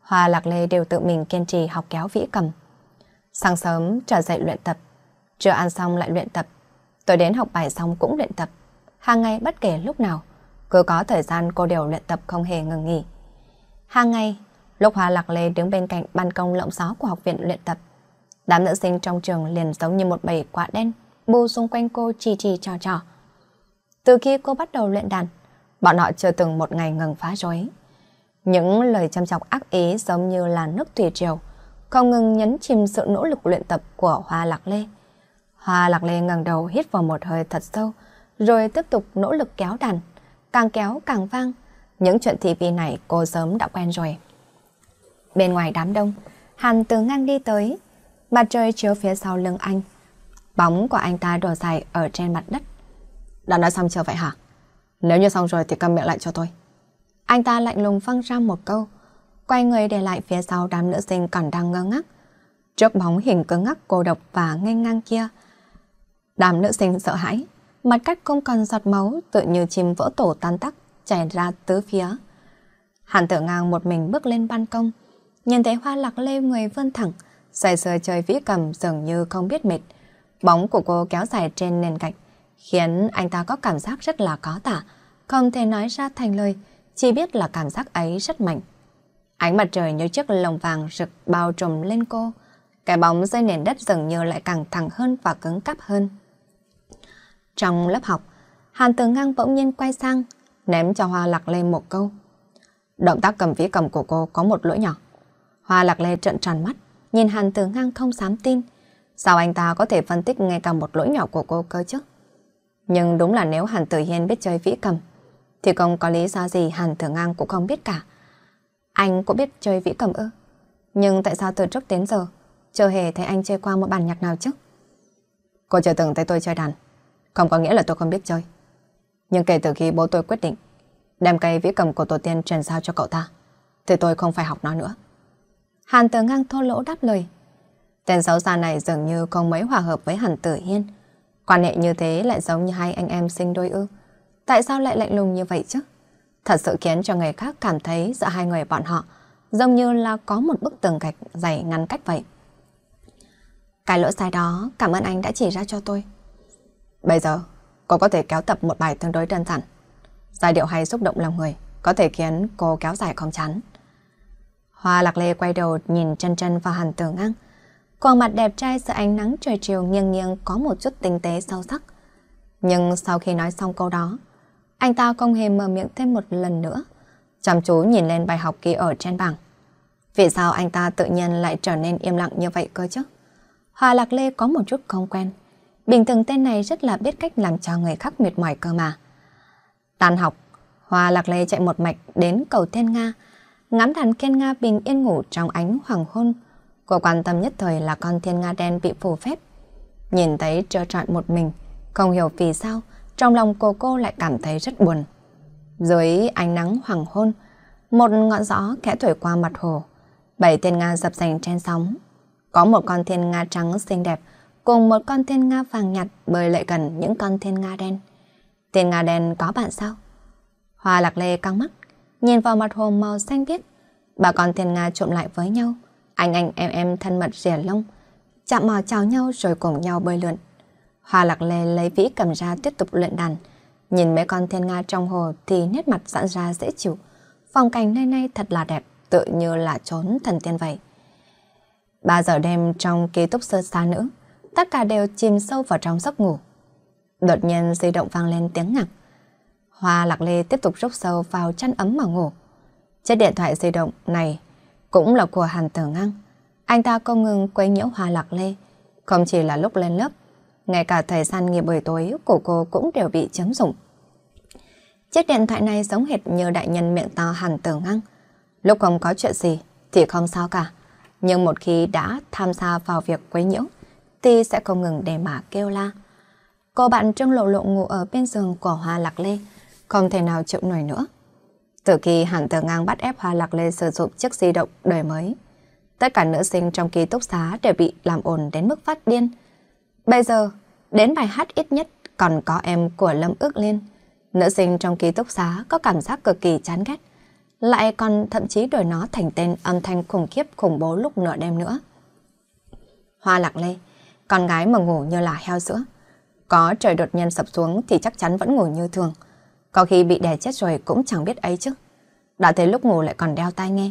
Hoa Lạc Lê đều tự mình kiên trì học kéo vĩ cầm. Sáng sớm trở dậy luyện tập, trưa ăn xong lại luyện tập, tối đến học bài xong cũng luyện tập. Hàng ngày bất kể lúc nào, cứ có thời gian cô đều luyện tập không hề ngừng nghỉ. Hàng ngày, lúc Hoa Lạc Lê đứng bên cạnh ban công lộng gió của học viện luyện tập, đám nữ sinh trong trường liền giống như một bầy quạ đen, bu xung quanh cô chi chi trò trò. Từ khi cô bắt đầu luyện đàn, bọn họ chưa từng một ngày ngừng phá rối. Những lời chăm chọc ác ý giống như là nước thủy triều, không ngừng nhấn chìm sự nỗ lực luyện tập của Hoa Lạc Lê. Hoa Lạc Lê ngẩng đầu hít vào một hơi thật sâu, rồi tiếp tục nỗ lực kéo đàn, càng kéo càng vang. Những chuyện thị vi này cô sớm đã quen rồi. Bên ngoài đám đông, Hàn từ ngang đi tới, mặt trời chiếu phía sau lưng anh. Bóng của anh ta đổ dài ở trên mặt đất. Đã nói xong chưa vậy hả? Nếu như xong rồi thì cầm miệng lại cho tôi. Anh ta lạnh lùng văng ra một câu, quay người để lại phía sau đám nữ sinh còn đang ngơ ngác. Trước bóng hình cứng ngắc cô độc và ngay ngang kia, đám nữ sinh sợ hãi, mặt cắt không còn giọt máu tự như chim vỡ tổ tan tắc chảy ra tứ phía. Hàn tử ngang một mình bước lên ban công, nhìn thấy hoa lạc lê người vươn thẳng, xoay sờ trời vĩ cầm dường như không biết mệt. Bóng của cô kéo dài trên nền gạch khiến anh ta có cảm giác rất là có tả, không thể nói ra thành lời, chỉ biết là cảm giác ấy rất mạnh. Ánh mặt trời như chiếc lồng vàng rực bao trùm lên cô, cái bóng rơi nền đất dường như lại càng thẳng hơn và cứng cáp hơn. Trong lớp học, Hàn Tường Ngang bỗng nhiên quay sang, ném cho Hoa Lạc Lê một câu. Động tác cầm vĩ cầm của cô có một lỗi nhỏ. Hoa Lạc Lê trợn tròn mắt, nhìn Hàn Tường Ngang không dám tin. Sao anh ta có thể phân tích ngay cả một lỗi nhỏ của cô cơ chứ? Nhưng đúng là nếu Hàn Tử Hiên biết chơi vĩ cầm, thì không có lý do gì Hàn Tử Ngang cũng không biết cả. Anh cũng biết chơi vĩ cầm ư. Nhưng tại sao từ trước đến giờ, chưa hề thấy anh chơi qua một bản nhạc nào chứ? Cô chưa từng thấy tôi chơi đàn, không có nghĩa là tôi không biết chơi. Nhưng kể từ khi bố tôi quyết định đem cây vĩ cầm của tổ tiên truyền giao cho cậu ta, thì tôi không phải học nó nữa. Hàn Tử Ngang thô lỗ đáp lời. Tên xấu xa này dường như không mấy hòa hợp với Hàn Tử Hiên. Quan hệ như thế lại giống như hai anh em sinh đôi ư. Tại sao lại lạnh lùng như vậy chứ? Thật sự khiến cho người khác cảm thấy giữa hai người bọn họ giống như là có một bức tường gạch dày ngăn cách vậy. Cái lỗi sai đó cảm ơn anh đã chỉ ra cho tôi. Bây giờ, cô có thể kéo tập một bài tương đối đơn giản. Giai điệu hay xúc động lòng người có thể khiến cô kéo dài không chán. Hoa Lạc Lê quay đầu nhìn chân chân và hàn tường ngang. Khuôn mặt đẹp trai sợ ánh nắng trời chiều nghiêng nghiêng có một chút tinh tế sâu sắc. Nhưng sau khi nói xong câu đó, anh ta không hề mở miệng thêm một lần nữa. Chăm chú nhìn lên bài học kỳ ở trên bảng. Vì sao anh ta tự nhiên lại trở nên im lặng như vậy cơ chứ? Hòa Lạc Lê có một chút không quen. Bình thường tên này rất là biết cách làm cho người khác mệt mỏi cơ mà. Tàn học, Hòa Lạc Lê chạy một mạch đến cầu Thiên Nga, ngắm đàn Thiên Nga bình yên ngủ trong ánh hoàng hôn, Cô quan tâm nhất thời là con thiên nga đen bị phù phép. Nhìn thấy trơ trọi một mình, không hiểu vì sao, trong lòng cô cô lại cảm thấy rất buồn. Dưới ánh nắng hoàng hôn, một ngọn gió khẽ thổi qua mặt hồ. Bảy thiên nga dập dành trên sóng. Có một con thiên nga trắng xinh đẹp cùng một con thiên nga vàng nhạt bơi lại gần những con thiên nga đen. Thiên nga đen có bạn sao? Hoa lạc lê căng mắt, nhìn vào mặt hồ màu xanh biếc. Bà con thiên nga trộm lại với nhau. Anh anh em em thân mật rìa lông, chạm mò chào nhau rồi cùng nhau bơi lượn. Hoa lạc lê lấy vĩ cầm ra tiếp tục luyện đàn. Nhìn mấy con thiên nga trong hồ thì nét mặt sẵn ra dễ chịu. Phong cảnh nơi này thật là đẹp, tự như là trốn thần tiên vậy. Ba giờ đêm trong ký túc sơ xa nữ, tất cả đều chìm sâu vào trong giấc ngủ. Đột nhiên di động vang lên tiếng ngạc. Hoa lạc lê tiếp tục rút sâu vào chăn ấm mà ngủ. Chiếc điện thoại di động này cũng là của Hàn Tử Ngang. Anh ta không ngừng quấy nhiễu Hoa Lạc Lê, không chỉ là lúc lên lớp, ngay cả thời gian nghỉ buổi tối của cô cũng đều bị chấm dụng. Chiếc điện thoại này giống hệt như đại nhân miệng to Hàn Tử Ngang. Lúc không có chuyện gì thì không sao cả, nhưng một khi đã tham gia vào việc quấy nhiễu thì sẽ không ngừng để mà kêu la. Cô bạn Trương Lộ Lộ ngủ ở bên giường của Hoa Lạc Lê, không thể nào chịu nổi nữa. Từ khi hẳn tờ ngang bắt ép Hoa Lạc Lê sử dụng chiếc di động đời mới, tất cả nữ sinh trong ký túc xá đều bị làm ồn đến mức phát điên. Bây giờ, đến bài hát ít nhất còn có em của Lâm Ước Liên. Nữ sinh trong ký túc xá có cảm giác cực kỳ chán ghét, lại còn thậm chí đổi nó thành tên âm thanh khủng khiếp khủng bố lúc nửa đêm nữa. Hoa Lạc Lê, con gái mà ngủ như là heo sữa. Có trời đột nhiên sập xuống thì chắc chắn vẫn ngủ như thường. Có khi bị đè chết rồi cũng chẳng biết ấy chứ. Đã thấy lúc ngủ lại còn đeo tai nghe.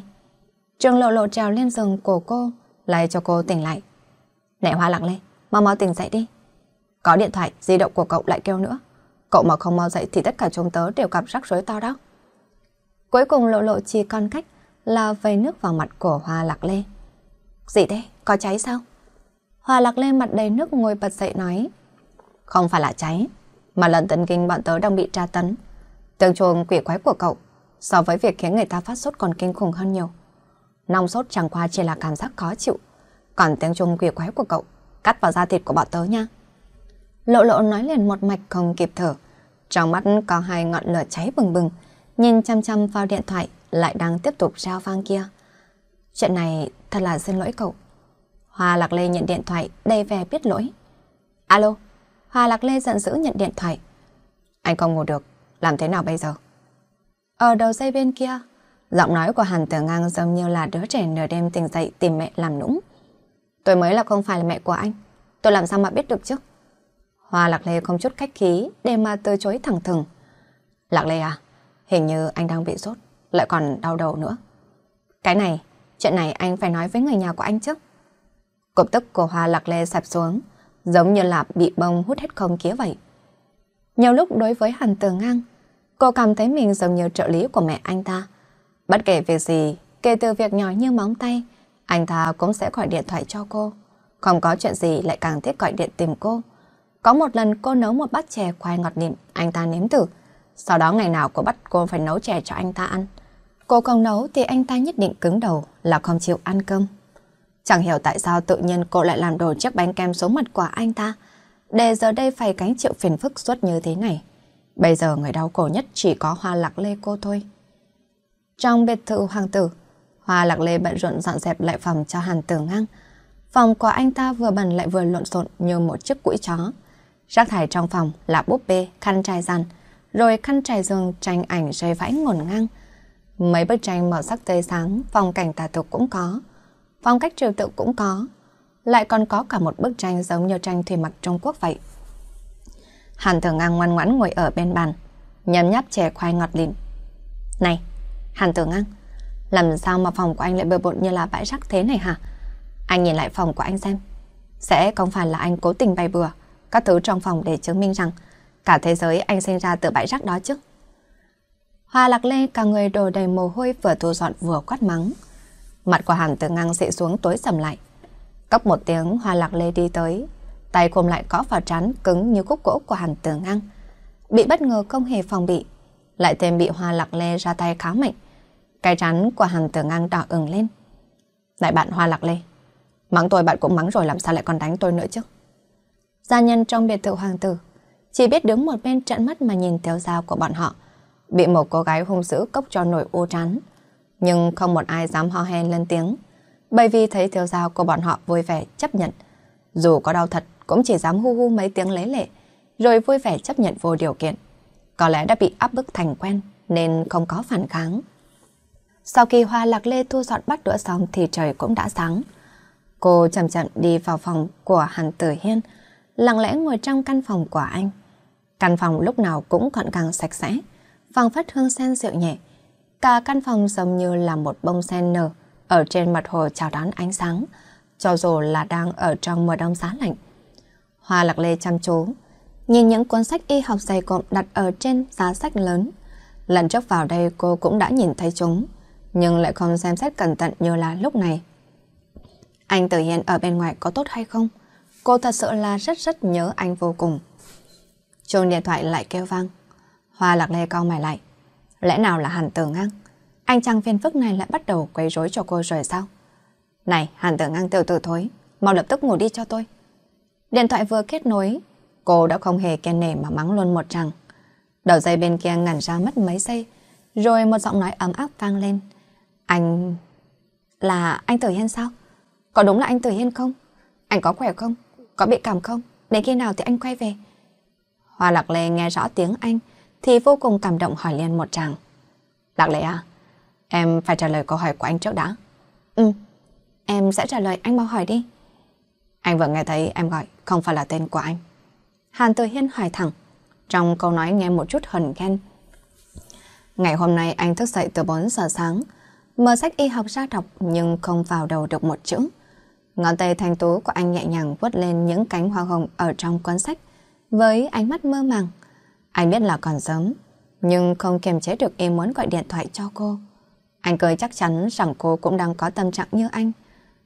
Trường lộ lộ trèo lên giường của cô, lại cho cô tỉnh lại. Nè hoa lặng lên, mau mau tỉnh dậy đi. Có điện thoại, di động của cậu lại kêu nữa. Cậu mà không mau dậy thì tất cả chúng tớ đều gặp rắc rối to đó. Cuối cùng lộ lộ chỉ còn cách là vây nước vào mặt của Hoa Lạc Lê. Gì thế? Có cháy sao? Hoa Lạc Lê mặt đầy nước ngồi bật dậy nói. Không phải là cháy, mà lần tấn kinh bọn tớ đang bị tra tấn. Tượng chuông quỷ quái của cậu so với việc khiến người ta phát sốt còn kinh khủng hơn nhiều. Nong sốt chẳng qua chỉ là cảm giác khó chịu. Còn tiếng chuông quỷ quái của cậu cắt vào da thịt của bọn tớ nha. Lộ lộ nói liền một mạch không kịp thở. Trong mắt có hai ngọn lửa cháy bừng bừng. Nhìn chăm chăm vào điện thoại lại đang tiếp tục rao vang kia. Chuyện này thật là xin lỗi cậu. Hoa Lạc Lê nhận điện thoại đầy về biết lỗi. Alo, Hoa Lạc Lê giận dữ nhận điện thoại. Anh không ngủ được, làm thế nào bây giờ? Ở đầu dây bên kia, giọng nói của Hàn Tử Ngang giống như là đứa trẻ nửa đêm tỉnh dậy tìm mẹ làm nũng. Tôi mới là không phải là mẹ của anh, tôi làm sao mà biết được chứ? Hoa Lạc Lê không chút khách khí để mà từ chối thẳng thừng. Lạc Lê à, hình như anh đang bị sốt, lại còn đau đầu nữa. Cái này, chuyện này anh phải nói với người nhà của anh chứ. Cục tức của Hoa Lạc Lê sạp xuống, giống như là bị bông hút hết không khí vậy. Nhiều lúc đối với Hàn Tử Ngang, Cô cảm thấy mình giống như trợ lý của mẹ anh ta. Bất kể việc gì, kể từ việc nhỏ như móng tay, anh ta cũng sẽ gọi điện thoại cho cô. Không có chuyện gì lại càng thích gọi điện tìm cô. Có một lần cô nấu một bát chè khoai ngọt nịm, anh ta nếm thử. Sau đó ngày nào cô bắt cô phải nấu chè cho anh ta ăn. Cô không nấu thì anh ta nhất định cứng đầu là không chịu ăn cơm. Chẳng hiểu tại sao tự nhiên cô lại làm đồ chiếc bánh kem số mật quả anh ta, để giờ đây phải cánh chịu phiền phức suốt như thế này. Bây giờ người đau cổ nhất chỉ có hoa lạc lê cô thôi. Trong biệt thự hoàng tử, hoa lạc lê bận rộn dọn dẹp lại phòng cho hàn tử ngang. Phòng của anh ta vừa bẩn lại vừa lộn xộn như một chiếc cũi chó. Rác thải trong phòng là búp bê, khăn trải giàn, rồi khăn trải giường tranh ảnh rơi vãi ngổn ngang. Mấy bức tranh màu sắc tươi sáng, phong cảnh tà tục cũng có, phong cách triều tượng cũng có. Lại còn có cả một bức tranh giống như tranh thủy mặc Trung Quốc vậy. Hàn Tử Ngang ngoan ngoãn ngồi ở bên bàn, nhấm nháp chè khoai ngọt lịm. Này, Hàn Tử Ngang, làm sao mà phòng của anh lại bừa bộn như là bãi rác thế này hả? Anh nhìn lại phòng của anh xem, sẽ không phải là anh cố tình bày bừa các thứ trong phòng để chứng minh rằng cả thế giới anh sinh ra từ bãi rác đó chứ. Hoa Lạc Lê cả người đổ đầy mồ hôi vừa thu dọn vừa quát mắng. Mặt của Hàn Tử Ngang dịu xuống tối sầm lại. Cốc một tiếng Hoa Lạc Lê đi tới, tay khôm lại có vào trán cứng như khúc gỗ của hàn tường ngang. Bị bất ngờ không hề phòng bị, lại thêm bị hoa lạc lê ra tay khá mạnh. Cái trán của hàn tường ngang đỏ ửng lên. Đại bạn hoa lạc lê, mắng tôi bạn cũng mắng rồi làm sao lại còn đánh tôi nữa chứ? Gia nhân trong biệt thự hoàng tử, chỉ biết đứng một bên trận mắt mà nhìn theo dao của bọn họ, bị một cô gái hung dữ cốc cho nổi ô trán. Nhưng không một ai dám ho hen lên tiếng, bởi vì thấy theo dao của bọn họ vui vẻ chấp nhận. Dù có đau thật cũng chỉ dám hu hu mấy tiếng lấy lệ, rồi vui vẻ chấp nhận vô điều kiện. Có lẽ đã bị áp bức thành quen, nên không có phản kháng. Sau khi Hoa Lạc Lê thu dọn bắt đũa xong thì trời cũng đã sáng. Cô chậm chậm đi vào phòng của Hàn Tử Hiên, lặng lẽ ngồi trong căn phòng của anh. Căn phòng lúc nào cũng gọn gàng sạch sẽ, phòng phát hương sen rượu nhẹ. Cả căn phòng giống như là một bông sen nở ở trên mặt hồ chào đón ánh sáng, cho dù là đang ở trong mùa đông giá lạnh. Hoa Lạc Lê chăm chú, nhìn những cuốn sách y học dày cộm đặt ở trên giá sách lớn. Lần trước vào đây cô cũng đã nhìn thấy chúng, nhưng lại không xem xét cẩn thận như là lúc này. Anh Tử Hiền ở bên ngoài có tốt hay không? Cô thật sự là rất rất nhớ anh vô cùng. Chuông điện thoại lại kêu vang. Hoa Lạc Lê cau mày lại. Lẽ nào là Hàn Tử Ngang? Anh chàng phiền phức này lại bắt đầu quấy rối cho cô rồi sao? Này, Hàn Tử Ngang tiểu tử thối, mau lập tức ngủ đi cho tôi. Điện thoại vừa kết nối, cô đã không hề khen nể mà mắng luôn một rằng. Đầu dây bên kia ngẩn ra mất mấy giây, rồi một giọng nói ấm áp vang lên. Anh... là anh Tử Hiên sao? Có đúng là anh Tử Hiên không? Anh có khỏe không? Có bị cảm không? Đến khi nào thì anh quay về? Hoa Lạc Lê nghe rõ tiếng anh thì vô cùng cảm động hỏi liền một chàng. Lạc Lê à, em phải trả lời câu hỏi của anh trước đã. Ừ, em sẽ trả lời anh mau hỏi đi. Anh vừa nghe thấy em gọi Không phải là tên của anh Hàn Tử Hiên hỏi thẳng Trong câu nói nghe một chút hần ghen Ngày hôm nay anh thức dậy từ 4 giờ sáng Mở sách y học ra đọc Nhưng không vào đầu được một chữ Ngón tay thanh tú của anh nhẹ nhàng vuốt lên những cánh hoa hồng ở trong cuốn sách với ánh mắt mơ màng. Anh biết là còn sớm, nhưng không kiềm chế được em muốn gọi điện thoại cho cô. Anh cười chắc chắn rằng cô cũng đang có tâm trạng như anh.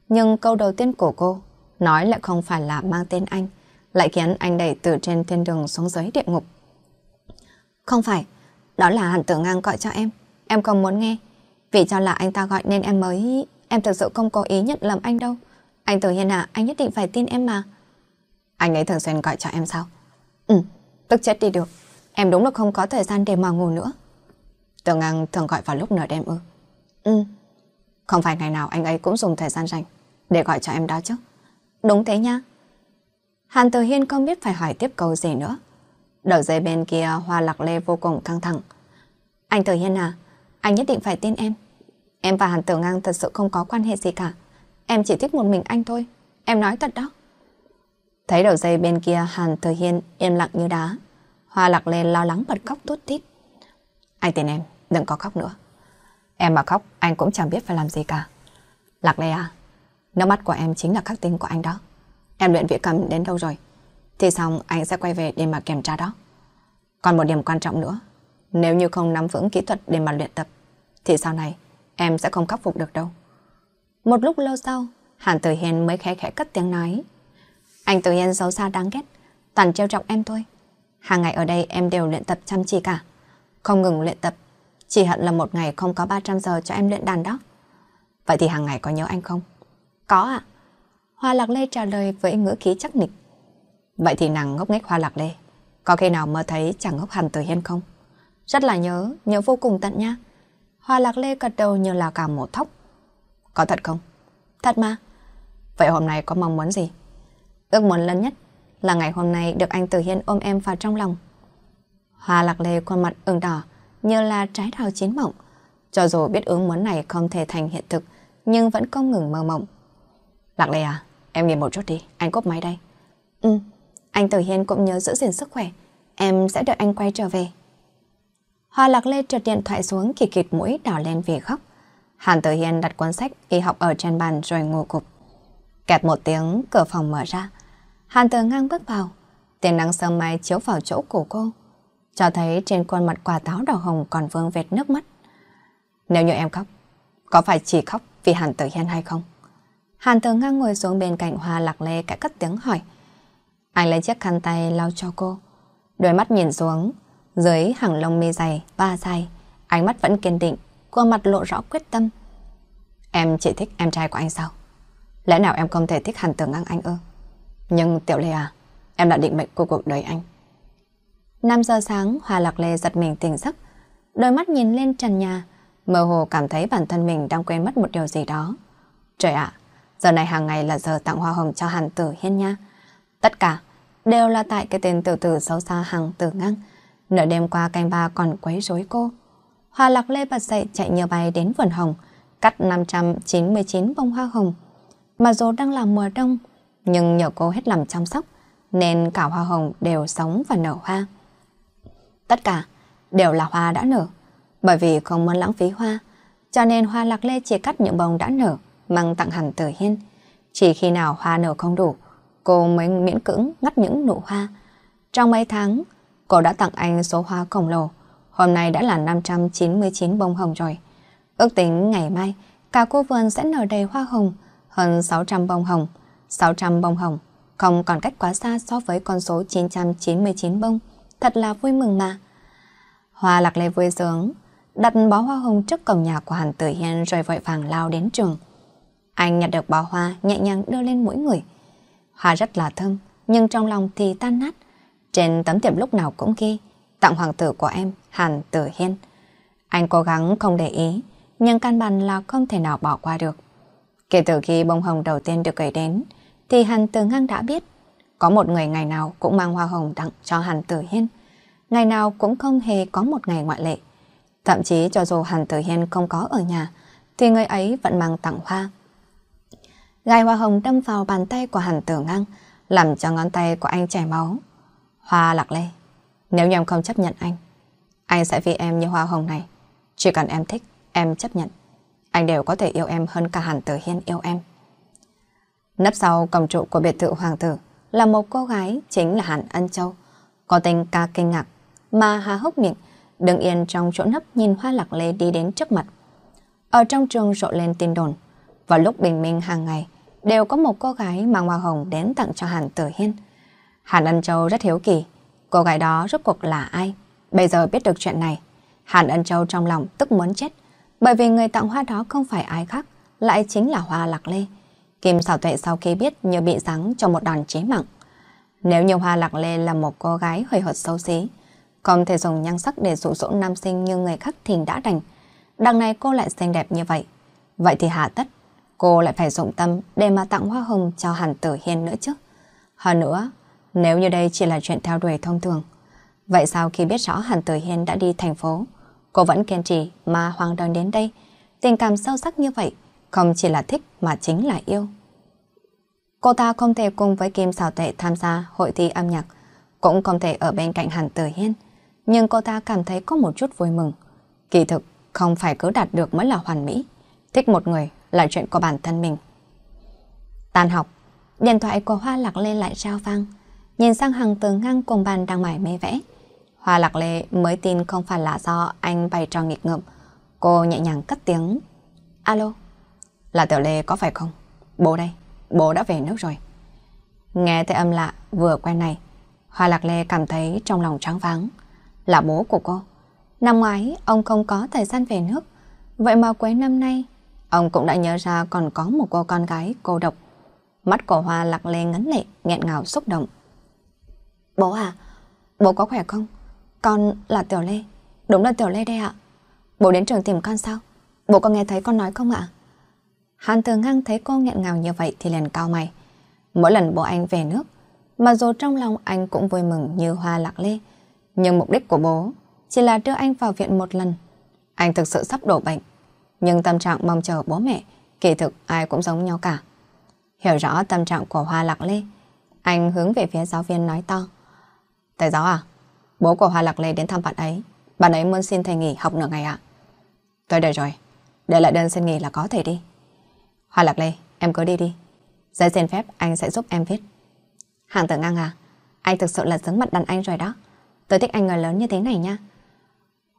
Nhưng câu đầu tiên của cô nói lại không phải là mang tên anh, lại khiến anh đẩy từ trên thiên đường xuống dưới địa ngục. Không phải, đó là hẳn tử ngang gọi cho em, em không muốn nghe. Vì cho là anh ta gọi nên em mới, em thực sự không có ý nhận lầm anh đâu. Anh Tử Hiên à, anh nhất định phải tin em mà. Anh ấy thường xuyên gọi cho em sao? Ừ, tức chết đi được. Em đúng là không có thời gian để mà ngủ nữa. Tử ngang thường gọi vào lúc nửa đêm ư. Ừ. Không phải ngày nào anh ấy cũng dùng thời gian rảnh để gọi cho em đó chứ. Đúng thế nha. Hàn Tử Hiên không biết phải hỏi tiếp câu gì nữa. Đầu dây bên kia Hoa Lạc Lê vô cùng căng thẳng. Anh Tử Hiên à, anh nhất định phải tin em. Em và Hàn Tử Ngang thật sự không có quan hệ gì cả. Em chỉ thích một mình anh thôi. Em nói thật đó. Thấy đầu dây bên kia Hàn Tử Hiên im lặng như đá. Hoa Lạc Lê lo lắng bật khóc thút tít. Anh tin em, đừng có khóc nữa. Em mà khóc, anh cũng chẳng biết phải làm gì cả. Lạc Lê à, Nước mắt của em chính là khắc tinh của anh đó. Em luyện vĩ cầm đến đâu rồi? Thì xong anh sẽ quay về để mà kiểm tra đó. Còn một điểm quan trọng nữa, nếu như không nắm vững kỹ thuật để mà luyện tập, thì sau này em sẽ không khắc phục được đâu. Một lúc lâu sau, Hàn Tử Hiền mới khẽ khẽ cất tiếng nói. Anh Tử Hiền xấu xa đáng ghét, toàn trêu trọng em thôi. Hàng ngày ở đây em đều luyện tập chăm chỉ cả. Không ngừng luyện tập, chỉ hận là một ngày không có 300 giờ cho em luyện đàn đó. Vậy thì hàng ngày có nhớ anh không? Có ạ. À? Hoa Lạc Lê trả lời với ngữ khí chắc nịch. Vậy thì nàng ngốc nghếch Hoa Lạc Lê. Có khi nào mơ thấy chàng ngốc hẳn từ hiên không? Rất là nhớ, nhớ vô cùng tận nha. Hoa Lạc Lê gật đầu như là cả một thóc. Có thật không? Thật mà. Vậy hôm nay có mong muốn gì? Ước muốn lớn nhất là ngày hôm nay được anh Từ Hiên ôm em vào trong lòng. Hoa Lạc Lê khuôn mặt ửng đỏ như là trái đào chín mộng. Cho dù biết ước muốn này không thể thành hiện thực, nhưng vẫn không ngừng mơ mộng. Lạc Lê à, em nghỉ một chút đi, anh cúp máy đây. Ừ, anh Tử Hiên cũng nhớ giữ gìn sức khỏe, em sẽ đợi anh quay trở về. Hoa Lạc Lê trượt điện thoại xuống kỳ kịt mũi đỏ lên vì khóc. Hàn Tử Hiên đặt cuốn sách y học ở trên bàn rồi ngủ cục. Kẹt một tiếng, cửa phòng mở ra. Hàn Tử ngang bước vào, tia nắng sớm mai chiếu vào chỗ của cô, cho thấy trên khuôn mặt quả táo đỏ hồng còn vương vệt nước mắt. Nếu như em khóc, có phải chỉ khóc vì Hàn Tử Hiên hay không? Hàn Thường Ngang ngồi xuống bên cạnh Hoa Lạc Lê cả cất tiếng hỏi. Anh lấy chiếc khăn tay lau cho cô. Đôi mắt nhìn xuống, dưới hàng lông mi dày, ba dài, ánh mắt vẫn kiên định, khuôn mặt lộ rõ quyết tâm. Em chỉ thích em trai của anh sao? Lẽ nào em không thể thích Hàn Tường Ngang anh ư? Nhưng Tiểu Lê à, em đã định mệnh của cuộc đời anh. 5 giờ sáng, Hoa Lạc Lê giật mình tỉnh giấc, đôi mắt nhìn lên trần nhà, mơ hồ cảm thấy bản thân mình đang quên mất một điều gì đó. Trời ạ, à, Giờ này hàng ngày là giờ tặng hoa hồng cho Hàn Tử Hiên nha. Tất cả đều là tại cái tên tiểu tử xấu xa Hàn Tử Ngang. Nửa đêm qua canh ba còn quấy rối cô. Hoa Lạc Lê bật dậy chạy như bay đến vườn hồng, cắt 599 bông hoa hồng. Mà dù đang là mùa đông, nhưng nhờ cô hết lòng chăm sóc, nên cả hoa hồng đều sống và nở hoa. Tất cả đều là hoa đã nở, bởi vì không muốn lãng phí hoa, cho nên hoa lạc lê chỉ cắt những bông đã nở, mang tặng hẳn Tử Hiên. Chỉ khi nào hoa nở không đủ, cô mới miễn cưỡng ngắt những nụ hoa. Trong mấy tháng, cô đã tặng anh số hoa khổng lồ. Hôm nay đã là 599 bông hồng rồi. Ước tính ngày mai, cả cô vườn sẽ nở đầy hoa hồng, hơn 600 bông hồng. 600 bông hồng, không còn cách quá xa so với con số 999 bông. Thật là vui mừng mà. Hoa lạc lê vui sướng, đặt bó hoa hồng trước cổng nhà của Hàn Tử Hiên rồi vội vàng lao đến trường. Anh nhặt được bó hoa nhẹ nhàng đưa lên mỗi người. Hoa rất là thơm, nhưng trong lòng thì tan nát. Trên tấm tiệm lúc nào cũng ghi, tặng hoàng tử của em, Hàn Tử Hiên. Anh cố gắng không để ý, nhưng căn bản là không thể nào bỏ qua được. Kể từ khi bông hồng đầu tiên được gửi đến, thì Hàn Tử Ngang đã biết, có một người ngày nào cũng mang hoa hồng tặng cho Hàn Tử Hiên. Ngày nào cũng không hề có một ngày ngoại lệ. Thậm chí cho dù Hàn Tử Hiên không có ở nhà, thì người ấy vẫn mang tặng hoa gai hoa hồng đâm vào bàn tay của Hàn Tử Ngang, làm cho ngón tay của anh chảy máu. Hoa lạc lê, nếu như em không chấp nhận anh, anh sẽ vì em như hoa hồng này. Chỉ cần em thích, em chấp nhận. Anh đều có thể yêu em hơn cả Hàn Tử Hiên yêu em. Nấp sau cổng trụ của biệt thự hoàng tử là một cô gái chính là Hàn Ân Châu. Có tên ca kinh ngạc, mà há hốc miệng, đứng yên trong chỗ nấp nhìn hoa lạc lê đi đến trước mặt. Ở trong trường rộ lên tin đồn, vào lúc bình minh hàng ngày, đều có một cô gái mang hoa hồng đến tặng cho Hàn Tử Hiên. Hàn Ân Châu rất hiếu kỳ, cô gái đó rốt cuộc là ai? Bây giờ biết được chuyện này, Hàn Ân Châu trong lòng tức muốn chết, bởi vì người tặng hoa đó không phải ai khác, lại chính là hoa lạc lê. Kim xảo tuệ sau khi biết như bị giáng cho một đòn chế mặn. Nếu như hoa lạc lê là một cô gái hơi hợt xấu xí, không thể dùng nhan sắc để dụ dỗ nam sinh như người khác thì đã đành. Đằng này cô lại xinh đẹp như vậy. Vậy thì hạ tất cô lại phải dụng tâm để mà tặng hoa hồng cho Hàn Tử Hiên nữa chứ. Hơn nữa, nếu như đây chỉ là chuyện theo đuổi thông thường, vậy sao khi biết rõ Hàn Tử Hiên đã đi thành phố, cô vẫn kiên trì mà hoàng đơn đến đây, tình cảm sâu sắc như vậy, không chỉ là thích mà chính là yêu. Cô ta không thể cùng với Kim Sào Tệ tham gia hội thi âm nhạc, cũng không thể ở bên cạnh Hàn Tử Hiên, nhưng cô ta cảm thấy có một chút vui mừng. Kỳ thực, không phải cứ đạt được mới là hoàn mỹ. Thích một người là chuyện của bản thân mình. Tàn học, điện thoại của Hoa Lạc Lê lại trao vang, nhìn sang hàng tường ngang cùng bàn đang mải mê vẽ. Hoa Lạc Lê mới tin không phải là do anh bày trò nghịch ngợm. Cô nhẹ nhàng cất tiếng. Alo, là Tiểu Lê có phải không?
Bố đây, bố đã về
nước rồi. Nghe thấy âm lạ vừa quen này, Hoa Lạc Lê cảm thấy trong lòng trắng vắng. Là bố của cô. Năm ngoái, ông không có thời gian về nước. Vậy mà cuối năm nay, Ông cũng đã nhớ ra còn có một cô con gái cô độc. Mắt của Hoa lặng lẽ ngấn lệ, nghẹn ngào xúc động. Bố à, bố có khỏe không? Con là Tiểu Lê, đúng là Tiểu Lê đây ạ. Bố đến trường tìm con sao? Bố có nghe thấy con nói không ạ? Hàn Từ Ngang thấy cô nghẹn ngào như vậy thì liền cao mày. Mỗi lần bố anh về nước, mà dù trong lòng anh cũng vui mừng như hoa lạc lê, nhưng mục đích của bố chỉ là đưa anh vào viện một lần. Anh thực sự sắp đổ bệnh, nhưng tâm trạng mong chờ bố mẹ, kỳ thực ai cũng giống nhau cả. Hiểu rõ tâm trạng của Hoa Lạc Lê, anh hướng về phía giáo viên nói to. Thầy giáo à, bố của Hoa Lạc Lê đến thăm bạn ấy, bạn ấy muốn xin thầy nghỉ học nửa ngày ạ. À? Tôi đợi rồi, để lại đơn xin nghỉ là có thể đi. Hoa Lạc Lê, em cứ đi đi. Giấy xin phép anh sẽ giúp em viết. Hạng tử ngang à, anh thực sự là dứng mặt đàn anh rồi đó. Tôi thích anh người lớn như thế này nha.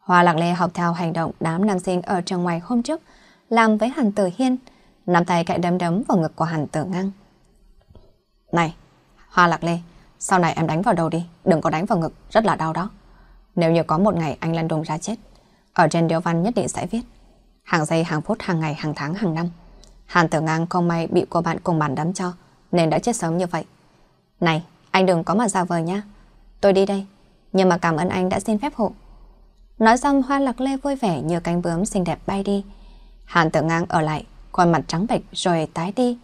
Hoa Lạc Lê học theo hành động đám nam sinh ở trường ngoài hôm trước, làm với Hàn Tử Hiên, nắm tay cạy đấm đấm vào ngực của Hàn Tử Ngang. Này, Hoa Lạc Lê, sau này em đánh vào đầu đi, đừng có đánh vào ngực, rất là đau đó. Nếu như có một ngày anh lăn đùng ra chết, ở trên điều văn nhất định sẽ viết. Hàng giây, hàng phút, hàng ngày, hàng tháng, hàng năm. Hàn Tử Ngang không may bị cô bạn cùng bàn đấm cho, nên đã chết sớm như vậy. Này, anh đừng có mà ra vờ nha. Tôi đi đây, nhưng mà cảm ơn anh đã xin phép hộ. Nói xong hoa lạc lê vui vẻ như cánh bướm xinh đẹp bay đi. Hàn tử ngang ở lại, khuôn mặt trắng bệch rồi tái đi.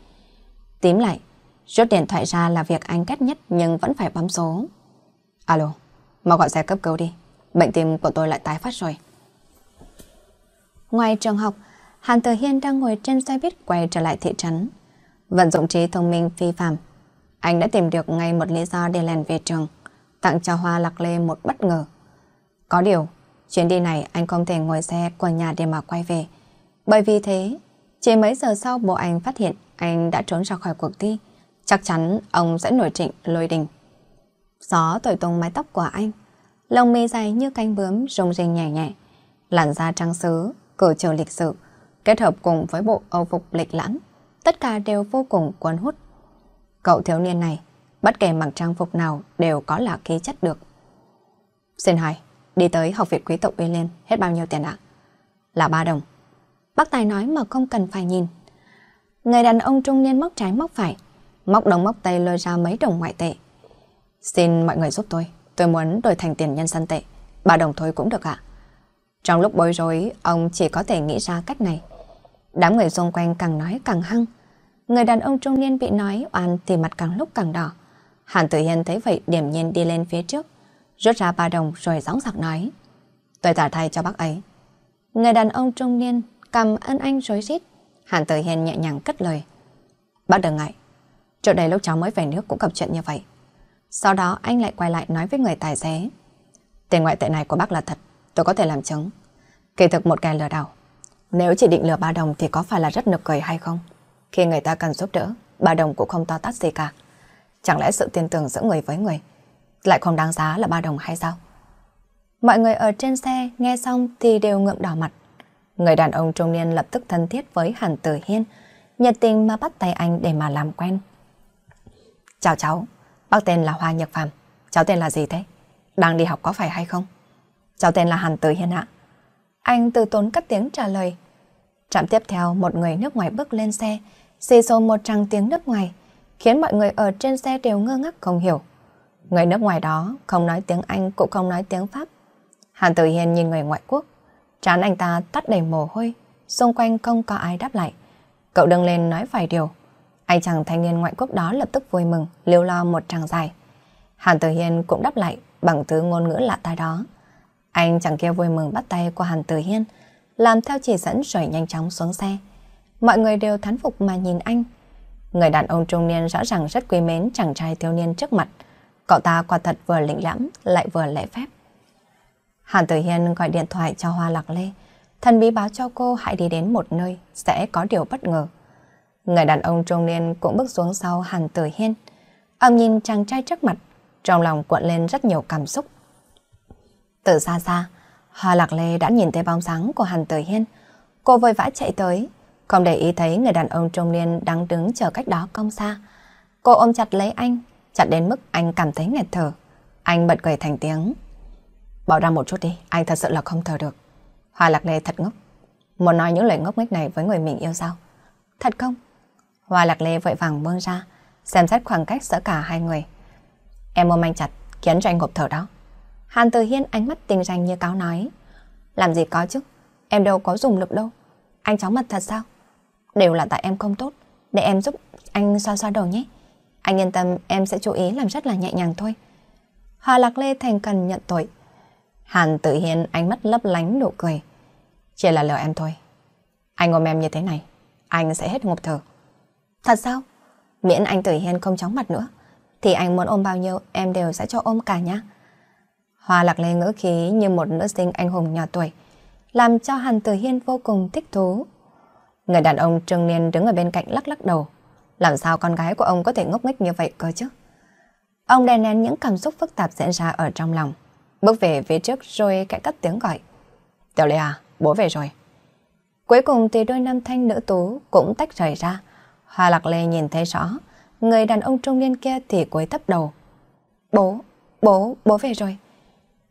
Tím lại, rút điện thoại ra là việc anh ghét nhất nhưng vẫn phải bấm số. Alo, mau gọi xe cấp cứu đi, bệnh tim của tôi lại tái phát rồi. Ngoài trường học, Hàn Tử Hiên đang ngồi trên xe buýt quay trở lại thị trấn. Vận dụng trí thông minh phi phàm, anh đã tìm được ngay một lý do để lèn về trường, tặng cho Hoa Lạc Lê một bất ngờ. Có điều, Chuyến đi này anh không thể ngồi xe của nhà để mà quay về. Bởi vì thế, chỉ mấy giờ sau bộ anh phát hiện anh đã trốn ra khỏi cuộc thi, chắc chắn ông sẽ nổi trịnh lôi đình. Gió thổi tung mái tóc của anh, lông mi dài như cánh bướm rung rinh nhẹ nhẹ, làn da trắng sứ, cử chiều lịch sự, kết hợp cùng với bộ âu phục lịch lãng, tất cả đều vô cùng cuốn hút. Cậu thiếu niên này, bất kể mặc trang phục nào đều có là khí chất được. Xin hỏi, Đi tới học viện quý tộc Uy lên hết bao nhiêu tiền ạ? Là ba đồng. Bác Tài nói mà không cần phải nhìn. Người đàn ông trung niên móc trái móc phải, móc đồng móc tay lôi ra mấy đồng ngoại tệ. Xin mọi người giúp tôi, tôi muốn đổi thành tiền nhân dân tệ. Ba đồng thôi cũng được ạ. Trong lúc bối rối, ông chỉ có thể nghĩ ra cách này. Đám người xung quanh càng nói càng hăng. Người đàn ông trung niên bị nói oan thì mặt càng lúc càng đỏ. Hàn Tử Hiên thấy vậy điểm nhiên đi lên phía trước rút ra ba đồng rồi gióng giặc nói. Tôi trả thay cho bác ấy. Người đàn ông trung niên cầm ơn anh rối rít. Hàn Tử Hiền nhẹ nhàng cất lời. Bác đừng ngại. chỗ đây lúc cháu mới về nước cũng gặp chuyện như vậy. Sau đó anh lại quay lại nói với người tài xế. Tiền ngoại tệ này của bác là thật. Tôi có thể làm chứng. Kỳ thực một kẻ lừa đảo. Nếu chỉ định lừa ba đồng thì có phải là rất nực cười hay không? Khi người ta cần giúp đỡ, ba đồng cũng không to tát gì cả. Chẳng lẽ sự tin tưởng giữa người với người lại không đáng giá là ba đồng hay sao? Mọi người ở trên xe nghe xong thì đều ngượng đỏ mặt. Người đàn ông trung niên lập tức thân thiết với Hàn Tử Hiên, nhiệt tình mà bắt tay anh để mà làm quen. Chào cháu, bác tên là Hoa Nhật Phạm. Cháu tên là gì thế? Đang đi học có phải hay không? Cháu tên là Hàn Tử Hiên ạ. Anh từ tốn cất tiếng trả lời. Trạm tiếp theo một người nước ngoài bước lên xe, xì xô một tràng tiếng nước ngoài, khiến mọi người ở trên xe đều ngơ ngác không hiểu. Người nước ngoài đó không nói tiếng Anh cũng không nói tiếng Pháp. Hàn Tử Hiên nhìn người ngoại quốc, chán anh ta tắt đầy mồ hôi, xung quanh không có ai đáp lại. Cậu đứng lên nói vài điều. Anh chàng thanh niên ngoại quốc đó lập tức vui mừng, liêu lo một tràng dài. Hàn Tử Hiên cũng đáp lại bằng thứ ngôn ngữ lạ tai đó. Anh chàng kia vui mừng bắt tay của Hàn Tử Hiên, làm theo chỉ dẫn rồi nhanh chóng xuống xe. Mọi người đều thán phục mà nhìn anh. Người đàn ông trung niên rõ ràng rất quý mến chàng trai thiếu niên trước mặt. Cậu ta quả thật vừa lĩnh lãm lại vừa lễ phép. Hàn Tử Hiên gọi điện thoại cho Hoa Lạc Lê. Thần bí báo cho cô hãy đi đến một nơi sẽ có điều bất ngờ. Người đàn ông trung niên cũng bước xuống sau Hàn Tử Hiên. Ông nhìn chàng trai trước mặt, trong lòng cuộn lên rất nhiều cảm xúc. Từ xa xa, Hoa Lạc Lê đã nhìn thấy bóng dáng của Hàn Tử Hiên. Cô vội vã chạy tới, không để ý thấy người đàn ông trung niên đang đứng chờ cách đó không xa. Cô ôm chặt lấy anh, chặt đến mức anh cảm thấy nghẹt thở. Anh bật cười thành tiếng. Bỏ ra một chút đi, anh thật sự là không thở được. Hoa Lạc Lê thật ngốc. Muốn nói những lời ngốc nghếch này với người mình yêu sao? Thật không? Hoa Lạc Lê vội vàng buông ra, xem xét khoảng cách giữa cả hai người. Em ôm anh chặt, khiến cho anh ngộp thở đó. Hàn Từ Hiên ánh mắt tình ranh như cáo nói. Làm gì có chứ, em đâu có dùng lực đâu. Anh chóng mặt thật sao? Đều là tại em không tốt, để em giúp anh xoa xoa đầu nhé. Anh yên tâm em sẽ chú ý làm rất là nhẹ nhàng thôi. Hà Lạc Lê thành cần nhận tội. Hàn Tử Hiên ánh mắt lấp lánh nụ cười. Chỉ là lừa em thôi. Anh ôm em như thế này, anh sẽ hết ngục thở. Thật sao? Miễn anh Tử Hiên không chóng mặt nữa, thì anh muốn ôm bao nhiêu em đều sẽ cho ôm cả nhá. Hoa Lạc Lê ngữ khí như một nữ sinh anh hùng nhỏ tuổi, làm cho Hàn Tử Hiên vô cùng thích thú. Người đàn ông trừng niên đứng ở bên cạnh lắc lắc đầu, làm sao con gái của ông có thể ngốc nghếch như vậy cơ chứ? Ông đè nén những cảm xúc phức tạp diễn ra ở trong lòng. Bước về phía trước rồi kẽ cất tiếng gọi. Tiểu Lê à, bố về rồi. Cuối cùng thì đôi nam thanh nữ tú cũng tách rời ra. Hoa Lạc Lê nhìn thấy rõ, người đàn ông trung niên kia thì cúi thấp đầu. Bố, bố, bố về rồi.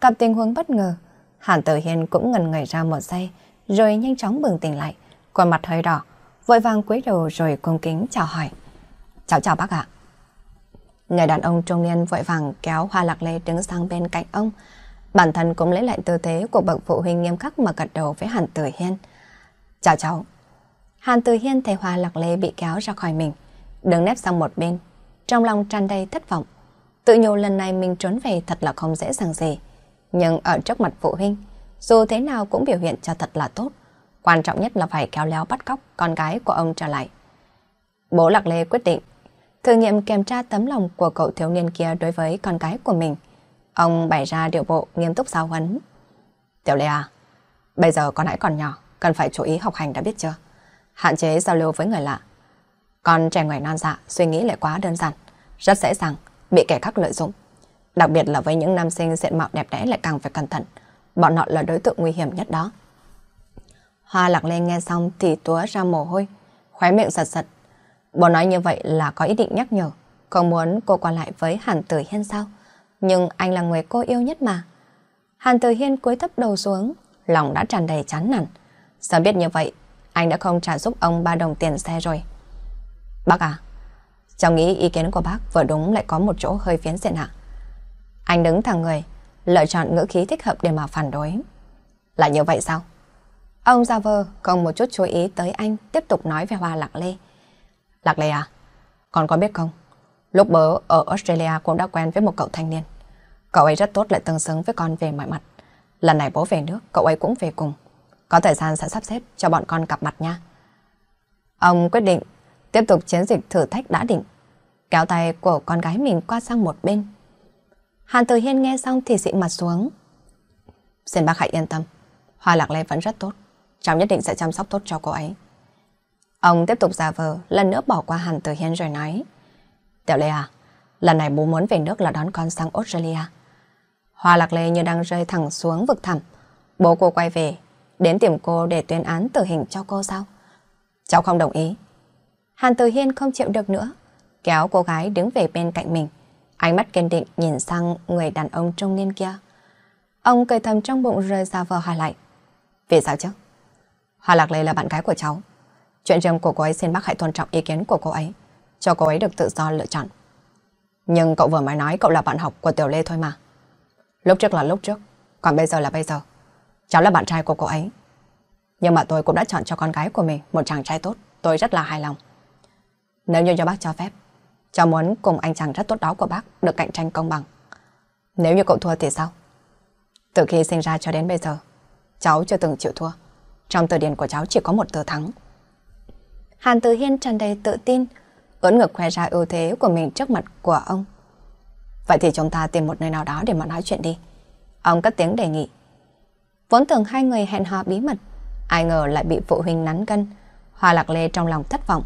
Cặp tình huống bất ngờ, Hàn Tử Hiên cũng ngần người ra một giây, rồi nhanh chóng bừng tỉnh lại, khuôn mặt hơi đỏ, vội vàng cúi đầu rồi cung kính chào hỏi. chào chào bác ạ. Người đàn ông trung niên vội vàng kéo Hoa Lạc Lê đứng sang bên cạnh ông. Bản thân cũng lấy lại tư thế của bậc phụ huynh nghiêm khắc mà gật đầu với Hàn Tử Hiên. Chào cháu. Hàn Tử Hiên thấy Hoa Lạc Lê bị kéo ra khỏi mình, đứng nép sang một bên, trong lòng tràn đầy thất vọng. Tự nhủ lần này mình trốn về thật là không dễ dàng gì. Nhưng ở trước mặt phụ huynh, dù thế nào cũng biểu hiện cho thật là tốt quan trọng nhất là phải kéo léo bắt cóc con gái của ông trở lại. Bố Lạc Lê quyết định thử nghiệm kiểm tra tấm lòng của cậu thiếu niên kia đối với con gái của mình. Ông bày ra điều bộ nghiêm túc giáo huấn. Tiểu Lê à, bây giờ con hãy còn nhỏ, cần phải chú ý học hành đã biết chưa? Hạn chế giao lưu với người lạ. Con trẻ ngoài non dạ, suy nghĩ lại quá đơn giản, rất dễ dàng bị kẻ khác lợi dụng. Đặc biệt là với những nam sinh diện mạo đẹp đẽ lại càng phải cẩn thận. Bọn họ là đối tượng nguy hiểm nhất đó. Hoa lặng lên nghe xong thì túa ra mồ hôi, khóe miệng giật giật. Bố nói như vậy là có ý định nhắc nhở, không muốn cô qua lại với Hàn Tử Hiên sao? Nhưng anh là người cô yêu nhất mà. Hàn Tử Hiên cúi thấp đầu xuống, lòng đã tràn đầy chán nản. Sớm biết như vậy, anh đã không trả giúp ông ba đồng tiền xe rồi. Bác à, cháu nghĩ ý kiến của bác vừa đúng lại có một chỗ hơi phiến diện ạ. Anh đứng thẳng người, lựa chọn ngữ khí thích hợp để mà phản đối. Là như vậy sao? Ông ra vờ không một chút chú ý tới anh tiếp tục nói về Hoa Lạc Lê. Lạc Lê à, con có biết không? Lúc bớ ở Australia cũng đã quen với một cậu thanh niên. Cậu ấy rất tốt lại tương xứng với con về mọi mặt. Lần này bố về nước, cậu ấy cũng về cùng. Có thời gian sẽ sắp xếp cho bọn con gặp mặt nha. Ông quyết định tiếp tục chiến dịch thử thách đã định. Kéo tay của con gái mình qua sang một bên. Hàn Từ Hiên nghe xong thì dị mặt xuống. Xin bác hãy yên tâm. Hoa Lạc Lê vẫn rất tốt cháu nhất định sẽ chăm sóc tốt cho cô ấy. Ông tiếp tục giả vờ, lần nữa bỏ qua Hàn Tử Hiên rồi nói. Tiểu Lê à, lần này bố muốn về nước là đón con sang Australia. Hoa Lạc Lê như đang rơi thẳng xuống vực thẳm. Bố cô quay về, đến tìm cô để tuyên án tử hình cho cô sao? Cháu không đồng ý. Hàn Tử Hiên không chịu được nữa, kéo cô gái đứng về bên cạnh mình. Ánh mắt kiên định nhìn sang người đàn ông trung niên kia. Ông cười thầm trong bụng rơi ra vờ hỏi lại. Vì sao chứ? Hà Lạc Lê là bạn gái của cháu. Chuyện riêng của cô ấy xin bác hãy tôn trọng ý kiến của cô ấy, cho cô ấy được tự do lựa chọn. Nhưng cậu vừa mới nói cậu là bạn học của Tiểu Lê thôi mà. Lúc trước là lúc trước, còn bây giờ là bây giờ. Cháu là bạn trai của cô ấy. Nhưng mà tôi cũng đã chọn cho con gái của mình một chàng trai tốt, tôi rất là hài lòng. Nếu như cho bác cho phép, cháu muốn cùng anh chàng rất tốt đó của bác được cạnh tranh công bằng. Nếu như cậu thua thì sao? Từ khi sinh ra cho đến bây giờ, cháu chưa từng chịu thua. Trong tờ điển của cháu chỉ có một tờ thắng. Hàn Tử Hiên tràn đầy tự tin, ưỡn ngực khoe ra ưu thế của mình trước mặt của ông. Vậy thì chúng ta tìm một nơi nào đó để mà nói chuyện đi. Ông cất tiếng đề nghị. Vốn tưởng hai người hẹn hò bí mật, ai ngờ lại bị phụ huynh nắn cân. Hoa Lạc Lê trong lòng thất vọng.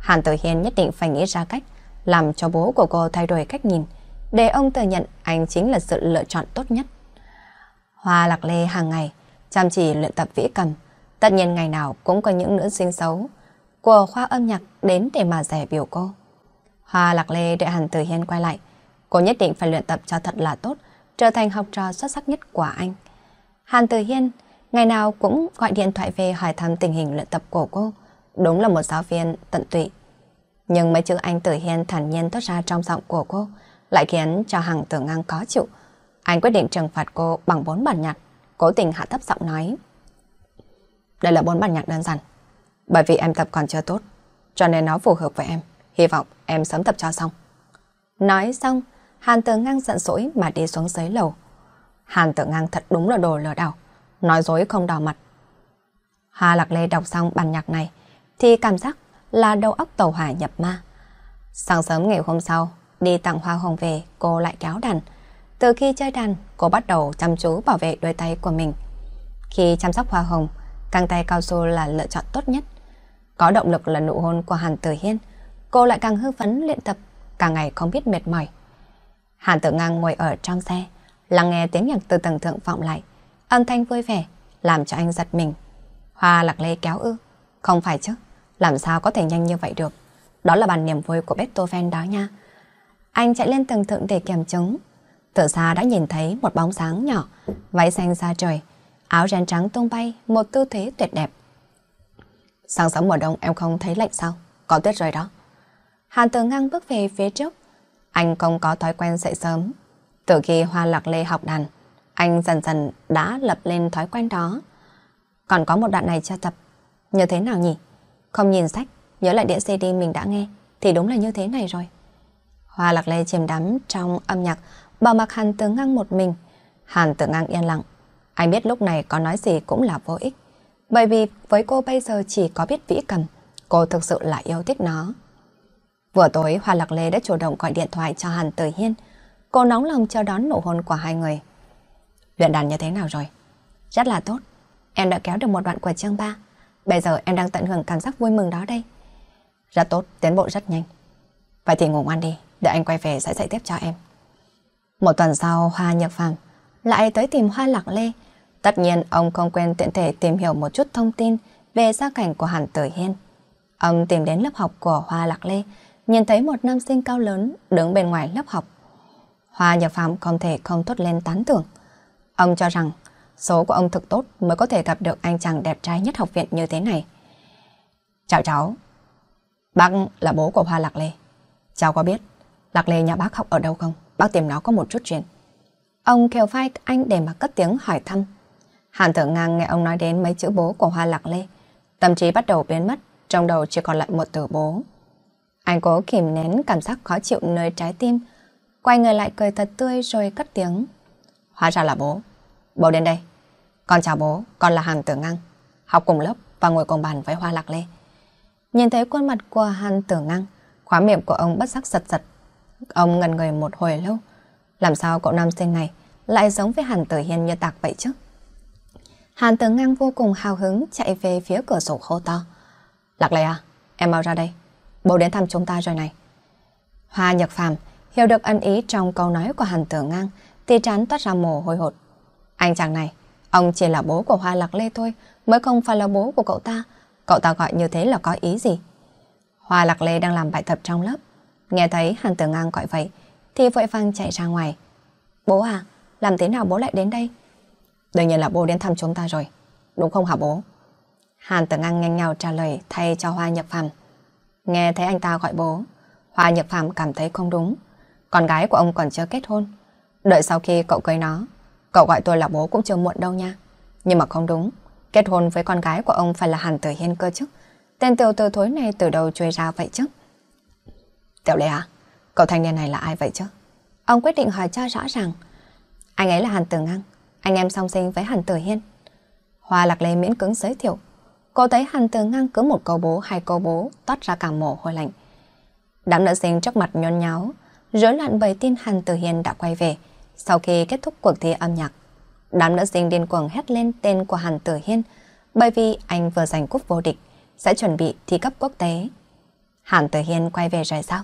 Hàn Tử Hiên nhất định phải nghĩ ra cách làm cho bố của cô thay đổi cách nhìn, để ông thừa nhận anh chính là sự lựa chọn tốt nhất. Hoa Lạc Lê hàng ngày chăm chỉ luyện tập vĩ cầm, Tất nhiên ngày nào cũng có những nữ sinh xấu của khoa âm nhạc đến để mà rẻ biểu cô. Hoa Lạc Lê đợi Hàn Tử Hiên quay lại. Cô nhất định phải luyện tập cho thật là tốt, trở thành học trò xuất sắc nhất của anh. Hàn Tử Hiên ngày nào cũng gọi điện thoại về hỏi thăm tình hình luyện tập của cô. Đúng là một giáo viên tận tụy. Nhưng mấy chữ anh Tử Hiên thản nhiên thoát ra trong giọng của cô lại khiến cho Hằng Tử Ngang có chịu. Anh quyết định trừng phạt cô bằng bốn bản nhạc, cố tình hạ thấp giọng nói. Đây là bốn bản nhạc đơn giản. Bởi vì em tập còn chưa tốt, cho nên nó phù hợp với em. Hy vọng em sớm tập cho xong. Nói xong, Hàn Tử Ngang giận dỗi mà đi xuống dưới lầu. Hàn Tử Ngang thật đúng là đồ lừa đảo, nói dối không đỏ mặt. Hà Lạc Lê đọc xong bản nhạc này thì cảm giác là đầu óc tàu hỏa nhập ma. Sáng sớm ngày hôm sau, đi tặng hoa hồng về, cô lại kéo đàn. Từ khi chơi đàn, cô bắt đầu chăm chú bảo vệ đôi tay của mình. Khi chăm sóc hoa hồng, căng tay cao su là lựa chọn tốt nhất. Có động lực là nụ hôn của Hàn Tử Hiên, cô lại càng hư phấn luyện tập, càng ngày không biết mệt mỏi. Hàn Tử Ngang ngồi ở trong xe, lắng nghe tiếng nhạc từ tầng thượng vọng lại, âm thanh vui vẻ, làm cho anh giật mình. Hoa lạc lê kéo ư? Không phải chứ, làm sao có thể nhanh như vậy được? Đó là bàn niềm vui của Beethoven đó nha. Anh chạy lên tầng thượng để kiểm chứng. Từ xa đã nhìn thấy một bóng sáng nhỏ, váy xanh xa trời, áo ren trắng tung bay, một tư thế tuyệt đẹp. Sáng sớm mùa đông em không thấy lạnh sao? Có tuyết rồi đó. Hàn Tử ngang bước về phía trước. Anh không có thói quen dậy sớm. Từ khi Hoa Lạc Lê học đàn, anh dần dần đã lập lên thói quen đó. Còn có một đoạn này cho tập. Như thế nào nhỉ? Không nhìn sách, nhớ lại đĩa CD mình đã nghe, thì đúng là như thế này rồi. Hoa Lạc Lê chìm đắm trong âm nhạc, bỏ mặc Hàn Tử ngang một mình. Hàn Tử ngang yên lặng, anh biết lúc này có nói gì cũng là vô ích. Bởi vì với cô bây giờ chỉ có biết vĩ cầm, cô thực sự là yêu thích nó. Vừa tối, Hoa Lạc Lê đã chủ động gọi điện thoại cho Hàn Tử Hiên. Cô nóng lòng chờ đón nụ hôn của hai người. Luyện đàn như thế nào rồi? Rất là tốt. Em đã kéo được một đoạn của chương 3. Bây giờ em đang tận hưởng cảm giác vui mừng đó đây. Rất tốt, tiến bộ rất nhanh. Vậy thì ngủ ngoan đi, đợi anh quay về sẽ dạy tiếp cho em. Một tuần sau, Hoa Nhật Phàm lại tới tìm Hoa Lạc Lê, Tất nhiên ông không quên tiện thể tìm hiểu một chút thông tin về gia cảnh của Hàn Tử Hiên. Ông tìm đến lớp học của Hoa Lạc Lê, nhìn thấy một nam sinh cao lớn đứng bên ngoài lớp học. Hoa Nhật Phạm không thể không thốt lên tán thưởng. Ông cho rằng số của ông thực tốt mới có thể gặp được anh chàng đẹp trai nhất học viện như thế này. Chào cháu, bác là bố của Hoa Lạc Lê. Cháu có biết Lạc Lê nhà bác học ở đâu không? Bác tìm nó có một chút chuyện. Ông khều vai anh để mà cất tiếng hỏi thăm. Hàn thở ngang nghe ông nói đến mấy chữ bố của Hoa Lạc Lê. Tâm trí bắt đầu biến mất, trong đầu chỉ còn lại một từ bố. Anh cố kìm nén cảm giác khó chịu nơi trái tim, quay người lại cười thật tươi rồi cất tiếng. Hóa ra là bố. Bố đến đây. Con chào bố, con là Hàn Tử Ngang, học cùng lớp và ngồi cùng bàn với Hoa Lạc Lê. Nhìn thấy khuôn mặt của Hàn Tử Ngang, khóa miệng của ông bất giác giật giật. Ông ngần người một hồi lâu. Làm sao cậu nam sinh này lại giống với Hàn Tử Hiên như tạc vậy chứ? Hàn Tử Ngang vô cùng hào hứng chạy về phía cửa sổ hô to. Lạc Lệ à, em mau ra đây. Bố đến thăm chúng ta rồi này. Hoa Nhật Phạm hiểu được ân ý trong câu nói của Hàn Tử Ngang, thì trán toát ra mồ hôi hột. Anh chàng này, ông chỉ là bố của Hoa Lạc Lê thôi, mới không phải là bố của cậu ta. Cậu ta gọi như thế là có ý gì? Hoa Lạc Lê đang làm bài tập trong lớp. Nghe thấy Hàn Tử Ngang gọi vậy, thì vội vàng chạy ra ngoài. Bố à, làm thế nào bố lại đến đây? Đương nhiên là bố đến thăm chúng ta rồi. Đúng không hả bố? Hàn Tử Ngang nhanh nhào trả lời thay cho Hoa Nhật Phạm. Nghe thấy anh ta gọi bố, Hoa Nhật Phạm cảm thấy không đúng. Con gái của ông còn chưa kết hôn. Đợi sau khi cậu cưới nó, cậu gọi tôi là bố cũng chưa muộn đâu nha. Nhưng mà không đúng, kết hôn với con gái của ông phải là Hàn Tử Hiên cơ chứ. Tên tiểu tử thối này từ đầu chui ra vậy chứ. Tiểu Lê à, cậu thanh niên này là ai vậy chứ? Ông quyết định hỏi cho rõ ràng. Anh ấy là Hàn Tử Ngang anh em song sinh với Hàn Tử Hiên. Hoa Lạc Lê miễn cứng giới thiệu. Cô thấy Hàn Tử ngang cứ một câu bố hai câu bố toát ra cả mồ hôi lạnh. Đám nữ sinh trước mặt nhốn nháo, rối loạn bởi tin Hàn Tử Hiên đã quay về sau khi kết thúc cuộc thi âm nhạc. Đám nữ sinh điên cuồng hét lên tên của Hàn Tử Hiên bởi vì anh vừa giành cúp vô địch, sẽ chuẩn bị thi cấp quốc tế. Hàn Tử Hiên quay về rồi sao?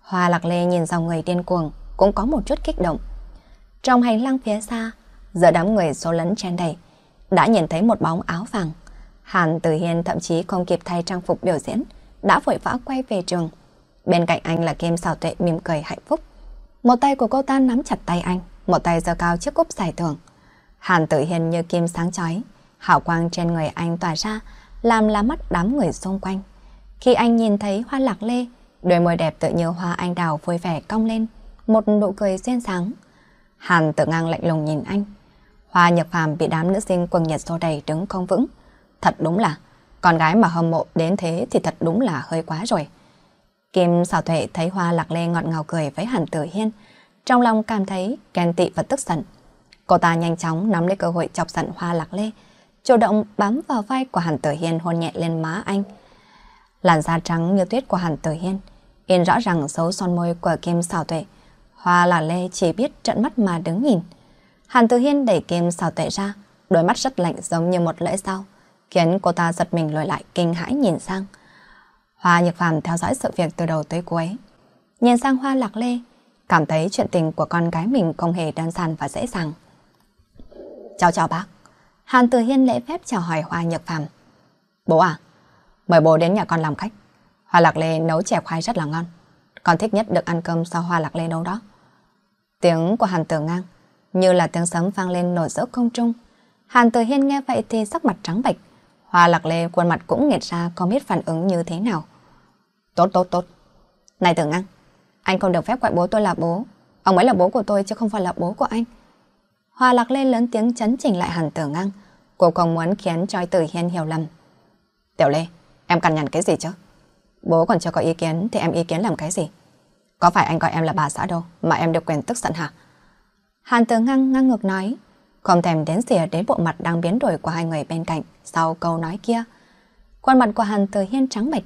Hoa Lạc Lê nhìn dòng người điên cuồng cũng có một chút kích động. Trong hành lang phía xa, giữa đám người xô lấn chen đầy, đã nhìn thấy một bóng áo vàng. Hàn Tử Hiên thậm chí không kịp thay trang phục biểu diễn, đã vội vã quay về trường. Bên cạnh anh là Kim Sảo Tuệ mỉm cười hạnh phúc. Một tay của cô ta nắm chặt tay anh, một tay giơ cao chiếc cúp giải thưởng. Hàn Tử Hiên như kim sáng chói, hào quang trên người anh tỏa ra, làm lá mắt đám người xung quanh. Khi anh nhìn thấy hoa lạc lê, đôi môi đẹp tự như hoa anh đào vui vẻ cong lên, một nụ cười duyên sáng. Hàn Tử Ngang lạnh lùng nhìn anh, Hoa Nhật Phàm bị đám nữ sinh quần Nhật xô đầy đứng không vững. Thật đúng là, con gái mà hâm mộ đến thế thì thật đúng là hơi quá rồi. Kim Sảo tuệ thấy Hoa lạc lê ngọt ngào cười với Hàn Tử Hiên. Trong lòng cảm thấy ghen tị và tức giận. Cô ta nhanh chóng nắm lấy cơ hội chọc giận Hoa lạc lê. Chủ động bám vào vai của Hàn Tử Hiên hôn nhẹ lên má anh. Làn da trắng như tuyết của Hàn Tử Hiên. In rõ ràng dấu son môi của Kim Sảo tuệ. Hoa lạc lê chỉ biết trận mắt mà đứng nhìn. Hàn Tử Hiên đẩy kim xào tuệ ra, đôi mắt rất lạnh giống như một lưỡi dao, khiến cô ta giật mình lùi lại kinh hãi nhìn sang. Hoa Nhược Phàm theo dõi sự việc từ đầu tới cuối. Nhìn sang Hoa Lạc Lê, cảm thấy chuyện tình của con gái mình không hề đơn giản và dễ dàng. Chào chào bác. Hàn Tử Hiên lễ phép chào hỏi Hoa Nhược Phàm. Bố à, mời bố đến nhà con làm khách. Hoa Lạc Lê nấu chè khoai rất là ngon. Con thích nhất được ăn cơm sau Hoa Lạc Lê nấu đó. Tiếng của Hàn Tử Ngang như là tiếng sấm vang lên nổi giữa không trung. Hàn Tử Hiên nghe vậy thì sắc mặt trắng bệch, Hoa Lạc Lê khuôn mặt cũng nghẹt ra không biết phản ứng như thế nào. Tốt tốt tốt. Này Tử Ngang, anh không được phép gọi bố tôi là bố, ông ấy là bố của tôi chứ không phải là bố của anh. Hoa Lạc Lê lớn tiếng chấn chỉnh lại Hàn Tử Ngang, cô không muốn khiến cho Tử Hiên hiểu lầm. Tiểu Lê, em cần nhằn cái gì chứ? Bố còn chưa có ý kiến thì em ý kiến làm cái gì? Có phải anh gọi em là bà xã đâu mà em được quyền tức giận hả? Hàn Tử Ngang ngang ngược nói, không thèm đến xỉa đến bộ mặt đang biến đổi của hai người bên cạnh sau câu nói kia. Khuôn mặt của Hàn Tử Hiên trắng bệch,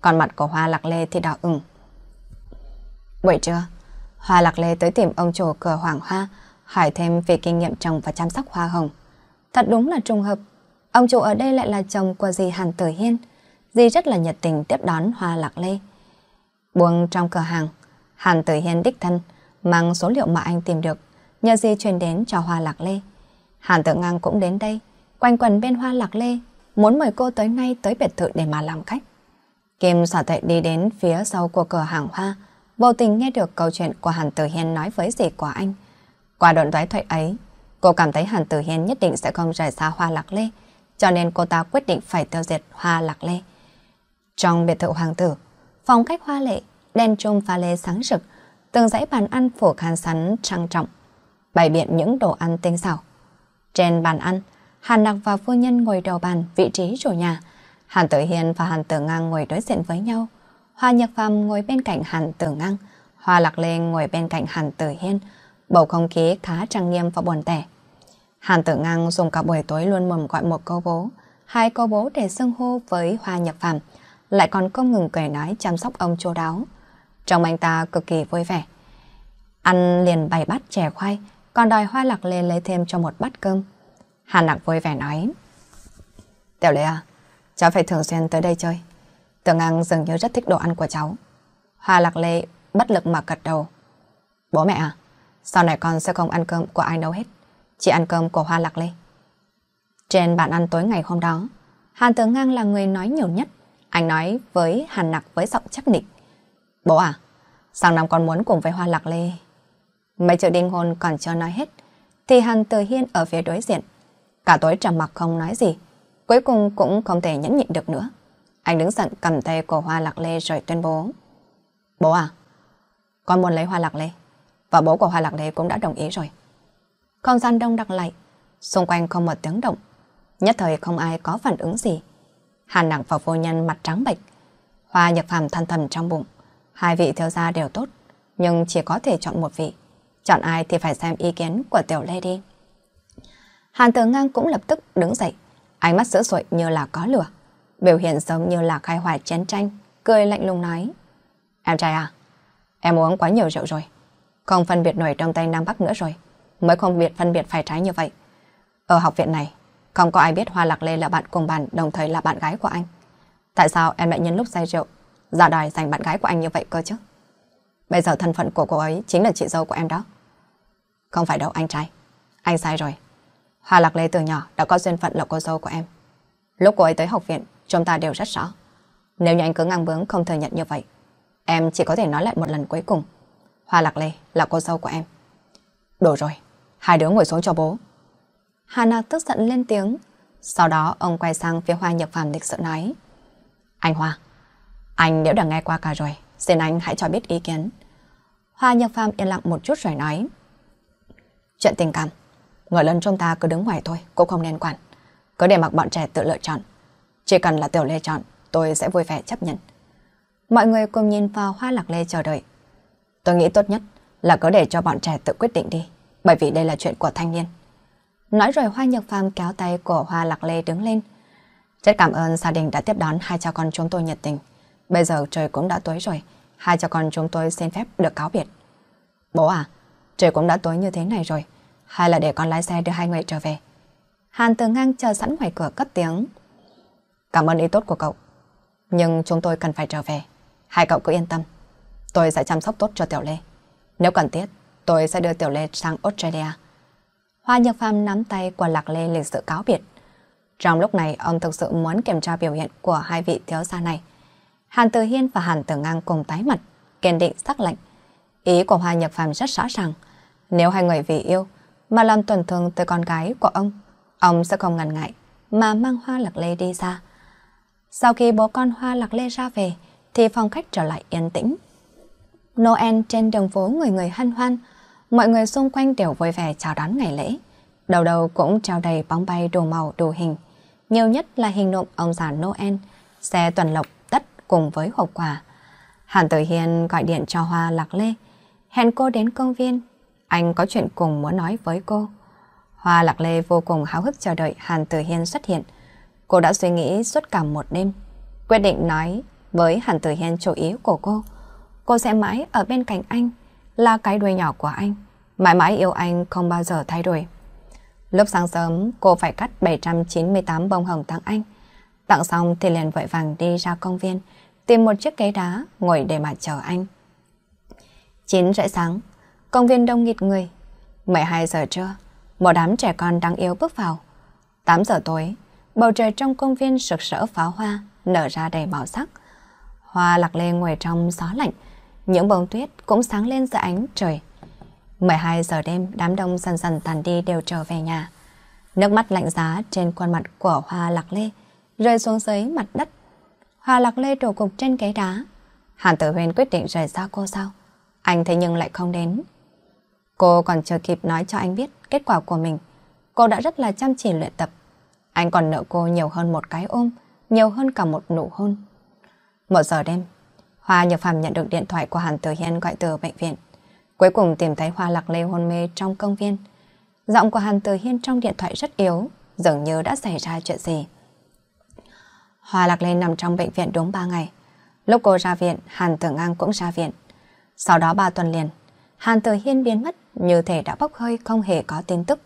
còn mặt của Hoa Lạc Lê thì đỏ ửng. Buổi trưa, Hoa Lạc Lê tới tìm ông chủ cửa Hoàng Hoa, hỏi thêm về kinh nghiệm trồng và chăm sóc hoa hồng. Thật đúng là trùng hợp, ông chủ ở đây lại là chồng của dì Hàn Tử Hiên. Dì rất là nhiệt tình tiếp đón Hoa Lạc Lê. Buông trong cửa hàng, Hàn Tử Hiên đích thân mang số liệu mà anh tìm được nhờ gì truyền đến cho hoa lạc lê. Hàn tự ngang cũng đến đây, quanh quần bên hoa lạc lê, muốn mời cô tới ngay tới biệt thự để mà làm khách. Kim xả tuệ đi đến phía sau của cửa hàng hoa, vô tình nghe được câu chuyện của Hàn Tử Hiên nói với dì của anh. Qua đoạn thoái thoại ấy, cô cảm thấy Hàn Tử Hiên nhất định sẽ không rời xa hoa lạc lê, cho nên cô ta quyết định phải tiêu diệt hoa lạc lê. Trong biệt thự hoàng tử, phòng khách hoa lệ, đèn trông pha lê sáng rực, từng dãy bàn ăn phủ khăn sắn trang trọng bày biện những đồ ăn tinh xảo. Trên bàn ăn, Hàn đặc và phu nhân ngồi đầu bàn vị trí chủ nhà. Hàn Tử Hiền và Hàn Tử Ngang ngồi đối diện với nhau. Hoa Nhật Phàm ngồi bên cạnh Hàn Tử Ngang. Hoa Lạc Lê ngồi bên cạnh Hàn Tử hiền Bầu không khí khá trang nghiêm và buồn tẻ. Hàn Tử Ngang dùng cả buổi tối luôn mồm gọi một cô bố, hai cô bố để xưng hô với Hoa Nhật Phàm, lại còn không ngừng cười nói chăm sóc ông chu đáo. Trong anh ta cực kỳ vui vẻ. Ăn liền bày bát chè khoai, còn đòi hoa lạc lê lấy thêm cho một bát cơm. Hàn lạc vui vẻ nói. Tiểu Lê à, cháu phải thường xuyên tới đây chơi. Tưởng ngang dường như rất thích đồ ăn của cháu. Hoa lạc lê bất lực mà gật đầu. Bố mẹ à, sau này con sẽ không ăn cơm của ai đâu hết, chỉ ăn cơm của Hoa Lạc Lê. Trên bàn ăn tối ngày hôm đó, Hàn Tường Ngang là người nói nhiều nhất. Anh nói với Hàn Nặc với giọng chắc định Bố à, sang năm con muốn cùng với Hoa Lạc Lê Mấy chữ đinh hôn còn chưa nói hết, thì Hàn Từ Hiên ở phía đối diện. Cả tối trầm mặc không nói gì, cuối cùng cũng không thể nhẫn nhịn được nữa. Anh đứng dậy cầm tay của Hoa Lạc Lê rồi tuyên bố. Bố à, con muốn lấy Hoa Lạc Lê, và bố của Hoa Lạc Lê cũng đã đồng ý rồi. Không gian đông đặc lại, xung quanh không một tiếng động, nhất thời không ai có phản ứng gì. Hàn nặng và vô nhân mặt trắng bệch, Hoa Nhật Phàm than thầm trong bụng. Hai vị theo gia đều tốt, nhưng chỉ có thể chọn một vị. Chọn ai thì phải xem ý kiến của tiểu lady. Hàn tử ngang cũng lập tức đứng dậy, ánh mắt sữa sội như là có lửa. Biểu hiện giống như là khai hoài chiến tranh, cười lạnh lùng nói. Em trai à, em uống quá nhiều rượu rồi, không phân biệt nổi trong tay nam bắc nữa rồi, mới không biết phân biệt phải trái như vậy. Ở học viện này, không có ai biết Hoa Lạc Lê là bạn cùng bàn đồng thời là bạn gái của anh. Tại sao em lại nhân lúc say rượu, ra đòi giành bạn gái của anh như vậy cơ chứ? Bây giờ thân phận của cô ấy chính là chị dâu của em đó. Không phải đâu anh trai. Anh sai rồi. Hà Lạc Lê từ nhỏ đã có duyên phận là cô dâu của em. Lúc cô ấy tới học viện, chúng ta đều rất rõ. Nếu như anh cứ ngang bướng không thừa nhận như vậy, em chỉ có thể nói lại một lần cuối cùng. Hoa Lạc Lê là cô dâu của em. Đủ rồi, hai đứa ngồi xuống cho bố. Hà Nạc tức giận lên tiếng. Sau đó ông quay sang phía Hoa Nhật Phạm lịch sự nói. Anh Hoa, anh nếu đã nghe qua cả rồi, xin anh hãy cho biết ý kiến. Hoa Nhật Phạm yên lặng một chút rồi nói. Chuyện tình cảm, người lớn chúng ta cứ đứng ngoài thôi, cũng không nên quản. Cứ để mặc bọn trẻ tự lựa chọn. Chỉ cần là tiểu lê chọn, tôi sẽ vui vẻ chấp nhận. Mọi người cùng nhìn vào hoa lạc lê chờ đợi. Tôi nghĩ tốt nhất là cứ để cho bọn trẻ tự quyết định đi, bởi vì đây là chuyện của thanh niên. Nói rồi Hoa Nhược Phàm kéo tay của Hoa Lạc Lê đứng lên. Rất cảm ơn gia đình đã tiếp đón hai cha con chúng tôi nhiệt tình. Bây giờ trời cũng đã tối rồi, hai cha con chúng tôi xin phép được cáo biệt. Bố à, Trời cũng đã tối như thế này rồi, hay là để con lái xe đưa hai người trở về. Hàn Từ Ngang chờ sẵn ngoài cửa cất tiếng. Cảm ơn ý tốt của cậu, nhưng chúng tôi cần phải trở về. Hai cậu cứ yên tâm, tôi sẽ chăm sóc tốt cho Tiểu Lê. Nếu cần thiết, tôi sẽ đưa Tiểu Lê sang Australia. Hoa Nhật Phạm nắm tay của Lạc Lê lịch sự cáo biệt. Trong lúc này, ông thực sự muốn kiểm tra biểu hiện của hai vị thiếu gia này. Hàn Từ Hiên và Hàn Tử Ngang cùng tái mặt, kiên định sắc lạnh. Ý của Hoa Nhật Phạm rất rõ ràng. Nếu hai người vì yêu mà làm tổn thương tới con gái của ông, ông sẽ không ngần ngại mà mang hoa lạc lê đi ra. Sau khi bố con hoa lạc lê ra về, thì phòng khách trở lại yên tĩnh. Noel trên đường phố người người hân hoan, mọi người xung quanh đều vui vẻ chào đón ngày lễ. Đầu đầu cũng trao đầy bóng bay đồ màu đồ hình, nhiều nhất là hình nộm ông già Noel, xe tuần lộc tất cùng với hộp quà. Hàn Tử Hiên gọi điện cho Hoa Lạc Lê, hẹn cô đến công viên anh có chuyện cùng muốn nói với cô. Hoa Lạc Lê vô cùng háo hức chờ đợi Hàn Tử Hiên xuất hiện. Cô đã suy nghĩ suốt cả một đêm, quyết định nói với Hàn Tử Hiên chủ ý của cô. Cô sẽ mãi ở bên cạnh anh, là cái đuôi nhỏ của anh, mãi mãi yêu anh không bao giờ thay đổi. Lúc sáng sớm, cô phải cắt 798 bông hồng tặng anh. Tặng xong thì liền vội vàng đi ra công viên, tìm một chiếc ghế đá ngồi để mà chờ anh. 9 rưỡi sáng, công viên đông nghịt người. 12 giờ trưa, một đám trẻ con đáng yêu bước vào. 8 giờ tối, bầu trời trong công viên sực sỡ pháo hoa, nở ra đầy màu sắc. Hoa lạc lê ngoài trong gió lạnh, những bông tuyết cũng sáng lên giữa ánh trời. 12 giờ đêm, đám đông dần dần tàn đi đều trở về nhà. Nước mắt lạnh giá trên khuôn mặt của hoa lạc lê, rơi xuống dưới mặt đất. Hoa lạc lê đổ cục trên cái đá. Hàn tử huyền quyết định rời xa cô sao? Anh thế nhưng lại không đến. Cô còn chưa kịp nói cho anh biết kết quả của mình. Cô đã rất là chăm chỉ luyện tập. Anh còn nợ cô nhiều hơn một cái ôm, nhiều hơn cả một nụ hôn. Một giờ đêm, Hoa Nhược Phạm nhận được điện thoại của Hàn Tử Hiên gọi từ bệnh viện. Cuối cùng tìm thấy Hoa Lạc Lê hôn mê trong công viên. Giọng của Hàn Tử Hiên trong điện thoại rất yếu, dường như đã xảy ra chuyện gì. Hoa Lạc Lê nằm trong bệnh viện đúng 3 ngày. Lúc cô ra viện, Hàn Tử Ngang cũng ra viện. Sau đó 3 tuần liền, Hàn Tử Hiên biến mất như thể đã bốc hơi không hề có tin tức.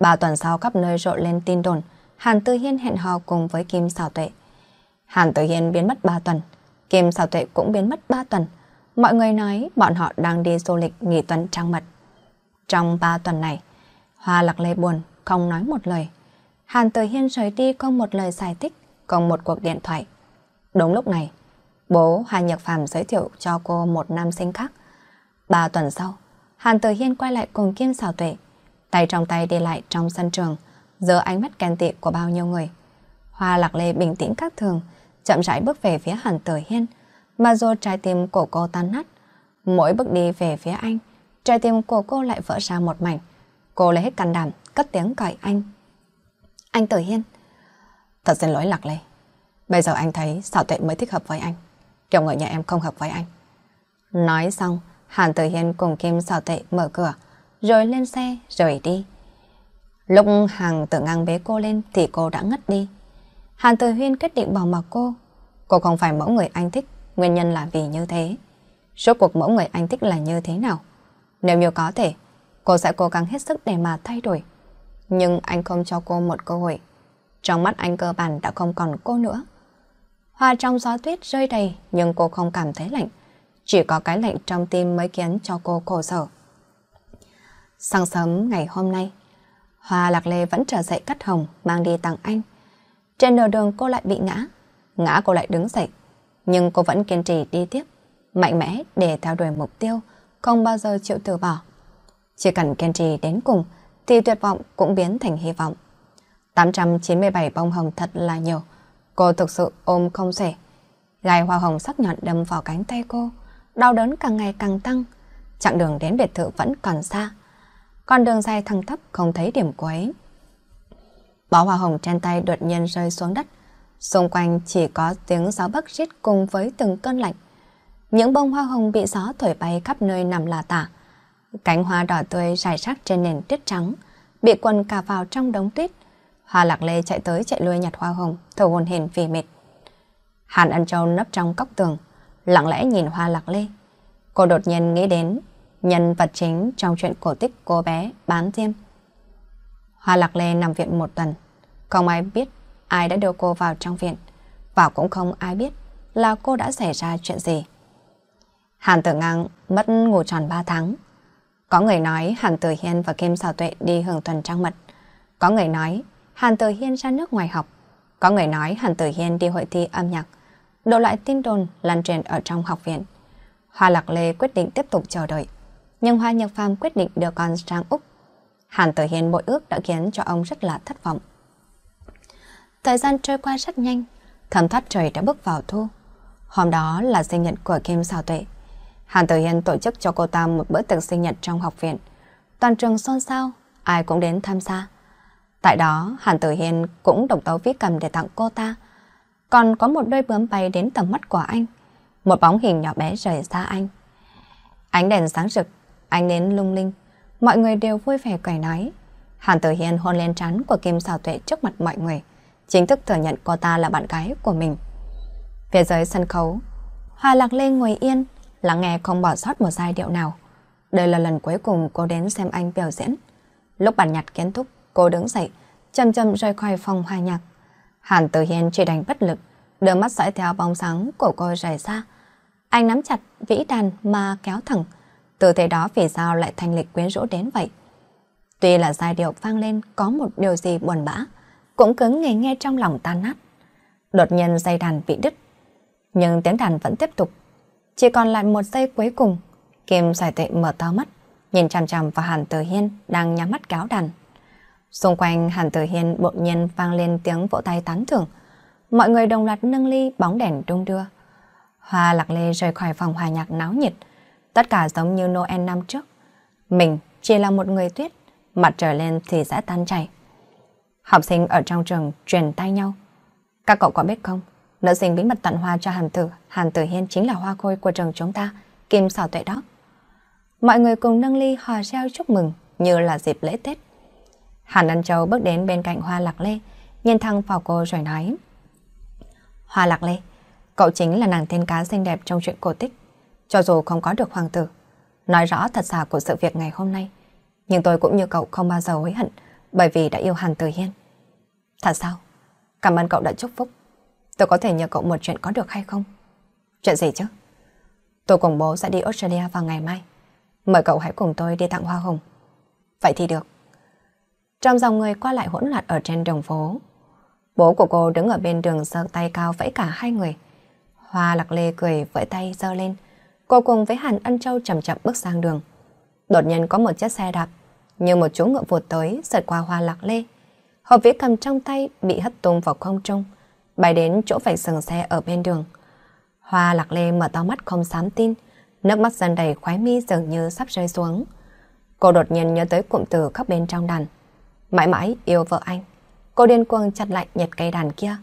Ba tuần sau khắp nơi rộ lên tin đồn, Hàn Tư Hiên hẹn hò cùng với Kim Sảo Tuệ. Hàn Tử Hiên biến mất 3 tuần, Kim Sảo Tuệ cũng biến mất 3 tuần. Mọi người nói bọn họ đang đi du lịch nghỉ tuần trăng mật. Trong 3 tuần này, Hoa Lạc Lê buồn, không nói một lời. Hàn Tử Hiên rời đi không một lời giải thích, không một cuộc điện thoại. Đúng lúc này, bố Hoa Nhật Phạm giới thiệu cho cô một nam sinh khác. 3 tuần sau, Hàn Tử Hiên quay lại cùng Kim Sảo Tuệ, tay trong tay đi lại trong sân trường, giữa ánh mắt kèn tị của bao nhiêu người. Hoa Lạc Lê bình tĩnh các thường, chậm rãi bước về phía Hàn Tử Hiên, mà dù trái tim của cô tan nát, mỗi bước đi về phía anh, trái tim của cô lại vỡ ra một mảnh. Cô lấy hết can đảm, cất tiếng gọi anh. Anh Tử Hiên. Thật xin lỗi Lạc Lê. Bây giờ anh thấy Sảo Tuệ mới thích hợp với anh. Kiểu người nhà em không hợp với anh. Nói xong, Hàn Tử Hiên cùng Kim Sảo Tệ mở cửa, rồi lên xe rời đi. Lúc Hàn Tử ngang bế cô lên thì cô đã ngất đi. Hàn Tử Hiên quyết định bỏ mặc cô. Cô không phải mẫu người anh thích, nguyên nhân là vì như thế. Số cuộc mẫu người anh thích là như thế nào? Nếu như có thể, cô sẽ cố gắng hết sức để mà thay đổi. Nhưng anh không cho cô một cơ hội. Trong mắt anh cơ bản đã không còn cô nữa. Hoa trong gió tuyết rơi đầy nhưng cô không cảm thấy lạnh chỉ có cái lệnh trong tim mới khiến cho cô khổ sở. Sáng sớm ngày hôm nay, Hoa Lạc Lê vẫn trở dậy cắt hồng mang đi tặng anh. Trên đầu đường cô lại bị ngã, ngã cô lại đứng dậy, nhưng cô vẫn kiên trì đi tiếp, mạnh mẽ để theo đuổi mục tiêu, không bao giờ chịu từ bỏ. Chỉ cần kiên trì đến cùng thì tuyệt vọng cũng biến thành hy vọng. 897 bông hồng thật là nhiều, cô thực sự ôm không xuể. Gai hoa hồng sắc nhọn đâm vào cánh tay cô, đau đớn càng ngày càng tăng. Chặng đường đến biệt thự vẫn còn xa. Con đường dài thẳng thấp không thấy điểm cuối. Bó hoa hồng trên tay đột nhiên rơi xuống đất. Xung quanh chỉ có tiếng gió bắc rít cùng với từng cơn lạnh. Những bông hoa hồng bị gió thổi bay khắp nơi nằm là tả. Cánh hoa đỏ tươi rải rác trên nền tuyết trắng, bị quần cà vào trong đống tuyết. Hoa lạc lê chạy tới chạy lui nhặt hoa hồng, thở hồn hển vì mệt. Hàn ăn trâu nấp trong góc tường, lặng lẽ nhìn Hoa Lạc Lê. Cô đột nhiên nghĩ đến nhân vật chính trong chuyện cổ tích cô bé bán diêm. Hoa Lạc Lê nằm viện một tuần, không ai biết ai đã đưa cô vào trong viện, và cũng không ai biết là cô đã xảy ra chuyện gì. Hàn Tử Ngang mất ngủ tròn 3 tháng. Có người nói Hàn Tử Hiên và Kim Sào Tuệ đi hưởng tuần trăng mật. Có người nói Hàn Tử Hiên ra nước ngoài học. Có người nói Hàn Tử Hiên đi hội thi âm nhạc đủ loại tin đồn lan truyền ở trong học viện. Hoa Lạc Lê quyết định tiếp tục chờ đợi, nhưng Hoa Nhật Phàm quyết định đưa con sang Úc. Hàn Tử Hiền bội ước đã khiến cho ông rất là thất vọng. Thời gian trôi qua rất nhanh, thầm thoát trời đã bước vào thu. Hôm đó là sinh nhật của Kim Sao Tuệ. Hàn Tử Hiền tổ chức cho cô ta một bữa tiệc sinh nhật trong học viện. Toàn trường xôn xao, ai cũng đến tham gia. Tại đó, Hàn Tử Hiền cũng độc tấu viết cầm để tặng cô ta còn có một đôi bướm bay đến tầm mắt của anh. Một bóng hình nhỏ bé rời xa anh. Ánh đèn sáng rực, ánh nến lung linh, mọi người đều vui vẻ cười nói. Hàn Tử Hiên hôn lên trán của Kim Sảo Tuệ trước mặt mọi người, chính thức thừa nhận cô ta là bạn gái của mình. Về dưới sân khấu, Hoa Lạc Lê ngồi yên, lắng nghe không bỏ sót một giai điệu nào. Đây là lần cuối cùng cô đến xem anh biểu diễn. Lúc bản nhạc kết thúc, cô đứng dậy, chậm chậm rời khỏi phòng hòa nhạc. Hàn Tử Hiên chỉ đành bất lực, đôi mắt dõi theo bóng sáng của cô rời ra. Anh nắm chặt vĩ đàn mà kéo thẳng, từ thế đó vì sao lại thành lịch quyến rũ đến vậy? Tuy là giai điệu vang lên có một điều gì buồn bã, cũng cứng nghe nghe trong lòng tan nát. Đột nhiên dây đàn bị đứt, nhưng tiếng đàn vẫn tiếp tục. Chỉ còn lại một giây cuối cùng, Kim giải tệ mở to mắt, nhìn chằm chằm vào Hàn Tử Hiên đang nhắm mắt kéo đàn. Xung quanh Hàn Tử Hiên bỗng nhiên vang lên tiếng vỗ tay tán thưởng. Mọi người đồng loạt nâng ly bóng đèn đung đưa. Hoa Lạc Lê rời khỏi phòng hòa nhạc náo nhiệt. Tất cả giống như Noel năm trước. Mình chỉ là một người tuyết, mặt trời lên thì sẽ tan chảy. Học sinh ở trong trường truyền tay nhau. Các cậu có biết không, nữ sinh bí mật tặng hoa cho Hàn Tử, Hàn Tử Hiên chính là hoa khôi của trường chúng ta, Kim Sảo Tuệ đó. Mọi người cùng nâng ly hòa reo chúc mừng như là dịp lễ Tết. Hàn Ân Châu bước đến bên cạnh Hoa Lạc Lê, nhìn thẳng vào cô rồi nói. Hoa Lạc Lê, cậu chính là nàng tiên cá xinh đẹp trong chuyện cổ tích. Cho dù không có được hoàng tử, nói rõ thật giả của sự việc ngày hôm nay, nhưng tôi cũng như cậu không bao giờ hối hận bởi vì đã yêu Hàn Tử Hiên. Thật sao? Cảm ơn cậu đã chúc phúc. Tôi có thể nhờ cậu một chuyện có được hay không? Chuyện gì chứ? Tôi cùng bố sẽ đi Australia vào ngày mai. Mời cậu hãy cùng tôi đi tặng hoa hồng. Vậy thì được trong dòng người qua lại hỗn loạn ở trên đường phố. Bố của cô đứng ở bên đường giơ tay cao vẫy cả hai người. Hoa lạc lê cười vẫy tay giơ lên. Cô cùng với Hàn Ân Châu chậm chậm bước sang đường. Đột nhiên có một chiếc xe đạp, như một chú ngựa vụt tới sượt qua hoa lạc lê. Hộp vĩ cầm trong tay bị hất tung vào không trung, bay đến chỗ phải sừng xe ở bên đường. Hoa lạc lê mở to mắt không dám tin, nước mắt dần đầy khoái mi dường như sắp rơi xuống. Cô đột nhiên nhớ tới cụm từ khóc bên trong đàn mãi mãi yêu vợ anh. Cô điên cuồng chặt lại nhặt cây đàn kia.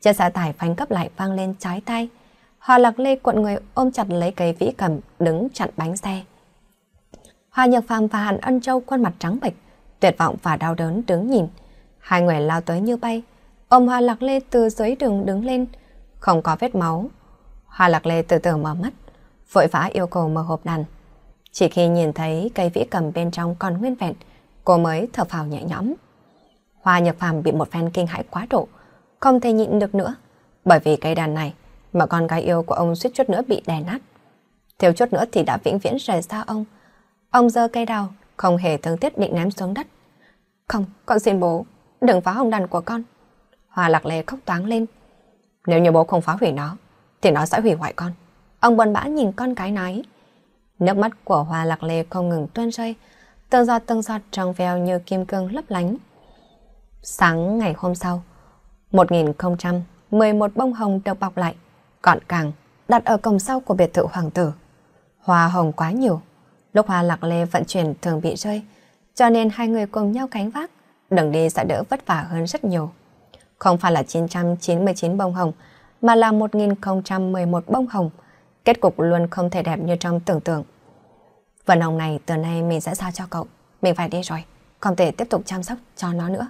Chiếc xe tải phanh cấp lại vang lên trái tay. Hoa Lạc Lê cuộn người ôm chặt lấy cây vĩ cầm đứng chặn bánh xe. Hoa Nhược Phàm và Hàn Ân Châu khuôn mặt trắng bệch, tuyệt vọng và đau đớn đứng nhìn. Hai người lao tới như bay, ôm Hoa Lạc Lê từ dưới đường đứng lên, không có vết máu. Hoa Lạc Lê từ từ mở mắt, vội vã yêu cầu mở hộp đàn. Chỉ khi nhìn thấy cây vĩ cầm bên trong còn nguyên vẹn, cô mới thở phào nhẹ nhõm. Hoa nhược Phàm bị một phen kinh hãi quá độ, không thể nhịn được nữa, bởi vì cây đàn này mà con gái yêu của ông suýt chút nữa bị đè nát. Thiếu chút nữa thì đã vĩnh viễn rời xa ông. Ông giơ cây đào, không hề thương tiếc định ném xuống đất. Không, con xin bố, đừng phá hồng đàn của con. Hoa lạc lè khóc toáng lên. Nếu như bố không phá hủy nó, thì nó sẽ hủy hoại con. Ông buồn bã nhìn con cái nói. Nước mắt của Hoa lạc lè không ngừng tuôn rơi, từng giọt từng giọt trong veo như kim cương lấp lánh. Sáng ngày hôm sau, 1011 bông hồng được bọc lại, gọn càng, đặt ở cổng sau của biệt thự hoàng tử. Hoa hồng quá nhiều, lúc hoa lạc lê vận chuyển thường bị rơi, cho nên hai người cùng nhau cánh vác, đường đi sẽ đỡ vất vả hơn rất nhiều. Không phải là 999 bông hồng, mà là 1011 bông hồng. Kết cục luôn không thể đẹp như trong tưởng tượng. Vân Hồng này từ nay mình sẽ giao cho cậu. Mình phải đi rồi, không thể tiếp tục chăm sóc cho nó nữa.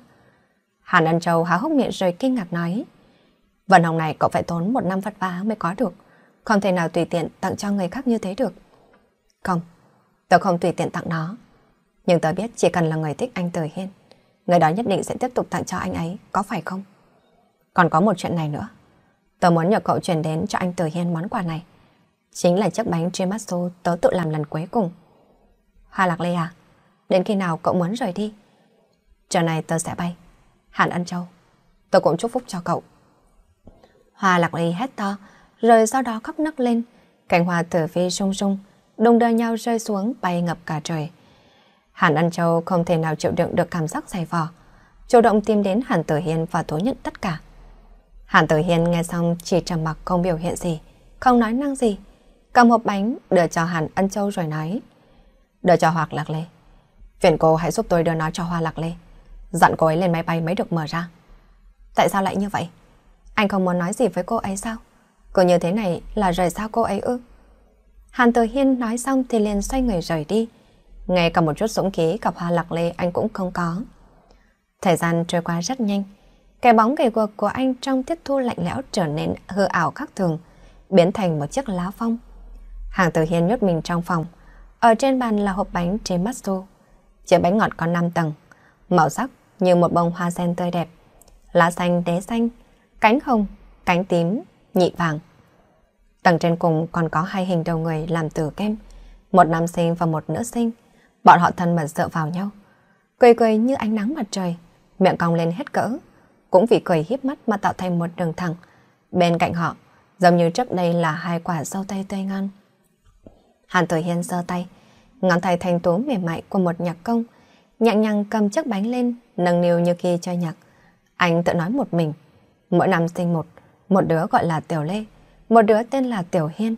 Hàn Ân Châu há hốc miệng rồi kinh ngạc nói. Vân Hồng này cậu phải tốn một năm vất vả mới có được. Không thể nào tùy tiện tặng cho người khác như thế được. Không, tôi không tùy tiện tặng nó. Nhưng tôi biết chỉ cần là người thích anh Từ Hiên, người đó nhất định sẽ tiếp tục tặng cho anh ấy, có phải không? Còn có một chuyện này nữa. tôi muốn nhờ cậu chuyển đến cho anh Từ Hiên món quà này. Chính là chiếc bánh Trimasso tớ tự làm lần cuối cùng. Hà Lạc Lê à, đến khi nào cậu muốn rời đi? Trời này tớ sẽ bay. Hàn Ân Châu, tớ cũng chúc phúc cho cậu. Hoa Lạc Lê hét to, rồi sau đó khóc nấc lên. Cánh hoa tử vi rung rung, đồng đời nhau rơi xuống bay ngập cả trời. Hàn Ân Châu không thể nào chịu đựng được cảm giác dày vò. Chủ động tìm đến Hàn Tử Hiên và thú nhận tất cả. Hàn Tử Hiên nghe xong chỉ trầm mặc không biểu hiện gì, không nói năng gì. Cầm hộp bánh đưa cho Hàn Ân Châu rồi nói đưa cho Hoa Lạc Lê. Phiền cô hãy giúp tôi đưa nó cho Hoa Lạc Lê. Dặn cô ấy lên máy bay mới được mở ra. Tại sao lại như vậy? Anh không muốn nói gì với cô ấy sao? Cứ như thế này là rời sao cô ấy ư? Hàn Tử Hiên nói xong thì liền xoay người rời đi. Ngay cả một chút dũng khí gặp Hoa Lạc Lê anh cũng không có. Thời gian trôi qua rất nhanh. Cái bóng gầy guộc của anh trong tiết thu lạnh lẽo trở nên hư ảo khắc thường, biến thành một chiếc lá phong. Hàng Tử Hiên nhốt mình trong phòng, ở trên bàn là hộp bánh Trematsu. Chiếc bánh ngọt có 5 tầng, màu sắc như một bông hoa sen tươi đẹp. Lá xanh đế xanh, cánh hồng, cánh tím, nhị vàng. Tầng trên cùng còn có hai hình đầu người làm từ kem, một nam sinh và một nữ sinh. Bọn họ thân mật dựa vào nhau, cười cười như ánh nắng mặt trời, miệng cong lên hết cỡ, cũng vì cười hiếp mắt mà tạo thành một đường thẳng. Bên cạnh họ, giống như trước đây là hai quả dâu tay tươi ngon. Hàn Tử Hiên giơ tay, ngón tay thanh tố mềm mại của một nhạc công, nhẹ nhàng cầm chiếc bánh lên, nâng niu như khi chơi nhạc. Anh tự nói một mình, mỗi năm sinh một, một đứa gọi là Tiểu Lê, một đứa tên là Tiểu Hiên.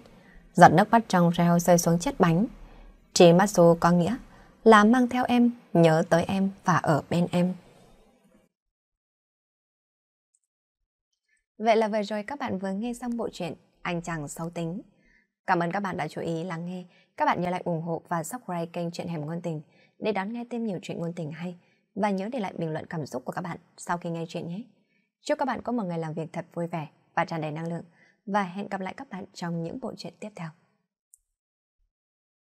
Giọt nước mắt trong reo rơi xuống chiếc bánh. Chỉ mắt dù có nghĩa là mang theo em, nhớ tới em và ở bên em. Vậy là vừa rồi các bạn vừa nghe xong bộ truyện Anh chàng xấu tính Cảm ơn các bạn đã chú ý lắng nghe. Các bạn nhớ lại ủng hộ và subscribe kênh Chuyện Hẻm Ngôn Tình để đón nghe thêm nhiều chuyện ngôn tình hay. Và nhớ để lại bình luận cảm xúc của các bạn sau khi nghe chuyện nhé. Chúc các bạn có một ngày làm việc thật vui vẻ và tràn đầy năng lượng. Và hẹn gặp lại các bạn trong những bộ truyện tiếp theo.